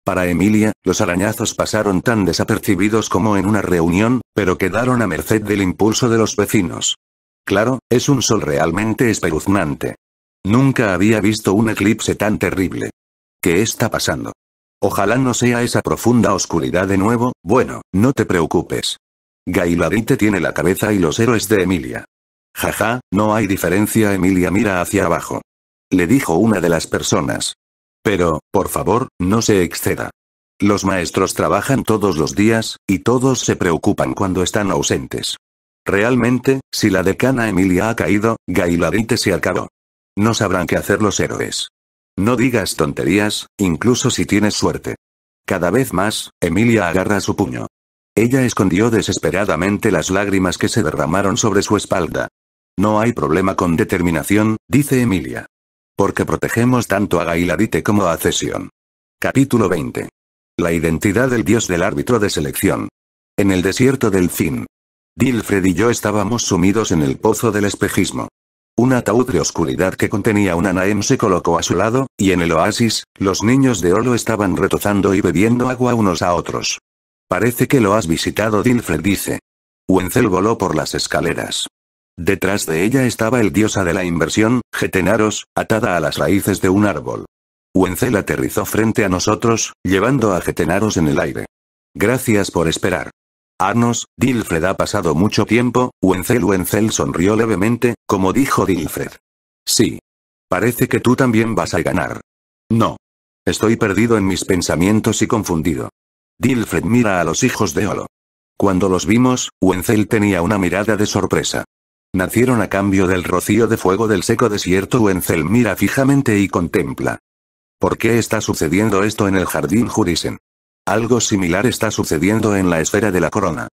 Para Emilia, los arañazos pasaron tan desapercibidos como en una reunión, pero quedaron a merced del impulso de los vecinos. Claro, es un sol realmente espeluznante. Nunca había visto un eclipse tan terrible. ¿Qué está pasando? Ojalá no sea esa profunda oscuridad de nuevo, bueno, no te preocupes. Gailadite tiene la cabeza y los héroes de Emilia. Jaja, no hay diferencia Emilia mira hacia abajo. Le dijo una de las personas. Pero, por favor, no se exceda. Los maestros trabajan todos los días, y todos se preocupan cuando están ausentes. Realmente, si la decana Emilia ha caído, Gailadite se acabó. No sabrán qué hacer los héroes. No digas tonterías, incluso si tienes suerte. Cada vez más, Emilia agarra su puño. Ella escondió desesperadamente las lágrimas que se derramaron sobre su espalda. No hay problema con determinación, dice Emilia. Porque protegemos tanto a Gailadite como a Cesión. Capítulo 20. La identidad del dios del árbitro de selección. En el desierto del Fin. Dilfred y yo estábamos sumidos en el pozo del espejismo. Un ataúd de oscuridad que contenía un anaem se colocó a su lado, y en el oasis, los niños de Olo estaban retozando y bebiendo agua unos a otros. Parece que lo has visitado, Dilfred dice. Wenzel voló por las escaleras. Detrás de ella estaba el diosa de la inversión, Getenaros, atada a las raíces de un árbol. Wenzel aterrizó frente a nosotros, llevando a Getenaros en el aire. Gracias por esperar. Arnos, Dilfred ha pasado mucho tiempo, Wenzel Wenzel sonrió levemente, como dijo Dilfred. Sí. Parece que tú también vas a ganar. No. Estoy perdido en mis pensamientos y confundido. Dilfred mira a los hijos de Olo. Cuando los vimos, Wenzel tenía una mirada de sorpresa. Nacieron a cambio del rocío de fuego del seco desierto. Wenzel mira fijamente y contempla. ¿Por qué está sucediendo esto en el jardín Jurisen? Algo similar está sucediendo en la esfera de la corona.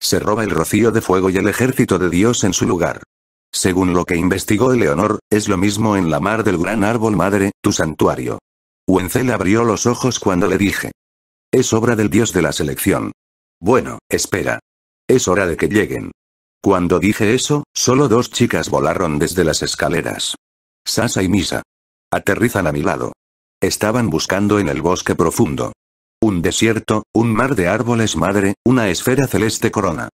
Se roba el rocío de fuego y el ejército de Dios en su lugar. Según lo que investigó Eleonor, es lo mismo en la mar del gran árbol madre, tu santuario. Wenzel abrió los ojos cuando le dije. Es obra del dios de la selección. Bueno, espera. Es hora de que lleguen. Cuando dije eso, solo dos chicas volaron desde las escaleras. Sasa y Misa. Aterrizan a mi lado. Estaban buscando en el bosque profundo. Un desierto, un mar de árboles madre, una esfera celeste corona.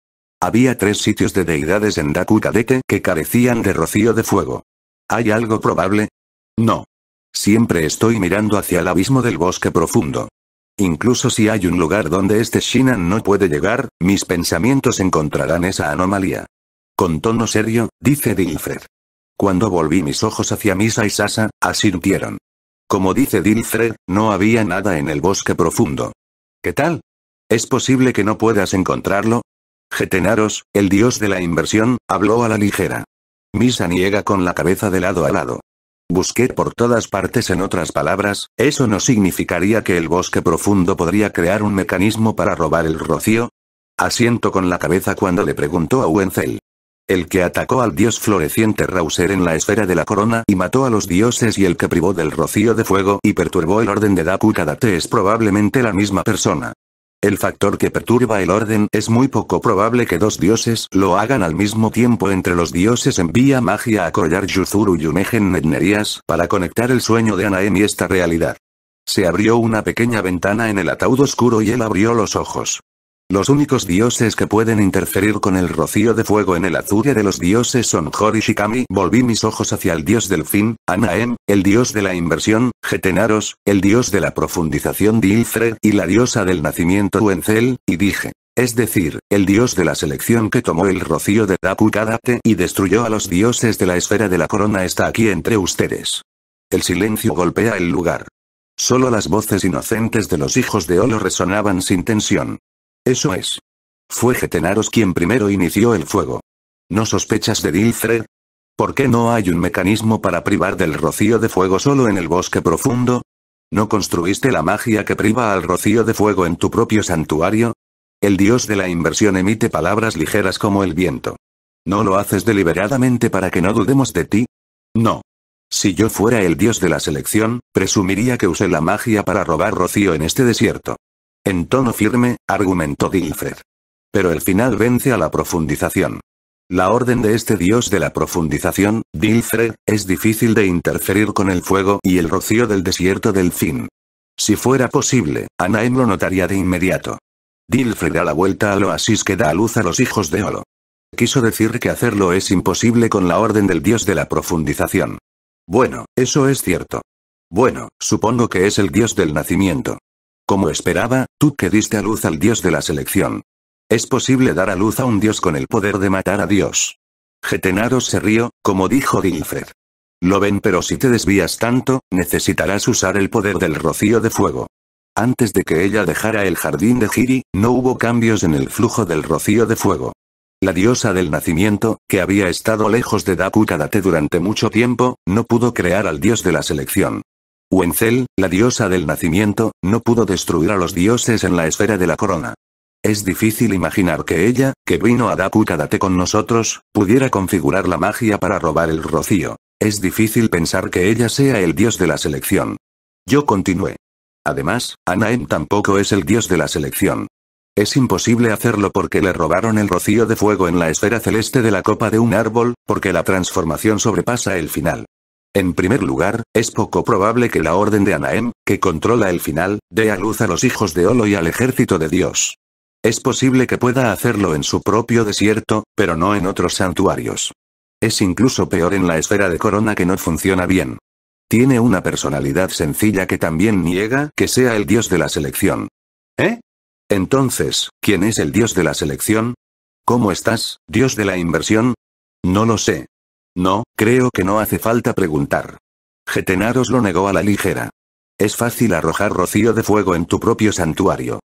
Había tres sitios de deidades en Dakukadete que carecían de rocío de fuego. ¿Hay algo probable? No. Siempre estoy mirando hacia el abismo del bosque profundo. Incluso si hay un lugar donde este Shinan no puede llegar, mis pensamientos encontrarán esa anomalía. Con tono serio, dice Dilfred. Cuando volví mis ojos hacia Misa y Sasa, asintieron. Como dice Dilfred, no había nada en el bosque profundo. ¿Qué tal? ¿Es posible que no puedas encontrarlo? Getenaros, el dios de la inversión, habló a la ligera. Misa niega con la cabeza de lado a lado. Busqué por todas partes en otras palabras, ¿eso no significaría que el bosque profundo podría crear un mecanismo para robar el rocío? Asiento con la cabeza cuando le preguntó a Wenzel. El que atacó al dios floreciente Rauser en la esfera de la corona y mató a los dioses y el que privó del rocío de fuego y perturbó el orden de Daku Kadate es probablemente la misma persona. El factor que perturba el orden es muy poco probable que dos dioses lo hagan al mismo tiempo entre los dioses envía magia a collar Yuzuru Yunegen Netnerías para conectar el sueño de Anaem y esta realidad. Se abrió una pequeña ventana en el ataúd oscuro y él abrió los ojos. Los únicos dioses que pueden interferir con el rocío de fuego en el azure de los dioses son Jorishikami. Volví mis ojos hacia el dios del fin, Anaem, el dios de la inversión, Getenaros, el dios de la profundización de Ilfred y la diosa del nacimiento Wenzel, y dije. Es decir, el dios de la selección que tomó el rocío de Dapu Kadate y destruyó a los dioses de la esfera de la corona está aquí entre ustedes. El silencio golpea el lugar. Solo las voces inocentes de los hijos de Olo resonaban sin tensión. Eso pues, es. Fue Getenaros quien primero inició el fuego. ¿No sospechas de Dilfred? ¿Por qué no hay un mecanismo para privar del rocío de fuego solo en el bosque profundo? ¿No construiste la magia que priva al rocío de fuego en tu propio santuario? El dios de la inversión emite palabras ligeras como el viento. ¿No lo haces deliberadamente para que no dudemos de ti? No. Si yo fuera el dios de la selección, presumiría que usé la magia para robar rocío en este desierto. En tono firme, argumentó Dilfred. Pero el final vence a la profundización. La orden de este dios de la profundización, Dilfred, es difícil de interferir con el fuego y el rocío del desierto del fin. Si fuera posible, Anaem lo notaría de inmediato. Dilfred da la vuelta al oasis que da a luz a los hijos de Olo. Quiso decir que hacerlo es imposible con la orden del dios de la profundización. Bueno, eso es cierto. Bueno, supongo que es el dios del nacimiento. Como esperaba, tú que diste a luz al dios de la selección. Es posible dar a luz a un dios con el poder de matar a Dios. Getenaro se rió, como dijo Dilfred. Lo ven pero si te desvías tanto, necesitarás usar el poder del rocío de fuego. Antes de que ella dejara el jardín de Giri, no hubo cambios en el flujo del rocío de fuego. La diosa del nacimiento, que había estado lejos de Daku Kadate durante mucho tiempo, no pudo crear al dios de la selección. Wenzel, la diosa del nacimiento, no pudo destruir a los dioses en la esfera de la corona. Es difícil imaginar que ella, que vino a Daku Kadate con nosotros, pudiera configurar la magia para robar el rocío. Es difícil pensar que ella sea el dios de la selección. Yo continué. Además, Anaem tampoco es el dios de la selección. Es imposible hacerlo porque le robaron el rocío de fuego en la esfera celeste de la copa de un árbol, porque la transformación sobrepasa el final. En primer lugar, es poco probable que la Orden de Anaem, que controla el final, dé a luz a los hijos de Olo y al ejército de Dios. Es posible que pueda hacerlo en su propio desierto, pero no en otros santuarios. Es incluso peor en la esfera de corona que no funciona bien. Tiene una personalidad sencilla que también niega que sea el dios de la selección. ¿Eh? Entonces, ¿quién es el dios de la selección? ¿Cómo estás, dios de la inversión? No lo sé. No, creo que no hace falta preguntar. Getenaros lo negó a la ligera. Es fácil arrojar rocío de fuego en tu propio santuario.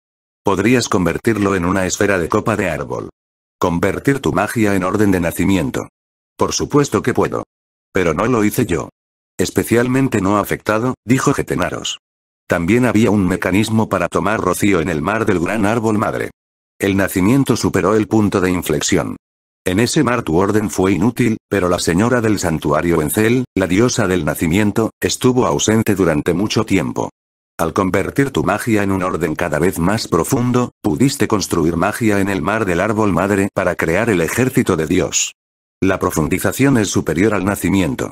Podrías convertirlo en una esfera de copa de árbol. Convertir tu magia en orden de nacimiento. Por supuesto que puedo. Pero no lo hice yo. Especialmente no afectado, dijo Getenaros. También había un mecanismo para tomar rocío en el mar del gran árbol madre. El nacimiento superó el punto de inflexión. En ese mar tu orden fue inútil, pero la señora del santuario Encel, la diosa del nacimiento, estuvo ausente durante mucho tiempo. Al convertir tu magia en un orden cada vez más profundo, pudiste construir magia en el mar del árbol madre para crear el ejército de Dios. La profundización es superior al nacimiento.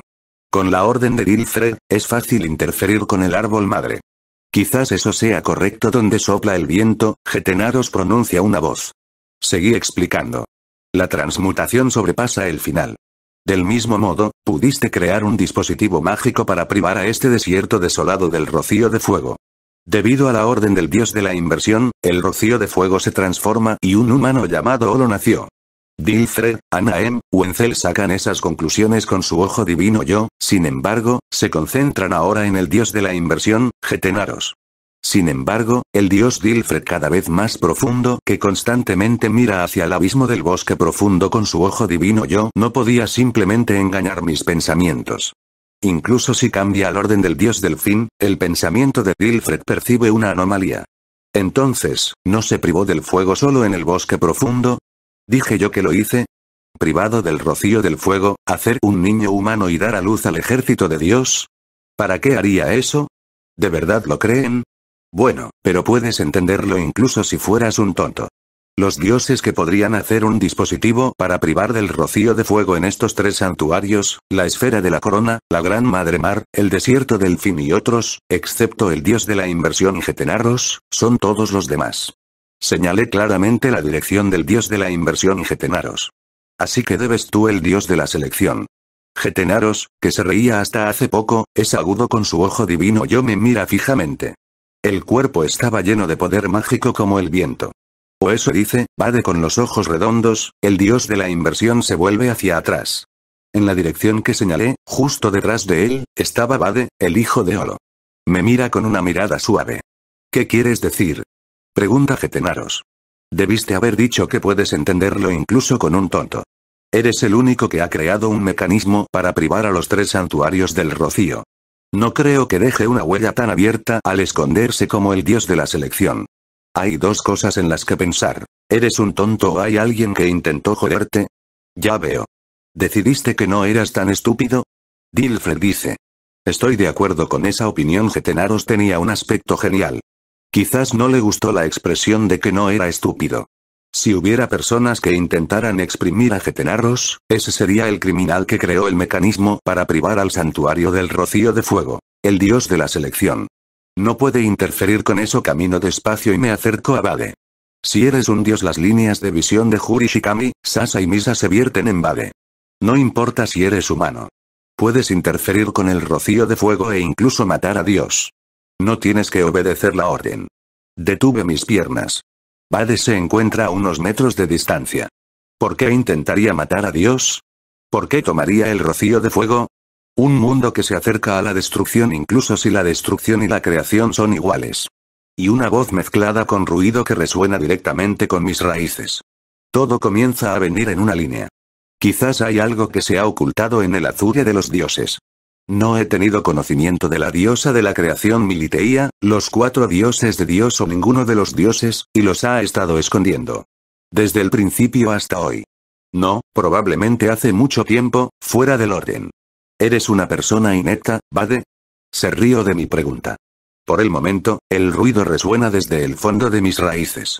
Con la orden de Dilfred, es fácil interferir con el árbol madre. Quizás eso sea correcto donde sopla el viento, Getenaros pronuncia una voz. Seguí explicando. La transmutación sobrepasa el final. Del mismo modo, pudiste crear un dispositivo mágico para privar a este desierto desolado del rocío de fuego. Debido a la orden del dios de la inversión, el rocío de fuego se transforma y un humano llamado Olo nació. Dilfred, Anaem, Wenzel sacan esas conclusiones con su ojo divino yo, sin embargo, se concentran ahora en el dios de la inversión, Getenaros. Sin embargo, el dios Dilfred cada vez más profundo que constantemente mira hacia el abismo del bosque profundo con su ojo divino yo no podía simplemente engañar mis pensamientos. Incluso si cambia el orden del dios del fin, el pensamiento de Dilfred percibe una anomalía. Entonces, ¿no se privó del fuego solo en el bosque profundo? ¿Dije yo que lo hice? Privado del rocío del fuego, hacer un niño humano y dar a luz al ejército de Dios? ¿Para qué haría eso? ¿De verdad lo creen? Bueno, pero puedes entenderlo incluso si fueras un tonto. Los dioses que podrían hacer un dispositivo para privar del rocío de fuego en estos tres santuarios, la esfera de la corona, la gran madre mar, el desierto del fin y otros, excepto el dios de la inversión Getenaros, son todos los demás. Señalé claramente la dirección del dios de la inversión Getenaros. Así que debes tú el dios de la selección. Getenaros, que se reía hasta hace poco, es agudo con su ojo divino yo me mira fijamente. El cuerpo estaba lleno de poder mágico como el viento. O eso dice, Bade con los ojos redondos, el dios de la inversión se vuelve hacia atrás. En la dirección que señalé, justo detrás de él, estaba Bade, el hijo de Olo. Me mira con una mirada suave. ¿Qué quieres decir? Pregunta Getenaros. Debiste haber dicho que puedes entenderlo incluso con un tonto. Eres el único que ha creado un mecanismo para privar a los tres santuarios del rocío. No creo que deje una huella tan abierta al esconderse como el dios de la selección. Hay dos cosas en las que pensar. ¿Eres un tonto o hay alguien que intentó joderte? Ya veo. ¿Decidiste que no eras tan estúpido? Dilfred dice. Estoy de acuerdo con esa opinión Getenaros tenía un aspecto genial. Quizás no le gustó la expresión de que no era estúpido. Si hubiera personas que intentaran exprimir a Getenaros, ese sería el criminal que creó el mecanismo para privar al santuario del rocío de fuego. El dios de la selección. No puede interferir con eso camino despacio y me acerco a Bade. Si eres un dios las líneas de visión de Juri Shikami, Sasa y Misa se vierten en Bade. No importa si eres humano. Puedes interferir con el rocío de fuego e incluso matar a Dios. No tienes que obedecer la orden. Detuve mis piernas. Bade se encuentra a unos metros de distancia. ¿Por qué intentaría matar a Dios? ¿Por qué tomaría el rocío de fuego? Un mundo que se acerca a la destrucción incluso si la destrucción y la creación son iguales. Y una voz mezclada con ruido que resuena directamente con mis raíces. Todo comienza a venir en una línea. Quizás hay algo que se ha ocultado en el azure de los dioses. No he tenido conocimiento de la diosa de la creación Militeía, los cuatro dioses de Dios o ninguno de los dioses, y los ha estado escondiendo. Desde el principio hasta hoy. No, probablemente hace mucho tiempo, fuera del orden. ¿Eres una persona inepta, Bade? Se río de mi pregunta. Por el momento, el ruido resuena desde el fondo de mis raíces.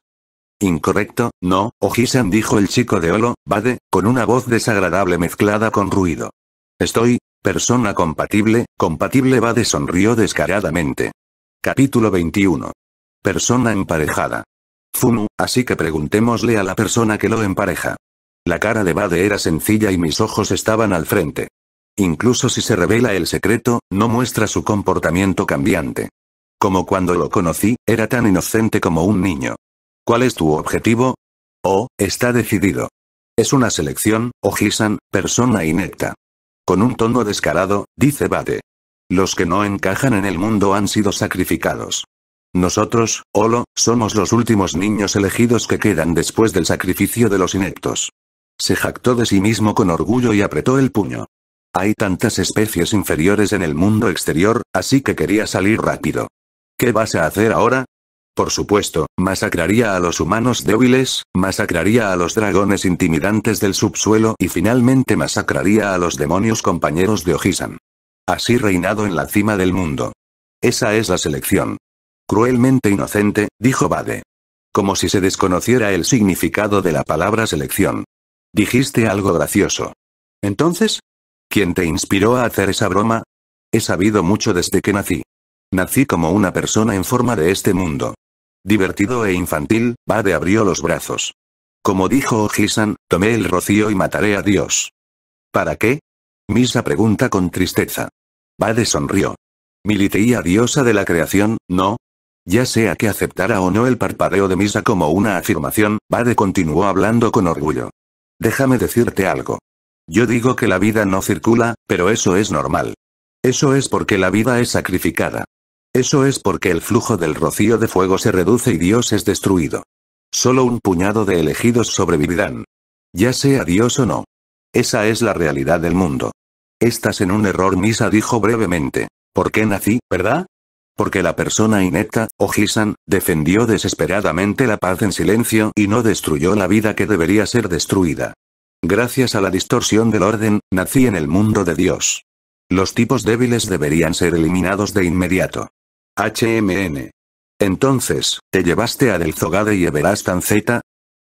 Incorrecto, no, Ojisan dijo el chico de Olo, Bade, con una voz desagradable mezclada con ruido. Estoy, Persona compatible, compatible Bade sonrió descaradamente. Capítulo 21. Persona emparejada. Fumu, así que preguntémosle a la persona que lo empareja. La cara de Bade era sencilla y mis ojos estaban al frente. Incluso si se revela el secreto, no muestra su comportamiento cambiante. Como cuando lo conocí, era tan inocente como un niño. ¿Cuál es tu objetivo? Oh, está decidido. Es una selección, Ojisan, persona inecta. Con un tono descarado, dice Bate. Los que no encajan en el mundo han sido sacrificados. Nosotros, Olo, somos los últimos niños elegidos que quedan después del sacrificio de los ineptos. Se jactó de sí mismo con orgullo y apretó el puño. Hay tantas especies inferiores en el mundo exterior, así que quería salir rápido. ¿Qué vas a hacer ahora? Por supuesto, masacraría a los humanos débiles, masacraría a los dragones intimidantes del subsuelo y finalmente masacraría a los demonios compañeros de Ojisan. Así reinado en la cima del mundo. Esa es la selección. Cruelmente inocente, dijo Bade. Como si se desconociera el significado de la palabra selección. Dijiste algo gracioso. Entonces, ¿quién te inspiró a hacer esa broma? He sabido mucho desde que nací. Nací como una persona en forma de este mundo. Divertido e infantil, Bade abrió los brazos. Como dijo Ojisan, tomé el rocío y mataré a Dios. ¿Para qué? Misa pregunta con tristeza. Bade sonrió. Militeía diosa de la creación, ¿no? Ya sea que aceptara o no el parpadeo de Misa como una afirmación, Bade continuó hablando con orgullo. Déjame decirte algo. Yo digo que la vida no circula, pero eso es normal. Eso es porque la vida es sacrificada. Eso es porque el flujo del rocío de fuego se reduce y Dios es destruido. Solo un puñado de elegidos sobrevivirán. Ya sea Dios o no. Esa es la realidad del mundo. Estás en un error, Misa dijo brevemente. ¿Por qué nací, verdad? Porque la persona inepta, Ojisan, defendió desesperadamente la paz en silencio y no destruyó la vida que debería ser destruida. Gracias a la distorsión del orden, nací en el mundo de Dios. Los tipos débiles deberían ser eliminados de inmediato. HMN. Entonces, ¿te llevaste a Delzogade Zogade y Everastan Z?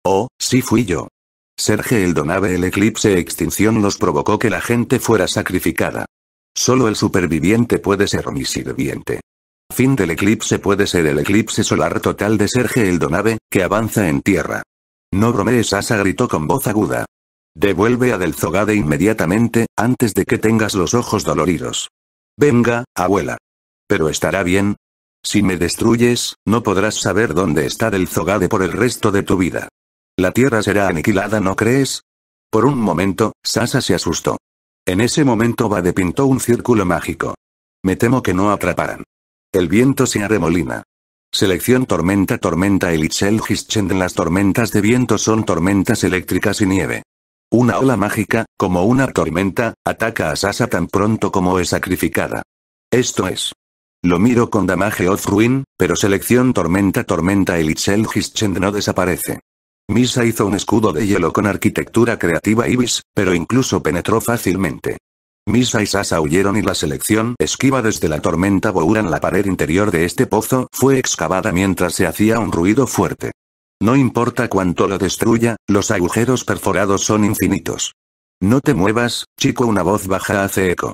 Oh, sí fui yo. Serge Eldonave el eclipse extinción nos provocó que la gente fuera sacrificada. Solo el superviviente puede ser mi sirviente. Fin del eclipse puede ser el eclipse solar total de Serge Eldonave, que avanza en tierra. No bromees Asa gritó con voz aguda. Devuelve a Delzogade inmediatamente, antes de que tengas los ojos doloridos. Venga, abuela. Pero estará bien, si me destruyes, no podrás saber dónde está del Zogade por el resto de tu vida. La tierra será aniquilada, ¿no crees? Por un momento, Sasa se asustó. En ese momento Bade pintó un círculo mágico. Me temo que no atraparán. El viento se arremolina. Selección tormenta tormenta el Hitchell Las tormentas de viento son tormentas eléctricas y nieve. Una ola mágica, como una tormenta, ataca a Sasa tan pronto como es sacrificada. Esto es. Lo miro con Damage of Ruin, pero selección Tormenta Tormenta Elixel Hischend no desaparece. Misa hizo un escudo de hielo con arquitectura creativa Ibis, pero incluso penetró fácilmente. Misa y Sasa huyeron y la selección esquiva desde la tormenta Bouran la pared interior de este pozo fue excavada mientras se hacía un ruido fuerte. No importa cuánto lo destruya, los agujeros perforados son infinitos. No te muevas, chico una voz baja hace eco.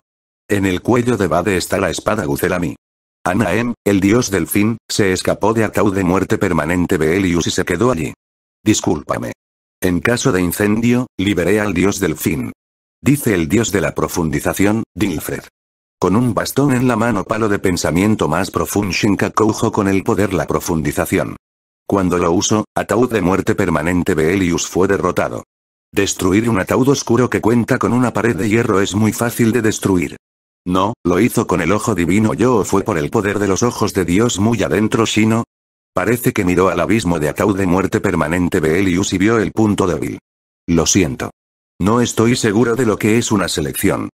En el cuello de Bade está la espada Guzelami. Anaem, el dios del fin, se escapó de ataúd de muerte permanente Belius y se quedó allí. Discúlpame. En caso de incendio, liberé al dios del fin. Dice el dios de la profundización, Dilfred. Con un bastón en la mano palo de pensamiento más profundo Shinkakoujo con el poder la profundización. Cuando lo uso, ataúd de muerte permanente Belius fue derrotado. Destruir un ataúd oscuro que cuenta con una pared de hierro es muy fácil de destruir. No, lo hizo con el ojo divino yo o fue por el poder de los ojos de Dios muy adentro sino. Parece que miró al abismo de ataúd de muerte permanente Elius y vio el punto débil. Lo siento. No estoy seguro de lo que es una selección.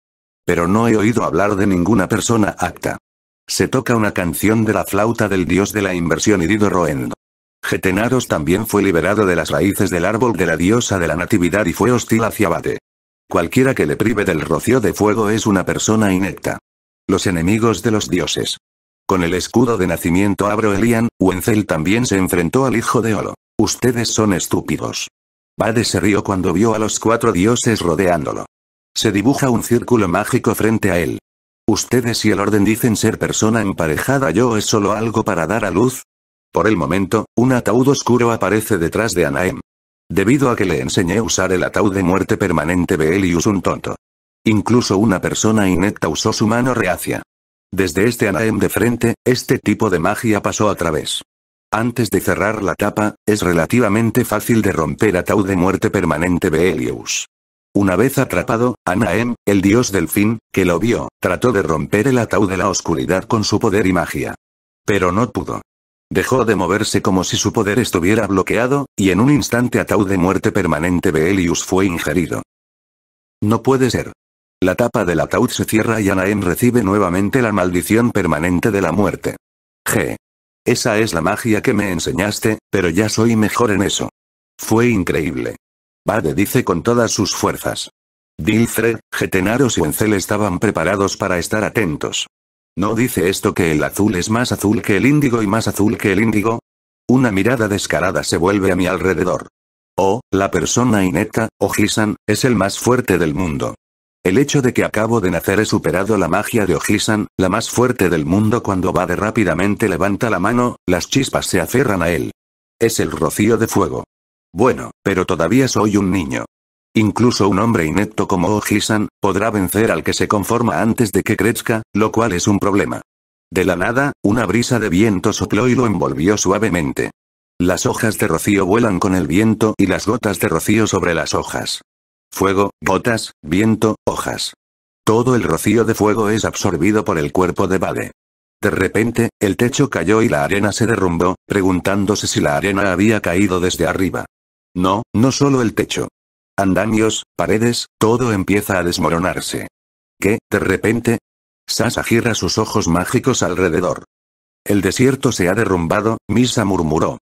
Pero no he oído hablar de ninguna persona acta. Se toca una canción de la flauta del dios de la inversión herido Roendo. Getenaros también fue liberado de las raíces del árbol de la diosa de la natividad y fue hostil hacia Bate. Cualquiera que le prive del rocío de fuego es una persona inecta. Los enemigos de los dioses. Con el escudo de nacimiento Abro Elian, Wenzel también se enfrentó al hijo de Olo. Ustedes son estúpidos. Bade se rió cuando vio a los cuatro dioses rodeándolo. Se dibuja un círculo mágico frente a él. Ustedes y el orden dicen ser persona emparejada yo es solo algo para dar a luz. Por el momento, un ataúd oscuro aparece detrás de Anaem. Debido a que le enseñé a usar el ataúd de muerte permanente Belius un tonto. Incluso una persona inecta usó su mano reacia. Desde este anaem de frente, este tipo de magia pasó a través. Antes de cerrar la tapa, es relativamente fácil de romper ataúd de muerte permanente Belius. Una vez atrapado, Anaem, el dios del fin, que lo vio, trató de romper el ataúd de la oscuridad con su poder y magia. Pero no pudo. Dejó de moverse como si su poder estuviera bloqueado, y en un instante ataúd de muerte permanente Beelius fue ingerido. No puede ser. La tapa del ataúd se cierra y Anaem recibe nuevamente la maldición permanente de la muerte. G. Esa es la magia que me enseñaste, pero ya soy mejor en eso. Fue increíble. Bade dice con todas sus fuerzas. Dilfred, Getenaros y Wenzel estaban preparados para estar atentos. ¿No dice esto que el azul es más azul que el índigo y más azul que el índigo? Una mirada descarada se vuelve a mi alrededor. Oh, la persona ineta, o oh es el más fuerte del mundo. El hecho de que acabo de nacer he superado la magia de Ojisan, la más fuerte del mundo cuando Bade rápidamente levanta la mano, las chispas se aferran a él. Es el rocío de fuego. Bueno, pero todavía soy un niño. Incluso un hombre inepto como Ojisan, podrá vencer al que se conforma antes de que crezca, lo cual es un problema. De la nada, una brisa de viento sopló y lo envolvió suavemente. Las hojas de rocío vuelan con el viento y las gotas de rocío sobre las hojas. Fuego, gotas, viento, hojas. Todo el rocío de fuego es absorbido por el cuerpo de Bade. De repente, el techo cayó y la arena se derrumbó, preguntándose si la arena había caído desde arriba. No, no solo el techo. Andamios, paredes, todo empieza a desmoronarse. ¿Qué, de repente? Sasa gira sus ojos mágicos alrededor. El desierto se ha derrumbado, Misa murmuró.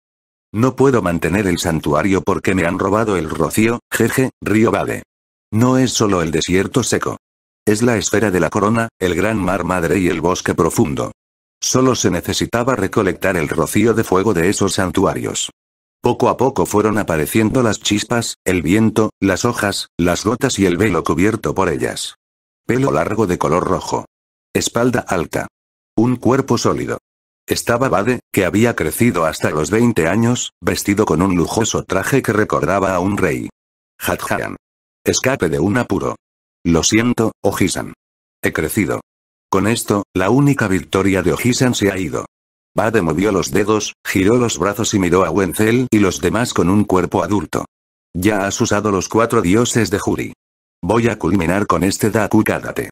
No puedo mantener el santuario porque me han robado el rocío, jeje, río Bade. No es solo el desierto seco. Es la esfera de la corona, el gran mar madre y el bosque profundo. Solo se necesitaba recolectar el rocío de fuego de esos santuarios. Poco a poco fueron apareciendo las chispas, el viento, las hojas, las gotas y el velo cubierto por ellas. Pelo largo de color rojo. Espalda alta. Un cuerpo sólido. Estaba Bade, que había crecido hasta los 20 años, vestido con un lujoso traje que recordaba a un rey. Hadjan. Escape de un apuro. Lo siento, Ojisan. He crecido. Con esto, la única victoria de Ojisan se ha ido. Bade movió los dedos, giró los brazos y miró a Wenzel y los demás con un cuerpo adulto. Ya has usado los cuatro dioses de Juri. Voy a culminar con este Daku Kadate.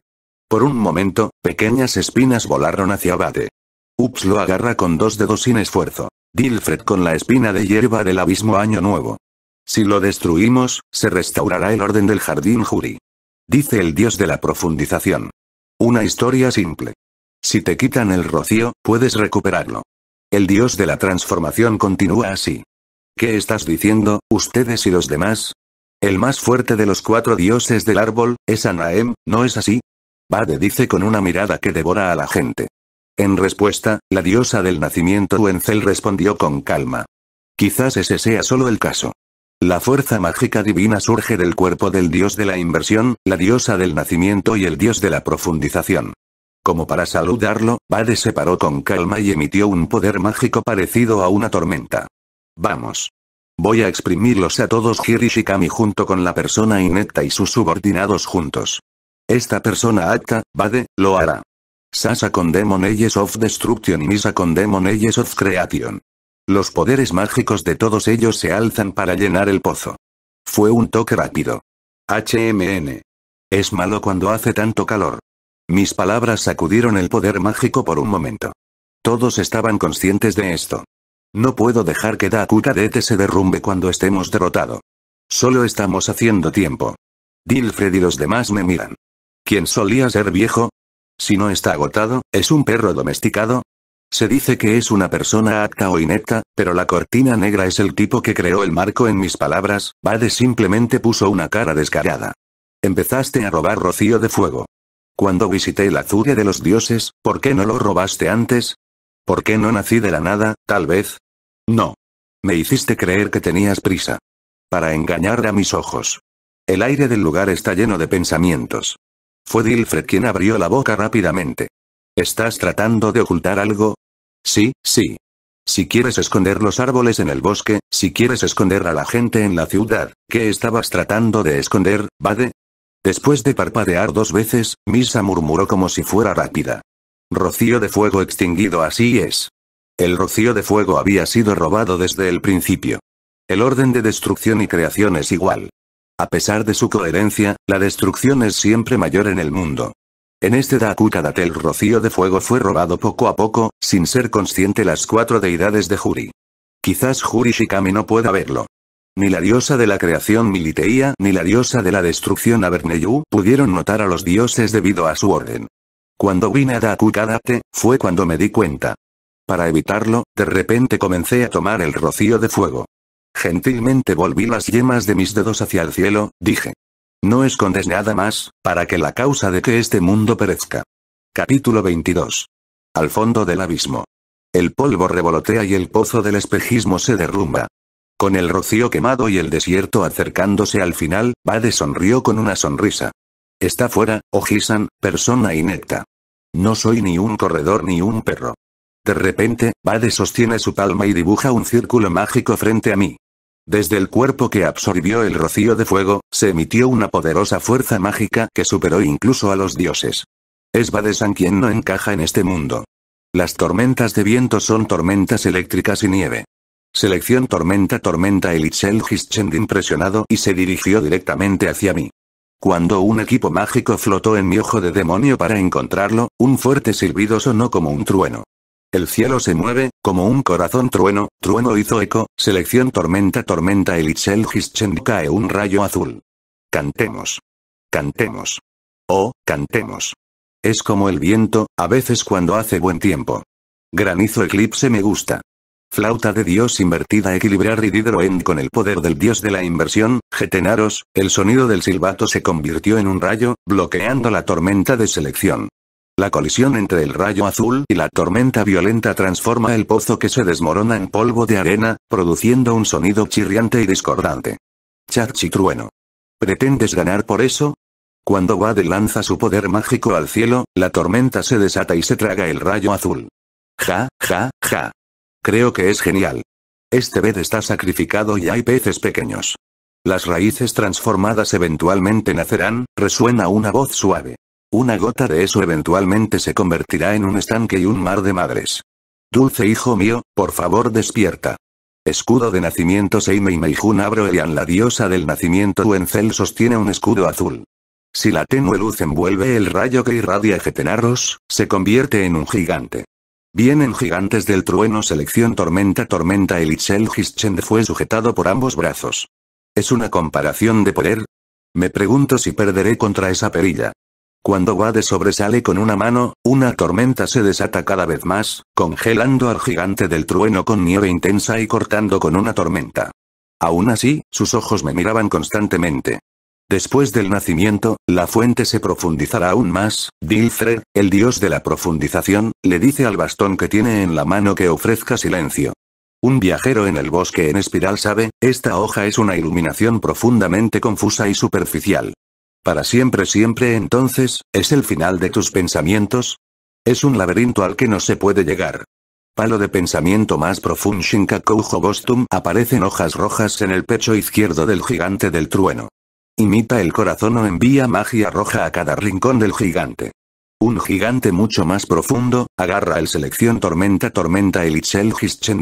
Por un momento, pequeñas espinas volaron hacia Bade. Ups lo agarra con dos dedos sin esfuerzo. Dilfred con la espina de hierba del abismo año nuevo. Si lo destruimos, se restaurará el orden del jardín Juri. Dice el dios de la profundización. Una historia simple. Si te quitan el rocío, puedes recuperarlo. El dios de la transformación continúa así. ¿Qué estás diciendo, ustedes y los demás? El más fuerte de los cuatro dioses del árbol, es Anaem, ¿no es así? Bade dice con una mirada que devora a la gente. En respuesta, la diosa del nacimiento Wenzel respondió con calma. Quizás ese sea solo el caso. La fuerza mágica divina surge del cuerpo del dios de la inversión, la diosa del nacimiento y el dios de la profundización. Como para saludarlo, Bade se paró con calma y emitió un poder mágico parecido a una tormenta. Vamos. Voy a exprimirlos a todos Hirishikami junto con la persona inecta y sus subordinados juntos. Esta persona acta, Bade, lo hará. Sasa con Demon Ages of Destruction y Misa con Demon Ages of Creation. Los poderes mágicos de todos ellos se alzan para llenar el pozo. Fue un toque rápido. HMN. Es malo cuando hace tanto calor. Mis palabras sacudieron el poder mágico por un momento. Todos estaban conscientes de esto. No puedo dejar que Dakutadete se derrumbe cuando estemos derrotado. Solo estamos haciendo tiempo. Dilfred y los demás me miran. ¿Quién solía ser viejo? Si no está agotado, ¿es un perro domesticado? Se dice que es una persona apta o inepta, pero la cortina negra es el tipo que creó el marco en mis palabras, Bade simplemente puso una cara descarada. Empezaste a robar rocío de fuego. Cuando visité la Zuria de los dioses, ¿por qué no lo robaste antes? ¿Por qué no nací de la nada, tal vez? No. Me hiciste creer que tenías prisa. Para engañar a mis ojos. El aire del lugar está lleno de pensamientos. Fue Dilfred quien abrió la boca rápidamente. ¿Estás tratando de ocultar algo? Sí, sí. Si quieres esconder los árboles en el bosque, si quieres esconder a la gente en la ciudad, ¿qué estabas tratando de esconder, Bade? Después de parpadear dos veces, Misa murmuró como si fuera rápida. Rocío de fuego extinguido así es. El rocío de fuego había sido robado desde el principio. El orden de destrucción y creación es igual. A pesar de su coherencia, la destrucción es siempre mayor en el mundo. En este dakuta el rocío de fuego fue robado poco a poco, sin ser consciente las cuatro deidades de Juri. Quizás Juri Shikami no pueda verlo. Ni la diosa de la creación Militeía ni la diosa de la destrucción Aberneyu pudieron notar a los dioses debido a su orden. Cuando vine a Kadate, fue cuando me di cuenta. Para evitarlo, de repente comencé a tomar el rocío de fuego. Gentilmente volví las yemas de mis dedos hacia el cielo, dije. No escondes nada más, para que la causa de que este mundo perezca. Capítulo 22. Al fondo del abismo. El polvo revolotea y el pozo del espejismo se derrumba. Con el rocío quemado y el desierto acercándose al final, Bade sonrió con una sonrisa. Está fuera, Ojisan, oh persona inecta. No soy ni un corredor ni un perro. De repente, Bade sostiene su palma y dibuja un círculo mágico frente a mí. Desde el cuerpo que absorbió el rocío de fuego, se emitió una poderosa fuerza mágica que superó incluso a los dioses. Es Bade-san quien no encaja en este mundo. Las tormentas de viento son tormentas eléctricas y nieve. Selección Tormenta Tormenta El hischen impresionado y se dirigió directamente hacia mí. Cuando un equipo mágico flotó en mi ojo de demonio para encontrarlo, un fuerte silbido sonó como un trueno. El cielo se mueve, como un corazón trueno, trueno hizo eco, selección tormenta tormenta el Hischend cae un rayo azul. Cantemos. Cantemos. Oh, cantemos. Es como el viento, a veces cuando hace buen tiempo. Granizo eclipse me gusta. Flauta de dios invertida equilibrar y End con el poder del dios de la inversión, Getenaros, el sonido del silbato se convirtió en un rayo, bloqueando la tormenta de selección. La colisión entre el rayo azul y la tormenta violenta transforma el pozo que se desmorona en polvo de arena, produciendo un sonido chirriante y discordante. Chachitrueno. ¿Pretendes ganar por eso? Cuando Wade lanza su poder mágico al cielo, la tormenta se desata y se traga el rayo azul. Ja, ja, ja. Creo que es genial. Este bed está sacrificado y hay peces pequeños. Las raíces transformadas eventualmente nacerán, resuena una voz suave. Una gota de eso eventualmente se convertirá en un estanque y un mar de madres. Dulce hijo mío, por favor despierta. Escudo de nacimiento Seime y Meijun la diosa del nacimiento Uencel sostiene un escudo azul. Si la tenue luz envuelve el rayo que irradia Getenaros, se convierte en un gigante. Vienen gigantes del trueno selección tormenta tormenta el Hischen fue sujetado por ambos brazos. ¿Es una comparación de poder? Me pregunto si perderé contra esa perilla. Cuando Wade sobresale con una mano, una tormenta se desata cada vez más, congelando al gigante del trueno con nieve intensa y cortando con una tormenta. Aún así, sus ojos me miraban constantemente. Después del nacimiento, la fuente se profundizará aún más, Dilfred, el dios de la profundización, le dice al bastón que tiene en la mano que ofrezca silencio. Un viajero en el bosque en espiral sabe, esta hoja es una iluminación profundamente confusa y superficial. Para siempre siempre entonces, ¿es el final de tus pensamientos? Es un laberinto al que no se puede llegar. Palo de pensamiento más profundo Shinkakujo Bostum aparecen hojas rojas en el pecho izquierdo del gigante del trueno. Imita el corazón o envía magia roja a cada rincón del gigante. Un gigante mucho más profundo, agarra el selección tormenta tormenta el Hitchell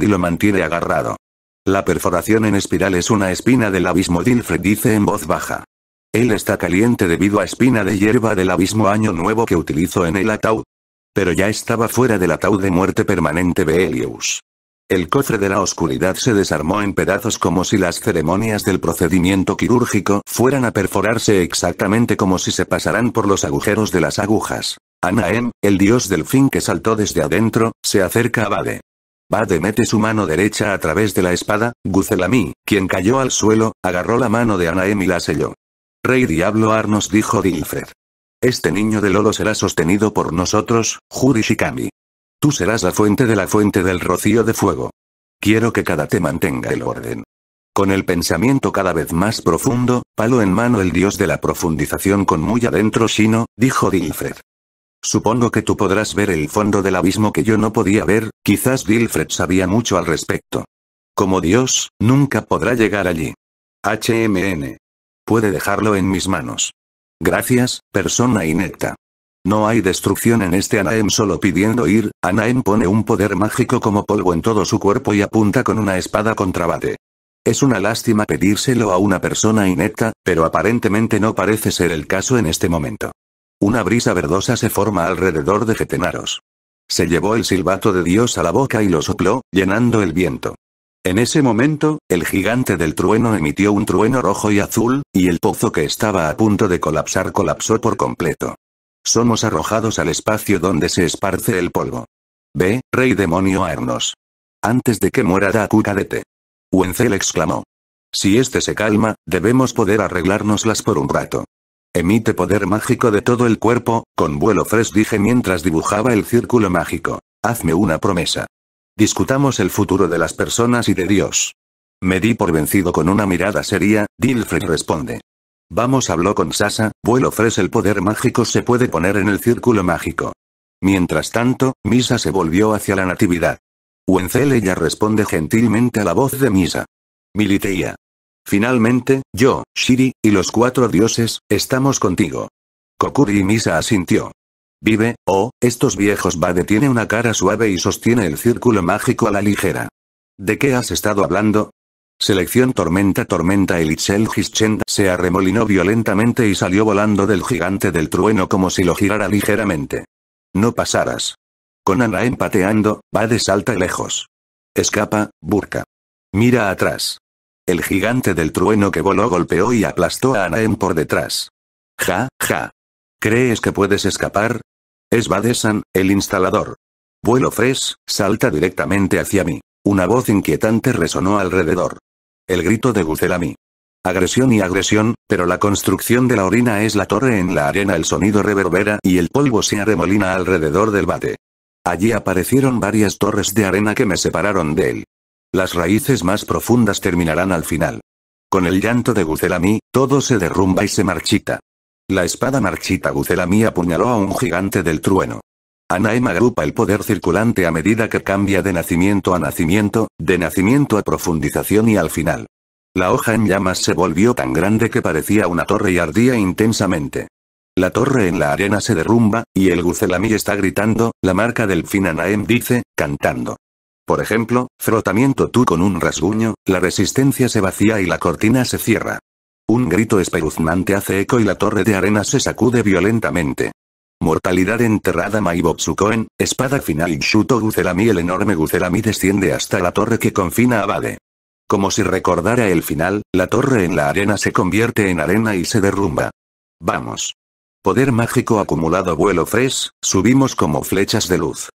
y lo mantiene agarrado. La perforación en espiral es una espina del abismo Dilfred dice en voz baja. Él está caliente debido a espina de hierba del abismo año nuevo que utilizó en el ataúd. Pero ya estaba fuera del ataúd de muerte permanente Belius. El cofre de la oscuridad se desarmó en pedazos como si las ceremonias del procedimiento quirúrgico fueran a perforarse exactamente como si se pasaran por los agujeros de las agujas. Anaem, el dios del fin que saltó desde adentro, se acerca a Bade. Bade mete su mano derecha a través de la espada, Guzelami, quien cayó al suelo, agarró la mano de Anaem y la selló. Rey Diablo Arnos dijo Dilfred. Este niño de Lolo será sostenido por nosotros, Jurishikami. Shikami. Tú serás la fuente de la fuente del rocío de fuego. Quiero que cada te mantenga el orden. Con el pensamiento cada vez más profundo, palo en mano el dios de la profundización con muy adentro Shino, dijo Dilfred. Supongo que tú podrás ver el fondo del abismo que yo no podía ver, quizás Dilfred sabía mucho al respecto. Como dios, nunca podrá llegar allí. HMN. Puede dejarlo en mis manos. Gracias, persona inecta. No hay destrucción en este Anaem solo pidiendo ir, Anaem pone un poder mágico como polvo en todo su cuerpo y apunta con una espada contra Es una lástima pedírselo a una persona inepta, pero aparentemente no parece ser el caso en este momento. Una brisa verdosa se forma alrededor de Getenaros. Se llevó el silbato de Dios a la boca y lo sopló, llenando el viento. En ese momento, el gigante del trueno emitió un trueno rojo y azul, y el pozo que estaba a punto de colapsar colapsó por completo. Somos arrojados al espacio donde se esparce el polvo. Ve, rey demonio Arnos. Antes de que muera Kadete. Wenzel exclamó. Si este se calma, debemos poder arreglárnoslas por un rato. Emite poder mágico de todo el cuerpo, con vuelo fresh dije mientras dibujaba el círculo mágico. Hazme una promesa. Discutamos el futuro de las personas y de Dios. Me di por vencido con una mirada seria, Dilfred responde. Vamos habló con Sasa, vuelo Fres el poder mágico se puede poner en el círculo mágico. Mientras tanto, Misa se volvió hacia la natividad. Wenzel ella responde gentilmente a la voz de Misa. Militeia. Finalmente, yo, Shiri, y los cuatro dioses, estamos contigo. Kokuri y Misa asintió. Vive, oh, estos viejos Bade tiene una cara suave y sostiene el círculo mágico a la ligera. ¿De qué has estado hablando? Selección Tormenta Tormenta El Hischenda se arremolinó violentamente y salió volando del gigante del trueno como si lo girara ligeramente. No pasaras. Con Ana pateando, Bade salta lejos. Escapa, Burka. Mira atrás. El gigante del trueno que voló golpeó y aplastó a Anaem por detrás. Ja, ja. ¿Crees que puedes escapar? Es Badesan, el instalador. Vuelo Fresh, salta directamente hacia mí. Una voz inquietante resonó alrededor. El grito de Guzelami. Agresión y agresión, pero la construcción de la orina es la torre en la arena, el sonido reverbera y el polvo se arremolina alrededor del bate. Allí aparecieron varias torres de arena que me separaron de él. Las raíces más profundas terminarán al final. Con el llanto de Guzelami, todo se derrumba y se marchita. La espada marchita Guzelami apuñaló a un gigante del trueno. Anaem agrupa el poder circulante a medida que cambia de nacimiento a nacimiento, de nacimiento a profundización y al final. La hoja en llamas se volvió tan grande que parecía una torre y ardía intensamente. La torre en la arena se derrumba, y el Guzelami está gritando, la marca del fin Anaem dice, cantando. Por ejemplo, frotamiento tú con un rasguño, la resistencia se vacía y la cortina se cierra. Un grito espeluznante hace eco y la torre de arena se sacude violentamente. Mortalidad enterrada Maibotsukoen, espada final Shuto Gucerami El enorme Guzelami desciende hasta la torre que confina a Bade. Como si recordara el final, la torre en la arena se convierte en arena y se derrumba. Vamos. Poder mágico acumulado vuelo fresh, subimos como flechas de luz.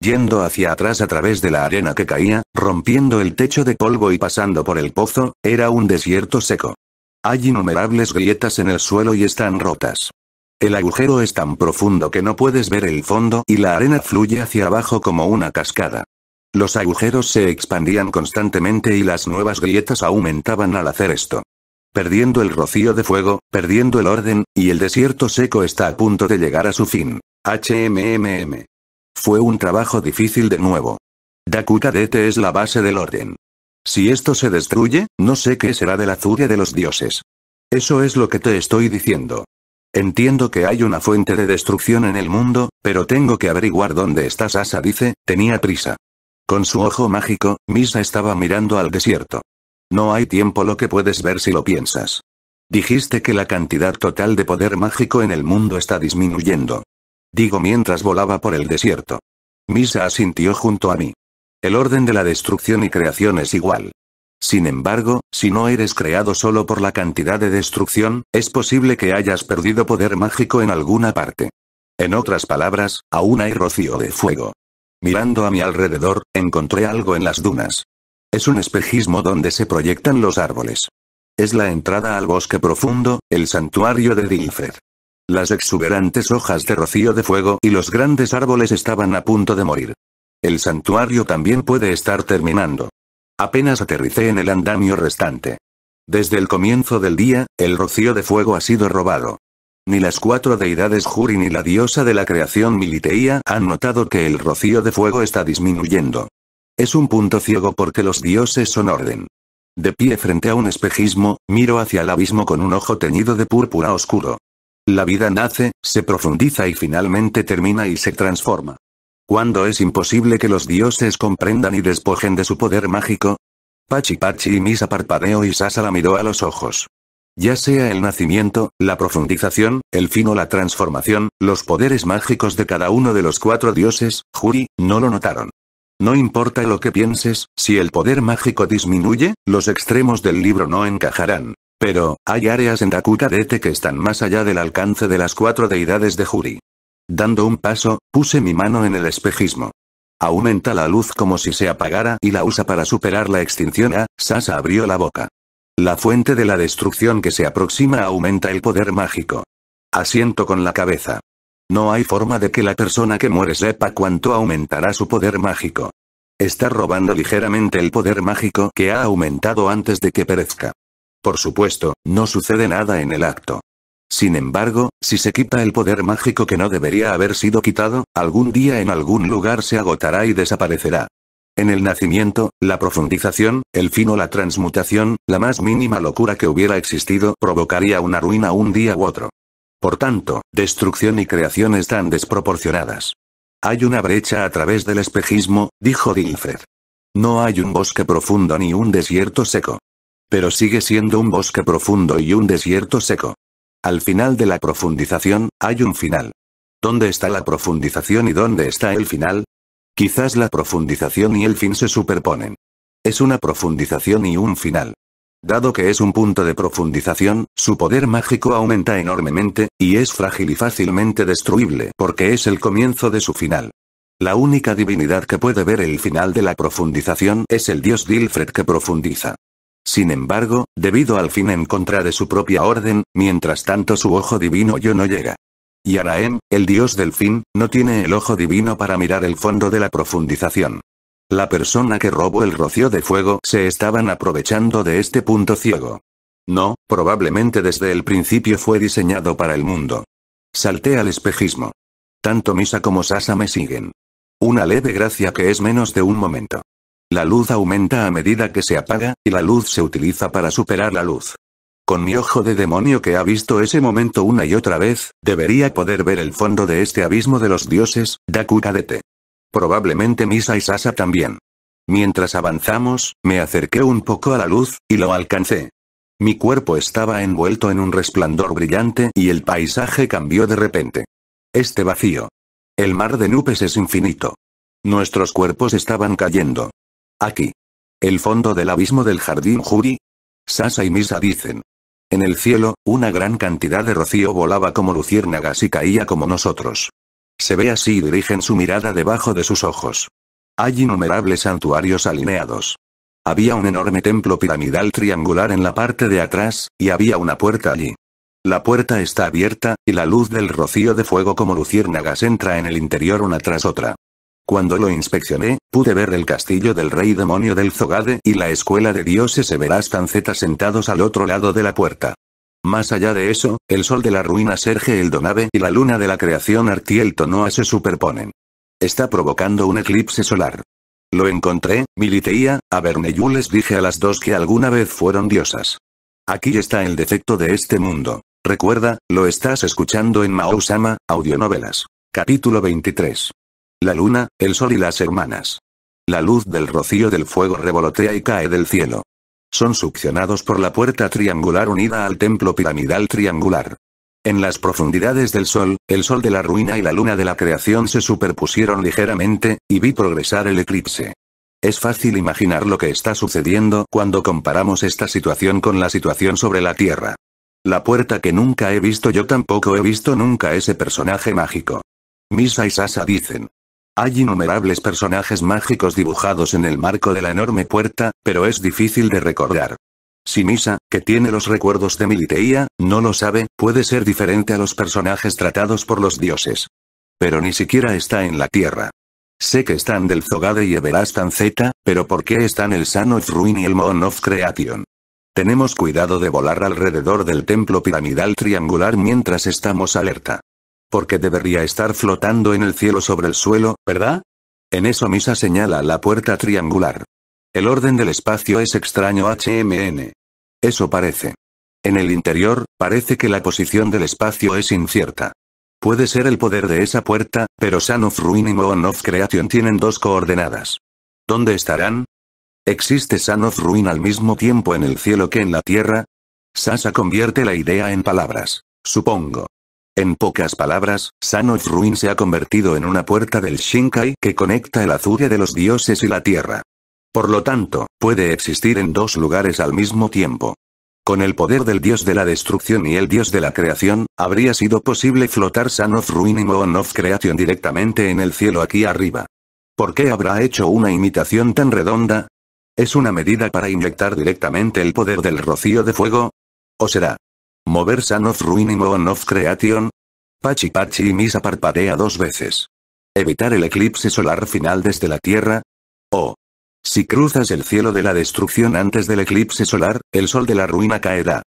Yendo hacia atrás a través de la arena que caía, rompiendo el techo de polvo y pasando por el pozo, era un desierto seco. Hay innumerables grietas en el suelo y están rotas. El agujero es tan profundo que no puedes ver el fondo y la arena fluye hacia abajo como una cascada. Los agujeros se expandían constantemente y las nuevas grietas aumentaban al hacer esto. Perdiendo el rocío de fuego, perdiendo el orden, y el desierto seco está a punto de llegar a su fin. HMMM. Fue un trabajo difícil de nuevo. Dete es la base del orden. Si esto se destruye, no sé qué será de la zuria de los dioses. Eso es lo que te estoy diciendo. Entiendo que hay una fuente de destrucción en el mundo, pero tengo que averiguar dónde está Sasa dice, tenía prisa. Con su ojo mágico, Misa estaba mirando al desierto. No hay tiempo lo que puedes ver si lo piensas. Dijiste que la cantidad total de poder mágico en el mundo está disminuyendo. Digo mientras volaba por el desierto. Misa asintió junto a mí. El orden de la destrucción y creación es igual. Sin embargo, si no eres creado solo por la cantidad de destrucción, es posible que hayas perdido poder mágico en alguna parte. En otras palabras, aún hay rocío de fuego. Mirando a mi alrededor, encontré algo en las dunas. Es un espejismo donde se proyectan los árboles. Es la entrada al bosque profundo, el santuario de Dilfred. Las exuberantes hojas de rocío de fuego y los grandes árboles estaban a punto de morir. El santuario también puede estar terminando. Apenas aterricé en el andamio restante. Desde el comienzo del día, el rocío de fuego ha sido robado. Ni las cuatro deidades Juri ni la diosa de la creación Militeía han notado que el rocío de fuego está disminuyendo. Es un punto ciego porque los dioses son orden. De pie frente a un espejismo, miro hacia el abismo con un ojo teñido de púrpura oscuro. La vida nace, se profundiza y finalmente termina y se transforma. Cuando es imposible que los dioses comprendan y despojen de su poder mágico? Pachi Pachi y Misa Parpadeo y Sasa la miró a los ojos. Ya sea el nacimiento, la profundización, el fin o la transformación, los poderes mágicos de cada uno de los cuatro dioses, Juri, no lo notaron. No importa lo que pienses, si el poder mágico disminuye, los extremos del libro no encajarán. Pero, hay áreas en Dete que están más allá del alcance de las cuatro deidades de Juri. Dando un paso, puse mi mano en el espejismo. Aumenta la luz como si se apagara y la usa para superar la extinción. A, ah, Sasa abrió la boca. La fuente de la destrucción que se aproxima aumenta el poder mágico. Asiento con la cabeza. No hay forma de que la persona que muere sepa cuánto aumentará su poder mágico. Está robando ligeramente el poder mágico que ha aumentado antes de que perezca. Por supuesto, no sucede nada en el acto. Sin embargo, si se quita el poder mágico que no debería haber sido quitado, algún día en algún lugar se agotará y desaparecerá. En el nacimiento, la profundización, el fin o la transmutación, la más mínima locura que hubiera existido provocaría una ruina un día u otro. Por tanto, destrucción y creación están desproporcionadas. Hay una brecha a través del espejismo, dijo Dilfred. No hay un bosque profundo ni un desierto seco. Pero sigue siendo un bosque profundo y un desierto seco. Al final de la profundización, hay un final. ¿Dónde está la profundización y dónde está el final? Quizás la profundización y el fin se superponen. Es una profundización y un final. Dado que es un punto de profundización, su poder mágico aumenta enormemente, y es frágil y fácilmente destruible porque es el comienzo de su final. La única divinidad que puede ver el final de la profundización es el dios Dilfred que profundiza. Sin embargo, debido al fin en contra de su propia orden, mientras tanto su ojo divino yo no llega. Y Araem, el dios del fin, no tiene el ojo divino para mirar el fondo de la profundización. La persona que robó el rocío de fuego se estaban aprovechando de este punto ciego. No, probablemente desde el principio fue diseñado para el mundo. Salté al espejismo. Tanto Misa como Sasa me siguen. Una leve gracia que es menos de un momento. La luz aumenta a medida que se apaga, y la luz se utiliza para superar la luz. Con mi ojo de demonio que ha visto ese momento una y otra vez, debería poder ver el fondo de este abismo de los dioses, Daku Kadete. Probablemente Misa y Sasa también. Mientras avanzamos, me acerqué un poco a la luz, y lo alcancé. Mi cuerpo estaba envuelto en un resplandor brillante y el paisaje cambió de repente. Este vacío. El mar de nupes es infinito. Nuestros cuerpos estaban cayendo. Aquí. El fondo del abismo del jardín Juri. Sasa y Misa dicen. En el cielo, una gran cantidad de rocío volaba como luciérnagas y caía como nosotros. Se ve así y dirigen su mirada debajo de sus ojos. Hay innumerables santuarios alineados. Había un enorme templo piramidal triangular en la parte de atrás, y había una puerta allí. La puerta está abierta, y la luz del rocío de fuego como luciérnagas entra en el interior una tras otra. Cuando lo inspeccioné, pude ver el castillo del rey demonio del Zogade y la escuela de dioses Z sentados al otro lado de la puerta. Más allá de eso, el sol de la ruina Serge el y la luna de la creación Artiel Tonoa se superponen. Está provocando un eclipse solar. Lo encontré, militeía, a Berneyú les dije a las dos que alguna vez fueron diosas. Aquí está el defecto de este mundo. Recuerda, lo estás escuchando en Maou-sama, audionovelas. Capítulo 23 la luna, el sol y las hermanas. La luz del rocío del fuego revolotea y cae del cielo. Son succionados por la puerta triangular unida al templo piramidal triangular. En las profundidades del sol, el sol de la ruina y la luna de la creación se superpusieron ligeramente, y vi progresar el eclipse. Es fácil imaginar lo que está sucediendo cuando comparamos esta situación con la situación sobre la Tierra. La puerta que nunca he visto yo tampoco he visto nunca ese personaje mágico. Misa y dicen. Hay innumerables personajes mágicos dibujados en el marco de la enorme puerta, pero es difícil de recordar. Si Misa, que tiene los recuerdos de Militeía, no lo sabe, puede ser diferente a los personajes tratados por los dioses. Pero ni siquiera está en la Tierra. Sé que están del Zogade y Everastan Z, pero ¿por qué están el Sano, Ruin y el Moon of Creation? Tenemos cuidado de volar alrededor del templo piramidal triangular mientras estamos alerta. Porque debería estar flotando en el cielo sobre el suelo, ¿verdad? En eso Misa señala la puerta triangular. El orden del espacio es extraño HMN. Eso parece. En el interior, parece que la posición del espacio es incierta. Puede ser el poder de esa puerta, pero San of Ruin y Moon of Creation tienen dos coordenadas. ¿Dónde estarán? ¿Existe San of Ruin al mismo tiempo en el cielo que en la tierra? Sasa convierte la idea en palabras. Supongo. En pocas palabras, San Ruin se ha convertido en una puerta del Shinkai que conecta el azul de los dioses y la tierra. Por lo tanto, puede existir en dos lugares al mismo tiempo. Con el poder del dios de la destrucción y el dios de la creación, habría sido posible flotar San Ruin y Moon of Creation directamente en el cielo aquí arriba. ¿Por qué habrá hecho una imitación tan redonda? ¿Es una medida para inyectar directamente el poder del rocío de fuego? ¿O será Mover San of Ruining of Creation. Pachi Pachi y Misa parpadea dos veces. Evitar el eclipse solar final desde la Tierra. O. Si cruzas el cielo de la destrucción antes del eclipse solar, el sol de la ruina caerá.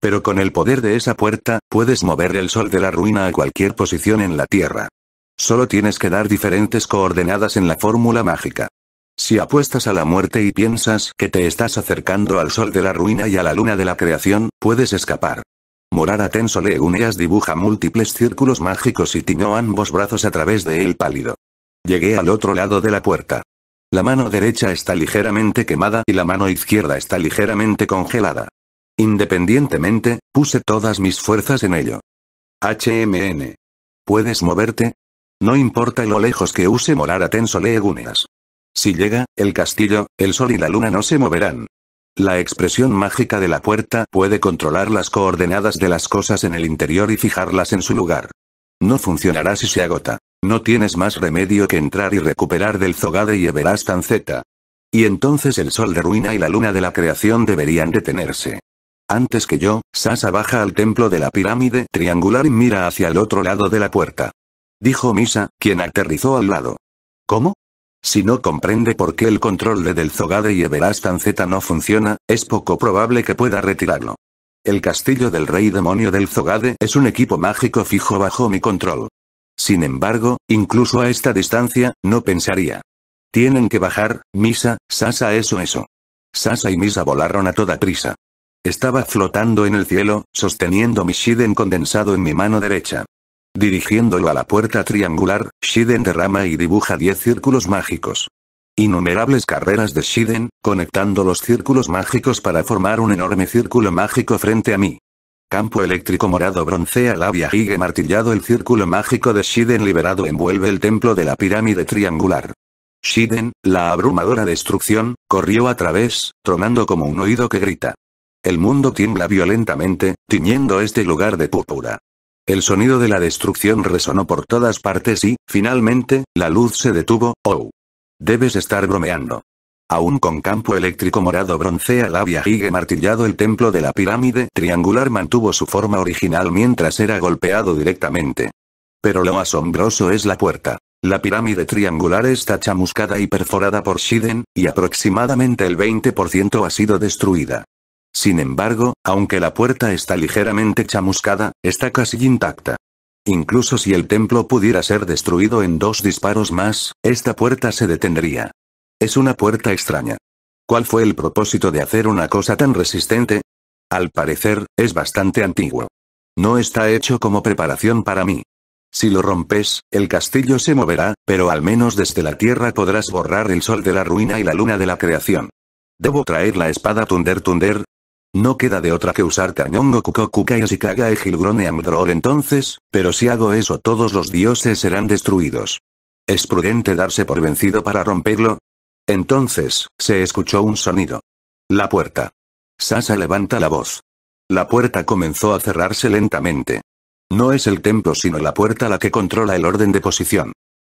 Pero con el poder de esa puerta, puedes mover el sol de la ruina a cualquier posición en la Tierra. Solo tienes que dar diferentes coordenadas en la fórmula mágica. Si apuestas a la muerte y piensas que te estás acercando al sol de la ruina y a la luna de la creación, puedes escapar. Morara tenso Leguneas dibuja múltiples círculos mágicos y tiñó ambos brazos a través de él pálido. Llegué al otro lado de la puerta. La mano derecha está ligeramente quemada y la mano izquierda está ligeramente congelada. Independientemente, puse todas mis fuerzas en ello. HMN. ¿Puedes moverte? No importa lo lejos que use Morara Tenso Leguneas. Si llega, el castillo, el sol y la luna no se moverán. La expresión mágica de la puerta puede controlar las coordenadas de las cosas en el interior y fijarlas en su lugar. No funcionará si se agota. No tienes más remedio que entrar y recuperar del Zogade y tan Zeta. Y entonces el sol de ruina y la luna de la creación deberían detenerse. Antes que yo, Sasa baja al templo de la pirámide triangular y mira hacia el otro lado de la puerta. Dijo Misa, quien aterrizó al lado. ¿Cómo? Si no comprende por qué el control de Zogade y Everastan Z no funciona, es poco probable que pueda retirarlo. El castillo del rey demonio del Zogade es un equipo mágico fijo bajo mi control. Sin embargo, incluso a esta distancia, no pensaría. Tienen que bajar, Misa, Sasa eso eso. Sasa y Misa volaron a toda prisa. Estaba flotando en el cielo, sosteniendo mi Shiden condensado en mi mano derecha. Dirigiéndolo a la puerta triangular, Shiden derrama y dibuja 10 círculos mágicos. Innumerables carreras de Shiden, conectando los círculos mágicos para formar un enorme círculo mágico frente a mí. Campo eléctrico morado broncea labia y martillado el círculo mágico de Shiden liberado envuelve el templo de la pirámide triangular. Shiden, la abrumadora destrucción, corrió a través, tronando como un oído que grita. El mundo tiembla violentamente, tiñendo este lugar de púrpura. El sonido de la destrucción resonó por todas partes y, finalmente, la luz se detuvo. ¡Oh! Debes estar bromeando. Aún con campo eléctrico morado broncea la Higue martillado el templo de la pirámide triangular mantuvo su forma original mientras era golpeado directamente. Pero lo asombroso es la puerta. La pirámide triangular está chamuscada y perforada por Shiden, y aproximadamente el 20% ha sido destruida. Sin embargo, aunque la puerta está ligeramente chamuscada, está casi intacta. Incluso si el templo pudiera ser destruido en dos disparos más, esta puerta se detendría. Es una puerta extraña. ¿Cuál fue el propósito de hacer una cosa tan resistente? Al parecer, es bastante antiguo. No está hecho como preparación para mí. Si lo rompes, el castillo se moverá, pero al menos desde la tierra podrás borrar el sol de la ruina y la luna de la creación. Debo traer la espada Tunder Tunder, no queda de otra que usar Tañongo Kukokuka y y Gilgrone Amdror entonces, pero si hago eso todos los dioses serán destruidos. ¿Es prudente darse por vencido para romperlo? Entonces, se escuchó un sonido. La puerta. Sasa levanta la voz. La puerta comenzó a cerrarse lentamente. No es el templo sino la puerta la que controla el orden de posición.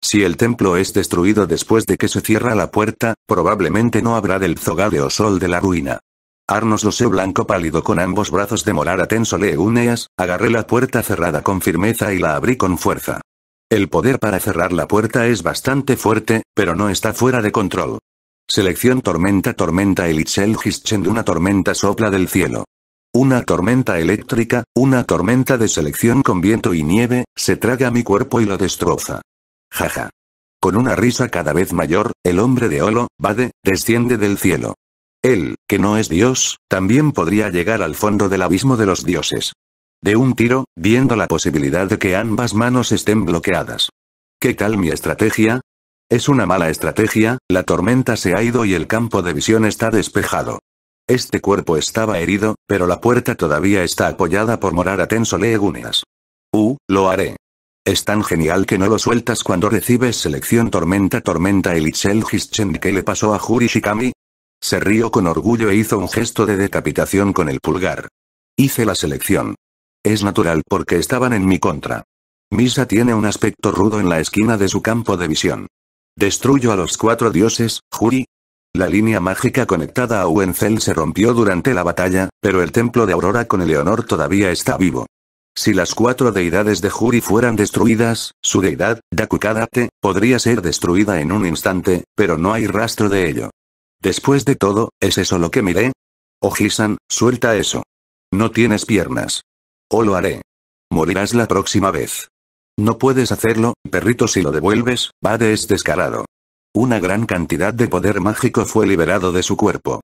Si el templo es destruido después de que se cierra la puerta, probablemente no habrá del zogade o sol de la ruina. Arnos sé blanco pálido con ambos brazos de a tenso leúneas, agarré la puerta cerrada con firmeza y la abrí con fuerza. El poder para cerrar la puerta es bastante fuerte, pero no está fuera de control. Selección tormenta tormenta Elichel de una tormenta sopla del cielo. Una tormenta eléctrica, una tormenta de selección con viento y nieve, se traga mi cuerpo y lo destroza. Jaja. Con una risa cada vez mayor, el hombre de Olo, Bade, desciende del cielo. Él, que no es Dios, también podría llegar al fondo del abismo de los dioses. De un tiro, viendo la posibilidad de que ambas manos estén bloqueadas. ¿Qué tal mi estrategia? Es una mala estrategia, la tormenta se ha ido y el campo de visión está despejado. Este cuerpo estaba herido, pero la puerta todavía está apoyada por Morara tenso Egunias. Uh, lo haré. Es tan genial que no lo sueltas cuando recibes selección tormenta tormenta el Ixel hischen que le pasó a Juri Shikami, se rió con orgullo e hizo un gesto de decapitación con el pulgar. Hice la selección. Es natural porque estaban en mi contra. Misa tiene un aspecto rudo en la esquina de su campo de visión. Destruyo a los cuatro dioses, Juri. La línea mágica conectada a Wenzel se rompió durante la batalla, pero el templo de Aurora con Eleonor todavía está vivo. Si las cuatro deidades de Juri fueran destruidas, su deidad, Dakukadate, podría ser destruida en un instante, pero no hay rastro de ello. Después de todo, ¿es eso lo que miré? Ojisan, oh, suelta eso. No tienes piernas. O oh, lo haré. Morirás la próxima vez. No puedes hacerlo, perrito si lo devuelves, Bade es este descarado. Una gran cantidad de poder mágico fue liberado de su cuerpo.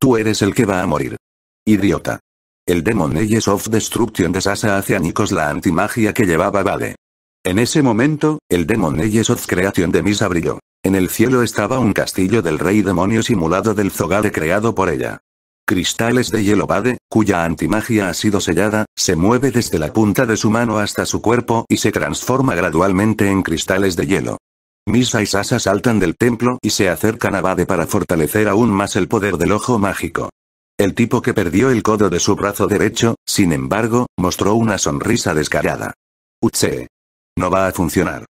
Tú eres el que va a morir. Idiota. El Demon Ages of Destruction desasa hacia Nikos la antimagia que llevaba Bade. En ese momento, el Demon Ages of Creation de Misa brilló. En el cielo estaba un castillo del rey demonio simulado del Zogade creado por ella. Cristales de hielo Bade, cuya antimagia ha sido sellada, se mueve desde la punta de su mano hasta su cuerpo y se transforma gradualmente en cristales de hielo. Misa y Sasa saltan del templo y se acercan a Bade para fortalecer aún más el poder del ojo mágico. El tipo que perdió el codo de su brazo derecho, sin embargo, mostró una sonrisa descarada. Uche. No va a funcionar.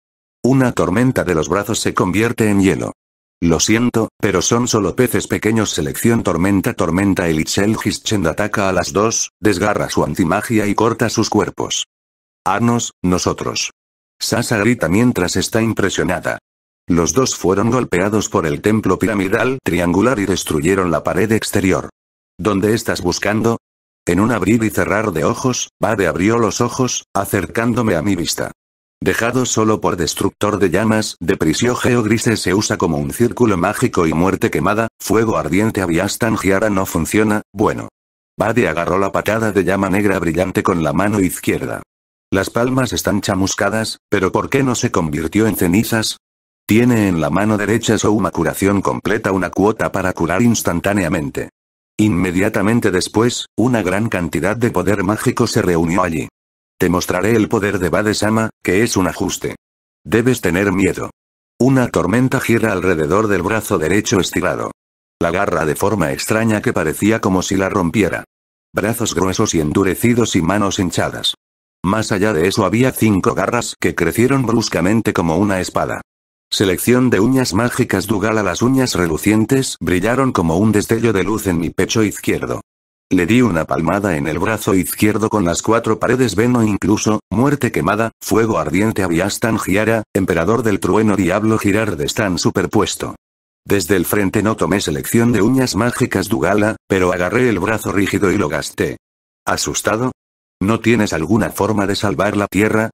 Una tormenta de los brazos se convierte en hielo. Lo siento, pero son solo peces pequeños. Selección Tormenta Tormenta El Ichel Hischend ataca a las dos, desgarra su antimagia y corta sus cuerpos. Arnos, nosotros. Sasa grita mientras está impresionada. Los dos fueron golpeados por el templo piramidal triangular y destruyeron la pared exterior. ¿Dónde estás buscando? En un abrir y cerrar de ojos, Bade abrió los ojos, acercándome a mi vista. Dejado solo por destructor de llamas, de Geo geogrises se usa como un círculo mágico y muerte quemada, fuego ardiente había giara no funciona, bueno. Bade agarró la patada de llama negra brillante con la mano izquierda. Las palmas están chamuscadas, pero ¿por qué no se convirtió en cenizas? Tiene en la mano derecha su una curación completa una cuota para curar instantáneamente. Inmediatamente después, una gran cantidad de poder mágico se reunió allí. Demostraré mostraré el poder de Badesama, que es un ajuste. Debes tener miedo. Una tormenta gira alrededor del brazo derecho estirado. La garra de forma extraña que parecía como si la rompiera. Brazos gruesos y endurecidos y manos hinchadas. Más allá de eso había cinco garras que crecieron bruscamente como una espada. Selección de uñas mágicas Dugala Las uñas relucientes brillaron como un destello de luz en mi pecho izquierdo. Le di una palmada en el brazo izquierdo con las cuatro paredes Veno incluso, muerte quemada, fuego ardiente Aviastan Giara, emperador del trueno Diablo Girar de superpuesto. Desde el frente no tomé selección de uñas mágicas Dugala, pero agarré el brazo rígido y lo gasté. ¿Asustado? ¿No tienes alguna forma de salvar la tierra?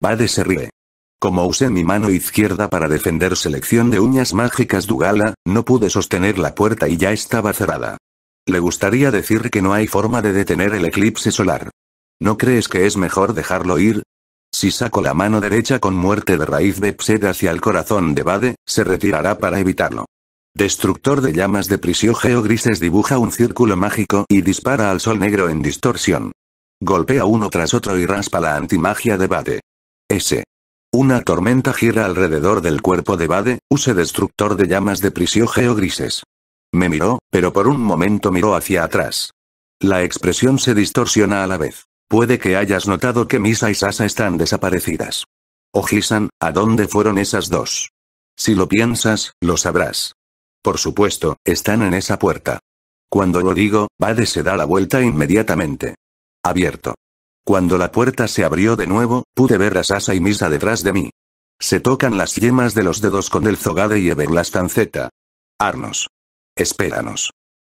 Bade se ríe. Como usé mi mano izquierda para defender selección de uñas mágicas Dugala, no pude sostener la puerta y ya estaba cerrada. Le gustaría decir que no hay forma de detener el eclipse solar. ¿No crees que es mejor dejarlo ir? Si saco la mano derecha con muerte de raíz de Psed hacia el corazón de Bade, se retirará para evitarlo. Destructor de llamas de geo grises dibuja un círculo mágico y dispara al sol negro en distorsión. Golpea uno tras otro y raspa la antimagia de Bade. S. Una tormenta gira alrededor del cuerpo de Bade, use destructor de llamas de geo grises. Me miró, pero por un momento miró hacia atrás. La expresión se distorsiona a la vez. Puede que hayas notado que Misa y Sasa están desaparecidas. Ojisan, oh, ¿a dónde fueron esas dos? Si lo piensas, lo sabrás. Por supuesto, están en esa puerta. Cuando lo digo, Bade se da la vuelta inmediatamente. Abierto. Cuando la puerta se abrió de nuevo, pude ver a Sasa y Misa detrás de mí. Se tocan las yemas de los dedos con el zogade y la Z. Arnos. Espéranos.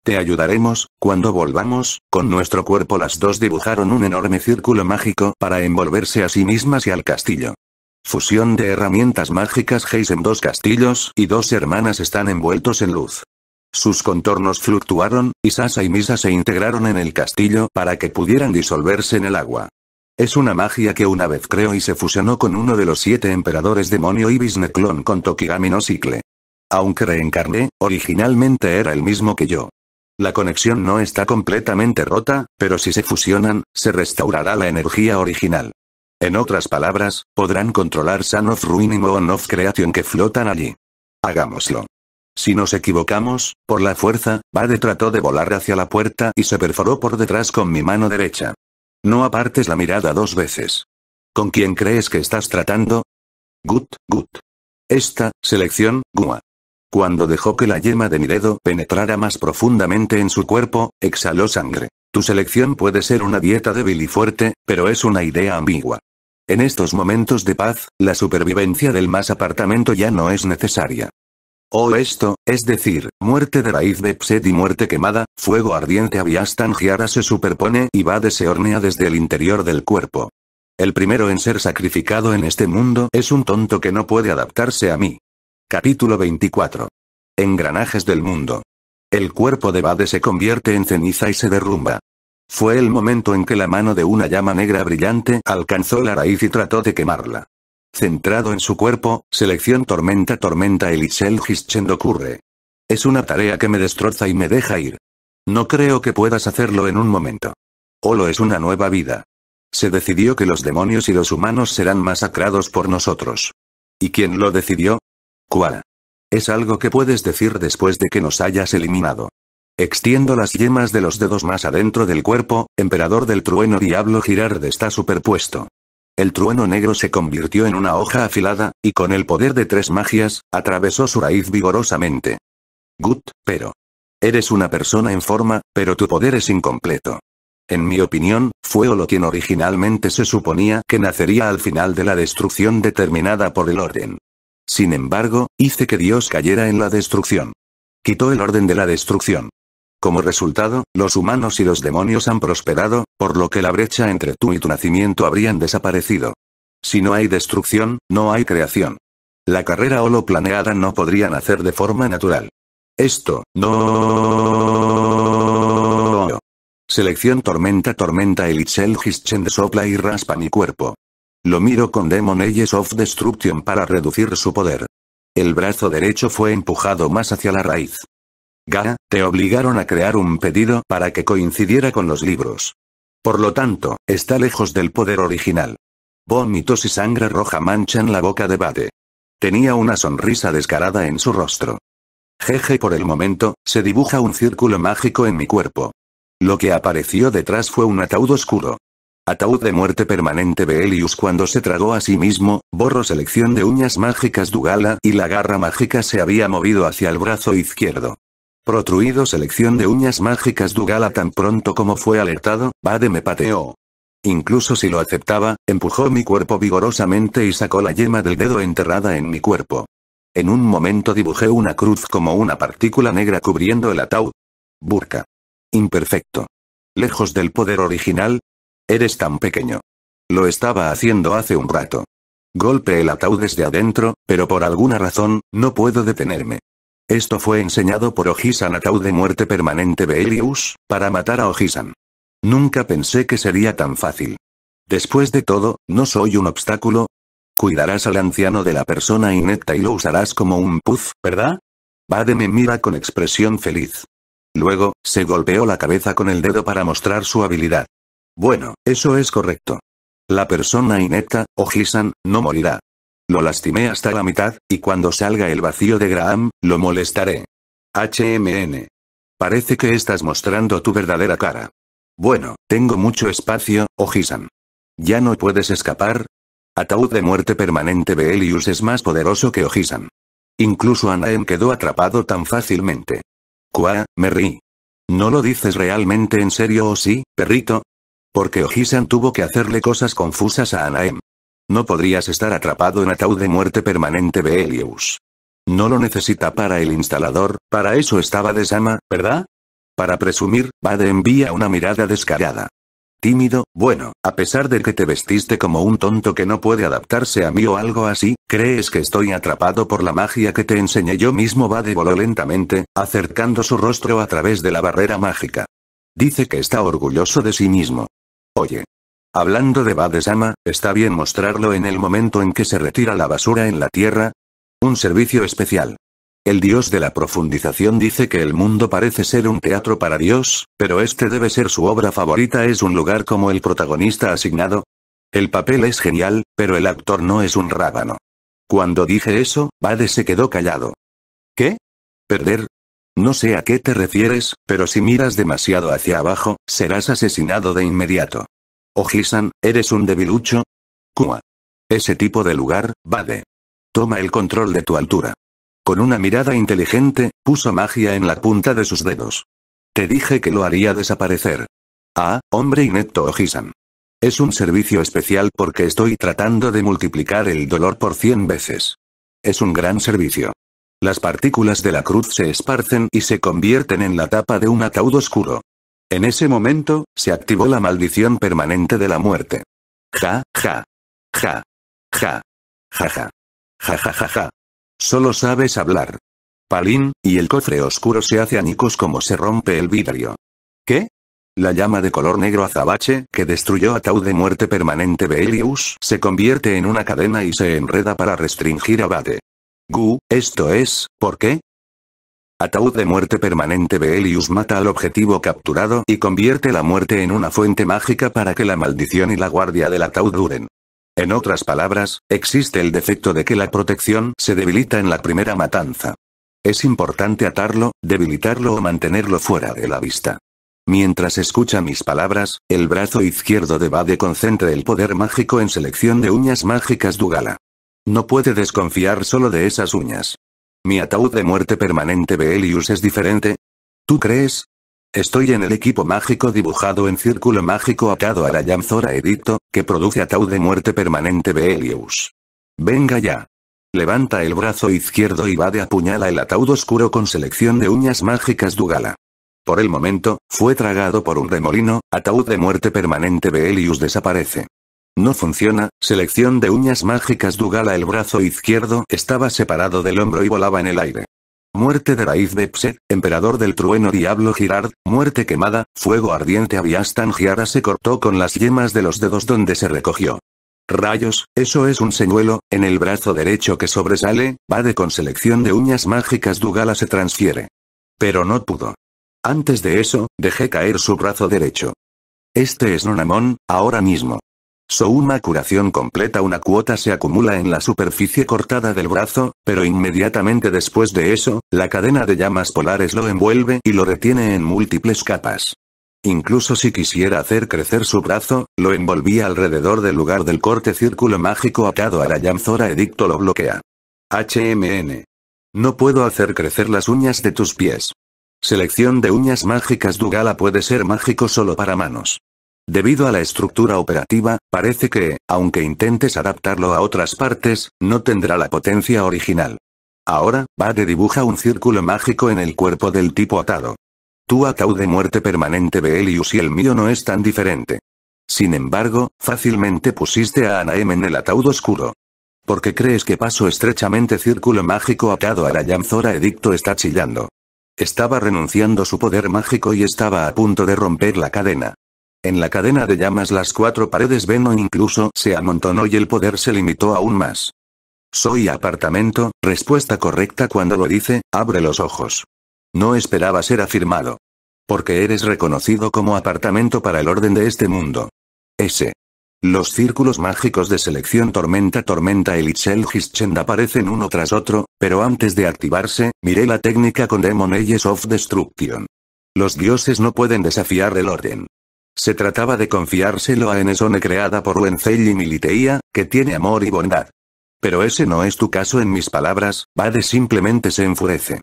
Te ayudaremos, cuando volvamos, con nuestro cuerpo las dos dibujaron un enorme círculo mágico para envolverse a sí mismas y al castillo. Fusión de herramientas mágicas en dos castillos y dos hermanas están envueltos en luz. Sus contornos fluctuaron, y Sasa y Misa se integraron en el castillo para que pudieran disolverse en el agua. Es una magia que una vez creó y se fusionó con uno de los siete emperadores demonio Ibis Neclon con Tokigami no aunque reencarné, originalmente era el mismo que yo. La conexión no está completamente rota, pero si se fusionan, se restaurará la energía original. En otras palabras, podrán controlar Sun of Ruin y of Creation que flotan allí. Hagámoslo. Si nos equivocamos, por la fuerza, Bade trató de volar hacia la puerta y se perforó por detrás con mi mano derecha. No apartes la mirada dos veces. ¿Con quién crees que estás tratando? Gut, gut. Esta, selección, Gua. Cuando dejó que la yema de mi dedo penetrara más profundamente en su cuerpo, exhaló sangre. Tu selección puede ser una dieta débil y fuerte, pero es una idea ambigua. En estos momentos de paz, la supervivencia del más apartamento ya no es necesaria. O esto, es decir, muerte de raíz de Psed y muerte quemada, fuego ardiente Aviastangiara se superpone y va se hornea desde el interior del cuerpo. El primero en ser sacrificado en este mundo es un tonto que no puede adaptarse a mí. Capítulo 24. Engranajes del mundo. El cuerpo de Bade se convierte en ceniza y se derrumba. Fue el momento en que la mano de una llama negra brillante alcanzó la raíz y trató de quemarla. Centrado en su cuerpo, selección tormenta tormenta Elisel Gischend ocurre. Es una tarea que me destroza y me deja ir. No creo que puedas hacerlo en un momento. Olo es una nueva vida. Se decidió que los demonios y los humanos serán masacrados por nosotros. ¿Y quién lo decidió? Cuál Es algo que puedes decir después de que nos hayas eliminado. Extiendo las yemas de los dedos más adentro del cuerpo, emperador del trueno diablo Girard está superpuesto. El trueno negro se convirtió en una hoja afilada, y con el poder de tres magias, atravesó su raíz vigorosamente. Gut, pero. Eres una persona en forma, pero tu poder es incompleto. En mi opinión, fue lo quien originalmente se suponía que nacería al final de la destrucción determinada por el orden. Sin embargo, hice que Dios cayera en la destrucción. Quitó el orden de la destrucción. Como resultado, los humanos y los demonios han prosperado, por lo que la brecha entre tú y tu nacimiento habrían desaparecido. Si no hay destrucción, no hay creación. La carrera o lo planeada no podrían hacer de forma natural. Esto, no... Selección tormenta tormenta el hischen de sopla y raspa mi cuerpo. Lo miro con Demon Ages of Destruction para reducir su poder. El brazo derecho fue empujado más hacia la raíz. Ga, te obligaron a crear un pedido para que coincidiera con los libros. Por lo tanto, está lejos del poder original. Vómitos y sangre roja manchan la boca de Bade. Tenía una sonrisa descarada en su rostro. Jeje por el momento, se dibuja un círculo mágico en mi cuerpo. Lo que apareció detrás fue un ataúd oscuro. Ataúd de muerte permanente Helius cuando se tragó a sí mismo, borro selección de uñas mágicas Dugala y la garra mágica se había movido hacia el brazo izquierdo. Protruido selección de uñas mágicas Dugala tan pronto como fue alertado, Bade me pateó. Incluso si lo aceptaba, empujó mi cuerpo vigorosamente y sacó la yema del dedo enterrada en mi cuerpo. En un momento dibujé una cruz como una partícula negra cubriendo el ataúd. Burka. Imperfecto. Lejos del poder original, Eres tan pequeño. Lo estaba haciendo hace un rato. Golpe el ataúd desde adentro, pero por alguna razón, no puedo detenerme. Esto fue enseñado por Ojisan Ataúd de muerte permanente Belius, para matar a Ojisan. Nunca pensé que sería tan fácil. Después de todo, ¿no soy un obstáculo? Cuidarás al anciano de la persona inecta y lo usarás como un puz, ¿verdad? Bade me mira con expresión feliz. Luego, se golpeó la cabeza con el dedo para mostrar su habilidad. Bueno, eso es correcto. La persona inepta, Ojisan, no morirá. Lo lastimé hasta la mitad, y cuando salga el vacío de Graham, lo molestaré. HMN. Parece que estás mostrando tu verdadera cara. Bueno, tengo mucho espacio, Ojisan. ¿Ya no puedes escapar? Ataúd de muerte permanente Belius es más poderoso que Ojisan. Incluso Anaem quedó atrapado tan fácilmente. Cuá, me rí. ¿No lo dices realmente en serio o sí, perrito? Porque Ojisan tuvo que hacerle cosas confusas a Anaem. No podrías estar atrapado en ataúd de muerte permanente Belius. No lo necesita para el instalador, para eso estaba de Sama, ¿verdad? Para presumir, Bade envía una mirada descarada. Tímido, bueno, a pesar de que te vestiste como un tonto que no puede adaptarse a mí o algo así, ¿crees que estoy atrapado por la magia que te enseñé yo mismo? Bade voló lentamente, acercando su rostro a través de la barrera mágica. Dice que está orgulloso de sí mismo. Oye. Hablando de Badesama, ¿está bien mostrarlo en el momento en que se retira la basura en la Tierra? Un servicio especial. El dios de la profundización dice que el mundo parece ser un teatro para Dios, pero este debe ser su obra favorita es un lugar como el protagonista asignado. El papel es genial, pero el actor no es un rábano. Cuando dije eso, Bades se quedó callado. ¿Qué? ¿Perder? No sé a qué te refieres, pero si miras demasiado hacia abajo, serás asesinado de inmediato. Ojisan, ¿eres un debilucho? Kua. Ese tipo de lugar, Bade. Toma el control de tu altura. Con una mirada inteligente, puso magia en la punta de sus dedos. Te dije que lo haría desaparecer. Ah, hombre inepto Ojisan. Es un servicio especial porque estoy tratando de multiplicar el dolor por 100 veces. Es un gran servicio. Las partículas de la cruz se esparcen y se convierten en la tapa de un ataúd oscuro. En ese momento, se activó la maldición permanente de la muerte. Ja, ja. Ja. Ja. Ja, ja. Ja, ja, ja, ja. Solo sabes hablar. Palin y el cofre oscuro se hace anicos como se rompe el vidrio. ¿Qué? La llama de color negro azabache, que destruyó ataúd de muerte permanente Belius, se convierte en una cadena y se enreda para restringir a Bate. Gu, esto es, ¿por qué? Ataúd de muerte permanente Belius mata al objetivo capturado y convierte la muerte en una fuente mágica para que la maldición y la guardia del ataúd duren. En otras palabras, existe el defecto de que la protección se debilita en la primera matanza. Es importante atarlo, debilitarlo o mantenerlo fuera de la vista. Mientras escucha mis palabras, el brazo izquierdo de Bade concentra el poder mágico en selección de uñas mágicas Dugala. No puede desconfiar solo de esas uñas. Mi ataúd de muerte permanente Belius es diferente. ¿Tú crees? Estoy en el equipo mágico dibujado en círculo mágico atado a la Zora edicto, que produce ataúd de muerte permanente Belius. Venga ya. Levanta el brazo izquierdo y va de apuñala el ataúd oscuro con selección de uñas mágicas Dugala. Por el momento, fue tragado por un remolino, ataúd de muerte permanente Belius desaparece. No funciona, selección de uñas mágicas Dugala el brazo izquierdo estaba separado del hombro y volaba en el aire. Muerte de raíz de emperador del trueno Diablo Girard, muerte quemada, fuego ardiente Aviastan Giara se cortó con las yemas de los dedos donde se recogió. Rayos, eso es un señuelo, en el brazo derecho que sobresale, va de con selección de uñas mágicas Dugala se transfiere. Pero no pudo. Antes de eso, dejé caer su brazo derecho. Este es Nonamon. ahora mismo. So una curación completa una cuota se acumula en la superficie cortada del brazo, pero inmediatamente después de eso, la cadena de llamas polares lo envuelve y lo retiene en múltiples capas. Incluso si quisiera hacer crecer su brazo, lo envolvía alrededor del lugar del corte círculo mágico atado a la Zora edicto lo bloquea. HMN. No puedo hacer crecer las uñas de tus pies. Selección de uñas mágicas Dugala puede ser mágico solo para manos. Debido a la estructura operativa, parece que, aunque intentes adaptarlo a otras partes, no tendrá la potencia original. Ahora, Bade dibuja un círculo mágico en el cuerpo del tipo atado. Tu ataúd de muerte permanente Belius y el mío no es tan diferente. Sin embargo, fácilmente pusiste a Anaem en el ataúd oscuro. ¿Por qué crees que paso estrechamente círculo mágico atado a la Zora Edicto está chillando. Estaba renunciando su poder mágico y estaba a punto de romper la cadena. En la cadena de llamas las cuatro paredes veno incluso se amontonó y el poder se limitó aún más. Soy apartamento, respuesta correcta cuando lo dice, abre los ojos. No esperaba ser afirmado. Porque eres reconocido como apartamento para el orden de este mundo. S. Los círculos mágicos de selección Tormenta Tormenta elichel Hischend aparecen uno tras otro, pero antes de activarse, miré la técnica con Demon Ages of Destruction. Los dioses no pueden desafiar el orden. Se trataba de confiárselo a Enesone creada por Wenzel y Militeía, que tiene amor y bondad. Pero ese no es tu caso en mis palabras, Bade simplemente se enfurece.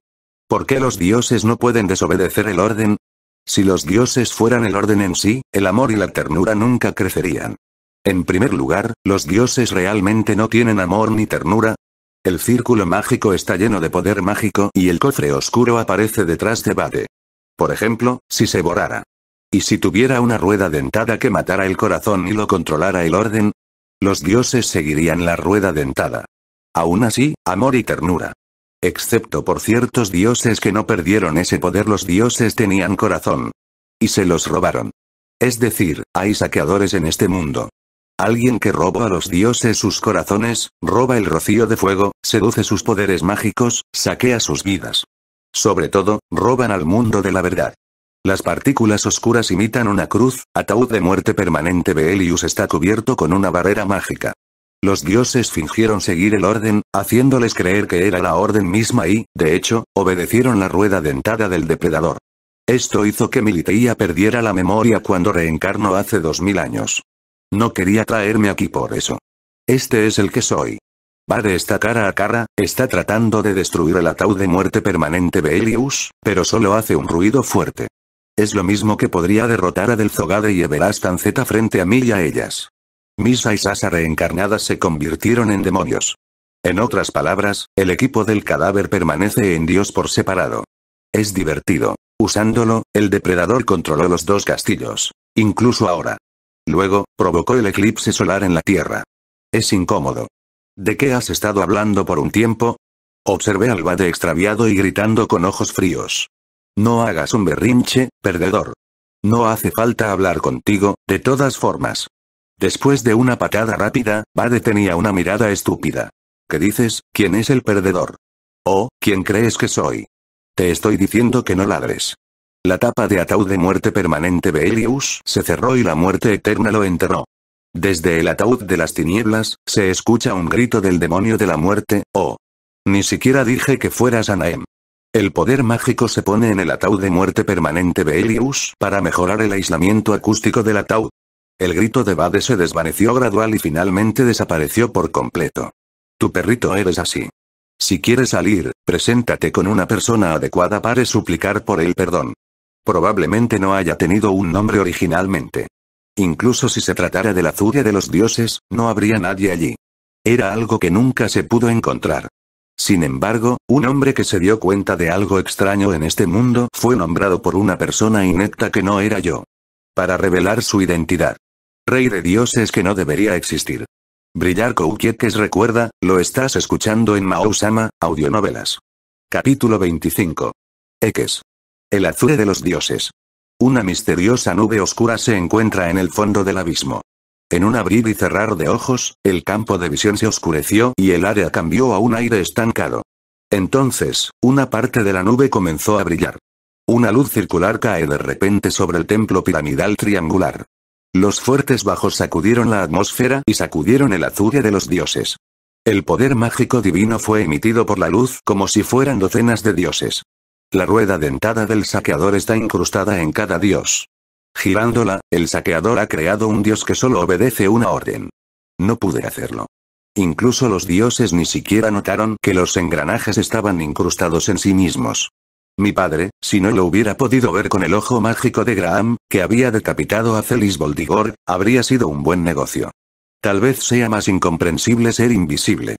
¿Por qué los dioses no pueden desobedecer el orden? Si los dioses fueran el orden en sí, el amor y la ternura nunca crecerían. En primer lugar, los dioses realmente no tienen amor ni ternura. El círculo mágico está lleno de poder mágico y el cofre oscuro aparece detrás de Bade. Por ejemplo, si se borara. ¿Y si tuviera una rueda dentada que matara el corazón y lo controlara el orden? Los dioses seguirían la rueda dentada. Aún así, amor y ternura. Excepto por ciertos dioses que no perdieron ese poder, los dioses tenían corazón. Y se los robaron. Es decir, hay saqueadores en este mundo. Alguien que roba a los dioses sus corazones, roba el rocío de fuego, seduce sus poderes mágicos, saquea sus vidas. Sobre todo, roban al mundo de la verdad. Las partículas oscuras imitan una cruz, ataúd de muerte permanente Belius está cubierto con una barrera mágica. Los dioses fingieron seguir el orden, haciéndoles creer que era la orden misma y, de hecho, obedecieron la rueda dentada del depredador. Esto hizo que Militeia perdiera la memoria cuando reencarnó hace dos mil años. No quería traerme aquí por eso. Este es el que soy. Va de esta cara a cara, está tratando de destruir el ataúd de muerte permanente Belius, pero solo hace un ruido fuerte. Es lo mismo que podría derrotar a Del Zogade y Everastan Z frente a mí y a ellas. Misa y Sasa reencarnadas se convirtieron en demonios. En otras palabras, el equipo del cadáver permanece en Dios por separado. Es divertido. Usándolo, el depredador controló los dos castillos. Incluso ahora. Luego, provocó el eclipse solar en la Tierra. Es incómodo. ¿De qué has estado hablando por un tiempo? Observé al vade extraviado y gritando con ojos fríos. No hagas un berrinche, perdedor. No hace falta hablar contigo, de todas formas. Después de una patada rápida, Bade tenía una mirada estúpida. ¿Qué dices? ¿Quién es el perdedor? Oh, ¿quién crees que soy? Te estoy diciendo que no ladres. La tapa de ataúd de muerte permanente Belius se cerró y la muerte eterna lo enterró. Desde el ataúd de las tinieblas, se escucha un grito del demonio de la muerte, oh. Ni siquiera dije que fueras Anaem. El poder mágico se pone en el ataúd de muerte permanente Belius para mejorar el aislamiento acústico del ataúd. El grito de Bade se desvaneció gradual y finalmente desapareció por completo. Tu perrito eres así. Si quieres salir, preséntate con una persona adecuada para suplicar por el perdón. Probablemente no haya tenido un nombre originalmente. Incluso si se tratara de la furia de los dioses, no habría nadie allí. Era algo que nunca se pudo encontrar. Sin embargo, un hombre que se dio cuenta de algo extraño en este mundo fue nombrado por una persona inecta que no era yo. Para revelar su identidad. Rey de dioses que no debería existir. Brillar Koukiekes recuerda, lo estás escuchando en Sama, audionovelas. Capítulo 25. X. El azul de los dioses. Una misteriosa nube oscura se encuentra en el fondo del abismo. En un abrir y cerrar de ojos, el campo de visión se oscureció y el área cambió a un aire estancado. Entonces, una parte de la nube comenzó a brillar. Una luz circular cae de repente sobre el templo piramidal triangular. Los fuertes bajos sacudieron la atmósfera y sacudieron el azure de los dioses. El poder mágico divino fue emitido por la luz como si fueran docenas de dioses. La rueda dentada del saqueador está incrustada en cada dios. Girándola, el saqueador ha creado un dios que solo obedece una orden. No pude hacerlo. Incluso los dioses ni siquiera notaron que los engranajes estaban incrustados en sí mismos. Mi padre, si no lo hubiera podido ver con el ojo mágico de Graham, que había decapitado a Celis Voldigor, habría sido un buen negocio. Tal vez sea más incomprensible ser invisible.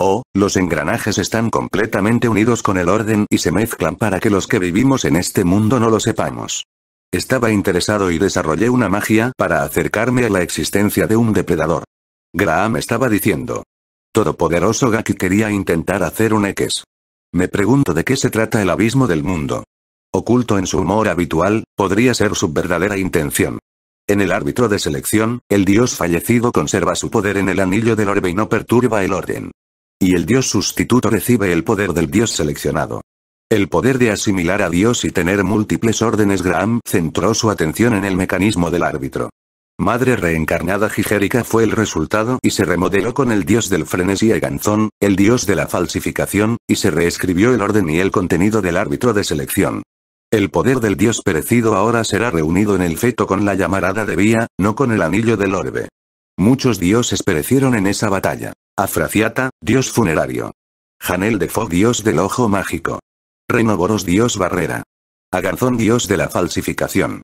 O, oh, los engranajes están completamente unidos con el orden y se mezclan para que los que vivimos en este mundo no lo sepamos. Estaba interesado y desarrollé una magia para acercarme a la existencia de un depredador. Graham estaba diciendo. Todopoderoso Gaki quería intentar hacer un X. Me pregunto de qué se trata el abismo del mundo. Oculto en su humor habitual, podría ser su verdadera intención. En el árbitro de selección, el dios fallecido conserva su poder en el anillo del orbe y no perturba el orden. Y el dios sustituto recibe el poder del dios seleccionado. El poder de asimilar a Dios y tener múltiples órdenes Graham centró su atención en el mecanismo del árbitro. Madre reencarnada Jigérica fue el resultado y se remodeló con el dios del frenesí Eganzón, el dios de la falsificación, y se reescribió el orden y el contenido del árbitro de selección. El poder del dios perecido ahora será reunido en el feto con la llamarada de vía, no con el anillo del orbe. Muchos dioses perecieron en esa batalla. Afraciata, dios funerario. Janel de Fo, dios del ojo mágico. Renovoros Dios Barrera. Agarzón Dios de la falsificación.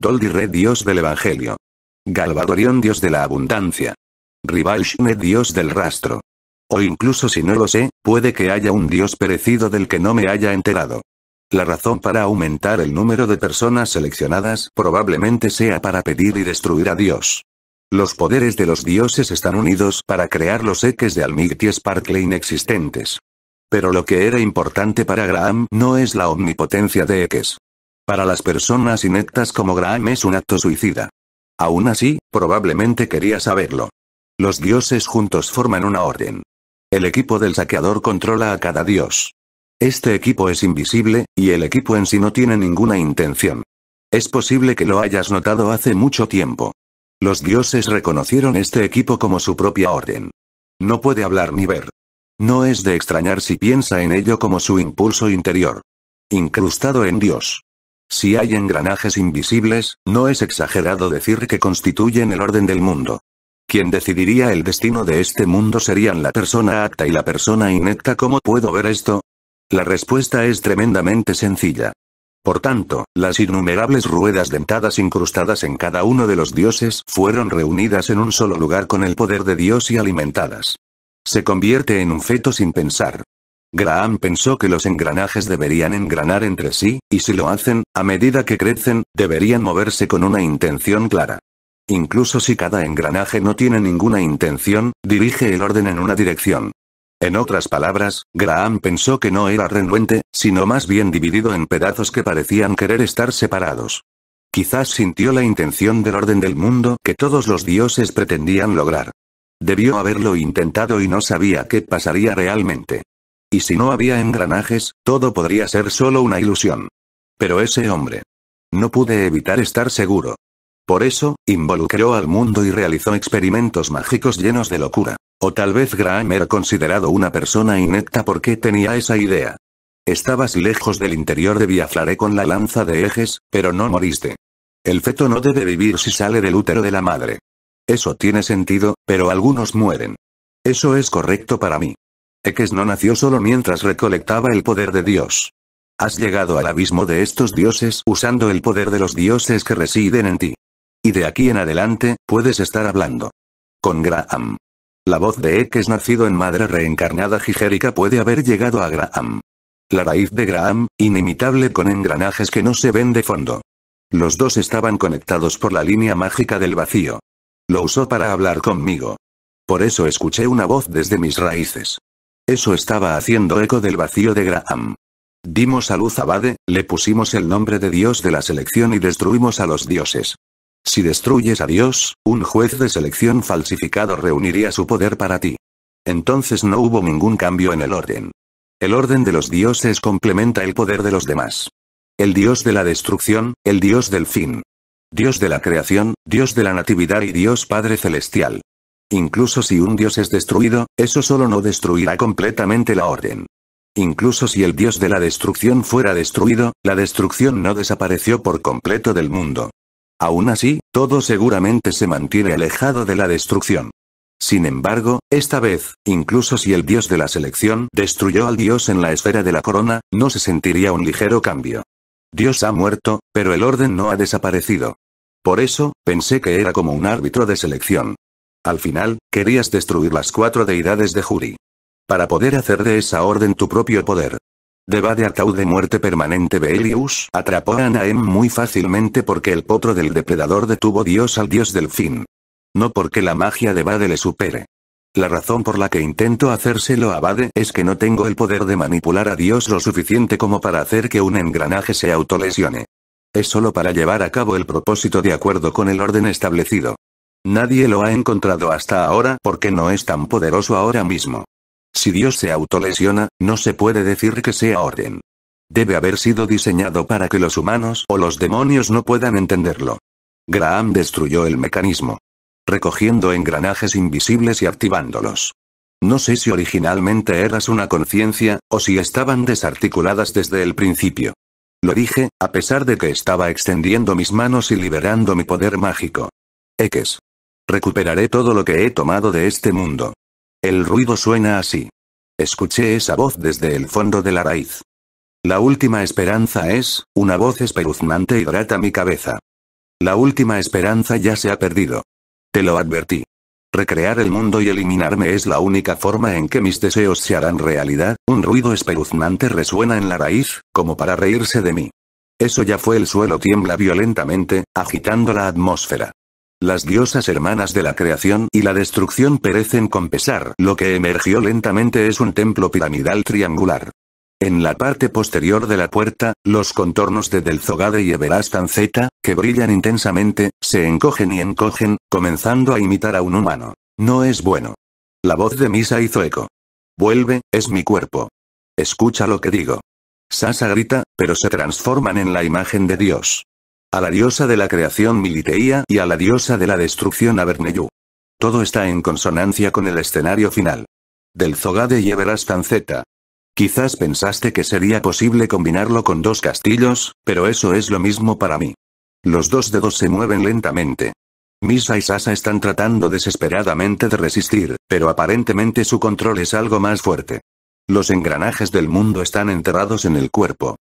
Doldi Dios del Evangelio. Galvadorión Dios de la abundancia. Schne Dios del rastro. O incluso si no lo sé, puede que haya un Dios perecido del que no me haya enterado. La razón para aumentar el número de personas seleccionadas probablemente sea para pedir y destruir a Dios. Los poderes de los dioses están unidos para crear los eques de Almighty Sparkle inexistentes. Pero lo que era importante para Graham no es la omnipotencia de X. Para las personas ineptas como Graham es un acto suicida. Aún así, probablemente quería saberlo. Los dioses juntos forman una orden. El equipo del saqueador controla a cada dios. Este equipo es invisible, y el equipo en sí no tiene ninguna intención. Es posible que lo hayas notado hace mucho tiempo. Los dioses reconocieron este equipo como su propia orden. No puede hablar ni ver. No es de extrañar si piensa en ello como su impulso interior. Incrustado en Dios. Si hay engranajes invisibles, no es exagerado decir que constituyen el orden del mundo. Quien decidiría el destino de este mundo serían la persona acta y la persona inecta ¿Cómo puedo ver esto? La respuesta es tremendamente sencilla. Por tanto, las innumerables ruedas dentadas incrustadas en cada uno de los dioses fueron reunidas en un solo lugar con el poder de Dios y alimentadas. Se convierte en un feto sin pensar. Graham pensó que los engranajes deberían engranar entre sí, y si lo hacen, a medida que crecen, deberían moverse con una intención clara. Incluso si cada engranaje no tiene ninguna intención, dirige el orden en una dirección. En otras palabras, Graham pensó que no era renuente, sino más bien dividido en pedazos que parecían querer estar separados. Quizás sintió la intención del orden del mundo que todos los dioses pretendían lograr. Debió haberlo intentado y no sabía qué pasaría realmente. Y si no había engranajes, todo podría ser solo una ilusión. Pero ese hombre. No pude evitar estar seguro. Por eso, involucró al mundo y realizó experimentos mágicos llenos de locura. O tal vez Graham era considerado una persona inecta porque tenía esa idea. Estabas lejos del interior de Biaflaré con la lanza de ejes, pero no moriste. El feto no debe vivir si sale del útero de la madre. Eso tiene sentido, pero algunos mueren. Eso es correcto para mí. Ekes no nació solo mientras recolectaba el poder de Dios. Has llegado al abismo de estos dioses usando el poder de los dioses que residen en ti. Y de aquí en adelante, puedes estar hablando. Con Graham. La voz de Ekes nacido en madre reencarnada jigérica puede haber llegado a Graham. La raíz de Graham, inimitable con engranajes que no se ven de fondo. Los dos estaban conectados por la línea mágica del vacío. Lo usó para hablar conmigo. Por eso escuché una voz desde mis raíces. Eso estaba haciendo eco del vacío de Graham. Dimos a luz a Bade, le pusimos el nombre de Dios de la selección y destruimos a los dioses. Si destruyes a Dios, un juez de selección falsificado reuniría su poder para ti. Entonces no hubo ningún cambio en el orden. El orden de los dioses complementa el poder de los demás. El dios de la destrucción, el dios del fin, Dios de la creación, Dios de la natividad y Dios Padre Celestial. Incluso si un dios es destruido, eso solo no destruirá completamente la orden. Incluso si el dios de la destrucción fuera destruido, la destrucción no desapareció por completo del mundo. Aún así, todo seguramente se mantiene alejado de la destrucción. Sin embargo, esta vez, incluso si el dios de la selección destruyó al dios en la esfera de la corona, no se sentiría un ligero cambio. Dios ha muerto, pero el orden no ha desaparecido. Por eso, pensé que era como un árbitro de selección. Al final, querías destruir las cuatro deidades de Juri. Para poder hacer de esa orden tu propio poder. Deba de de muerte permanente Belius atrapó a Naem muy fácilmente porque el potro del depredador detuvo Dios al dios del fin. No porque la magia de Bade le supere. La razón por la que intento hacérselo a Bade es que no tengo el poder de manipular a Dios lo suficiente como para hacer que un engranaje se autolesione. Es solo para llevar a cabo el propósito de acuerdo con el orden establecido. Nadie lo ha encontrado hasta ahora porque no es tan poderoso ahora mismo. Si Dios se autolesiona, no se puede decir que sea orden. Debe haber sido diseñado para que los humanos o los demonios no puedan entenderlo. Graham destruyó el mecanismo recogiendo engranajes invisibles y activándolos. No sé si originalmente eras una conciencia, o si estaban desarticuladas desde el principio. Lo dije, a pesar de que estaba extendiendo mis manos y liberando mi poder mágico. X. Recuperaré todo lo que he tomado de este mundo. El ruido suena así. Escuché esa voz desde el fondo de la raíz. La última esperanza es, una voz espeluznante hidrata mi cabeza. La última esperanza ya se ha perdido. Te lo advertí. Recrear el mundo y eliminarme es la única forma en que mis deseos se harán realidad, un ruido espeluznante resuena en la raíz, como para reírse de mí. Eso ya fue el suelo tiembla violentamente, agitando la atmósfera. Las diosas hermanas de la creación y la destrucción perecen con pesar. Lo que emergió lentamente es un templo piramidal triangular. En la parte posterior de la puerta, los contornos de Delzogade y Everastan que brillan intensamente, se encogen y encogen, comenzando a imitar a un humano. No es bueno. La voz de Misa hizo eco. Vuelve, es mi cuerpo. Escucha lo que digo. Sasa grita, pero se transforman en la imagen de Dios. A la diosa de la creación Militeía y a la diosa de la destrucción Averneyu. Todo está en consonancia con el escenario final. Del Zogade y Everastan Quizás pensaste que sería posible combinarlo con dos castillos, pero eso es lo mismo para mí. Los dos dedos se mueven lentamente. Misa y Sasa están tratando desesperadamente de resistir, pero aparentemente su control es algo más fuerte. Los engranajes del mundo están enterrados en el cuerpo.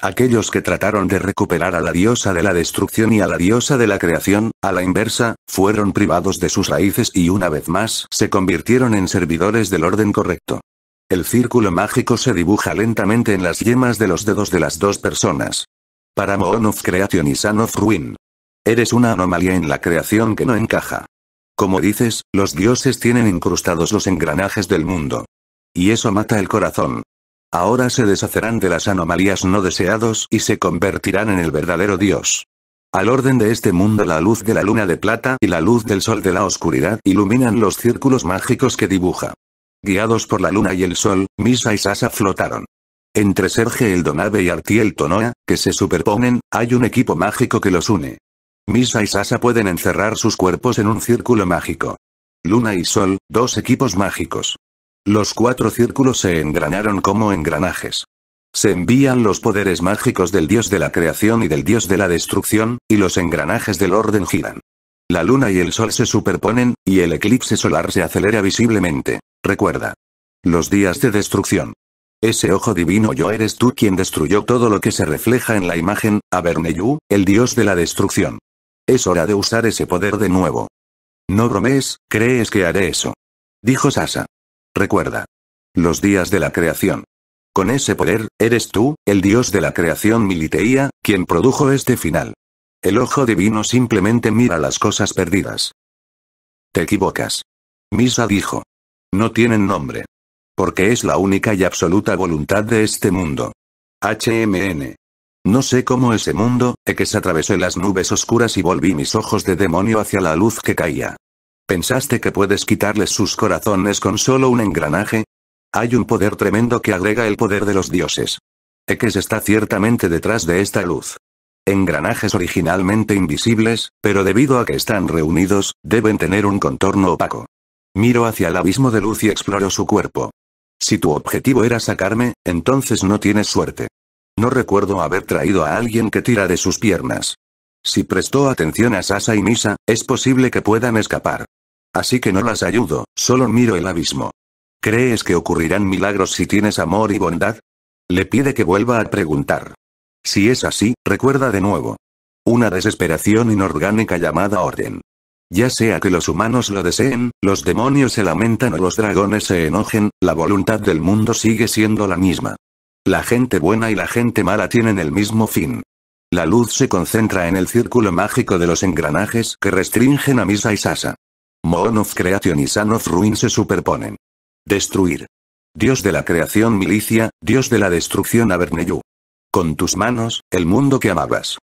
Aquellos que trataron de recuperar a la diosa de la destrucción y a la diosa de la creación, a la inversa, fueron privados de sus raíces y una vez más se convirtieron en servidores del orden correcto. El círculo mágico se dibuja lentamente en las yemas de los dedos de las dos personas. Para Moon of Creation y San Ruin. Eres una anomalía en la creación que no encaja. Como dices, los dioses tienen incrustados los engranajes del mundo. Y eso mata el corazón. Ahora se deshacerán de las anomalías no deseados y se convertirán en el verdadero dios. Al orden de este mundo la luz de la luna de plata y la luz del sol de la oscuridad iluminan los círculos mágicos que dibuja. Guiados por la luna y el sol, Misa y Sasa flotaron. Entre Serge el Donabe y Artiel Tonoa, que se superponen, hay un equipo mágico que los une. Misa y Sasa pueden encerrar sus cuerpos en un círculo mágico. Luna y Sol, dos equipos mágicos. Los cuatro círculos se engranaron como engranajes. Se envían los poderes mágicos del dios de la creación y del dios de la destrucción, y los engranajes del orden giran. La luna y el sol se superponen, y el eclipse solar se acelera visiblemente. Recuerda. Los días de destrucción. Ese ojo divino yo eres tú quien destruyó todo lo que se refleja en la imagen, Aberneyu, el dios de la destrucción. Es hora de usar ese poder de nuevo. No bromees, ¿crees que haré eso? Dijo Sasa. Recuerda. Los días de la creación. Con ese poder, eres tú, el dios de la creación Militeía, quien produjo este final. El ojo divino simplemente mira las cosas perdidas. Te equivocas. Misa dijo. No tienen nombre. Porque es la única y absoluta voluntad de este mundo. HMN. No sé cómo ese mundo, X eh, atravesé las nubes oscuras y volví mis ojos de demonio hacia la luz que caía. ¿Pensaste que puedes quitarles sus corazones con solo un engranaje? Hay un poder tremendo que agrega el poder de los dioses. X eh, está ciertamente detrás de esta luz. Engranajes originalmente invisibles, pero debido a que están reunidos, deben tener un contorno opaco. Miro hacia el abismo de luz y exploro su cuerpo. Si tu objetivo era sacarme, entonces no tienes suerte. No recuerdo haber traído a alguien que tira de sus piernas. Si prestó atención a Sasa y Misa, es posible que puedan escapar. Así que no las ayudo, solo miro el abismo. ¿Crees que ocurrirán milagros si tienes amor y bondad? Le pide que vuelva a preguntar. Si es así, recuerda de nuevo. Una desesperación inorgánica llamada orden. Ya sea que los humanos lo deseen, los demonios se lamentan o los dragones se enojen, la voluntad del mundo sigue siendo la misma. La gente buena y la gente mala tienen el mismo fin. La luz se concentra en el círculo mágico de los engranajes que restringen a Misa y Sasa. Moon of Creation y Sanov Ruin se superponen. Destruir. Dios de la creación milicia, Dios de la destrucción Averneyu. Con tus manos, el mundo que amabas.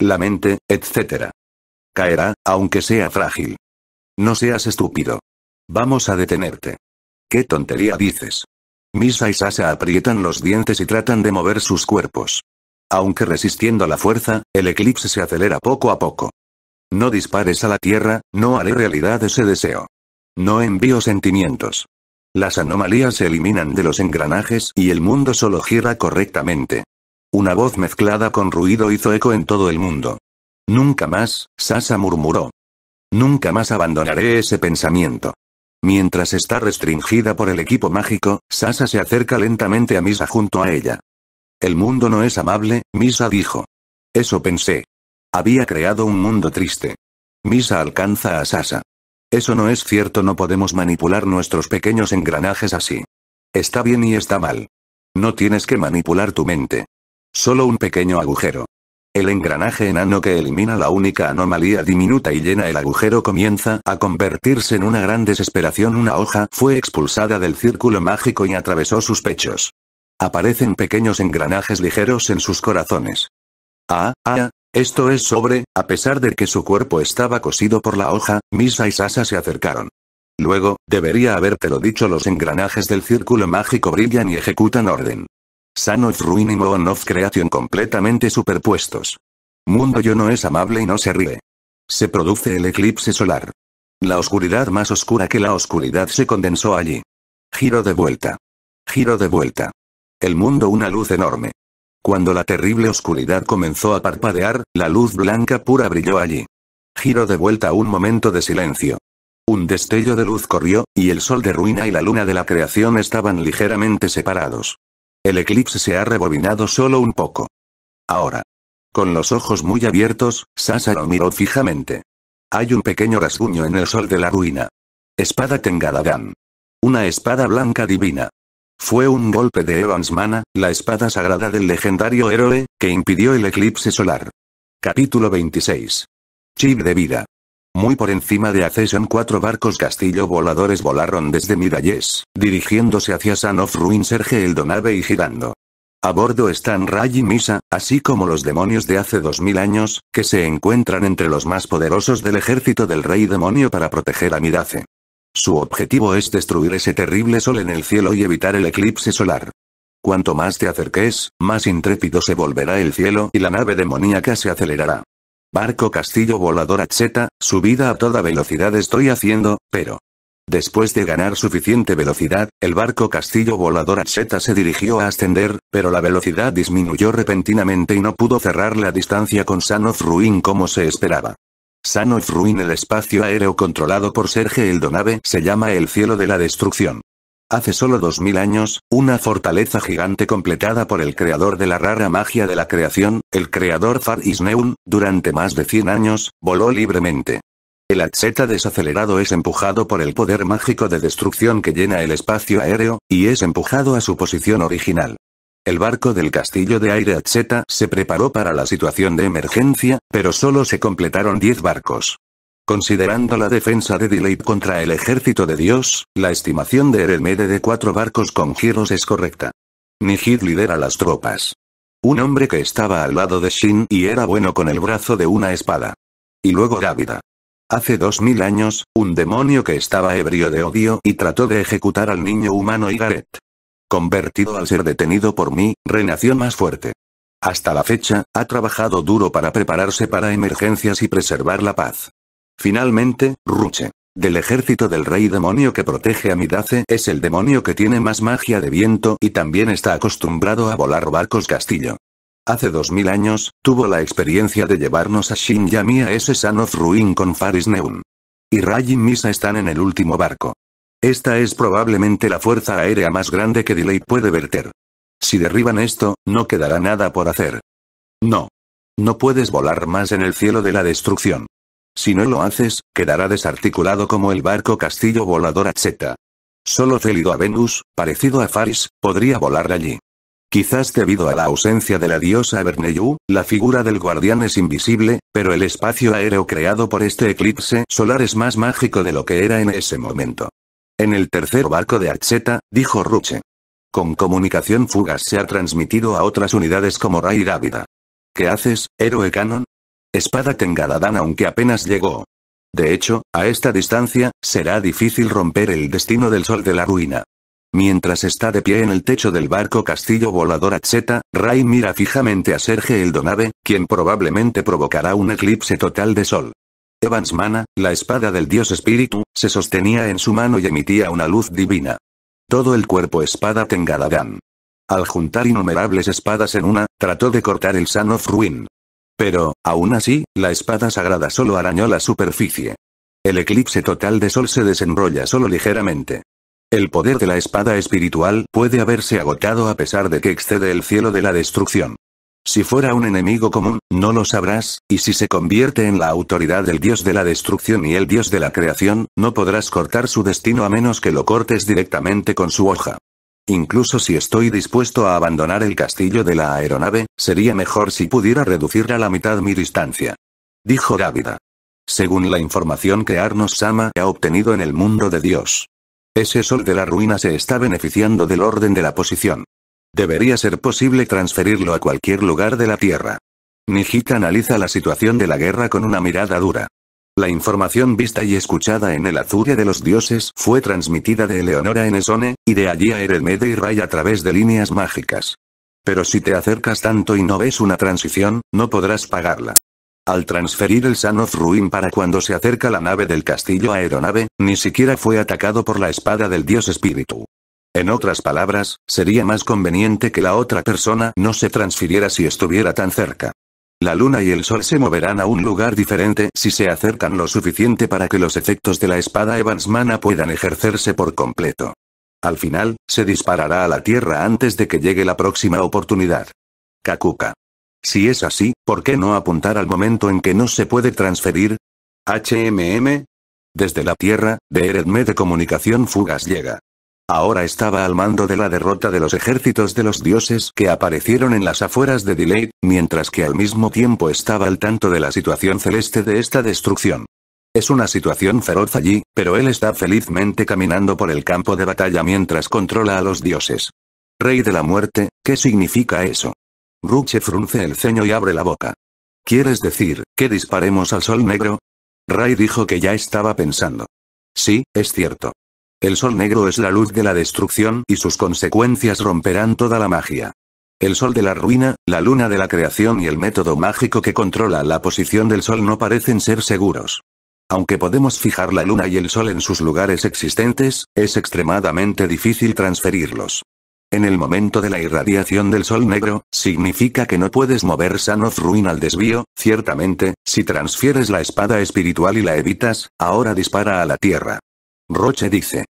La mente, etc. Caerá, aunque sea frágil. No seas estúpido. Vamos a detenerte. ¿Qué tontería dices? Misa y Sasa aprietan los dientes y tratan de mover sus cuerpos. Aunque resistiendo la fuerza, el eclipse se acelera poco a poco. No dispares a la Tierra, no haré realidad ese deseo. No envío sentimientos. Las anomalías se eliminan de los engranajes y el mundo solo gira correctamente. Una voz mezclada con ruido hizo eco en todo el mundo. Nunca más, Sasa murmuró. Nunca más abandonaré ese pensamiento. Mientras está restringida por el equipo mágico, Sasa se acerca lentamente a Misa junto a ella. El mundo no es amable, Misa dijo. Eso pensé. Había creado un mundo triste. Misa alcanza a Sasa. Eso no es cierto, no podemos manipular nuestros pequeños engranajes así. Está bien y está mal. No tienes que manipular tu mente. Solo un pequeño agujero. El engranaje enano que elimina la única anomalía diminuta y llena el agujero comienza a convertirse en una gran desesperación. Una hoja fue expulsada del círculo mágico y atravesó sus pechos. Aparecen pequeños engranajes ligeros en sus corazones. Ah, ah, ah. esto es sobre, a pesar de que su cuerpo estaba cosido por la hoja, Misa y Sasa se acercaron. Luego, debería lo dicho los engranajes del círculo mágico brillan y ejecutan orden. San of Ruin y Moon of Creation completamente superpuestos. Mundo yo no es amable y no se ríe. Se produce el eclipse solar. La oscuridad más oscura que la oscuridad se condensó allí. Giro de vuelta. Giro de vuelta. El mundo una luz enorme. Cuando la terrible oscuridad comenzó a parpadear, la luz blanca pura brilló allí. Giro de vuelta un momento de silencio. Un destello de luz corrió, y el sol de ruina y la luna de la creación estaban ligeramente separados. El eclipse se ha rebobinado solo un poco. Ahora. Con los ojos muy abiertos, Sasa lo miró fijamente. Hay un pequeño rasguño en el sol de la ruina. Espada Tengadagan. Una espada blanca divina. Fue un golpe de Evans Mana, la espada sagrada del legendario héroe, que impidió el eclipse solar. Capítulo 26. Chip de vida. Muy por encima de Acesion cuatro barcos castillo voladores volaron desde Miralles, dirigiéndose hacia San Ruin Serge el y girando. A bordo están Ray y Misa, así como los demonios de hace dos mil años, que se encuentran entre los más poderosos del ejército del rey demonio para proteger a Mirace. Su objetivo es destruir ese terrible sol en el cielo y evitar el eclipse solar. Cuanto más te acerques, más intrépido se volverá el cielo y la nave demoníaca se acelerará. Barco castillo volador Z, subida a toda velocidad estoy haciendo, pero... Después de ganar suficiente velocidad, el barco castillo volador Zeta se dirigió a ascender, pero la velocidad disminuyó repentinamente y no pudo cerrar la distancia con Sanof Ruin como se esperaba. Sanoff Ruin el espacio aéreo controlado por Serge Eldonave se llama el cielo de la destrucción. Hace solo 2.000 años, una fortaleza gigante completada por el creador de la rara magia de la creación, el creador Far Isneun, durante más de 100 años, voló libremente. El atzeta desacelerado es empujado por el poder mágico de destrucción que llena el espacio aéreo, y es empujado a su posición original. El barco del castillo de aire atzeta se preparó para la situación de emergencia, pero solo se completaron 10 barcos. Considerando la defensa de Delay contra el ejército de Dios, la estimación de Mede de cuatro barcos con giros es correcta. Nihid lidera las tropas. Un hombre que estaba al lado de Shin y era bueno con el brazo de una espada. Y luego Dávida. Hace dos mil años, un demonio que estaba ebrio de odio y trató de ejecutar al niño humano Igaret. Convertido al ser detenido por mí, renació más fuerte. Hasta la fecha, ha trabajado duro para prepararse para emergencias y preservar la paz. Finalmente, Ruche. Del ejército del rey demonio que protege a Midace es el demonio que tiene más magia de viento y también está acostumbrado a volar barcos castillo. Hace 2000 años, tuvo la experiencia de llevarnos a Shinyami a ese Sanoth Ruin con Faris Neun. Y Rajin Misa están en el último barco. Esta es probablemente la fuerza aérea más grande que Delay puede verter. Si derriban esto, no quedará nada por hacer. No. No puedes volar más en el cielo de la destrucción. Si no lo haces, quedará desarticulado como el barco castillo volador Z. Solo Célido a Venus, parecido a Faris, podría volar allí. Quizás debido a la ausencia de la diosa Berneyu, la figura del guardián es invisible, pero el espacio aéreo creado por este eclipse solar es más mágico de lo que era en ese momento. En el tercer barco de Archeta, dijo Ruche. Con comunicación fugaz se ha transmitido a otras unidades como Ray Dávida. ¿Qué haces, héroe canon? Espada Tengaladán aunque apenas llegó. De hecho, a esta distancia, será difícil romper el destino del sol de la ruina. Mientras está de pie en el techo del barco Castillo Volador Z, Ray mira fijamente a Serge Eldonabe, quien probablemente provocará un eclipse total de sol. Evans Mana, la espada del dios espíritu, se sostenía en su mano y emitía una luz divina. Todo el cuerpo espada Tengaladán. Al juntar innumerables espadas en una, trató de cortar el Sanofruin. Pero, aún así, la espada sagrada solo arañó la superficie. El eclipse total de sol se desenrolla solo ligeramente. El poder de la espada espiritual puede haberse agotado a pesar de que excede el cielo de la destrucción. Si fuera un enemigo común, no lo sabrás, y si se convierte en la autoridad del dios de la destrucción y el dios de la creación, no podrás cortar su destino a menos que lo cortes directamente con su hoja. Incluso si estoy dispuesto a abandonar el castillo de la aeronave, sería mejor si pudiera reducir a la mitad mi distancia. Dijo Gávida. Según la información que Arnos Sama ha obtenido en el mundo de Dios. Ese sol de la ruina se está beneficiando del orden de la posición. Debería ser posible transferirlo a cualquier lugar de la Tierra. Nijita analiza la situación de la guerra con una mirada dura. La información vista y escuchada en el Azure de los Dioses fue transmitida de Eleonora en Esone, y de allí a Eremede y Ray a través de líneas mágicas. Pero si te acercas tanto y no ves una transición, no podrás pagarla. Al transferir el sano Ruin para cuando se acerca la nave del castillo aeronave, ni siquiera fue atacado por la espada del dios espíritu. En otras palabras, sería más conveniente que la otra persona no se transfiriera si estuviera tan cerca. La luna y el sol se moverán a un lugar diferente si se acercan lo suficiente para que los efectos de la espada Evansmana puedan ejercerse por completo. Al final, se disparará a la Tierra antes de que llegue la próxima oportunidad. Kakuka. Si es así, ¿por qué no apuntar al momento en que no se puede transferir? HMM. Desde la Tierra, de Eredme de comunicación Fugas llega. Ahora estaba al mando de la derrota de los ejércitos de los dioses que aparecieron en las afueras de Delay, mientras que al mismo tiempo estaba al tanto de la situación celeste de esta destrucción. Es una situación feroz allí, pero él está felizmente caminando por el campo de batalla mientras controla a los dioses. Rey de la muerte, ¿qué significa eso? Ruche frunce el ceño y abre la boca. ¿Quieres decir, que disparemos al sol negro? Ray dijo que ya estaba pensando. Sí, es cierto. El sol negro es la luz de la destrucción y sus consecuencias romperán toda la magia. El sol de la ruina, la luna de la creación y el método mágico que controla la posición del sol no parecen ser seguros. Aunque podemos fijar la luna y el sol en sus lugares existentes, es extremadamente difícil transferirlos. En el momento de la irradiación del sol negro, significa que no puedes mover Sanoth Ruin al desvío, ciertamente, si transfieres la espada espiritual y la evitas, ahora dispara a la tierra. Roche dice.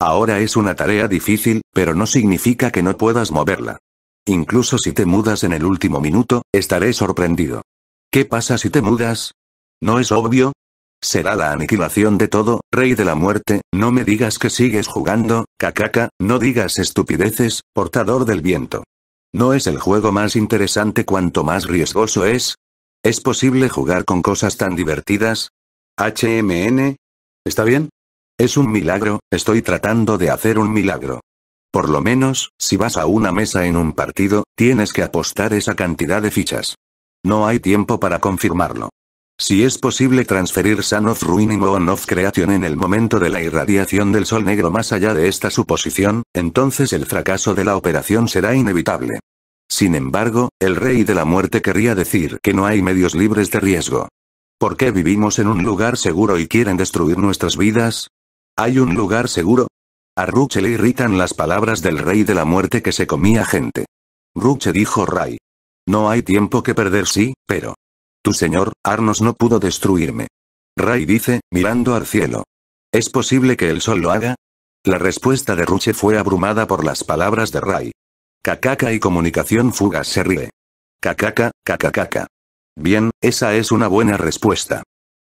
Ahora es una tarea difícil, pero no significa que no puedas moverla. Incluso si te mudas en el último minuto, estaré sorprendido. ¿Qué pasa si te mudas? ¿No es obvio? Será la aniquilación de todo, rey de la muerte, no me digas que sigues jugando, cacaca, no digas estupideces, portador del viento. ¿No es el juego más interesante cuanto más riesgoso es? ¿Es posible jugar con cosas tan divertidas? HMN. ¿Está bien? Es un milagro, estoy tratando de hacer un milagro. Por lo menos, si vas a una mesa en un partido, tienes que apostar esa cantidad de fichas. No hay tiempo para confirmarlo. Si es posible transferir Sun of Ruin y Creation en el momento de la irradiación del Sol Negro más allá de esta suposición, entonces el fracaso de la operación será inevitable. Sin embargo, el Rey de la Muerte querría decir que no hay medios libres de riesgo. ¿Por qué vivimos en un lugar seguro y quieren destruir nuestras vidas? ¿Hay un lugar seguro? A Ruche le irritan las palabras del rey de la muerte que se comía gente. Ruche dijo Ray. No hay tiempo que perder sí, pero... Tu señor, Arnos no pudo destruirme. Ray dice, mirando al cielo. ¿Es posible que el sol lo haga? La respuesta de Ruche fue abrumada por las palabras de Ray. Kakaka y comunicación fuga se ríe. Kakaka, kakakaka. Bien, esa es una buena respuesta.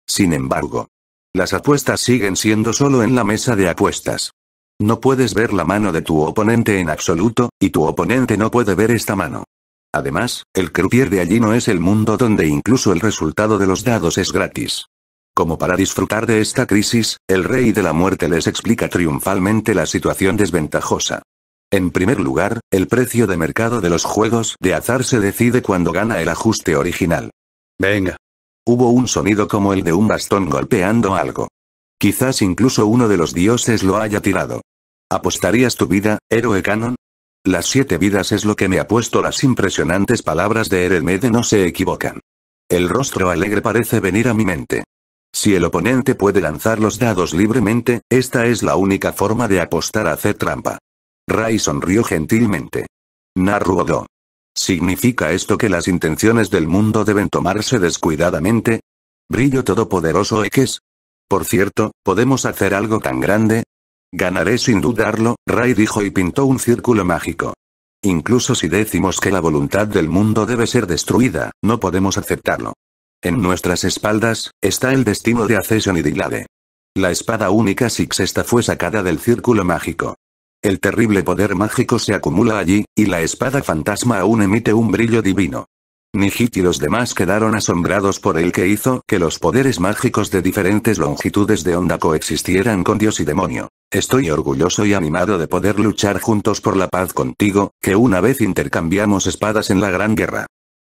Sin embargo. Las apuestas siguen siendo solo en la mesa de apuestas. No puedes ver la mano de tu oponente en absoluto, y tu oponente no puede ver esta mano. Además, el crupier de allí no es el mundo donde incluso el resultado de los dados es gratis. Como para disfrutar de esta crisis, el rey de la muerte les explica triunfalmente la situación desventajosa. En primer lugar, el precio de mercado de los juegos de azar se decide cuando gana el ajuste original. Venga, Hubo un sonido como el de un bastón golpeando algo. Quizás incluso uno de los dioses lo haya tirado. ¿Apostarías tu vida, héroe canon? Las siete vidas es lo que me ha puesto las impresionantes palabras de Eremede no se equivocan. El rostro alegre parece venir a mi mente. Si el oponente puede lanzar los dados libremente, esta es la única forma de apostar a hacer trampa. Rai sonrió gentilmente. Naruodo. ¿Significa esto que las intenciones del mundo deben tomarse descuidadamente? Brillo todopoderoso X. Por cierto, ¿podemos hacer algo tan grande? Ganaré sin dudarlo, Ray dijo y pintó un círculo mágico. Incluso si decimos que la voluntad del mundo debe ser destruida, no podemos aceptarlo. En nuestras espaldas, está el destino de Acesion y Dilade. La espada única esta fue sacada del círculo mágico. El terrible poder mágico se acumula allí, y la espada fantasma aún emite un brillo divino. Nihit y los demás quedaron asombrados por el que hizo que los poderes mágicos de diferentes longitudes de onda coexistieran con Dios y demonio. Estoy orgulloso y animado de poder luchar juntos por la paz contigo, que una vez intercambiamos espadas en la gran guerra.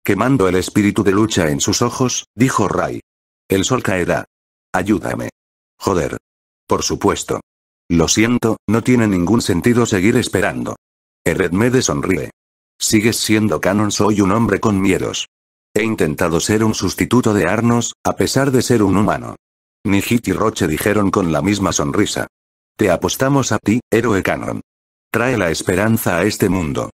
Quemando el espíritu de lucha en sus ojos, dijo Ray. El sol caerá. Ayúdame. Joder. Por supuesto. Lo siento, no tiene ningún sentido seguir esperando. Eredmede sonríe. Sigues siendo canon, soy un hombre con miedos. He intentado ser un sustituto de Arnos, a pesar de ser un humano. Nihit y Roche dijeron con la misma sonrisa. Te apostamos a ti, héroe canon. Trae la esperanza a este mundo.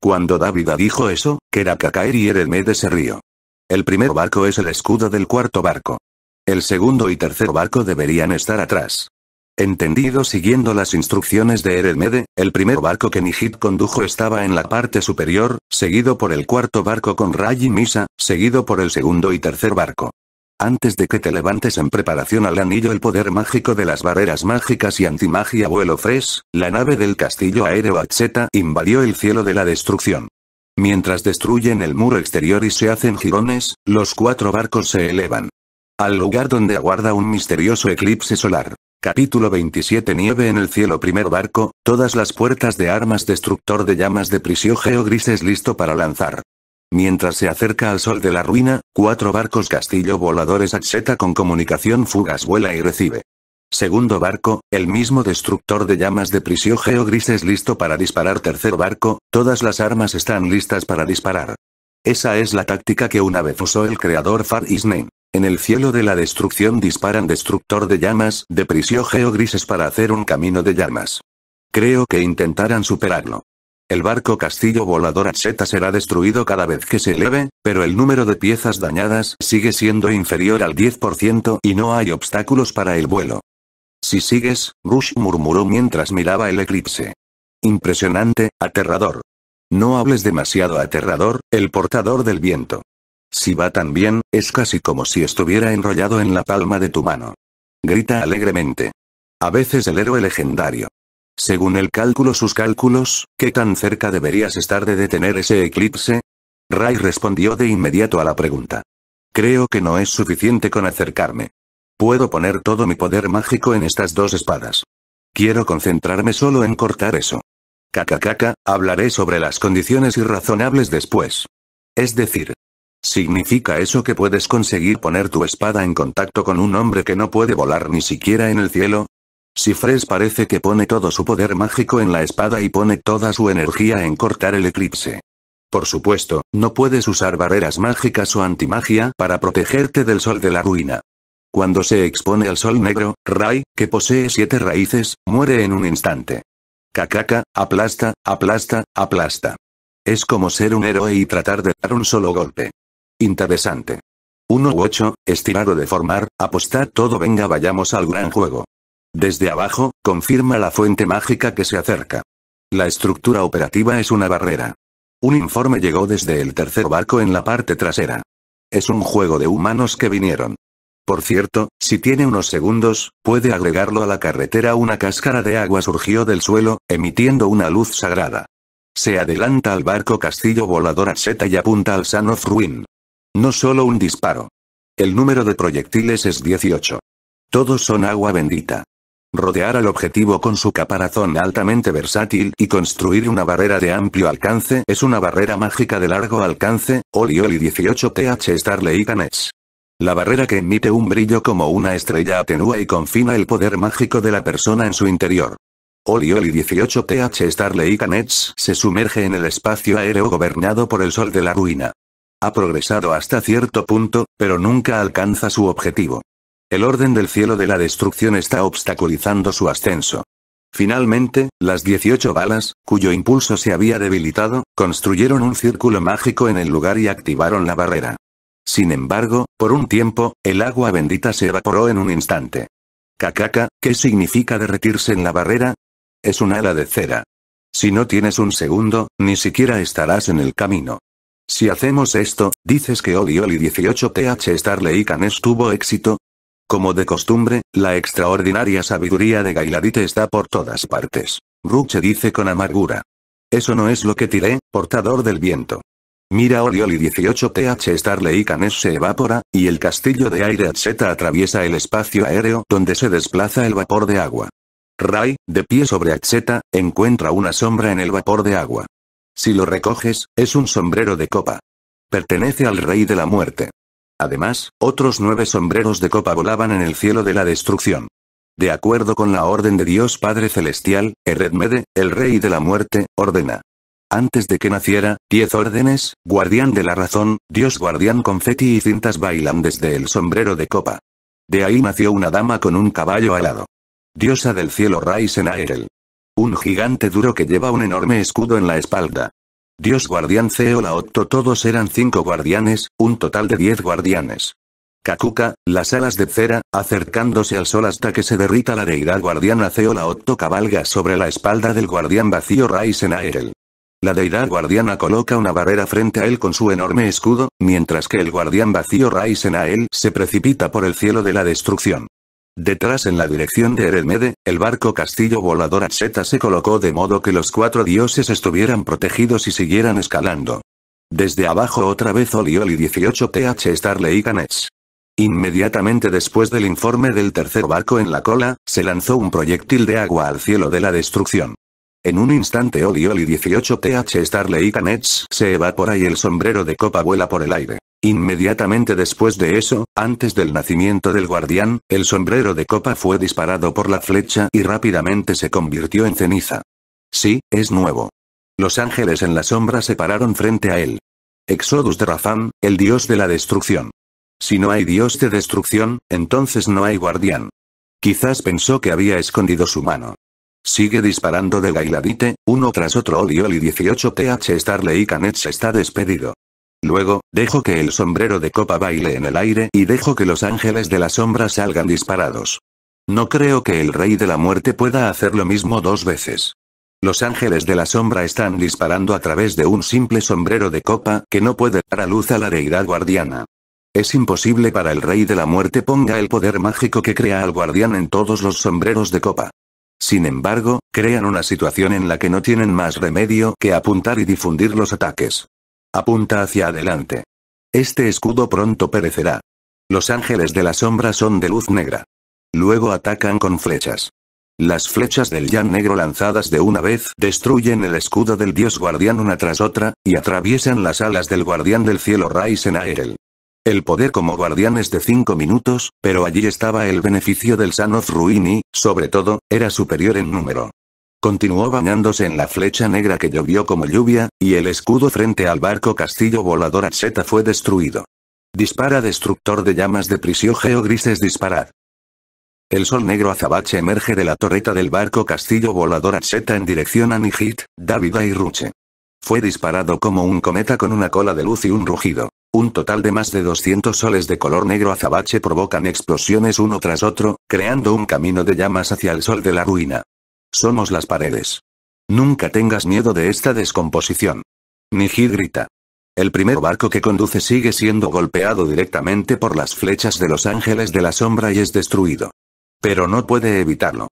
Cuando Davida dijo eso, cacaer y Eredmede se río. El primer barco es el escudo del cuarto barco. El segundo y tercer barco deberían estar atrás. Entendido siguiendo las instrucciones de Eredmede, el primer barco que Nihit condujo estaba en la parte superior, seguido por el cuarto barco con Ray y Misa, seguido por el segundo y tercer barco. Antes de que te levantes en preparación al anillo el poder mágico de las barreras mágicas y antimagia vuelo fresh, la nave del castillo aéreo Atseta invadió el cielo de la destrucción. Mientras destruyen el muro exterior y se hacen girones, los cuatro barcos se elevan. Al lugar donde aguarda un misterioso eclipse solar. Capítulo 27 Nieve en el cielo Primer barco, todas las puertas de armas destructor de llamas de prisión grises listo para lanzar. Mientras se acerca al sol de la ruina, cuatro barcos castillo voladores AZ con comunicación fugas vuela y recibe. Segundo barco, el mismo destructor de llamas de prisión es listo para disparar. Tercer barco, todas las armas están listas para disparar. Esa es la táctica que una vez usó el creador Far en el cielo de la destrucción disparan destructor de llamas de prisión grises para hacer un camino de llamas. Creo que intentarán superarlo. El barco castillo volador Azeta será destruido cada vez que se eleve, pero el número de piezas dañadas sigue siendo inferior al 10% y no hay obstáculos para el vuelo. Si sigues, Rush murmuró mientras miraba el eclipse. Impresionante, aterrador. No hables demasiado aterrador, el portador del viento. Si va tan bien, es casi como si estuviera enrollado en la palma de tu mano. Grita alegremente. A veces el héroe legendario. Según el cálculo sus cálculos, ¿qué tan cerca deberías estar de detener ese eclipse? Ray respondió de inmediato a la pregunta. Creo que no es suficiente con acercarme. Puedo poner todo mi poder mágico en estas dos espadas. Quiero concentrarme solo en cortar eso. Cacacaca, hablaré sobre las condiciones irrazonables después. Es decir, ¿Significa eso que puedes conseguir poner tu espada en contacto con un hombre que no puede volar ni siquiera en el cielo? Si Fresh parece que pone todo su poder mágico en la espada y pone toda su energía en cortar el eclipse. Por supuesto, no puedes usar barreras mágicas o antimagia para protegerte del sol de la ruina. Cuando se expone al sol negro, Rai, que posee siete raíces, muere en un instante. Kakaka, aplasta, aplasta, aplasta. Es como ser un héroe y tratar de dar un solo golpe. Interesante. 1 u 8, estirado de formar, apostar todo venga vayamos al gran juego. Desde abajo, confirma la fuente mágica que se acerca. La estructura operativa es una barrera. Un informe llegó desde el tercer barco en la parte trasera. Es un juego de humanos que vinieron. Por cierto, si tiene unos segundos, puede agregarlo a la carretera. Una cáscara de agua surgió del suelo, emitiendo una luz sagrada. Se adelanta al barco castillo volador Z y apunta al Sanof Ruin. No solo un disparo. El número de proyectiles es 18. Todos son agua bendita. Rodear al objetivo con su caparazón altamente versátil y construir una barrera de amplio alcance es una barrera mágica de largo alcance, Olioli 18TH Starley Canets. La barrera que emite un brillo como una estrella atenúa y confina el poder mágico de la persona en su interior. Olioli 18TH Starley Canets se sumerge en el espacio aéreo gobernado por el sol de la ruina. Ha progresado hasta cierto punto, pero nunca alcanza su objetivo. El orden del cielo de la destrucción está obstaculizando su ascenso. Finalmente, las 18 balas, cuyo impulso se había debilitado, construyeron un círculo mágico en el lugar y activaron la barrera. Sin embargo, por un tiempo, el agua bendita se evaporó en un instante. Kakaka, ¿qué significa derretirse en la barrera? Es un ala de cera. Si no tienes un segundo, ni siquiera estarás en el camino. Si hacemos esto, dices que Orioli 18th Starley Canes tuvo éxito. Como de costumbre, la extraordinaria sabiduría de Gailadite está por todas partes. Ruche dice con amargura. Eso no es lo que tiré, portador del viento. Mira Orioli 18th Starley Canes se evapora, y el castillo de aire Z atraviesa el espacio aéreo donde se desplaza el vapor de agua. Ray, de pie sobre Hacheta, encuentra una sombra en el vapor de agua. Si lo recoges, es un sombrero de copa. Pertenece al rey de la muerte. Además, otros nueve sombreros de copa volaban en el cielo de la destrucción. De acuerdo con la orden de Dios Padre Celestial, Heredmede, el rey de la muerte, ordena. Antes de que naciera, diez órdenes, guardián de la razón, Dios guardián confeti y cintas bailan desde el sombrero de copa. De ahí nació una dama con un caballo alado. Diosa del cielo Raisen Aerel. Un gigante duro que lleva un enorme escudo en la espalda. Dios guardián Zeola Otto todos eran cinco guardianes, un total de diez guardianes. Kakuka, las alas de cera, acercándose al sol hasta que se derrita la deidad guardiana Ceola Otto cabalga sobre la espalda del guardián vacío Raisen Aerel. La deidad guardiana coloca una barrera frente a él con su enorme escudo, mientras que el guardián vacío Raisen se precipita por el cielo de la destrucción. Detrás en la dirección de Eremede, el barco castillo volador Z se colocó de modo que los cuatro dioses estuvieran protegidos y siguieran escalando. Desde abajo otra vez Olioli 18th Starley y Canets. Inmediatamente después del informe del tercer barco en la cola, se lanzó un proyectil de agua al cielo de la destrucción. En un instante Olioli 18th Starley y Canets se evapora y el sombrero de copa vuela por el aire. Inmediatamente después de eso, antes del nacimiento del guardián, el sombrero de copa fue disparado por la flecha y rápidamente se convirtió en ceniza. Sí, es nuevo. Los ángeles en la sombra se pararon frente a él. Exodus de rafán el dios de la destrucción. Si no hay dios de destrucción, entonces no hay guardián. Quizás pensó que había escondido su mano. Sigue disparando de Gailadite, uno tras otro Odioli y 18 TH Starley Canet está despedido. Luego, dejo que el sombrero de copa baile en el aire y dejo que los ángeles de la sombra salgan disparados. No creo que el rey de la muerte pueda hacer lo mismo dos veces. Los ángeles de la sombra están disparando a través de un simple sombrero de copa que no puede dar a luz a la deidad guardiana. Es imposible para el rey de la muerte ponga el poder mágico que crea al guardián en todos los sombreros de copa. Sin embargo, crean una situación en la que no tienen más remedio que apuntar y difundir los ataques. Apunta hacia adelante. Este escudo pronto perecerá. Los ángeles de la sombra son de luz negra. Luego atacan con flechas. Las flechas del yan negro lanzadas de una vez destruyen el escudo del dios guardián una tras otra, y atraviesan las alas del guardián del cielo Raisen Aerel. El poder como guardián es de 5 minutos, pero allí estaba el beneficio del Ruin Ruini, sobre todo, era superior en número. Continuó bañándose en la flecha negra que llovió como lluvia, y el escudo frente al barco castillo volador Z fue destruido. Dispara destructor de llamas de prisión geogrises disparad. El sol negro azabache emerge de la torreta del barco castillo volador Z en dirección a Nijit, Davida y e Ruche. Fue disparado como un cometa con una cola de luz y un rugido. Un total de más de 200 soles de color negro azabache provocan explosiones uno tras otro, creando un camino de llamas hacia el sol de la ruina. Somos las paredes. Nunca tengas miedo de esta descomposición. Niji grita. El primer barco que conduce sigue siendo golpeado directamente por las flechas de los ángeles de la sombra y es destruido. Pero no puede evitarlo.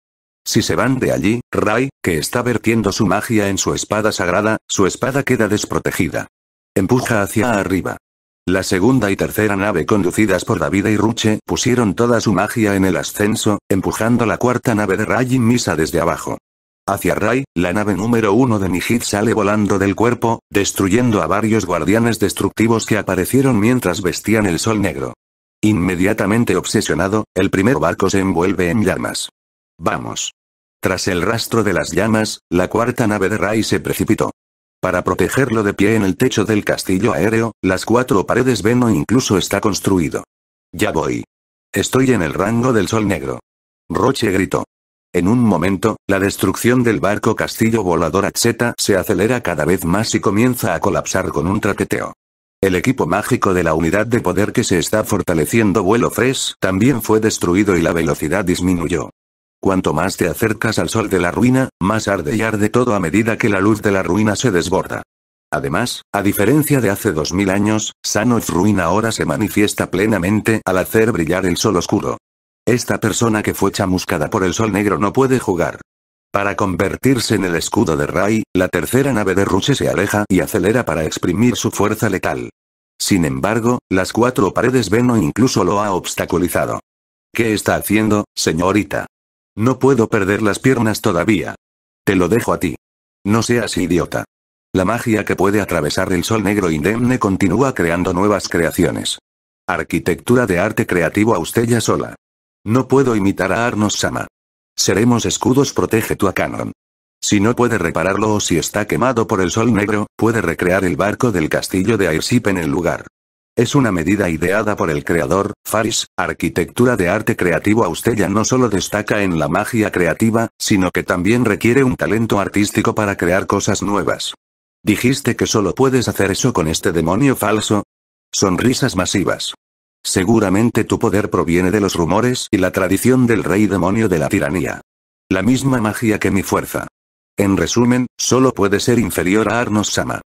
Si se van de allí, Rai, que está vertiendo su magia en su espada sagrada, su espada queda desprotegida. Empuja hacia arriba. La segunda y tercera nave conducidas por David y Ruche pusieron toda su magia en el ascenso, empujando la cuarta nave de Ray Misa desde abajo. Hacia Rai, la nave número uno de Nihit sale volando del cuerpo, destruyendo a varios guardianes destructivos que aparecieron mientras vestían el sol negro. Inmediatamente obsesionado, el primer barco se envuelve en llamas. Vamos. Tras el rastro de las llamas, la cuarta nave de Ray se precipitó. Para protegerlo de pie en el techo del castillo aéreo, las cuatro paredes Veno incluso está construido. Ya voy. Estoy en el rango del sol negro. Roche gritó. En un momento, la destrucción del barco castillo volador Z se acelera cada vez más y comienza a colapsar con un traqueteo. El equipo mágico de la unidad de poder que se está fortaleciendo vuelo Fresh también fue destruido y la velocidad disminuyó. Cuanto más te acercas al sol de la ruina, más arde y arde todo a medida que la luz de la ruina se desborda. Además, a diferencia de hace 2000 años, y ruina ahora se manifiesta plenamente al hacer brillar el sol oscuro. Esta persona que fue chamuscada por el sol negro no puede jugar. Para convertirse en el escudo de Rai, la tercera nave de Ruche se aleja y acelera para exprimir su fuerza letal. Sin embargo, las cuatro paredes Veno incluso lo ha obstaculizado. ¿Qué está haciendo, señorita? No puedo perder las piernas todavía. Te lo dejo a ti. No seas idiota. La magia que puede atravesar el sol negro indemne continúa creando nuevas creaciones. Arquitectura de arte creativo a usted ya sola. No puedo imitar a Arnos Sama. Seremos escudos protege tu a Si no puede repararlo o si está quemado por el sol negro, puede recrear el barco del castillo de Airship en el lugar. Es una medida ideada por el creador, Faris, arquitectura de arte creativo ya no solo destaca en la magia creativa, sino que también requiere un talento artístico para crear cosas nuevas. ¿Dijiste que solo puedes hacer eso con este demonio falso? Sonrisas masivas. Seguramente tu poder proviene de los rumores y la tradición del rey demonio de la tiranía. La misma magia que mi fuerza. En resumen, solo puede ser inferior a Arnos Sama.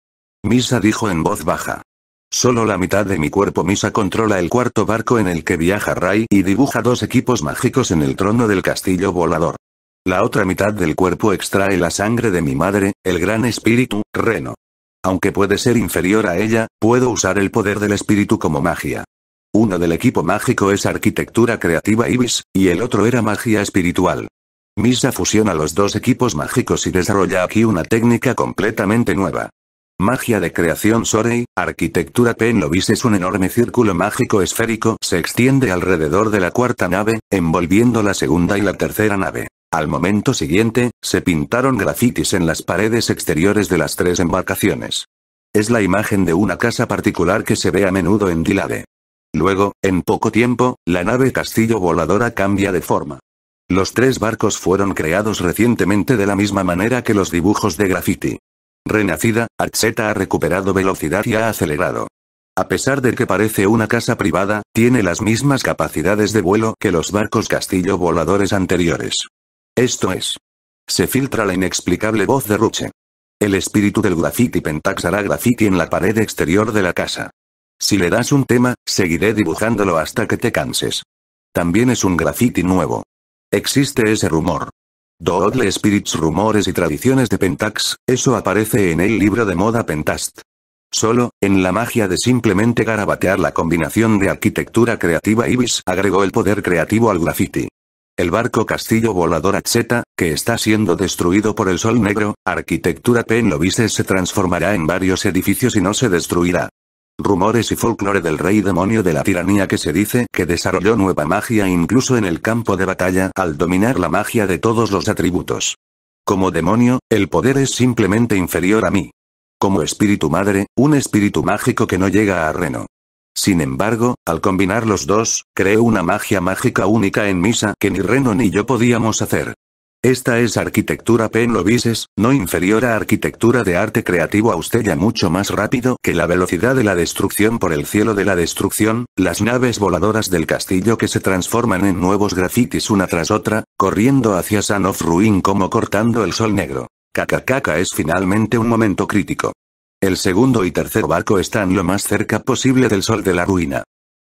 Misa dijo en voz baja. Solo la mitad de mi cuerpo Misa controla el cuarto barco en el que viaja Ray y dibuja dos equipos mágicos en el trono del castillo volador. La otra mitad del cuerpo extrae la sangre de mi madre, el gran espíritu, Reno. Aunque puede ser inferior a ella, puedo usar el poder del espíritu como magia. Uno del equipo mágico es arquitectura creativa Ibis, y el otro era magia espiritual. Misa fusiona los dos equipos mágicos y desarrolla aquí una técnica completamente nueva. Magia de creación Sorei, arquitectura Penlovis es un enorme círculo mágico esférico se extiende alrededor de la cuarta nave, envolviendo la segunda y la tercera nave. Al momento siguiente, se pintaron grafitis en las paredes exteriores de las tres embarcaciones. Es la imagen de una casa particular que se ve a menudo en Dilade. Luego, en poco tiempo, la nave castillo voladora cambia de forma. Los tres barcos fueron creados recientemente de la misma manera que los dibujos de graffiti. Renacida, Arzeta ha recuperado velocidad y ha acelerado. A pesar de que parece una casa privada, tiene las mismas capacidades de vuelo que los barcos castillo voladores anteriores. Esto es. Se filtra la inexplicable voz de Ruche. El espíritu del graffiti pentax hará graffiti en la pared exterior de la casa. Si le das un tema, seguiré dibujándolo hasta que te canses. También es un graffiti nuevo. Existe ese rumor. Doodle Spirits Rumores y Tradiciones de Pentax, eso aparece en el libro de moda Pentast. Solo, en la magia de simplemente garabatear la combinación de arquitectura creativa Ibis agregó el poder creativo al graffiti. El barco castillo volador Zeta, que está siendo destruido por el sol negro, arquitectura Penlovises se transformará en varios edificios y no se destruirá rumores y folclore del rey demonio de la tiranía que se dice que desarrolló nueva magia incluso en el campo de batalla al dominar la magia de todos los atributos. Como demonio, el poder es simplemente inferior a mí. Como espíritu madre, un espíritu mágico que no llega a Reno. Sin embargo, al combinar los dos, creo una magia mágica única en Misa que ni Reno ni yo podíamos hacer. Esta es arquitectura penlovises, no inferior a arquitectura de arte creativo austella mucho más rápido que la velocidad de la destrucción por el cielo de la destrucción, las naves voladoras del castillo que se transforman en nuevos grafitis una tras otra, corriendo hacia San Ruin como cortando el sol negro. Kakakaka es finalmente un momento crítico. El segundo y tercer barco están lo más cerca posible del sol de la ruina.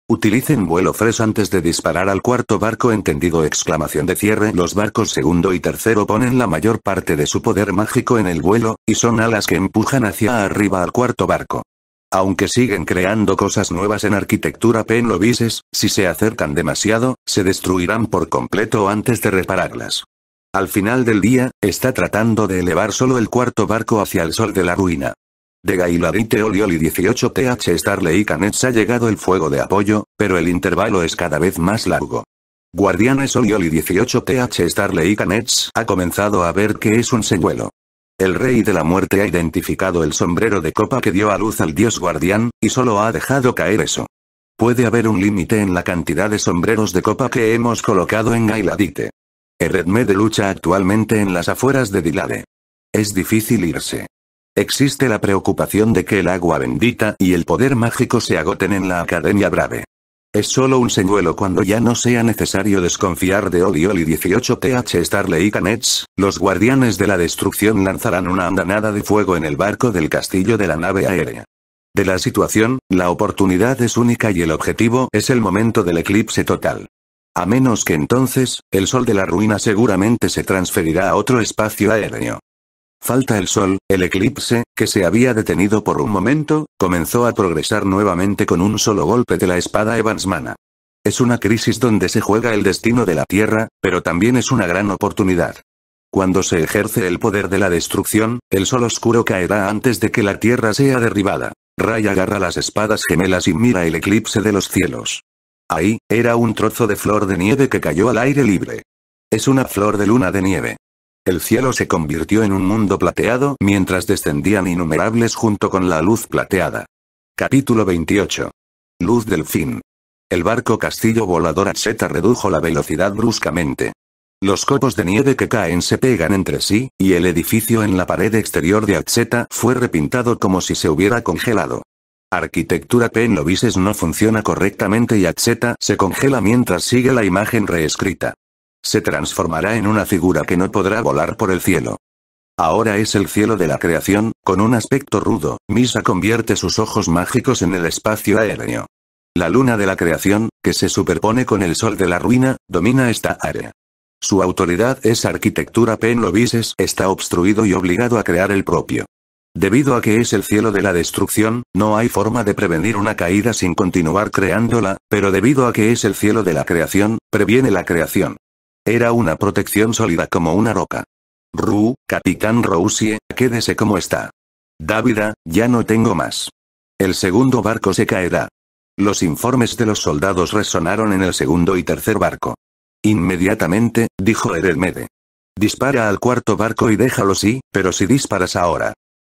Utilicen vuelo fresco antes de disparar al cuarto barco entendido exclamación de cierre los barcos segundo y tercero ponen la mayor parte de su poder mágico en el vuelo, y son alas que empujan hacia arriba al cuarto barco. Aunque siguen creando cosas nuevas en arquitectura Penlovises, si se acercan demasiado, se destruirán por completo antes de repararlas. Al final del día, está tratando de elevar solo el cuarto barco hacia el sol de la ruina. De Gailadite Olioli 18th Starley Canets ha llegado el fuego de apoyo, pero el intervalo es cada vez más largo. Guardianes Olioli 18th Starley Canets ha comenzado a ver que es un señuelo. El rey de la muerte ha identificado el sombrero de copa que dio a luz al dios guardián, y solo ha dejado caer eso. Puede haber un límite en la cantidad de sombreros de copa que hemos colocado en Gailadite. de lucha actualmente en las afueras de Dilade. Es difícil irse. Existe la preocupación de que el agua bendita y el poder mágico se agoten en la Academia Brave. Es solo un señuelo cuando ya no sea necesario desconfiar de Odioli y 18TH Starley y Canets, los guardianes de la destrucción lanzarán una andanada de fuego en el barco del castillo de la nave aérea. De la situación, la oportunidad es única y el objetivo es el momento del eclipse total. A menos que entonces, el sol de la ruina seguramente se transferirá a otro espacio aéreo. Falta el sol, el eclipse, que se había detenido por un momento, comenzó a progresar nuevamente con un solo golpe de la espada evansmana. Es una crisis donde se juega el destino de la Tierra, pero también es una gran oportunidad. Cuando se ejerce el poder de la destrucción, el sol oscuro caerá antes de que la Tierra sea derribada. Ray agarra las espadas gemelas y mira el eclipse de los cielos. Ahí, era un trozo de flor de nieve que cayó al aire libre. Es una flor de luna de nieve. El cielo se convirtió en un mundo plateado mientras descendían innumerables junto con la luz plateada. Capítulo 28. Luz del fin. El barco castillo volador Zeta redujo la velocidad bruscamente. Los copos de nieve que caen se pegan entre sí, y el edificio en la pared exterior de Atseta fue repintado como si se hubiera congelado. Arquitectura Penlovises no funciona correctamente y Atseta se congela mientras sigue la imagen reescrita. Se transformará en una figura que no podrá volar por el cielo. Ahora es el cielo de la creación, con un aspecto rudo, Misa convierte sus ojos mágicos en el espacio aéreo. La luna de la creación, que se superpone con el sol de la ruina, domina esta área. Su autoridad es arquitectura Penlovises está obstruido y obligado a crear el propio. Debido a que es el cielo de la destrucción, no hay forma de prevenir una caída sin continuar creándola, pero debido a que es el cielo de la creación, previene la creación. Era una protección sólida como una roca. Ru, Capitán Rousie, quédese como está. Dávida, ya no tengo más. El segundo barco se caerá. Los informes de los soldados resonaron en el segundo y tercer barco. Inmediatamente, dijo Edelmede. Dispara al cuarto barco y déjalo sí, pero si disparas ahora.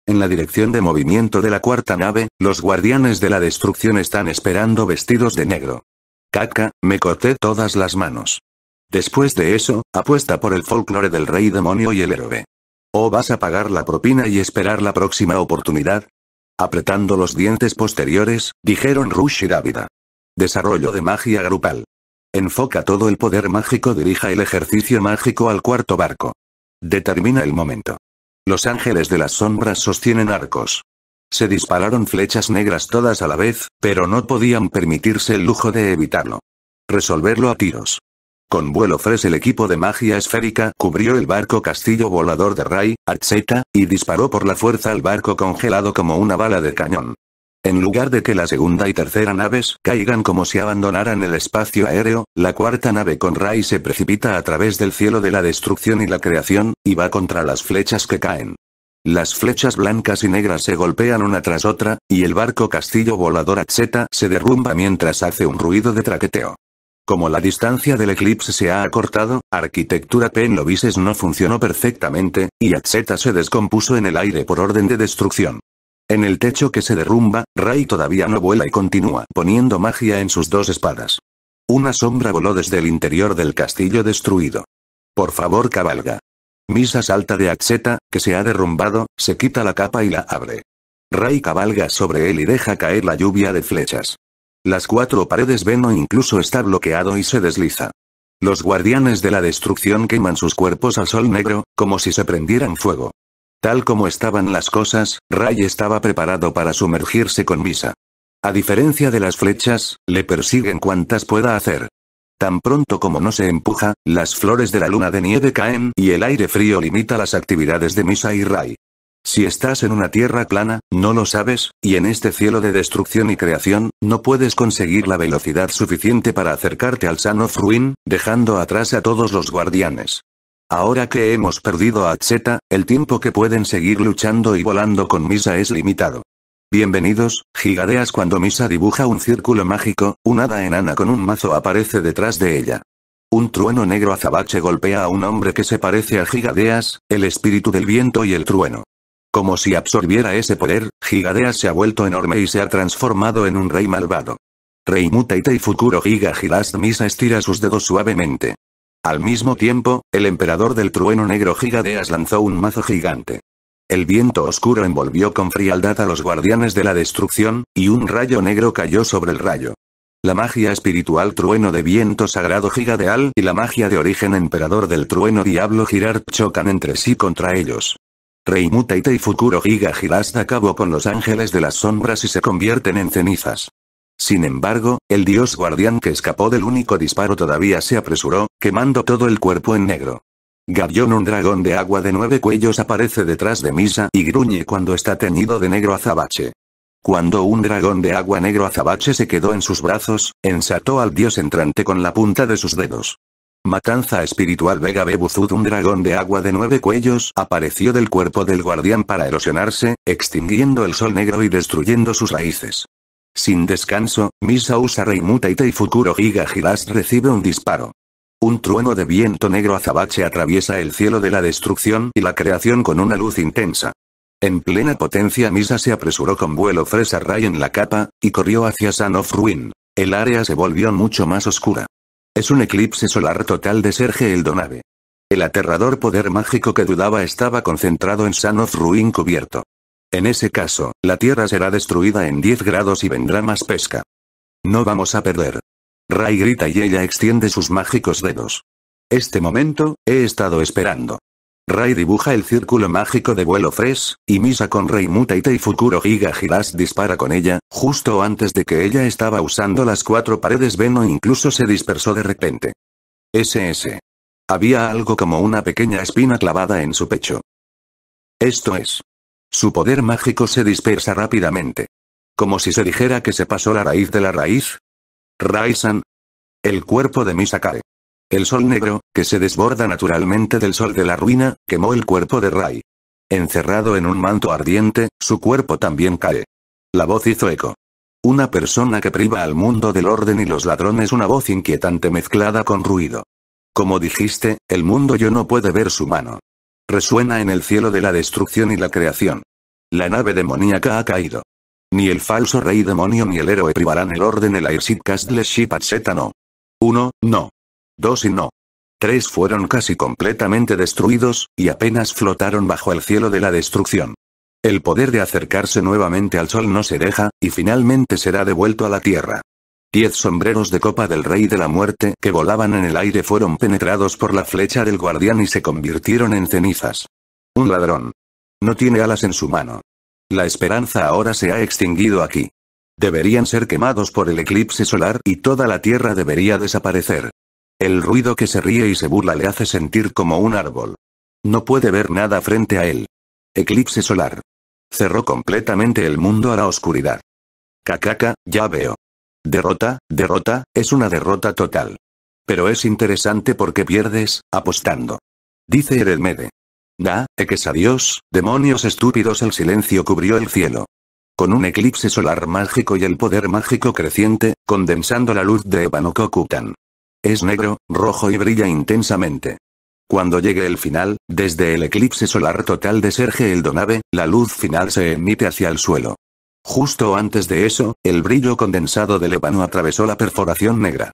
En la dirección de movimiento de la cuarta nave, los guardianes de la destrucción están esperando vestidos de negro. Caca, me corté todas las manos. Después de eso, apuesta por el folclore del rey demonio y el héroe. ¿O vas a pagar la propina y esperar la próxima oportunidad? Apretando los dientes posteriores, dijeron Rush y Dávida. Desarrollo de magia grupal. Enfoca todo el poder mágico, dirija el ejercicio mágico al cuarto barco. Determina el momento. Los ángeles de las sombras sostienen arcos. Se dispararon flechas negras todas a la vez, pero no podían permitirse el lujo de evitarlo. Resolverlo a tiros. Con vuelo fresco el equipo de magia esférica cubrió el barco castillo volador de Ray, Arzeta, y disparó por la fuerza al barco congelado como una bala de cañón. En lugar de que la segunda y tercera naves caigan como si abandonaran el espacio aéreo, la cuarta nave con Ray se precipita a través del cielo de la destrucción y la creación, y va contra las flechas que caen. Las flechas blancas y negras se golpean una tras otra, y el barco castillo volador Arzeta se derrumba mientras hace un ruido de traqueteo. Como la distancia del eclipse se ha acortado, arquitectura Penlovises no funcionó perfectamente, y Axeta se descompuso en el aire por orden de destrucción. En el techo que se derrumba, Ray todavía no vuela y continúa poniendo magia en sus dos espadas. Una sombra voló desde el interior del castillo destruido. Por favor cabalga. Misa salta de Axeta, que se ha derrumbado, se quita la capa y la abre. Ray cabalga sobre él y deja caer la lluvia de flechas. Las cuatro paredes ven incluso está bloqueado y se desliza. Los guardianes de la destrucción queman sus cuerpos al sol negro, como si se prendieran fuego. Tal como estaban las cosas, Ray estaba preparado para sumergirse con Misa. A diferencia de las flechas, le persiguen cuantas pueda hacer. Tan pronto como no se empuja, las flores de la luna de nieve caen y el aire frío limita las actividades de Misa y Ray. Si estás en una tierra plana, no lo sabes, y en este cielo de destrucción y creación, no puedes conseguir la velocidad suficiente para acercarte al sano dejando atrás a todos los guardianes. Ahora que hemos perdido a Zeta, el tiempo que pueden seguir luchando y volando con Misa es limitado. Bienvenidos, gigadeas cuando Misa dibuja un círculo mágico, un hada enana con un mazo aparece detrás de ella. Un trueno negro azabache golpea a un hombre que se parece a Gigadeas, el espíritu del viento y el trueno. Como si absorbiera ese poder, Gigadeas se ha vuelto enorme y se ha transformado en un rey malvado. Rey Mutaita y Fukuro Giga Gilast Misa estira sus dedos suavemente. Al mismo tiempo, el emperador del trueno negro Gigadeas lanzó un mazo gigante. El viento oscuro envolvió con frialdad a los guardianes de la destrucción, y un rayo negro cayó sobre el rayo. La magia espiritual trueno de viento sagrado gigadeal y la magia de origen emperador del trueno diablo girar chocan entre sí contra ellos. Reimu y Fukuro Higa Hirasta acabó con los ángeles de las sombras y se convierten en cenizas. Sin embargo, el dios guardián que escapó del único disparo todavía se apresuró, quemando todo el cuerpo en negro. Gavión un dragón de agua de nueve cuellos aparece detrás de Misa y gruñe cuando está teñido de negro azabache. Cuando un dragón de agua negro azabache se quedó en sus brazos, ensató al dios entrante con la punta de sus dedos. Matanza espiritual Vega Bebuzud un dragón de agua de nueve cuellos apareció del cuerpo del guardián para erosionarse, extinguiendo el sol negro y destruyendo sus raíces. Sin descanso, Misa usa y Fukuro Giga Giras recibe un disparo. Un trueno de viento negro azabache atraviesa el cielo de la destrucción y la creación con una luz intensa. En plena potencia Misa se apresuró con vuelo fresa Ray en la capa, y corrió hacia San of Ruin. El área se volvió mucho más oscura. Es un eclipse solar total de Serge Eldonave. El aterrador poder mágico que dudaba estaba concentrado en Sanoth Ruin cubierto. En ese caso, la Tierra será destruida en 10 grados y vendrá más pesca. No vamos a perder. Ray grita y ella extiende sus mágicos dedos. Este momento, he estado esperando. Rai dibuja el círculo mágico de vuelo Fresh, y Misa con Reimuta y Fukuro Giga Giras dispara con ella, justo antes de que ella estaba usando las cuatro paredes Veno e incluso se dispersó de repente. SS. Había algo como una pequeña espina clavada en su pecho. Esto es. Su poder mágico se dispersa rápidamente. Como si se dijera que se pasó la raíz de la raíz. rai El cuerpo de Misa cae. El sol negro, que se desborda naturalmente del sol de la ruina, quemó el cuerpo de Ray. Encerrado en un manto ardiente, su cuerpo también cae. La voz hizo eco. Una persona que priva al mundo del orden y los ladrones una voz inquietante mezclada con ruido. Como dijiste, el mundo yo no puede ver su mano. Resuena en el cielo de la destrucción y la creación. La nave demoníaca ha caído. Ni el falso rey demonio ni el héroe privarán el orden el Airship Castle Ship at no. Uno, No dos y no. Tres fueron casi completamente destruidos, y apenas flotaron bajo el cielo de la destrucción. El poder de acercarse nuevamente al sol no se deja, y finalmente será devuelto a la tierra. Diez sombreros de copa del rey de la muerte que volaban en el aire fueron penetrados por la flecha del guardián y se convirtieron en cenizas. Un ladrón. No tiene alas en su mano. La esperanza ahora se ha extinguido aquí. Deberían ser quemados por el eclipse solar y toda la tierra debería desaparecer. El ruido que se ríe y se burla le hace sentir como un árbol. No puede ver nada frente a él. Eclipse solar. Cerró completamente el mundo a la oscuridad. Cacaca, ya veo. Derrota, derrota, es una derrota total. Pero es interesante porque pierdes, apostando. Dice Eredmede. Da, eques adiós, demonios estúpidos el silencio cubrió el cielo. Con un eclipse solar mágico y el poder mágico creciente, condensando la luz de Ebano es negro, rojo y brilla intensamente. Cuando llegue el final, desde el eclipse solar total de Serge Eldonave, la luz final se emite hacia el suelo. Justo antes de eso, el brillo condensado del ébano atravesó la perforación negra.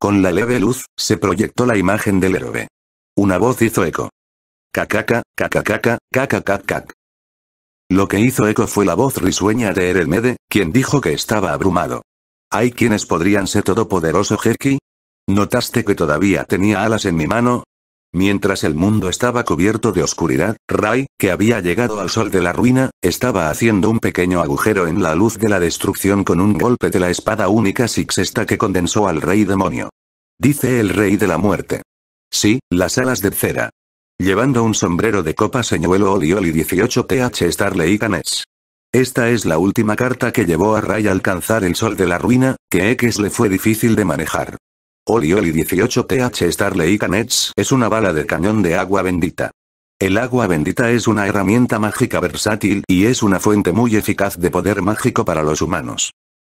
Con la leve luz, se proyectó la imagen del héroe. Una voz hizo eco. caca, caca, caca. Lo que hizo eco fue la voz risueña de Eremede, quien dijo que estaba abrumado. ¿Hay quienes podrían ser todopoderoso Jerky? ¿Notaste que todavía tenía alas en mi mano? Mientras el mundo estaba cubierto de oscuridad, Rai, que había llegado al sol de la ruina, estaba haciendo un pequeño agujero en la luz de la destrucción con un golpe de la espada única sixesta que condensó al rey demonio. Dice el rey de la muerte. Sí, las alas de cera. Llevando un sombrero de copa señuelo Olioli 18th Starley Canes. Esta es la última carta que llevó a Ray a alcanzar el sol de la ruina, que X le fue difícil de manejar. Oli 18TH Starley Canets es una bala de cañón de agua bendita. El agua bendita es una herramienta mágica versátil y es una fuente muy eficaz de poder mágico para los humanos.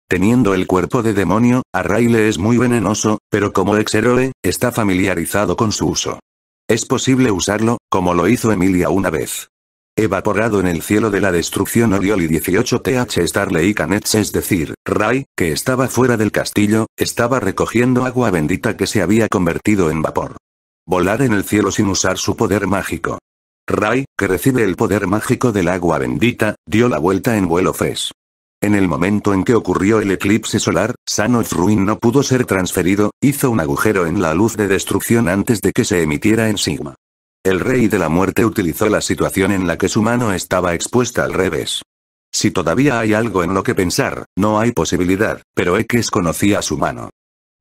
Teniendo el cuerpo de demonio, a Ray le es muy venenoso, pero como ex héroe, está familiarizado con su uso. Es posible usarlo, como lo hizo Emilia una vez. Evaporado en el cielo de la destrucción Orioli 18th Starley Canets es decir, Ray, que estaba fuera del castillo, estaba recogiendo agua bendita que se había convertido en vapor. Volar en el cielo sin usar su poder mágico. Ray, que recibe el poder mágico del agua bendita, dio la vuelta en vuelo Fes. En el momento en que ocurrió el eclipse solar, Sanofruin Ruin no pudo ser transferido, hizo un agujero en la luz de destrucción antes de que se emitiera en Sigma. El rey de la muerte utilizó la situación en la que su mano estaba expuesta al revés. Si todavía hay algo en lo que pensar, no hay posibilidad, pero X conocía su mano.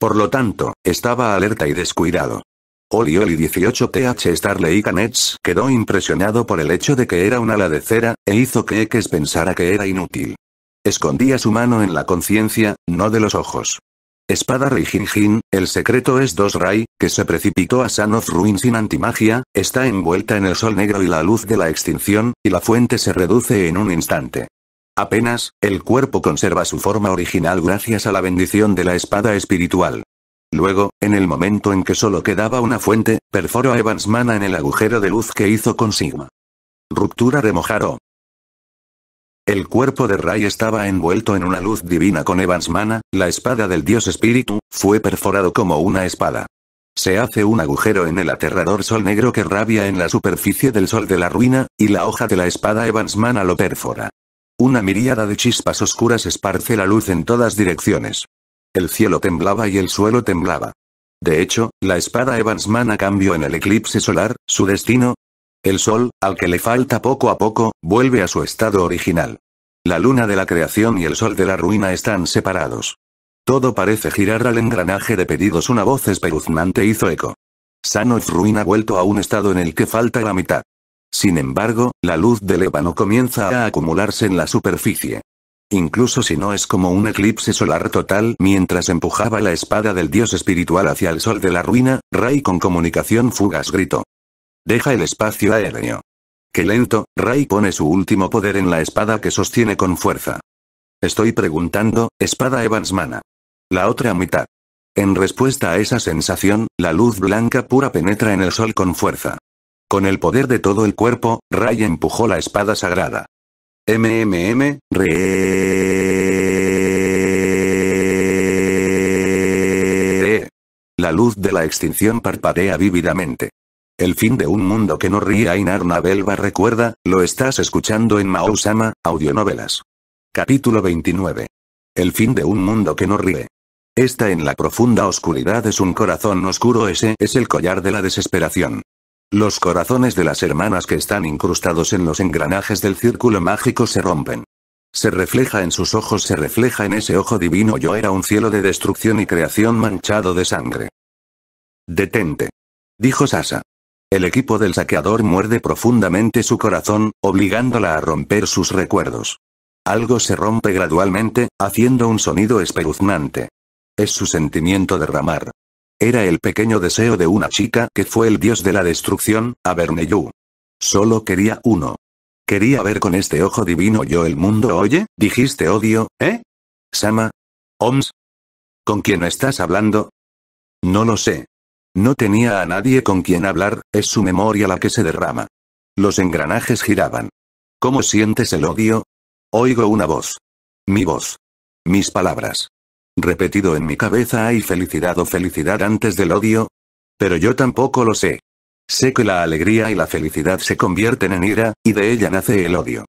Por lo tanto, estaba alerta y descuidado. Olioli 18th Starley Canets quedó impresionado por el hecho de que era una cera e hizo que X pensara que era inútil. Escondía su mano en la conciencia, no de los ojos. Espada Reijinjin, el secreto es Dos Rai, que se precipitó a Sanoth Ruin sin antimagia, está envuelta en el sol negro y la luz de la extinción, y la fuente se reduce en un instante. Apenas, el cuerpo conserva su forma original gracias a la bendición de la espada espiritual. Luego, en el momento en que solo quedaba una fuente, perforó a Evans Mana en el agujero de luz que hizo con Sigma. Ruptura de el cuerpo de Ray estaba envuelto en una luz divina con Evans Mana, la espada del dios espíritu, fue perforado como una espada. Se hace un agujero en el aterrador sol negro que rabia en la superficie del sol de la ruina, y la hoja de la espada Evans Mana lo perfora. Una miríada de chispas oscuras esparce la luz en todas direcciones. El cielo temblaba y el suelo temblaba. De hecho, la espada Evans Mana cambió en el eclipse solar, su destino, el Sol, al que le falta poco a poco, vuelve a su estado original. La luna de la creación y el Sol de la ruina están separados. Todo parece girar al engranaje de pedidos. Una voz espeluznante hizo eco. Sanoz ruina ha vuelto a un estado en el que falta la mitad. Sin embargo, la luz del ébano comienza a acumularse en la superficie. Incluso si no es como un eclipse solar total, mientras empujaba la espada del dios espiritual hacia el sol de la ruina, Ray con comunicación fugaz gritó. Deja el espacio aéreo. Qué lento, Ray pone su último poder en la espada que sostiene con fuerza. Estoy preguntando, espada Evansmana. La otra mitad. En respuesta a esa sensación, la luz blanca pura penetra en el sol con fuerza. Con el poder de todo el cuerpo, Ray empujó la espada sagrada. MMM, re. La luz de la extinción parpadea vívidamente. El fin de un mundo que no ríe Ainar Belva recuerda, lo estás escuchando en Mausama, Audionovelas. Capítulo 29. El fin de un mundo que no ríe. Esta en la profunda oscuridad es un corazón oscuro ese es el collar de la desesperación. Los corazones de las hermanas que están incrustados en los engranajes del círculo mágico se rompen. Se refleja en sus ojos, se refleja en ese ojo divino yo era un cielo de destrucción y creación manchado de sangre. Detente. Dijo Sasa. El equipo del saqueador muerde profundamente su corazón, obligándola a romper sus recuerdos. Algo se rompe gradualmente, haciendo un sonido espeluznante. Es su sentimiento derramar. Era el pequeño deseo de una chica que fue el dios de la destrucción, Averneyu. Solo quería uno. Quería ver con este ojo divino yo el mundo. Oye, dijiste odio, ¿eh? Sama. Oms. ¿Con quién estás hablando? No lo sé. No tenía a nadie con quien hablar, es su memoria la que se derrama. Los engranajes giraban. ¿Cómo sientes el odio? Oigo una voz. Mi voz. Mis palabras. Repetido en mi cabeza hay felicidad o oh, felicidad antes del odio. Pero yo tampoco lo sé. Sé que la alegría y la felicidad se convierten en ira, y de ella nace el odio.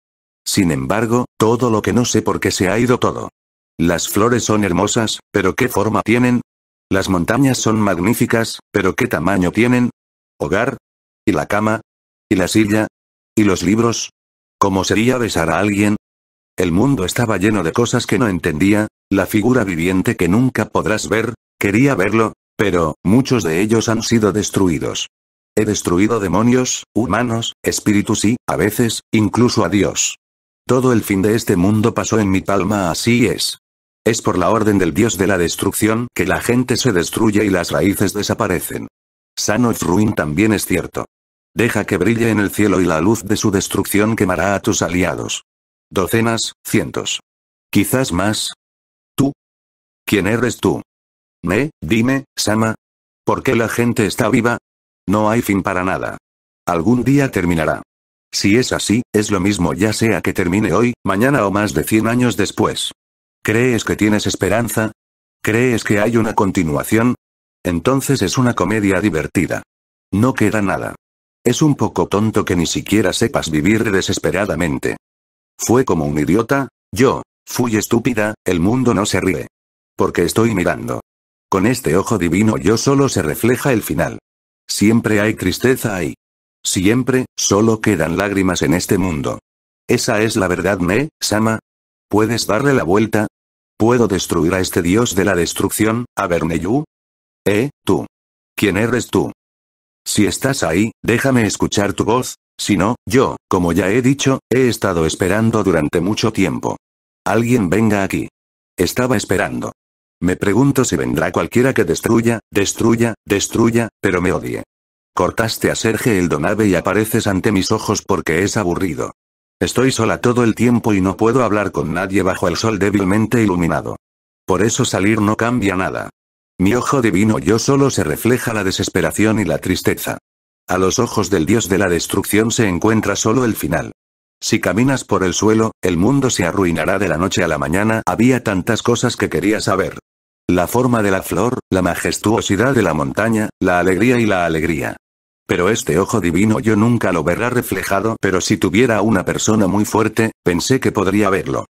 Sin embargo, todo lo que no sé por qué se ha ido todo. Las flores son hermosas, pero ¿qué forma tienen? Las montañas son magníficas, pero ¿qué tamaño tienen? ¿Hogar? ¿Y la cama? ¿Y la silla? ¿Y los libros? ¿Cómo sería besar a alguien? El mundo estaba lleno de cosas que no entendía, la figura viviente que nunca podrás ver, quería verlo, pero, muchos de ellos han sido destruidos. He destruido demonios, humanos, espíritus y, a veces, incluso a Dios. Todo el fin de este mundo pasó en mi palma así es. Es por la orden del dios de la destrucción que la gente se destruye y las raíces desaparecen. Sano y Ruin también es cierto. Deja que brille en el cielo y la luz de su destrucción quemará a tus aliados. Docenas, cientos. Quizás más. ¿Tú? ¿Quién eres tú? Me, dime, Sama. ¿Por qué la gente está viva? No hay fin para nada. Algún día terminará. Si es así, es lo mismo ya sea que termine hoy, mañana o más de 100 años después. ¿Crees que tienes esperanza? ¿Crees que hay una continuación? Entonces es una comedia divertida. No queda nada. Es un poco tonto que ni siquiera sepas vivir desesperadamente. Fue como un idiota, yo, fui estúpida, el mundo no se ríe. Porque estoy mirando. Con este ojo divino yo solo se refleja el final. Siempre hay tristeza ahí. Siempre, solo quedan lágrimas en este mundo. Esa es la verdad, me, Sama. Puedes darle la vuelta, ¿Puedo destruir a este dios de la destrucción, Averneyu? Eh, tú. ¿Quién eres tú? Si estás ahí, déjame escuchar tu voz, si no, yo, como ya he dicho, he estado esperando durante mucho tiempo. Alguien venga aquí. Estaba esperando. Me pregunto si vendrá cualquiera que destruya, destruya, destruya, pero me odie. Cortaste a Serge el donabe y apareces ante mis ojos porque es aburrido. Estoy sola todo el tiempo y no puedo hablar con nadie bajo el sol débilmente iluminado. Por eso salir no cambia nada. Mi ojo divino yo solo se refleja la desesperación y la tristeza. A los ojos del dios de la destrucción se encuentra solo el final. Si caminas por el suelo, el mundo se arruinará de la noche a la mañana. Había tantas cosas que quería saber. La forma de la flor, la majestuosidad de la montaña, la alegría y la alegría. Pero este ojo divino yo nunca lo verá reflejado, pero si tuviera una persona muy fuerte, pensé que podría verlo.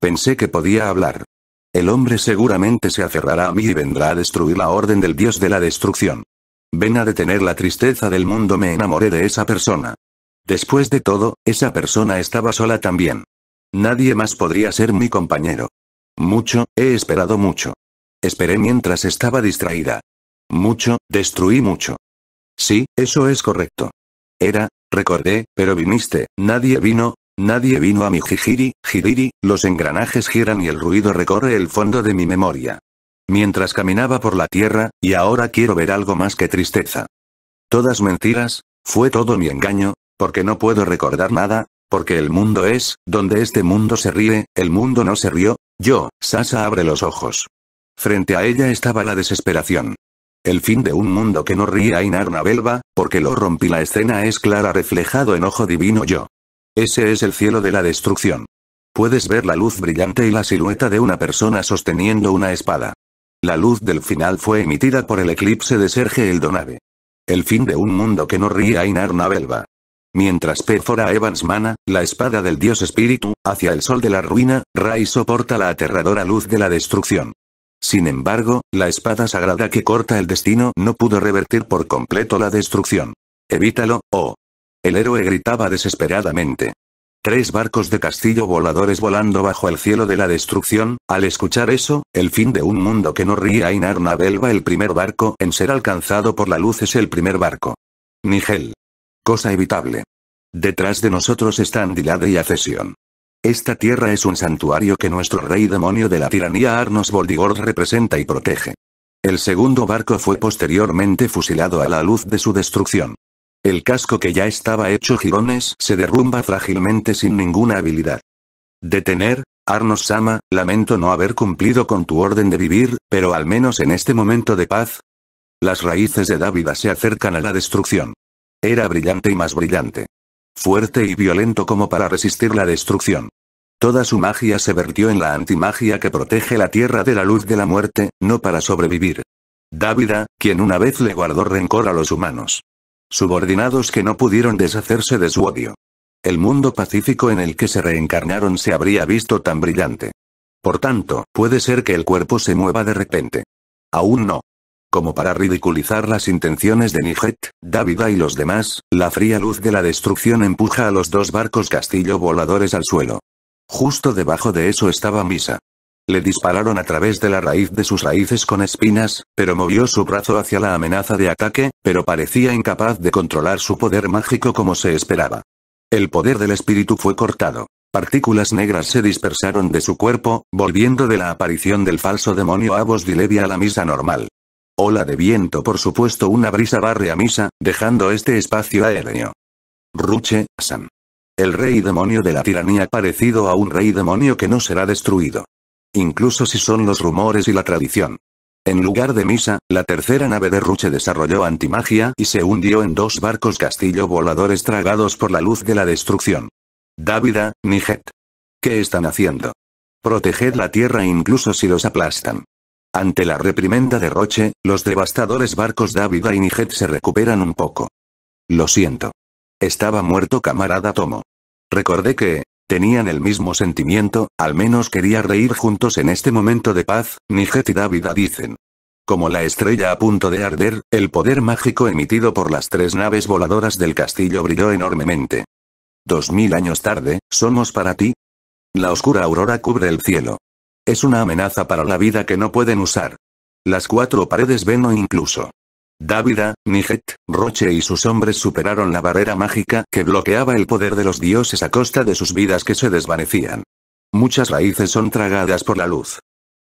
Pensé que podía hablar. El hombre seguramente se aferrará a mí y vendrá a destruir la orden del dios de la destrucción. Ven a detener la tristeza del mundo, me enamoré de esa persona. Después de todo, esa persona estaba sola también. Nadie más podría ser mi compañero. Mucho, he esperado mucho. Esperé mientras estaba distraída. Mucho, destruí mucho. Sí, eso es correcto. Era, recordé, pero viniste, nadie vino, nadie vino a mi jijiri, jiriri, los engranajes giran y el ruido recorre el fondo de mi memoria. Mientras caminaba por la tierra, y ahora quiero ver algo más que tristeza. Todas mentiras, fue todo mi engaño, porque no puedo recordar nada, porque el mundo es, donde este mundo se ríe, el mundo no se rió, yo, Sasa abre los ojos. Frente a ella estaba la desesperación. El fin de un mundo que no ríe a Inarna Belva, porque lo rompí la escena es clara reflejado en ojo divino yo. Ese es el cielo de la destrucción. Puedes ver la luz brillante y la silueta de una persona sosteniendo una espada. La luz del final fue emitida por el eclipse de Serge Eldonave. El fin de un mundo que no ríe a Inarna Belva. Mientras perfora Evans mana, la espada del dios espíritu, hacia el sol de la ruina, Rai soporta la aterradora luz de la destrucción. Sin embargo, la espada sagrada que corta el destino no pudo revertir por completo la destrucción. Evítalo, oh. El héroe gritaba desesperadamente. Tres barcos de castillo voladores volando bajo el cielo de la destrucción, al escuchar eso, el fin de un mundo que no ría a Inarna Belva el primer barco en ser alcanzado por la luz es el primer barco. Nigel. Cosa evitable. Detrás de nosotros están Dilade y Acesión. Esta tierra es un santuario que nuestro rey demonio de la tiranía Arnos Voldigord representa y protege. El segundo barco fue posteriormente fusilado a la luz de su destrucción. El casco que ya estaba hecho jirones se derrumba frágilmente sin ninguna habilidad. Detener, Arnos Sama, lamento no haber cumplido con tu orden de vivir, pero al menos en este momento de paz. Las raíces de Dávida se acercan a la destrucción. Era brillante y más brillante fuerte y violento como para resistir la destrucción. Toda su magia se vertió en la antimagia que protege la tierra de la luz de la muerte, no para sobrevivir. Dávida, quien una vez le guardó rencor a los humanos. Subordinados que no pudieron deshacerse de su odio. El mundo pacífico en el que se reencarnaron se habría visto tan brillante. Por tanto, puede ser que el cuerpo se mueva de repente. Aún no. Como para ridiculizar las intenciones de Nijet, Dávida y los demás, la fría luz de la destrucción empuja a los dos barcos castillo voladores al suelo. Justo debajo de eso estaba Misa. Le dispararon a través de la raíz de sus raíces con espinas, pero movió su brazo hacia la amenaza de ataque, pero parecía incapaz de controlar su poder mágico como se esperaba. El poder del espíritu fue cortado. Partículas negras se dispersaron de su cuerpo, volviendo de la aparición del falso demonio Abos Dilevia a la misa normal. Ola de viento por supuesto una brisa barre a misa, dejando este espacio aéreo. Ruche, San. El rey demonio de la tiranía parecido a un rey demonio que no será destruido. Incluso si son los rumores y la tradición. En lugar de misa, la tercera nave de Ruche desarrolló antimagia y se hundió en dos barcos castillo voladores tragados por la luz de la destrucción. Dávida, Nijet. ¿Qué están haciendo? Proteged la tierra incluso si los aplastan. Ante la reprimenda de Roche, los devastadores barcos David y Nijet se recuperan un poco. Lo siento. Estaba muerto camarada Tomo. Recordé que, tenían el mismo sentimiento, al menos quería reír juntos en este momento de paz, Nijet y Dávida dicen. Como la estrella a punto de arder, el poder mágico emitido por las tres naves voladoras del castillo brilló enormemente. Dos mil años tarde, somos para ti. La oscura aurora cubre el cielo. Es una amenaza para la vida que no pueden usar. Las cuatro paredes ven o incluso. Dávida, Nijet, Roche y sus hombres superaron la barrera mágica que bloqueaba el poder de los dioses a costa de sus vidas que se desvanecían. Muchas raíces son tragadas por la luz.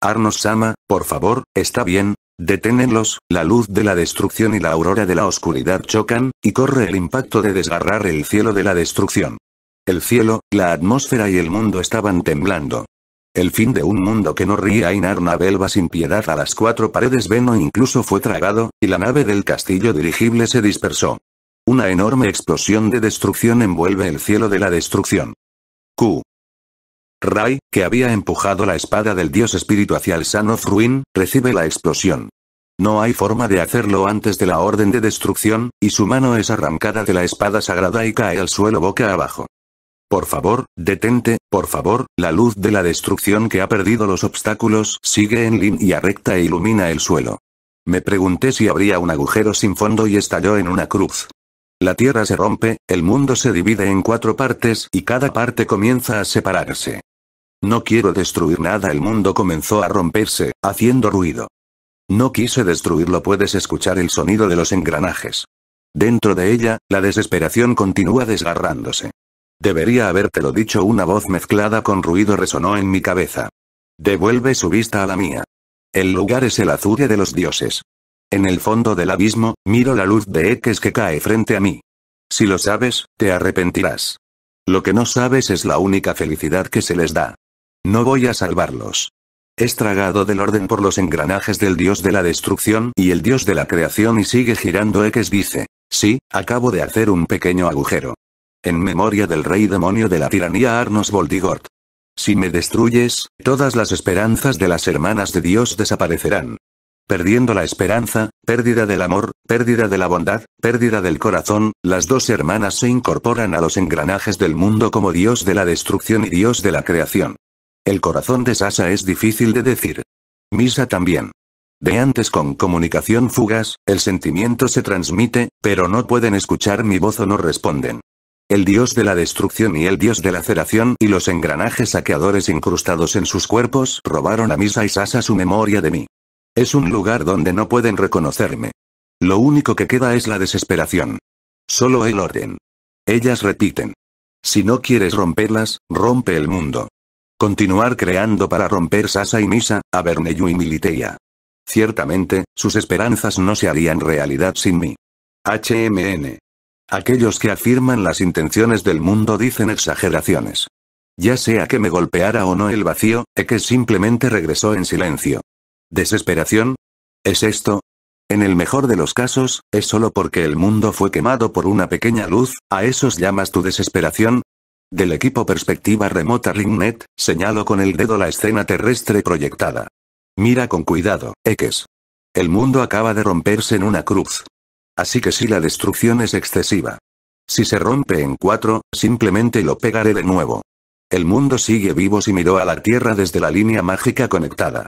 Arnos Sama, por favor, está bien, deténenlos, la luz de la destrucción y la aurora de la oscuridad chocan, y corre el impacto de desgarrar el cielo de la destrucción. El cielo, la atmósfera y el mundo estaban temblando. El fin de un mundo que no ríe Ainar Navelva va sin piedad a las cuatro paredes Veno incluso fue tragado, y la nave del castillo dirigible se dispersó. Una enorme explosión de destrucción envuelve el cielo de la destrucción. Q. Rai, que había empujado la espada del dios espíritu hacia el sano Ruin, recibe la explosión. No hay forma de hacerlo antes de la orden de destrucción, y su mano es arrancada de la espada sagrada y cae al suelo boca abajo. Por favor, detente, por favor, la luz de la destrucción que ha perdido los obstáculos sigue en línea recta e ilumina el suelo. Me pregunté si habría un agujero sin fondo y estalló en una cruz. La tierra se rompe, el mundo se divide en cuatro partes y cada parte comienza a separarse. No quiero destruir nada, el mundo comenzó a romperse, haciendo ruido. No quise destruirlo, puedes escuchar el sonido de los engranajes. Dentro de ella, la desesperación continúa desgarrándose. Debería habértelo dicho una voz mezclada con ruido resonó en mi cabeza. Devuelve su vista a la mía. El lugar es el azure de los dioses. En el fondo del abismo, miro la luz de X que cae frente a mí. Si lo sabes, te arrepentirás. Lo que no sabes es la única felicidad que se les da. No voy a salvarlos. Es tragado del orden por los engranajes del dios de la destrucción y el dios de la creación y sigue girando X dice. Sí, acabo de hacer un pequeño agujero. En memoria del rey demonio de la tiranía Arnos Voldigort. Si me destruyes, todas las esperanzas de las hermanas de Dios desaparecerán. Perdiendo la esperanza, pérdida del amor, pérdida de la bondad, pérdida del corazón, las dos hermanas se incorporan a los engranajes del mundo como Dios de la destrucción y Dios de la creación. El corazón de Sasa es difícil de decir. Misa también. De antes con comunicación fugas, el sentimiento se transmite, pero no pueden escuchar mi voz o no responden el dios de la destrucción y el dios de la ceración y los engranajes saqueadores incrustados en sus cuerpos robaron a Misa y Sasa su memoria de mí. Es un lugar donde no pueden reconocerme. Lo único que queda es la desesperación. Solo el orden. Ellas repiten. Si no quieres romperlas, rompe el mundo. Continuar creando para romper Sasa y Misa, Aberneyu y Militeia. Ciertamente, sus esperanzas no se harían realidad sin mí. HMN. Aquellos que afirman las intenciones del mundo dicen exageraciones. Ya sea que me golpeara o no el vacío, e que simplemente regresó en silencio. ¿Desesperación? ¿Es esto? En el mejor de los casos, es solo porque el mundo fue quemado por una pequeña luz, ¿a esos llamas tu desesperación? Del equipo Perspectiva Remota Ringnet, señaló con el dedo la escena terrestre proyectada. Mira con cuidado, X. El mundo acaba de romperse en una cruz. Así que si la destrucción es excesiva. Si se rompe en cuatro, simplemente lo pegaré de nuevo. El mundo sigue vivo si miró a la Tierra desde la línea mágica conectada.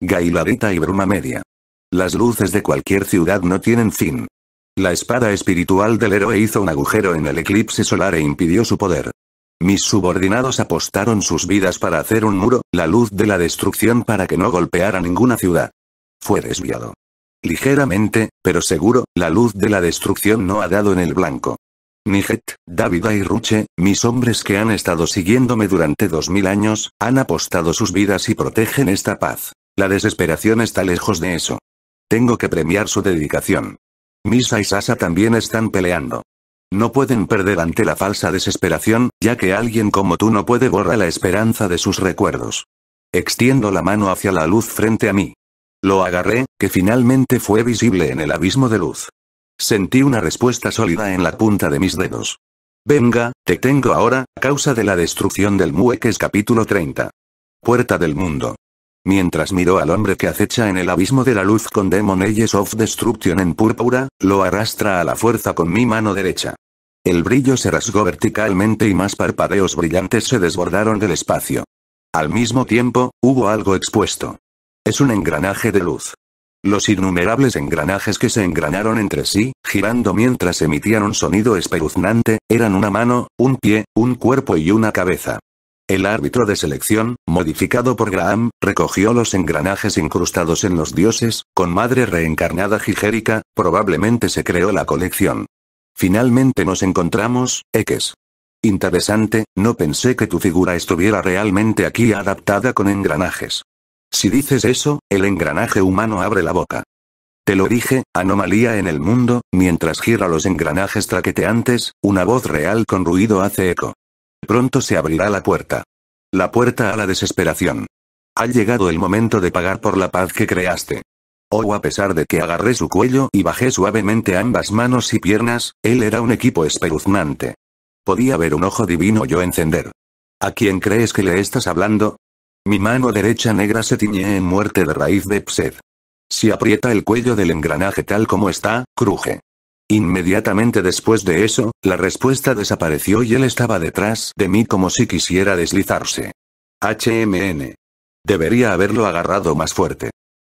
Gailarita y Bruma Media. Las luces de cualquier ciudad no tienen fin. La espada espiritual del héroe hizo un agujero en el eclipse solar e impidió su poder. Mis subordinados apostaron sus vidas para hacer un muro, la luz de la destrucción para que no golpeara ninguna ciudad. Fue desviado. Ligeramente, pero seguro, la luz de la destrucción no ha dado en el blanco. Nijet, David y Ruche, mis hombres que han estado siguiéndome durante dos mil años, han apostado sus vidas y protegen esta paz. La desesperación está lejos de eso. Tengo que premiar su dedicación. Misa y Sasa también están peleando. No pueden perder ante la falsa desesperación, ya que alguien como tú no puede borrar la esperanza de sus recuerdos. Extiendo la mano hacia la luz frente a mí. Lo agarré, que finalmente fue visible en el abismo de luz. Sentí una respuesta sólida en la punta de mis dedos. Venga, te tengo ahora, causa de la destrucción del Mueques capítulo 30. Puerta del mundo. Mientras miró al hombre que acecha en el abismo de la luz con Demon Ages of Destruction en púrpura, lo arrastra a la fuerza con mi mano derecha. El brillo se rasgó verticalmente y más parpadeos brillantes se desbordaron del espacio. Al mismo tiempo, hubo algo expuesto. Es un engranaje de luz. Los innumerables engranajes que se engranaron entre sí, girando mientras emitían un sonido espeluznante, eran una mano, un pie, un cuerpo y una cabeza. El árbitro de selección, modificado por Graham, recogió los engranajes incrustados en los dioses, con madre reencarnada jigérica, probablemente se creó la colección. Finalmente nos encontramos, X. Interesante, no pensé que tu figura estuviera realmente aquí adaptada con engranajes. Si dices eso, el engranaje humano abre la boca. Te lo dije, anomalía en el mundo, mientras gira los engranajes traqueteantes, una voz real con ruido hace eco. Pronto se abrirá la puerta. La puerta a la desesperación. Ha llegado el momento de pagar por la paz que creaste. Oh, a pesar de que agarré su cuello y bajé suavemente ambas manos y piernas, él era un equipo espeluznante. Podía ver un ojo divino yo encender. ¿A quién crees que le estás hablando? Mi mano derecha negra se tiñe en muerte de raíz de Psed. Si aprieta el cuello del engranaje tal como está, cruje. Inmediatamente después de eso, la respuesta desapareció y él estaba detrás de mí como si quisiera deslizarse. HMN. Debería haberlo agarrado más fuerte.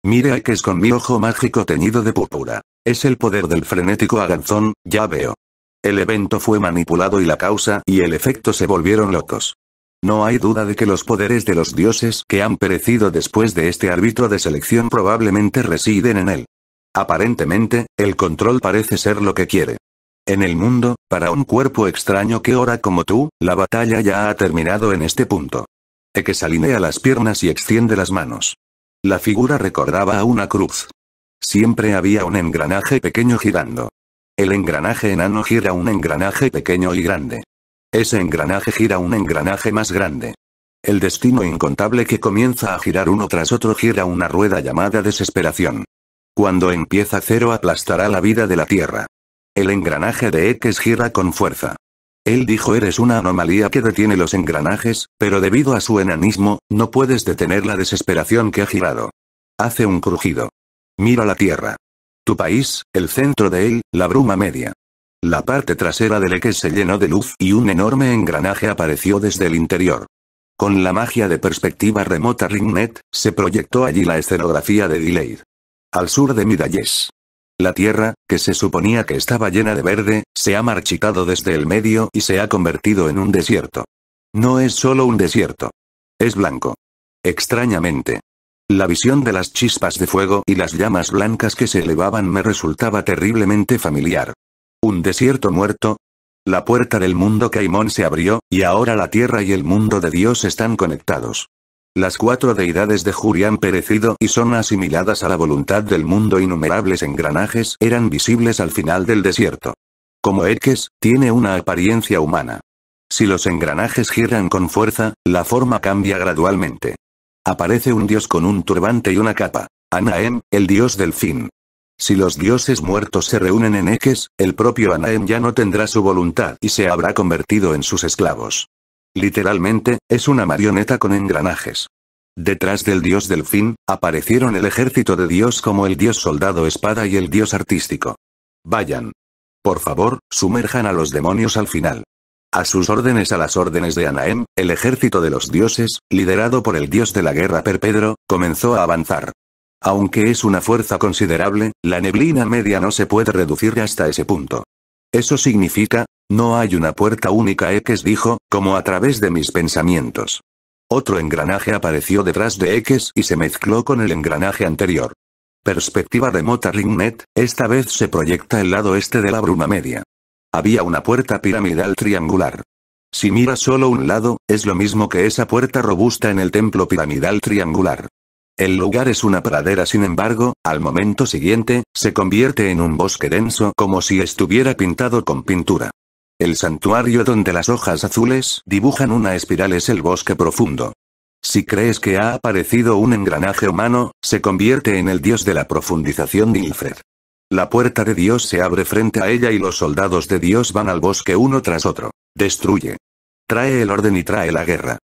Mira a que es con mi ojo mágico teñido de púrpura. Es el poder del frenético aganzón, ya veo. El evento fue manipulado y la causa y el efecto se volvieron locos. No hay duda de que los poderes de los dioses que han perecido después de este árbitro de selección probablemente residen en él. Aparentemente, el control parece ser lo que quiere. En el mundo, para un cuerpo extraño que ora como tú, la batalla ya ha terminado en este punto. se alinea las piernas y extiende las manos. La figura recordaba a una cruz. Siempre había un engranaje pequeño girando. El engranaje enano gira un engranaje pequeño y grande. Ese engranaje gira un engranaje más grande. El destino incontable que comienza a girar uno tras otro gira una rueda llamada desesperación. Cuando empieza cero aplastará la vida de la Tierra. El engranaje de X gira con fuerza. Él dijo eres una anomalía que detiene los engranajes, pero debido a su enanismo, no puedes detener la desesperación que ha girado. Hace un crujido. Mira la Tierra. Tu país, el centro de él, la bruma media. La parte trasera del Eque se llenó de luz y un enorme engranaje apareció desde el interior. Con la magia de perspectiva remota Ringnet, se proyectó allí la escenografía de Dileid. Al sur de Midalles. La tierra, que se suponía que estaba llena de verde, se ha marchitado desde el medio y se ha convertido en un desierto. No es solo un desierto. Es blanco. Extrañamente. La visión de las chispas de fuego y las llamas blancas que se elevaban me resultaba terriblemente familiar. Un desierto muerto. La puerta del mundo Caimón se abrió, y ahora la tierra y el mundo de Dios están conectados. Las cuatro deidades de Juri han perecido y son asimiladas a la voluntad del mundo. Innumerables engranajes eran visibles al final del desierto. Como Eques, tiene una apariencia humana. Si los engranajes giran con fuerza, la forma cambia gradualmente. Aparece un dios con un turbante y una capa. Anaem, el dios del fin. Si los dioses muertos se reúnen en Eques, el propio Anaem ya no tendrá su voluntad y se habrá convertido en sus esclavos. Literalmente, es una marioneta con engranajes. Detrás del dios del fin, aparecieron el ejército de dios como el dios soldado espada y el dios artístico. Vayan. Por favor, sumerjan a los demonios al final. A sus órdenes a las órdenes de Anaem, el ejército de los dioses, liderado por el dios de la guerra Perpedro, comenzó a avanzar. Aunque es una fuerza considerable, la neblina media no se puede reducir hasta ese punto. Eso significa, no hay una puerta única X dijo, como a través de mis pensamientos. Otro engranaje apareció detrás de X y se mezcló con el engranaje anterior. Perspectiva remota Ringnet, esta vez se proyecta el lado este de la bruma media. Había una puerta piramidal triangular. Si mira solo un lado, es lo mismo que esa puerta robusta en el templo piramidal triangular. El lugar es una pradera sin embargo, al momento siguiente, se convierte en un bosque denso como si estuviera pintado con pintura. El santuario donde las hojas azules dibujan una espiral es el bosque profundo. Si crees que ha aparecido un engranaje humano, se convierte en el dios de la profundización de Ilfred. La puerta de Dios se abre frente a ella y los soldados de Dios van al bosque uno tras otro. Destruye. Trae el orden y trae la guerra.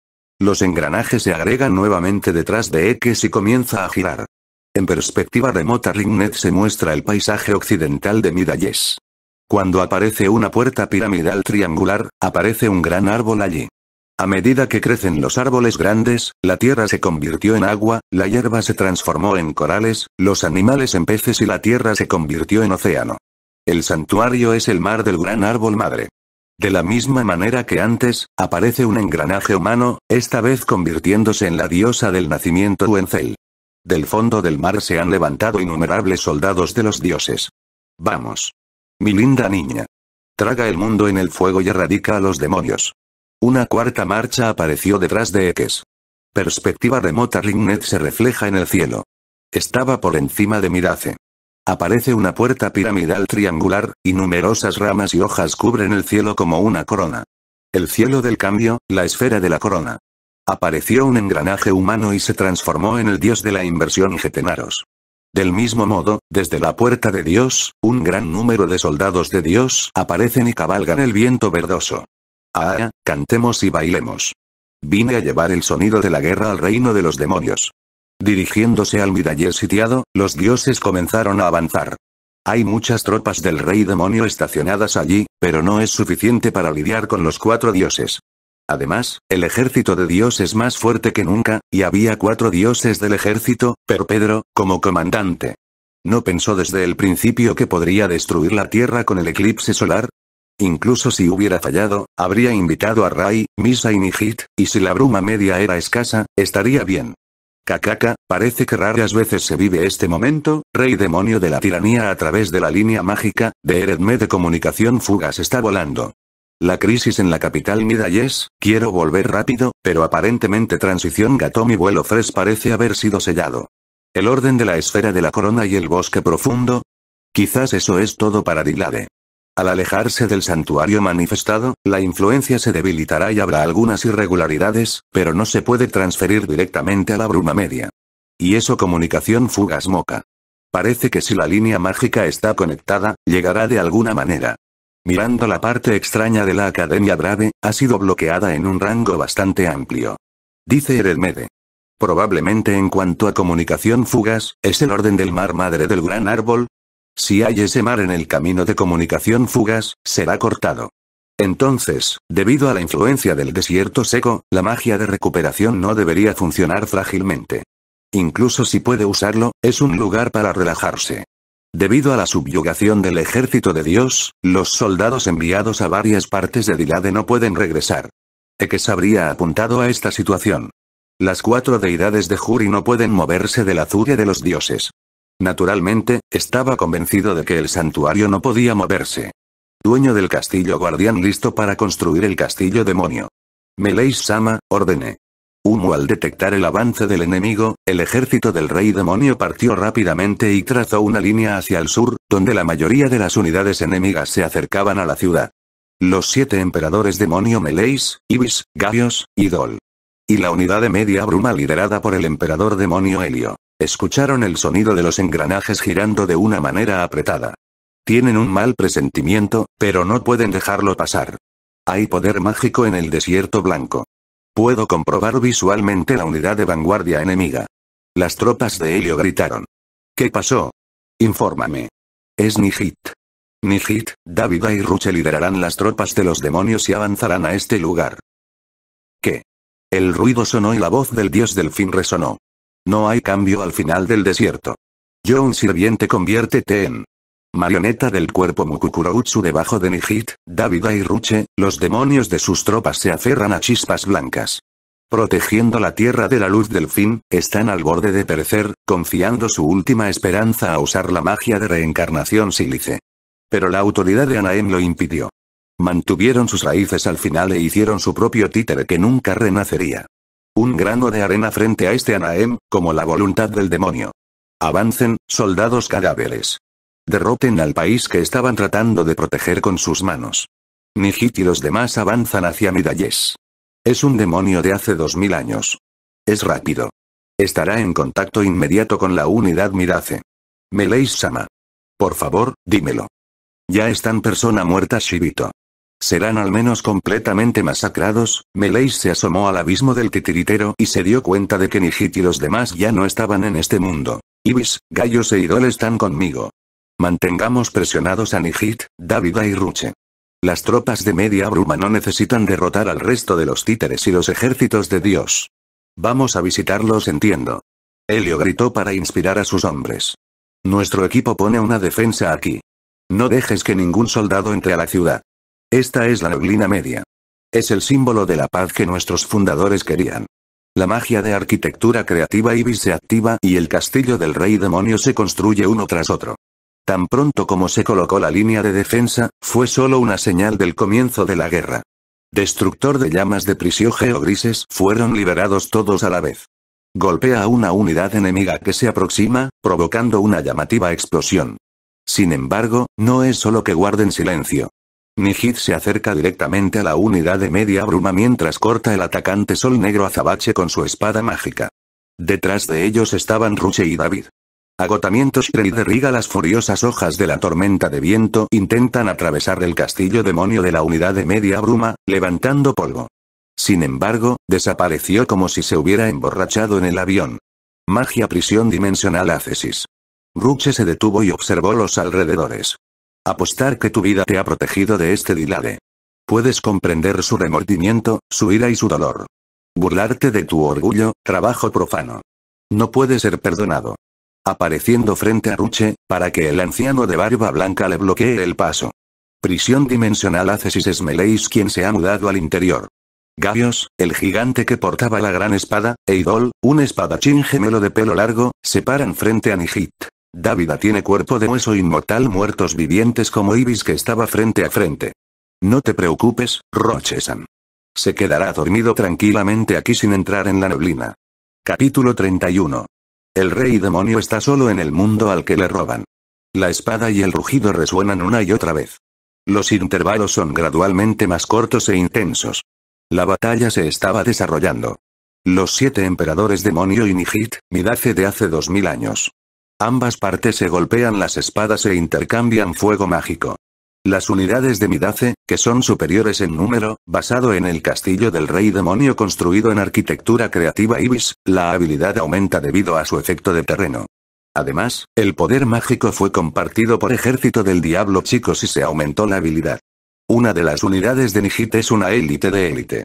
Los engranajes se agregan nuevamente detrás de X y comienza a girar. En perspectiva remota Rignet se muestra el paisaje occidental de Midayes. Cuando aparece una puerta piramidal triangular, aparece un gran árbol allí. A medida que crecen los árboles grandes, la tierra se convirtió en agua, la hierba se transformó en corales, los animales en peces y la tierra se convirtió en océano. El santuario es el mar del gran árbol madre. De la misma manera que antes, aparece un engranaje humano, esta vez convirtiéndose en la diosa del nacimiento Wenzel. Del fondo del mar se han levantado innumerables soldados de los dioses. Vamos. Mi linda niña. Traga el mundo en el fuego y erradica a los demonios. Una cuarta marcha apareció detrás de Ekes. Perspectiva remota Ringnet se refleja en el cielo. Estaba por encima de Mirace. Aparece una puerta piramidal triangular, y numerosas ramas y hojas cubren el cielo como una corona. El cielo del cambio, la esfera de la corona. Apareció un engranaje humano y se transformó en el dios de la inversión Getenaros. Del mismo modo, desde la puerta de Dios, un gran número de soldados de Dios aparecen y cabalgan el viento verdoso. Ah, cantemos y bailemos. Vine a llevar el sonido de la guerra al reino de los demonios. Dirigiéndose al Midayer sitiado, los dioses comenzaron a avanzar. Hay muchas tropas del rey demonio estacionadas allí, pero no es suficiente para lidiar con los cuatro dioses. Además, el ejército de Dios es más fuerte que nunca, y había cuatro dioses del ejército, pero Pedro, como comandante. ¿No pensó desde el principio que podría destruir la Tierra con el eclipse solar? Incluso si hubiera fallado, habría invitado a Rai, Misa y Nihit, y si la bruma media era escasa, estaría bien. Kakaka, parece que raras veces se vive este momento, rey demonio de la tiranía a través de la línea mágica, de Eredme de comunicación fugas está volando. La crisis en la capital Midayes, quiero volver rápido, pero aparentemente transición mi vuelo Fres parece haber sido sellado. El orden de la esfera de la corona y el bosque profundo. Quizás eso es todo para Dilade. Al alejarse del santuario manifestado, la influencia se debilitará y habrá algunas irregularidades, pero no se puede transferir directamente a la bruma media. Y eso comunicación fugas moca. Parece que si la línea mágica está conectada, llegará de alguna manera. Mirando la parte extraña de la Academia Brave, ha sido bloqueada en un rango bastante amplio. Dice Eredmede. Probablemente en cuanto a comunicación fugas, es el orden del mar madre del gran árbol, si hay ese mar en el camino de comunicación fugas será cortado. Entonces, debido a la influencia del desierto seco, la magia de recuperación no debería funcionar frágilmente. Incluso si puede usarlo, es un lugar para relajarse. Debido a la subyugación del ejército de Dios, los soldados enviados a varias partes de Dilade no pueden regresar. Ekes habría apuntado a esta situación. Las cuatro deidades de Juri no pueden moverse de la azuria de los dioses. Naturalmente, estaba convencido de que el santuario no podía moverse. Dueño del castillo guardián listo para construir el castillo demonio. Meleis Sama, ordené. Humo al detectar el avance del enemigo, el ejército del rey demonio partió rápidamente y trazó una línea hacia el sur, donde la mayoría de las unidades enemigas se acercaban a la ciudad. Los siete emperadores demonio Meleis, Ibis, Gavios, y Dol, y la unidad de media bruma liderada por el emperador demonio Helio. Escucharon el sonido de los engranajes girando de una manera apretada. Tienen un mal presentimiento, pero no pueden dejarlo pasar. Hay poder mágico en el desierto blanco. Puedo comprobar visualmente la unidad de vanguardia enemiga. Las tropas de Helio gritaron. ¿Qué pasó? Infórmame. Es Nihit. Nihit, Dávida y Ruche liderarán las tropas de los demonios y avanzarán a este lugar. ¿Qué? El ruido sonó y la voz del dios del fin resonó. No hay cambio al final del desierto. Yo un sirviente conviértete en marioneta del cuerpo Mukukurautsu debajo de Nijit, Dávida y Ruche, los demonios de sus tropas se aferran a chispas blancas. Protegiendo la tierra de la luz del fin, están al borde de perecer, confiando su última esperanza a usar la magia de reencarnación sílice. Pero la autoridad de Anaem lo impidió. Mantuvieron sus raíces al final e hicieron su propio títere que nunca renacería. Un grano de arena frente a este Anaem, como la voluntad del demonio. Avancen, soldados cadáveres. Derroten al país que estaban tratando de proteger con sus manos. Nijit y los demás avanzan hacia midayes Es un demonio de hace dos mil años. Es rápido. Estará en contacto inmediato con la unidad Mirace. Meleis Por favor, dímelo. Ya están persona muerta Shibito. Serán al menos completamente masacrados, Meleis se asomó al abismo del titiritero y se dio cuenta de que Nijit y los demás ya no estaban en este mundo. Ibis, Gallos e Idol están conmigo. Mantengamos presionados a Nijit, Davida y e Ruche. Las tropas de media bruma no necesitan derrotar al resto de los títeres y los ejércitos de Dios. Vamos a visitarlos entiendo. Helio gritó para inspirar a sus hombres. Nuestro equipo pone una defensa aquí. No dejes que ningún soldado entre a la ciudad. Esta es la neblina media. Es el símbolo de la paz que nuestros fundadores querían. La magia de arquitectura creativa Ibis se activa y el castillo del rey demonio se construye uno tras otro. Tan pronto como se colocó la línea de defensa, fue solo una señal del comienzo de la guerra. Destructor de llamas de prisión geogrises fueron liberados todos a la vez. Golpea a una unidad enemiga que se aproxima, provocando una llamativa explosión. Sin embargo, no es solo que guarden silencio. Nijit se acerca directamente a la unidad de media bruma mientras corta el atacante sol negro azabache con su espada mágica. Detrás de ellos estaban Ruche y David. Agotamiento y derriga las furiosas hojas de la tormenta de viento intentan atravesar el castillo demonio de la unidad de media bruma, levantando polvo. Sin embargo, desapareció como si se hubiera emborrachado en el avión. Magia prisión dimensional Acesis. Ruche se detuvo y observó los alrededores. Apostar que tu vida te ha protegido de este dilade. Puedes comprender su remordimiento, su ira y su dolor. Burlarte de tu orgullo, trabajo profano. No puede ser perdonado. Apareciendo frente a Ruche, para que el anciano de barba blanca le bloquee el paso. Prisión dimensional hace si Esmeleis quien se ha mudado al interior. Gavios, el gigante que portaba la gran espada, e Idol, un espadachín gemelo de pelo largo, se paran frente a Nihit. Dávida tiene cuerpo de hueso inmortal muertos vivientes como Ibis que estaba frente a frente. No te preocupes, Rochesan. Se quedará dormido tranquilamente aquí sin entrar en la neblina. Capítulo 31. El rey demonio está solo en el mundo al que le roban. La espada y el rugido resuenan una y otra vez. Los intervalos son gradualmente más cortos e intensos. La batalla se estaba desarrollando. Los siete emperadores demonio y Nihit, Midace de hace dos mil años. Ambas partes se golpean las espadas e intercambian fuego mágico. Las unidades de Midace, que son superiores en número, basado en el castillo del rey demonio construido en arquitectura creativa Ibis, la habilidad aumenta debido a su efecto de terreno. Además, el poder mágico fue compartido por ejército del diablo chicos y se aumentó la habilidad. Una de las unidades de Nijit es una élite de élite.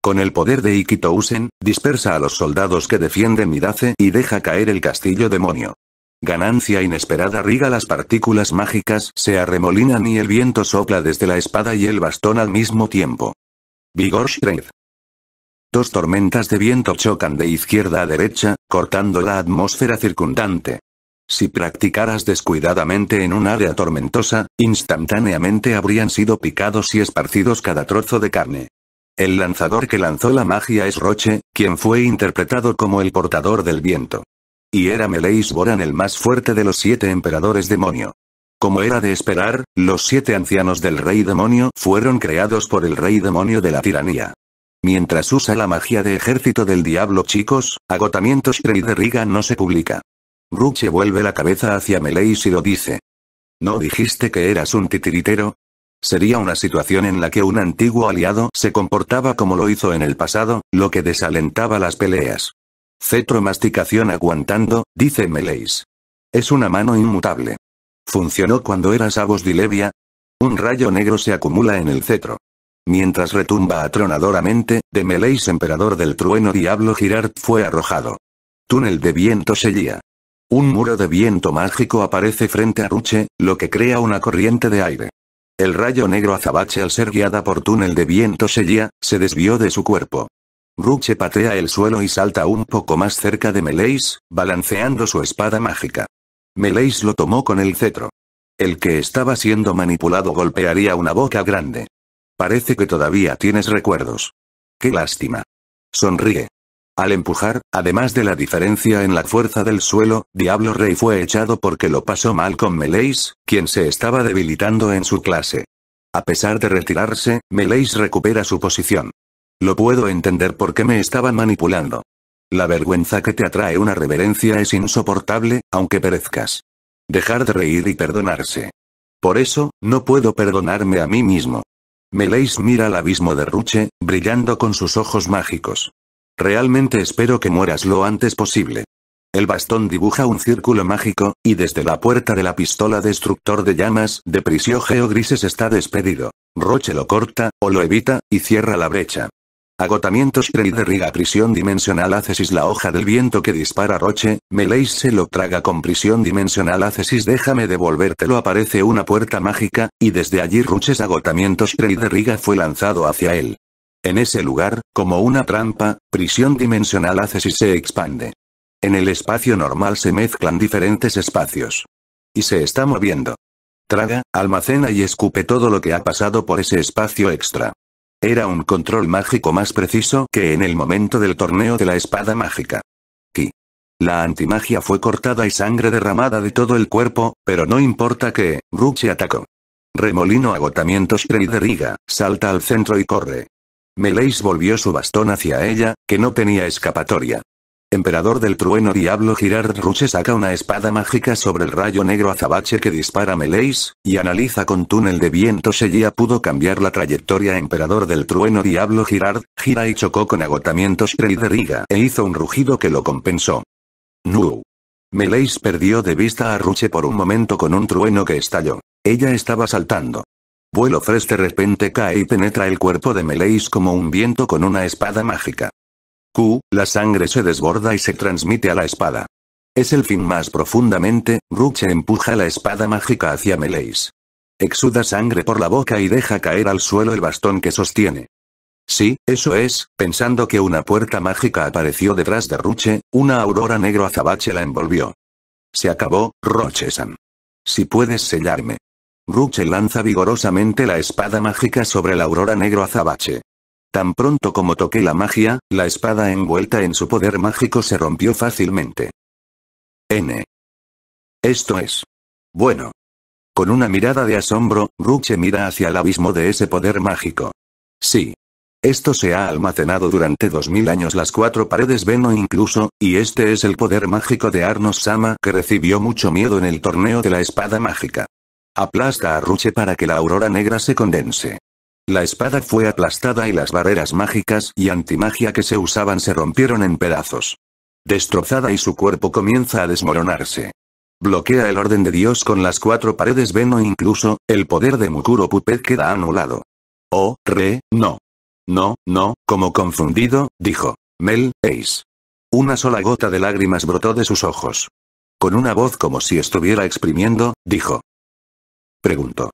Con el poder de Ikitousen, dispersa a los soldados que defienden Midace y deja caer el castillo demonio. Ganancia inesperada riga las partículas mágicas, se arremolinan y el viento sopla desde la espada y el bastón al mismo tiempo. Vigor Shred. Dos tormentas de viento chocan de izquierda a derecha, cortando la atmósfera circundante. Si practicaras descuidadamente en un área tormentosa, instantáneamente habrían sido picados y esparcidos cada trozo de carne. El lanzador que lanzó la magia es Roche, quien fue interpretado como el portador del viento. Y era Meleis Boran el más fuerte de los siete emperadores demonio. Como era de esperar, los siete ancianos del rey demonio fueron creados por el rey demonio de la tiranía. Mientras usa la magia de ejército del diablo chicos, agotamiento Shrey de Riga no se publica. Ruche vuelve la cabeza hacia Meleis y lo dice. ¿No dijiste que eras un titiritero? Sería una situación en la que un antiguo aliado se comportaba como lo hizo en el pasado, lo que desalentaba las peleas. Cetro masticación aguantando, dice Meleis. Es una mano inmutable. Funcionó cuando eras Sabos Dilevia. Un rayo negro se acumula en el cetro. Mientras retumba atronadoramente, de Meleis emperador del trueno diablo Girard fue arrojado. Túnel de viento sellía. Un muro de viento mágico aparece frente a Ruche, lo que crea una corriente de aire. El rayo negro azabache al ser guiada por túnel de viento sellía, se desvió de su cuerpo. Ruche patea el suelo y salta un poco más cerca de Meleis, balanceando su espada mágica. Meleis lo tomó con el cetro. El que estaba siendo manipulado golpearía una boca grande. Parece que todavía tienes recuerdos. Qué lástima. Sonríe. Al empujar, además de la diferencia en la fuerza del suelo, Diablo Rey fue echado porque lo pasó mal con Meleis, quien se estaba debilitando en su clase. A pesar de retirarse, Meleis recupera su posición. Lo puedo entender porque me estaba manipulando. La vergüenza que te atrae una reverencia es insoportable, aunque perezcas. Dejar de reír y perdonarse. Por eso, no puedo perdonarme a mí mismo. Meleis mira al abismo de Ruche, brillando con sus ojos mágicos. Realmente espero que mueras lo antes posible. El bastón dibuja un círculo mágico, y desde la puerta de la pistola destructor de llamas de geo Grises está despedido. Roche lo corta, o lo evita, y cierra la brecha. Agotamiento Shredder de Riga Prisión Dimensional Hacesis La hoja del viento que dispara Roche, Meleis se lo traga con prisión dimensional Hacesis Déjame devolvértelo Aparece una puerta mágica, y desde allí Ruches Agotamiento Shredder de fue lanzado hacia él. En ese lugar, como una trampa, prisión dimensional Hacesis se expande. En el espacio normal se mezclan diferentes espacios. Y se está moviendo. Traga, almacena y escupe todo lo que ha pasado por ese espacio extra. Era un control mágico más preciso que en el momento del torneo de la espada mágica. Ki. La antimagia fue cortada y sangre derramada de todo el cuerpo, pero no importa que, Rook se atacó. Remolino agotamiento Riga, salta al centro y corre. Meleis volvió su bastón hacia ella, que no tenía escapatoria. Emperador del trueno diablo Girard Ruche saca una espada mágica sobre el rayo negro azabache que dispara Meleis, y analiza con túnel de viento ella pudo cambiar la trayectoria Emperador del trueno diablo Girard, gira y chocó con agotamiento de Riga e hizo un rugido que lo compensó. Nu. Meleis perdió de vista a Ruche por un momento con un trueno que estalló. Ella estaba saltando. Vuelo Fresh de repente cae y penetra el cuerpo de Meleis como un viento con una espada mágica. Q, la sangre se desborda y se transmite a la espada. Es el fin más profundamente, Ruche empuja la espada mágica hacia Meleis. Exuda sangre por la boca y deja caer al suelo el bastón que sostiene. Sí, eso es, pensando que una puerta mágica apareció detrás de Ruche, una aurora negro azabache la envolvió. Se acabó, Rochesan. Si puedes sellarme. Ruche lanza vigorosamente la espada mágica sobre la aurora negro azabache. Tan pronto como toqué la magia, la espada envuelta en su poder mágico se rompió fácilmente. N. Esto es. Bueno. Con una mirada de asombro, Ruche mira hacia el abismo de ese poder mágico. Sí. Esto se ha almacenado durante 2.000 años las cuatro paredes Veno incluso, y este es el poder mágico de Arnos Sama que recibió mucho miedo en el torneo de la espada mágica. Aplasta a Ruche para que la aurora negra se condense. La espada fue aplastada y las barreras mágicas y antimagia que se usaban se rompieron en pedazos. Destrozada y su cuerpo comienza a desmoronarse. Bloquea el orden de Dios con las cuatro paredes Veno incluso, el poder de Mukuro Pupet queda anulado. Oh, re, no. No, no, como confundido, dijo. Mel, Ace. Una sola gota de lágrimas brotó de sus ojos. Con una voz como si estuviera exprimiendo, dijo. Preguntó.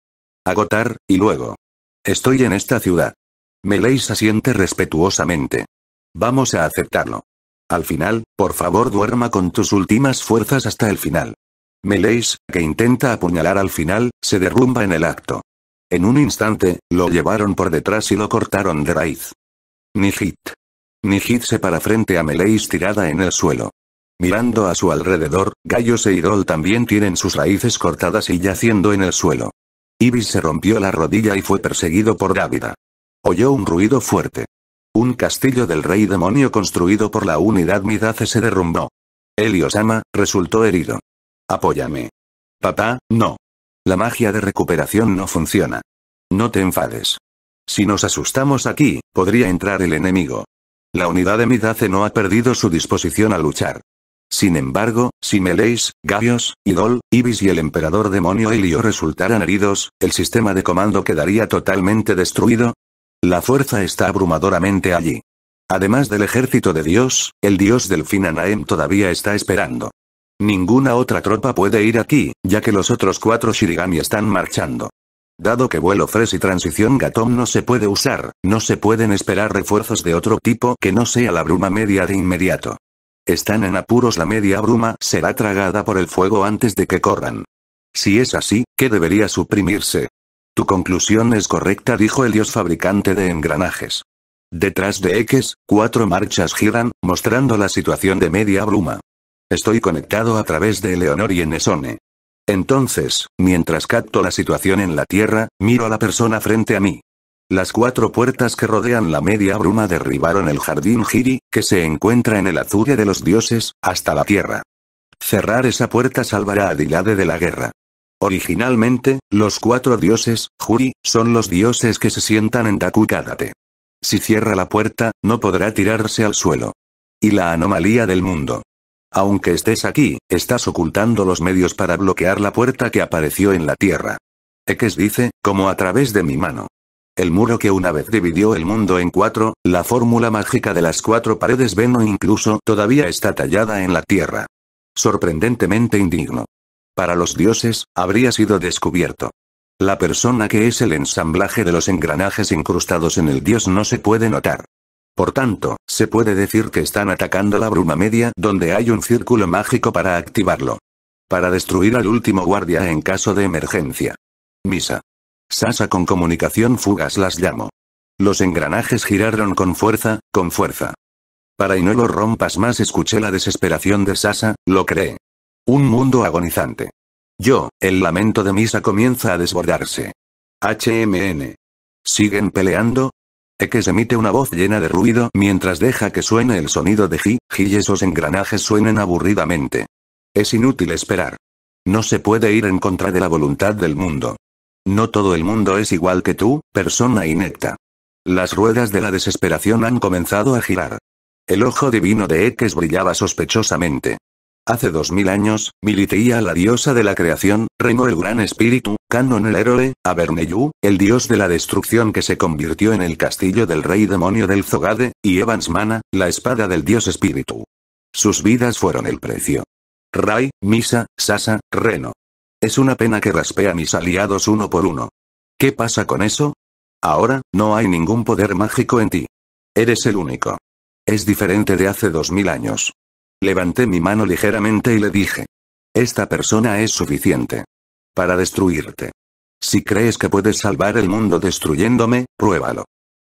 Agotar, y luego. Estoy en esta ciudad. Meleis asiente respetuosamente. Vamos a aceptarlo. Al final, por favor duerma con tus últimas fuerzas hasta el final. Meleis, que intenta apuñalar al final, se derrumba en el acto. En un instante, lo llevaron por detrás y lo cortaron de raíz. Nijit. Nijit se para frente a Meleis tirada en el suelo. Mirando a su alrededor, Gallos e Irol también tienen sus raíces cortadas y yaciendo en el suelo. Ibis se rompió la rodilla y fue perseguido por Dávida. Oyó un ruido fuerte. Un castillo del rey demonio construido por la unidad Midace se derrumbó. Eliosama, resultó herido. Apóyame. Papá, no. La magia de recuperación no funciona. No te enfades. Si nos asustamos aquí, podría entrar el enemigo. La unidad de Midace no ha perdido su disposición a luchar. Sin embargo, si Meleis, Gavios, Idol, Ibis y el emperador demonio Helio resultaran heridos, el sistema de comando quedaría totalmente destruido. La fuerza está abrumadoramente allí. Además del ejército de Dios, el dios del Finanaem todavía está esperando. Ninguna otra tropa puede ir aquí, ya que los otros cuatro Shirigami están marchando. Dado que vuelo Fres y transición Gatom no se puede usar, no se pueden esperar refuerzos de otro tipo que no sea la bruma media de inmediato. Están en apuros la media bruma será tragada por el fuego antes de que corran. Si es así, ¿qué debería suprimirse? Tu conclusión es correcta, dijo el dios fabricante de engranajes. Detrás de X, cuatro marchas giran, mostrando la situación de media bruma. Estoy conectado a través de Eleonor y Enesone. Entonces, mientras capto la situación en la Tierra, miro a la persona frente a mí. Las cuatro puertas que rodean la media bruma derribaron el jardín Hiri, que se encuentra en el azure de los dioses, hasta la tierra. Cerrar esa puerta salvará a Dilade de la guerra. Originalmente, los cuatro dioses, Juri, son los dioses que se sientan en Takukadate. Si cierra la puerta, no podrá tirarse al suelo. Y la anomalía del mundo. Aunque estés aquí, estás ocultando los medios para bloquear la puerta que apareció en la Tierra. Ekes dice, como a través de mi mano. El muro que una vez dividió el mundo en cuatro, la fórmula mágica de las cuatro paredes Veno incluso todavía está tallada en la tierra. Sorprendentemente indigno. Para los dioses, habría sido descubierto. La persona que es el ensamblaje de los engranajes incrustados en el dios no se puede notar. Por tanto, se puede decir que están atacando la bruma media donde hay un círculo mágico para activarlo. Para destruir al último guardia en caso de emergencia. Misa. Sasa con comunicación fugas las llamo. Los engranajes giraron con fuerza, con fuerza. Para y no lo rompas más escuché la desesperación de Sasa, lo cree. Un mundo agonizante. Yo, el lamento de misa comienza a desbordarse. HMN. ¿Siguen peleando? X emite una voz llena de ruido mientras deja que suene el sonido de ji. Ji y esos engranajes suenen aburridamente. Es inútil esperar. No se puede ir en contra de la voluntad del mundo. No todo el mundo es igual que tú, persona inecta. Las ruedas de la desesperación han comenzado a girar. El ojo divino de Ekes brillaba sospechosamente. Hace dos mil años, militeía la diosa de la creación, Reno el gran espíritu, Canon el héroe, a el dios de la destrucción que se convirtió en el castillo del rey demonio del Zogade, y Evans Mana, la espada del dios espíritu. Sus vidas fueron el precio. Rai, Misa, Sasa, Reno. Es una pena que raspe a mis aliados uno por uno. ¿Qué pasa con eso? Ahora, no hay ningún poder mágico en ti. Eres el único. Es diferente de hace dos mil años. Levanté mi mano ligeramente y le dije. Esta persona es suficiente. Para destruirte. Si crees que puedes salvar el mundo destruyéndome, pruébalo.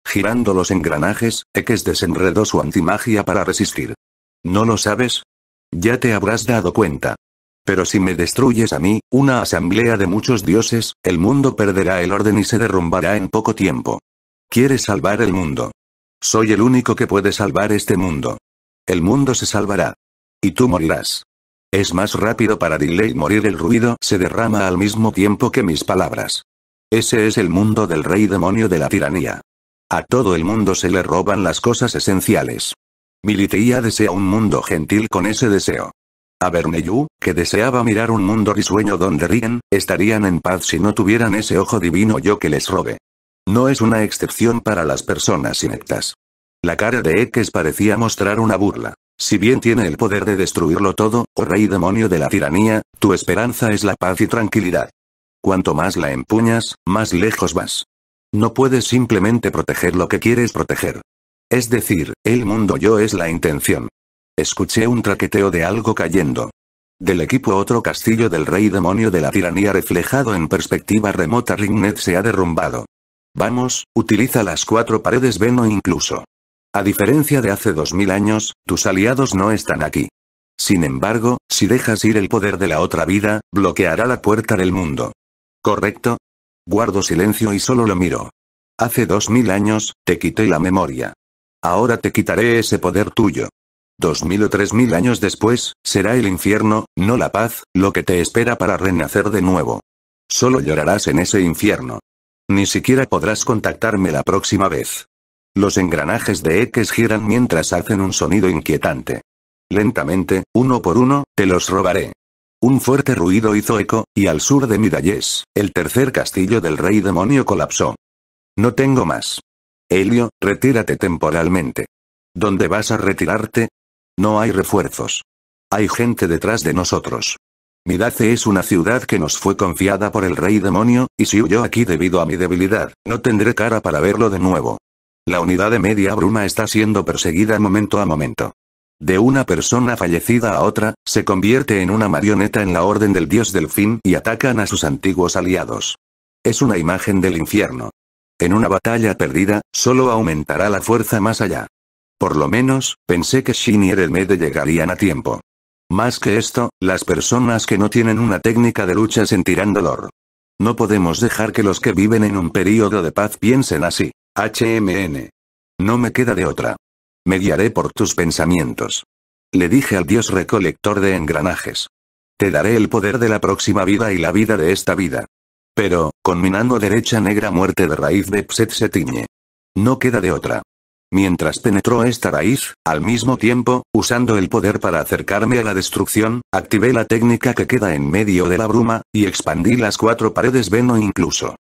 Girando los engranajes, X desenredó su antimagia para resistir. ¿No lo sabes? Ya te habrás dado cuenta. Pero si me destruyes a mí, una asamblea de muchos dioses, el mundo perderá el orden y se derrumbará en poco tiempo. Quieres salvar el mundo. Soy el único que puede salvar este mundo. El mundo se salvará. Y tú morirás. Es más rápido para Delay morir el ruido se derrama al mismo tiempo que mis palabras. Ese es el mundo del rey demonio de la tiranía. A todo el mundo se le roban las cosas esenciales. Militeía desea un mundo gentil con ese deseo. A Berneyu, que deseaba mirar un mundo risueño donde ríen, estarían en paz si no tuvieran ese ojo divino yo que les robe. No es una excepción para las personas ineptas. La cara de Ekes parecía mostrar una burla. Si bien tiene el poder de destruirlo todo, oh rey demonio de la tiranía, tu esperanza es la paz y tranquilidad. Cuanto más la empuñas, más lejos vas. No puedes simplemente proteger lo que quieres proteger. Es decir, el mundo yo es la intención. Escuché un traqueteo de algo cayendo. Del equipo otro castillo del rey demonio de la tiranía reflejado en perspectiva remota Ringnet se ha derrumbado. Vamos, utiliza las cuatro paredes Veno incluso. A diferencia de hace dos mil años, tus aliados no están aquí. Sin embargo, si dejas ir el poder de la otra vida, bloqueará la puerta del mundo. ¿Correcto? Guardo silencio y solo lo miro. Hace dos mil años, te quité la memoria. Ahora te quitaré ese poder tuyo. Dos mil o tres mil años después, será el infierno, no la paz, lo que te espera para renacer de nuevo. Solo llorarás en ese infierno. Ni siquiera podrás contactarme la próxima vez. Los engranajes de X giran mientras hacen un sonido inquietante. Lentamente, uno por uno, te los robaré. Un fuerte ruido hizo eco, y al sur de Midayes, el tercer castillo del rey demonio colapsó. No tengo más. Helio, retírate temporalmente. ¿Dónde vas a retirarte? No hay refuerzos. Hay gente detrás de nosotros. Midace es una ciudad que nos fue confiada por el rey demonio, y si huyó aquí debido a mi debilidad, no tendré cara para verlo de nuevo. La unidad de media bruma está siendo perseguida momento a momento. De una persona fallecida a otra, se convierte en una marioneta en la orden del dios del fin y atacan a sus antiguos aliados. Es una imagen del infierno. En una batalla perdida, solo aumentará la fuerza más allá. Por lo menos, pensé que Shin y Erelmede llegarían a tiempo. Más que esto, las personas que no tienen una técnica de lucha sentirán dolor. No podemos dejar que los que viven en un período de paz piensen así. HMN. No me queda de otra. Me guiaré por tus pensamientos. Le dije al dios recolector de engranajes. Te daré el poder de la próxima vida y la vida de esta vida. Pero, con mi mano derecha negra muerte de raíz de Pset se tiñe. No queda de otra. Mientras penetró esta raíz, al mismo tiempo, usando el poder para acercarme a la destrucción, activé la técnica que queda en medio de la bruma, y expandí las cuatro paredes Veno incluso.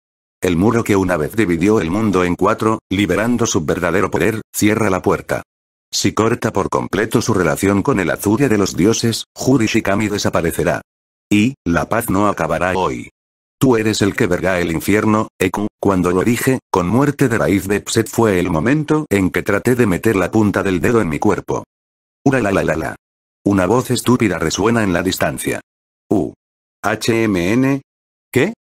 El muro que una vez dividió el mundo en cuatro, liberando su verdadero poder, cierra la puerta. Si corta por completo su relación con el Azure de los dioses, Juri desaparecerá. Y, la paz no acabará hoy. Tú eres el que verga el infierno, Eku, cuando lo dije, con muerte de raíz de fue el momento en que traté de meter la punta del dedo en mi cuerpo. Uralalalala. Una voz estúpida resuena en la distancia. U. HMN. ¿Qué?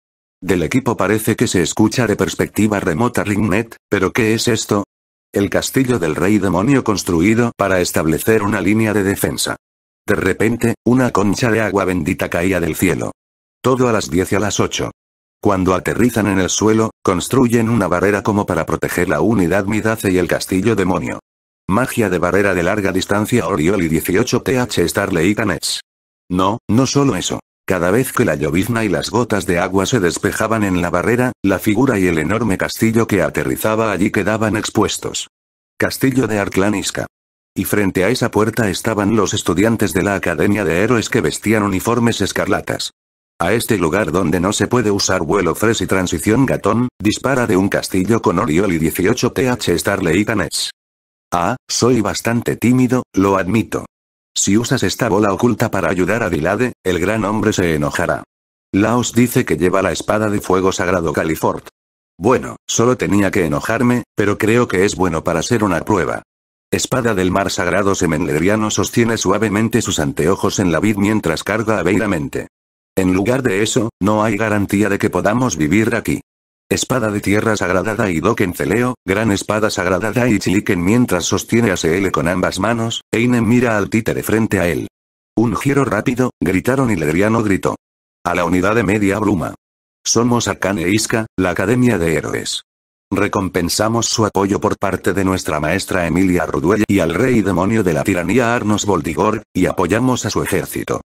Del equipo parece que se escucha de perspectiva remota Ringnet, pero ¿qué es esto? El castillo del rey demonio construido para establecer una línea de defensa. De repente, una concha de agua bendita caía del cielo. Todo a las 10 y a las 8. Cuando aterrizan en el suelo, construyen una barrera como para proteger la unidad Midace y el castillo demonio. Magia de barrera de larga distancia Oriol y 18th Starley Canets. No, no solo eso. Cada vez que la llovizna y las gotas de agua se despejaban en la barrera, la figura y el enorme castillo que aterrizaba allí quedaban expuestos. Castillo de Arclanisca. Y frente a esa puerta estaban los estudiantes de la Academia de Héroes que vestían uniformes escarlatas a este lugar donde no se puede usar vuelo Fres y transición gatón, dispara de un castillo con Oriol y 18th Starley Canes. Ah, soy bastante tímido, lo admito. Si usas esta bola oculta para ayudar a Dilade, el gran hombre se enojará. Laos dice que lleva la espada de fuego sagrado Califort. Bueno, solo tenía que enojarme, pero creo que es bueno para ser una prueba. Espada del mar sagrado Semenleriano sostiene suavemente sus anteojos en la vid mientras carga aveiramente. En lugar de eso, no hay garantía de que podamos vivir aquí. Espada de tierra sagrada y Doken Celeo, gran espada sagrada y Chiliken mientras sostiene a Seele con ambas manos, Einen mira al de frente a él. Un giro rápido, gritaron y Ledriano gritó. A la unidad de media bruma. Somos Akane e Iska, la Academia de Héroes. Recompensamos su apoyo por parte de nuestra maestra Emilia Ruduella y al rey demonio de la tiranía Arnos Voldigor, y apoyamos a su ejército.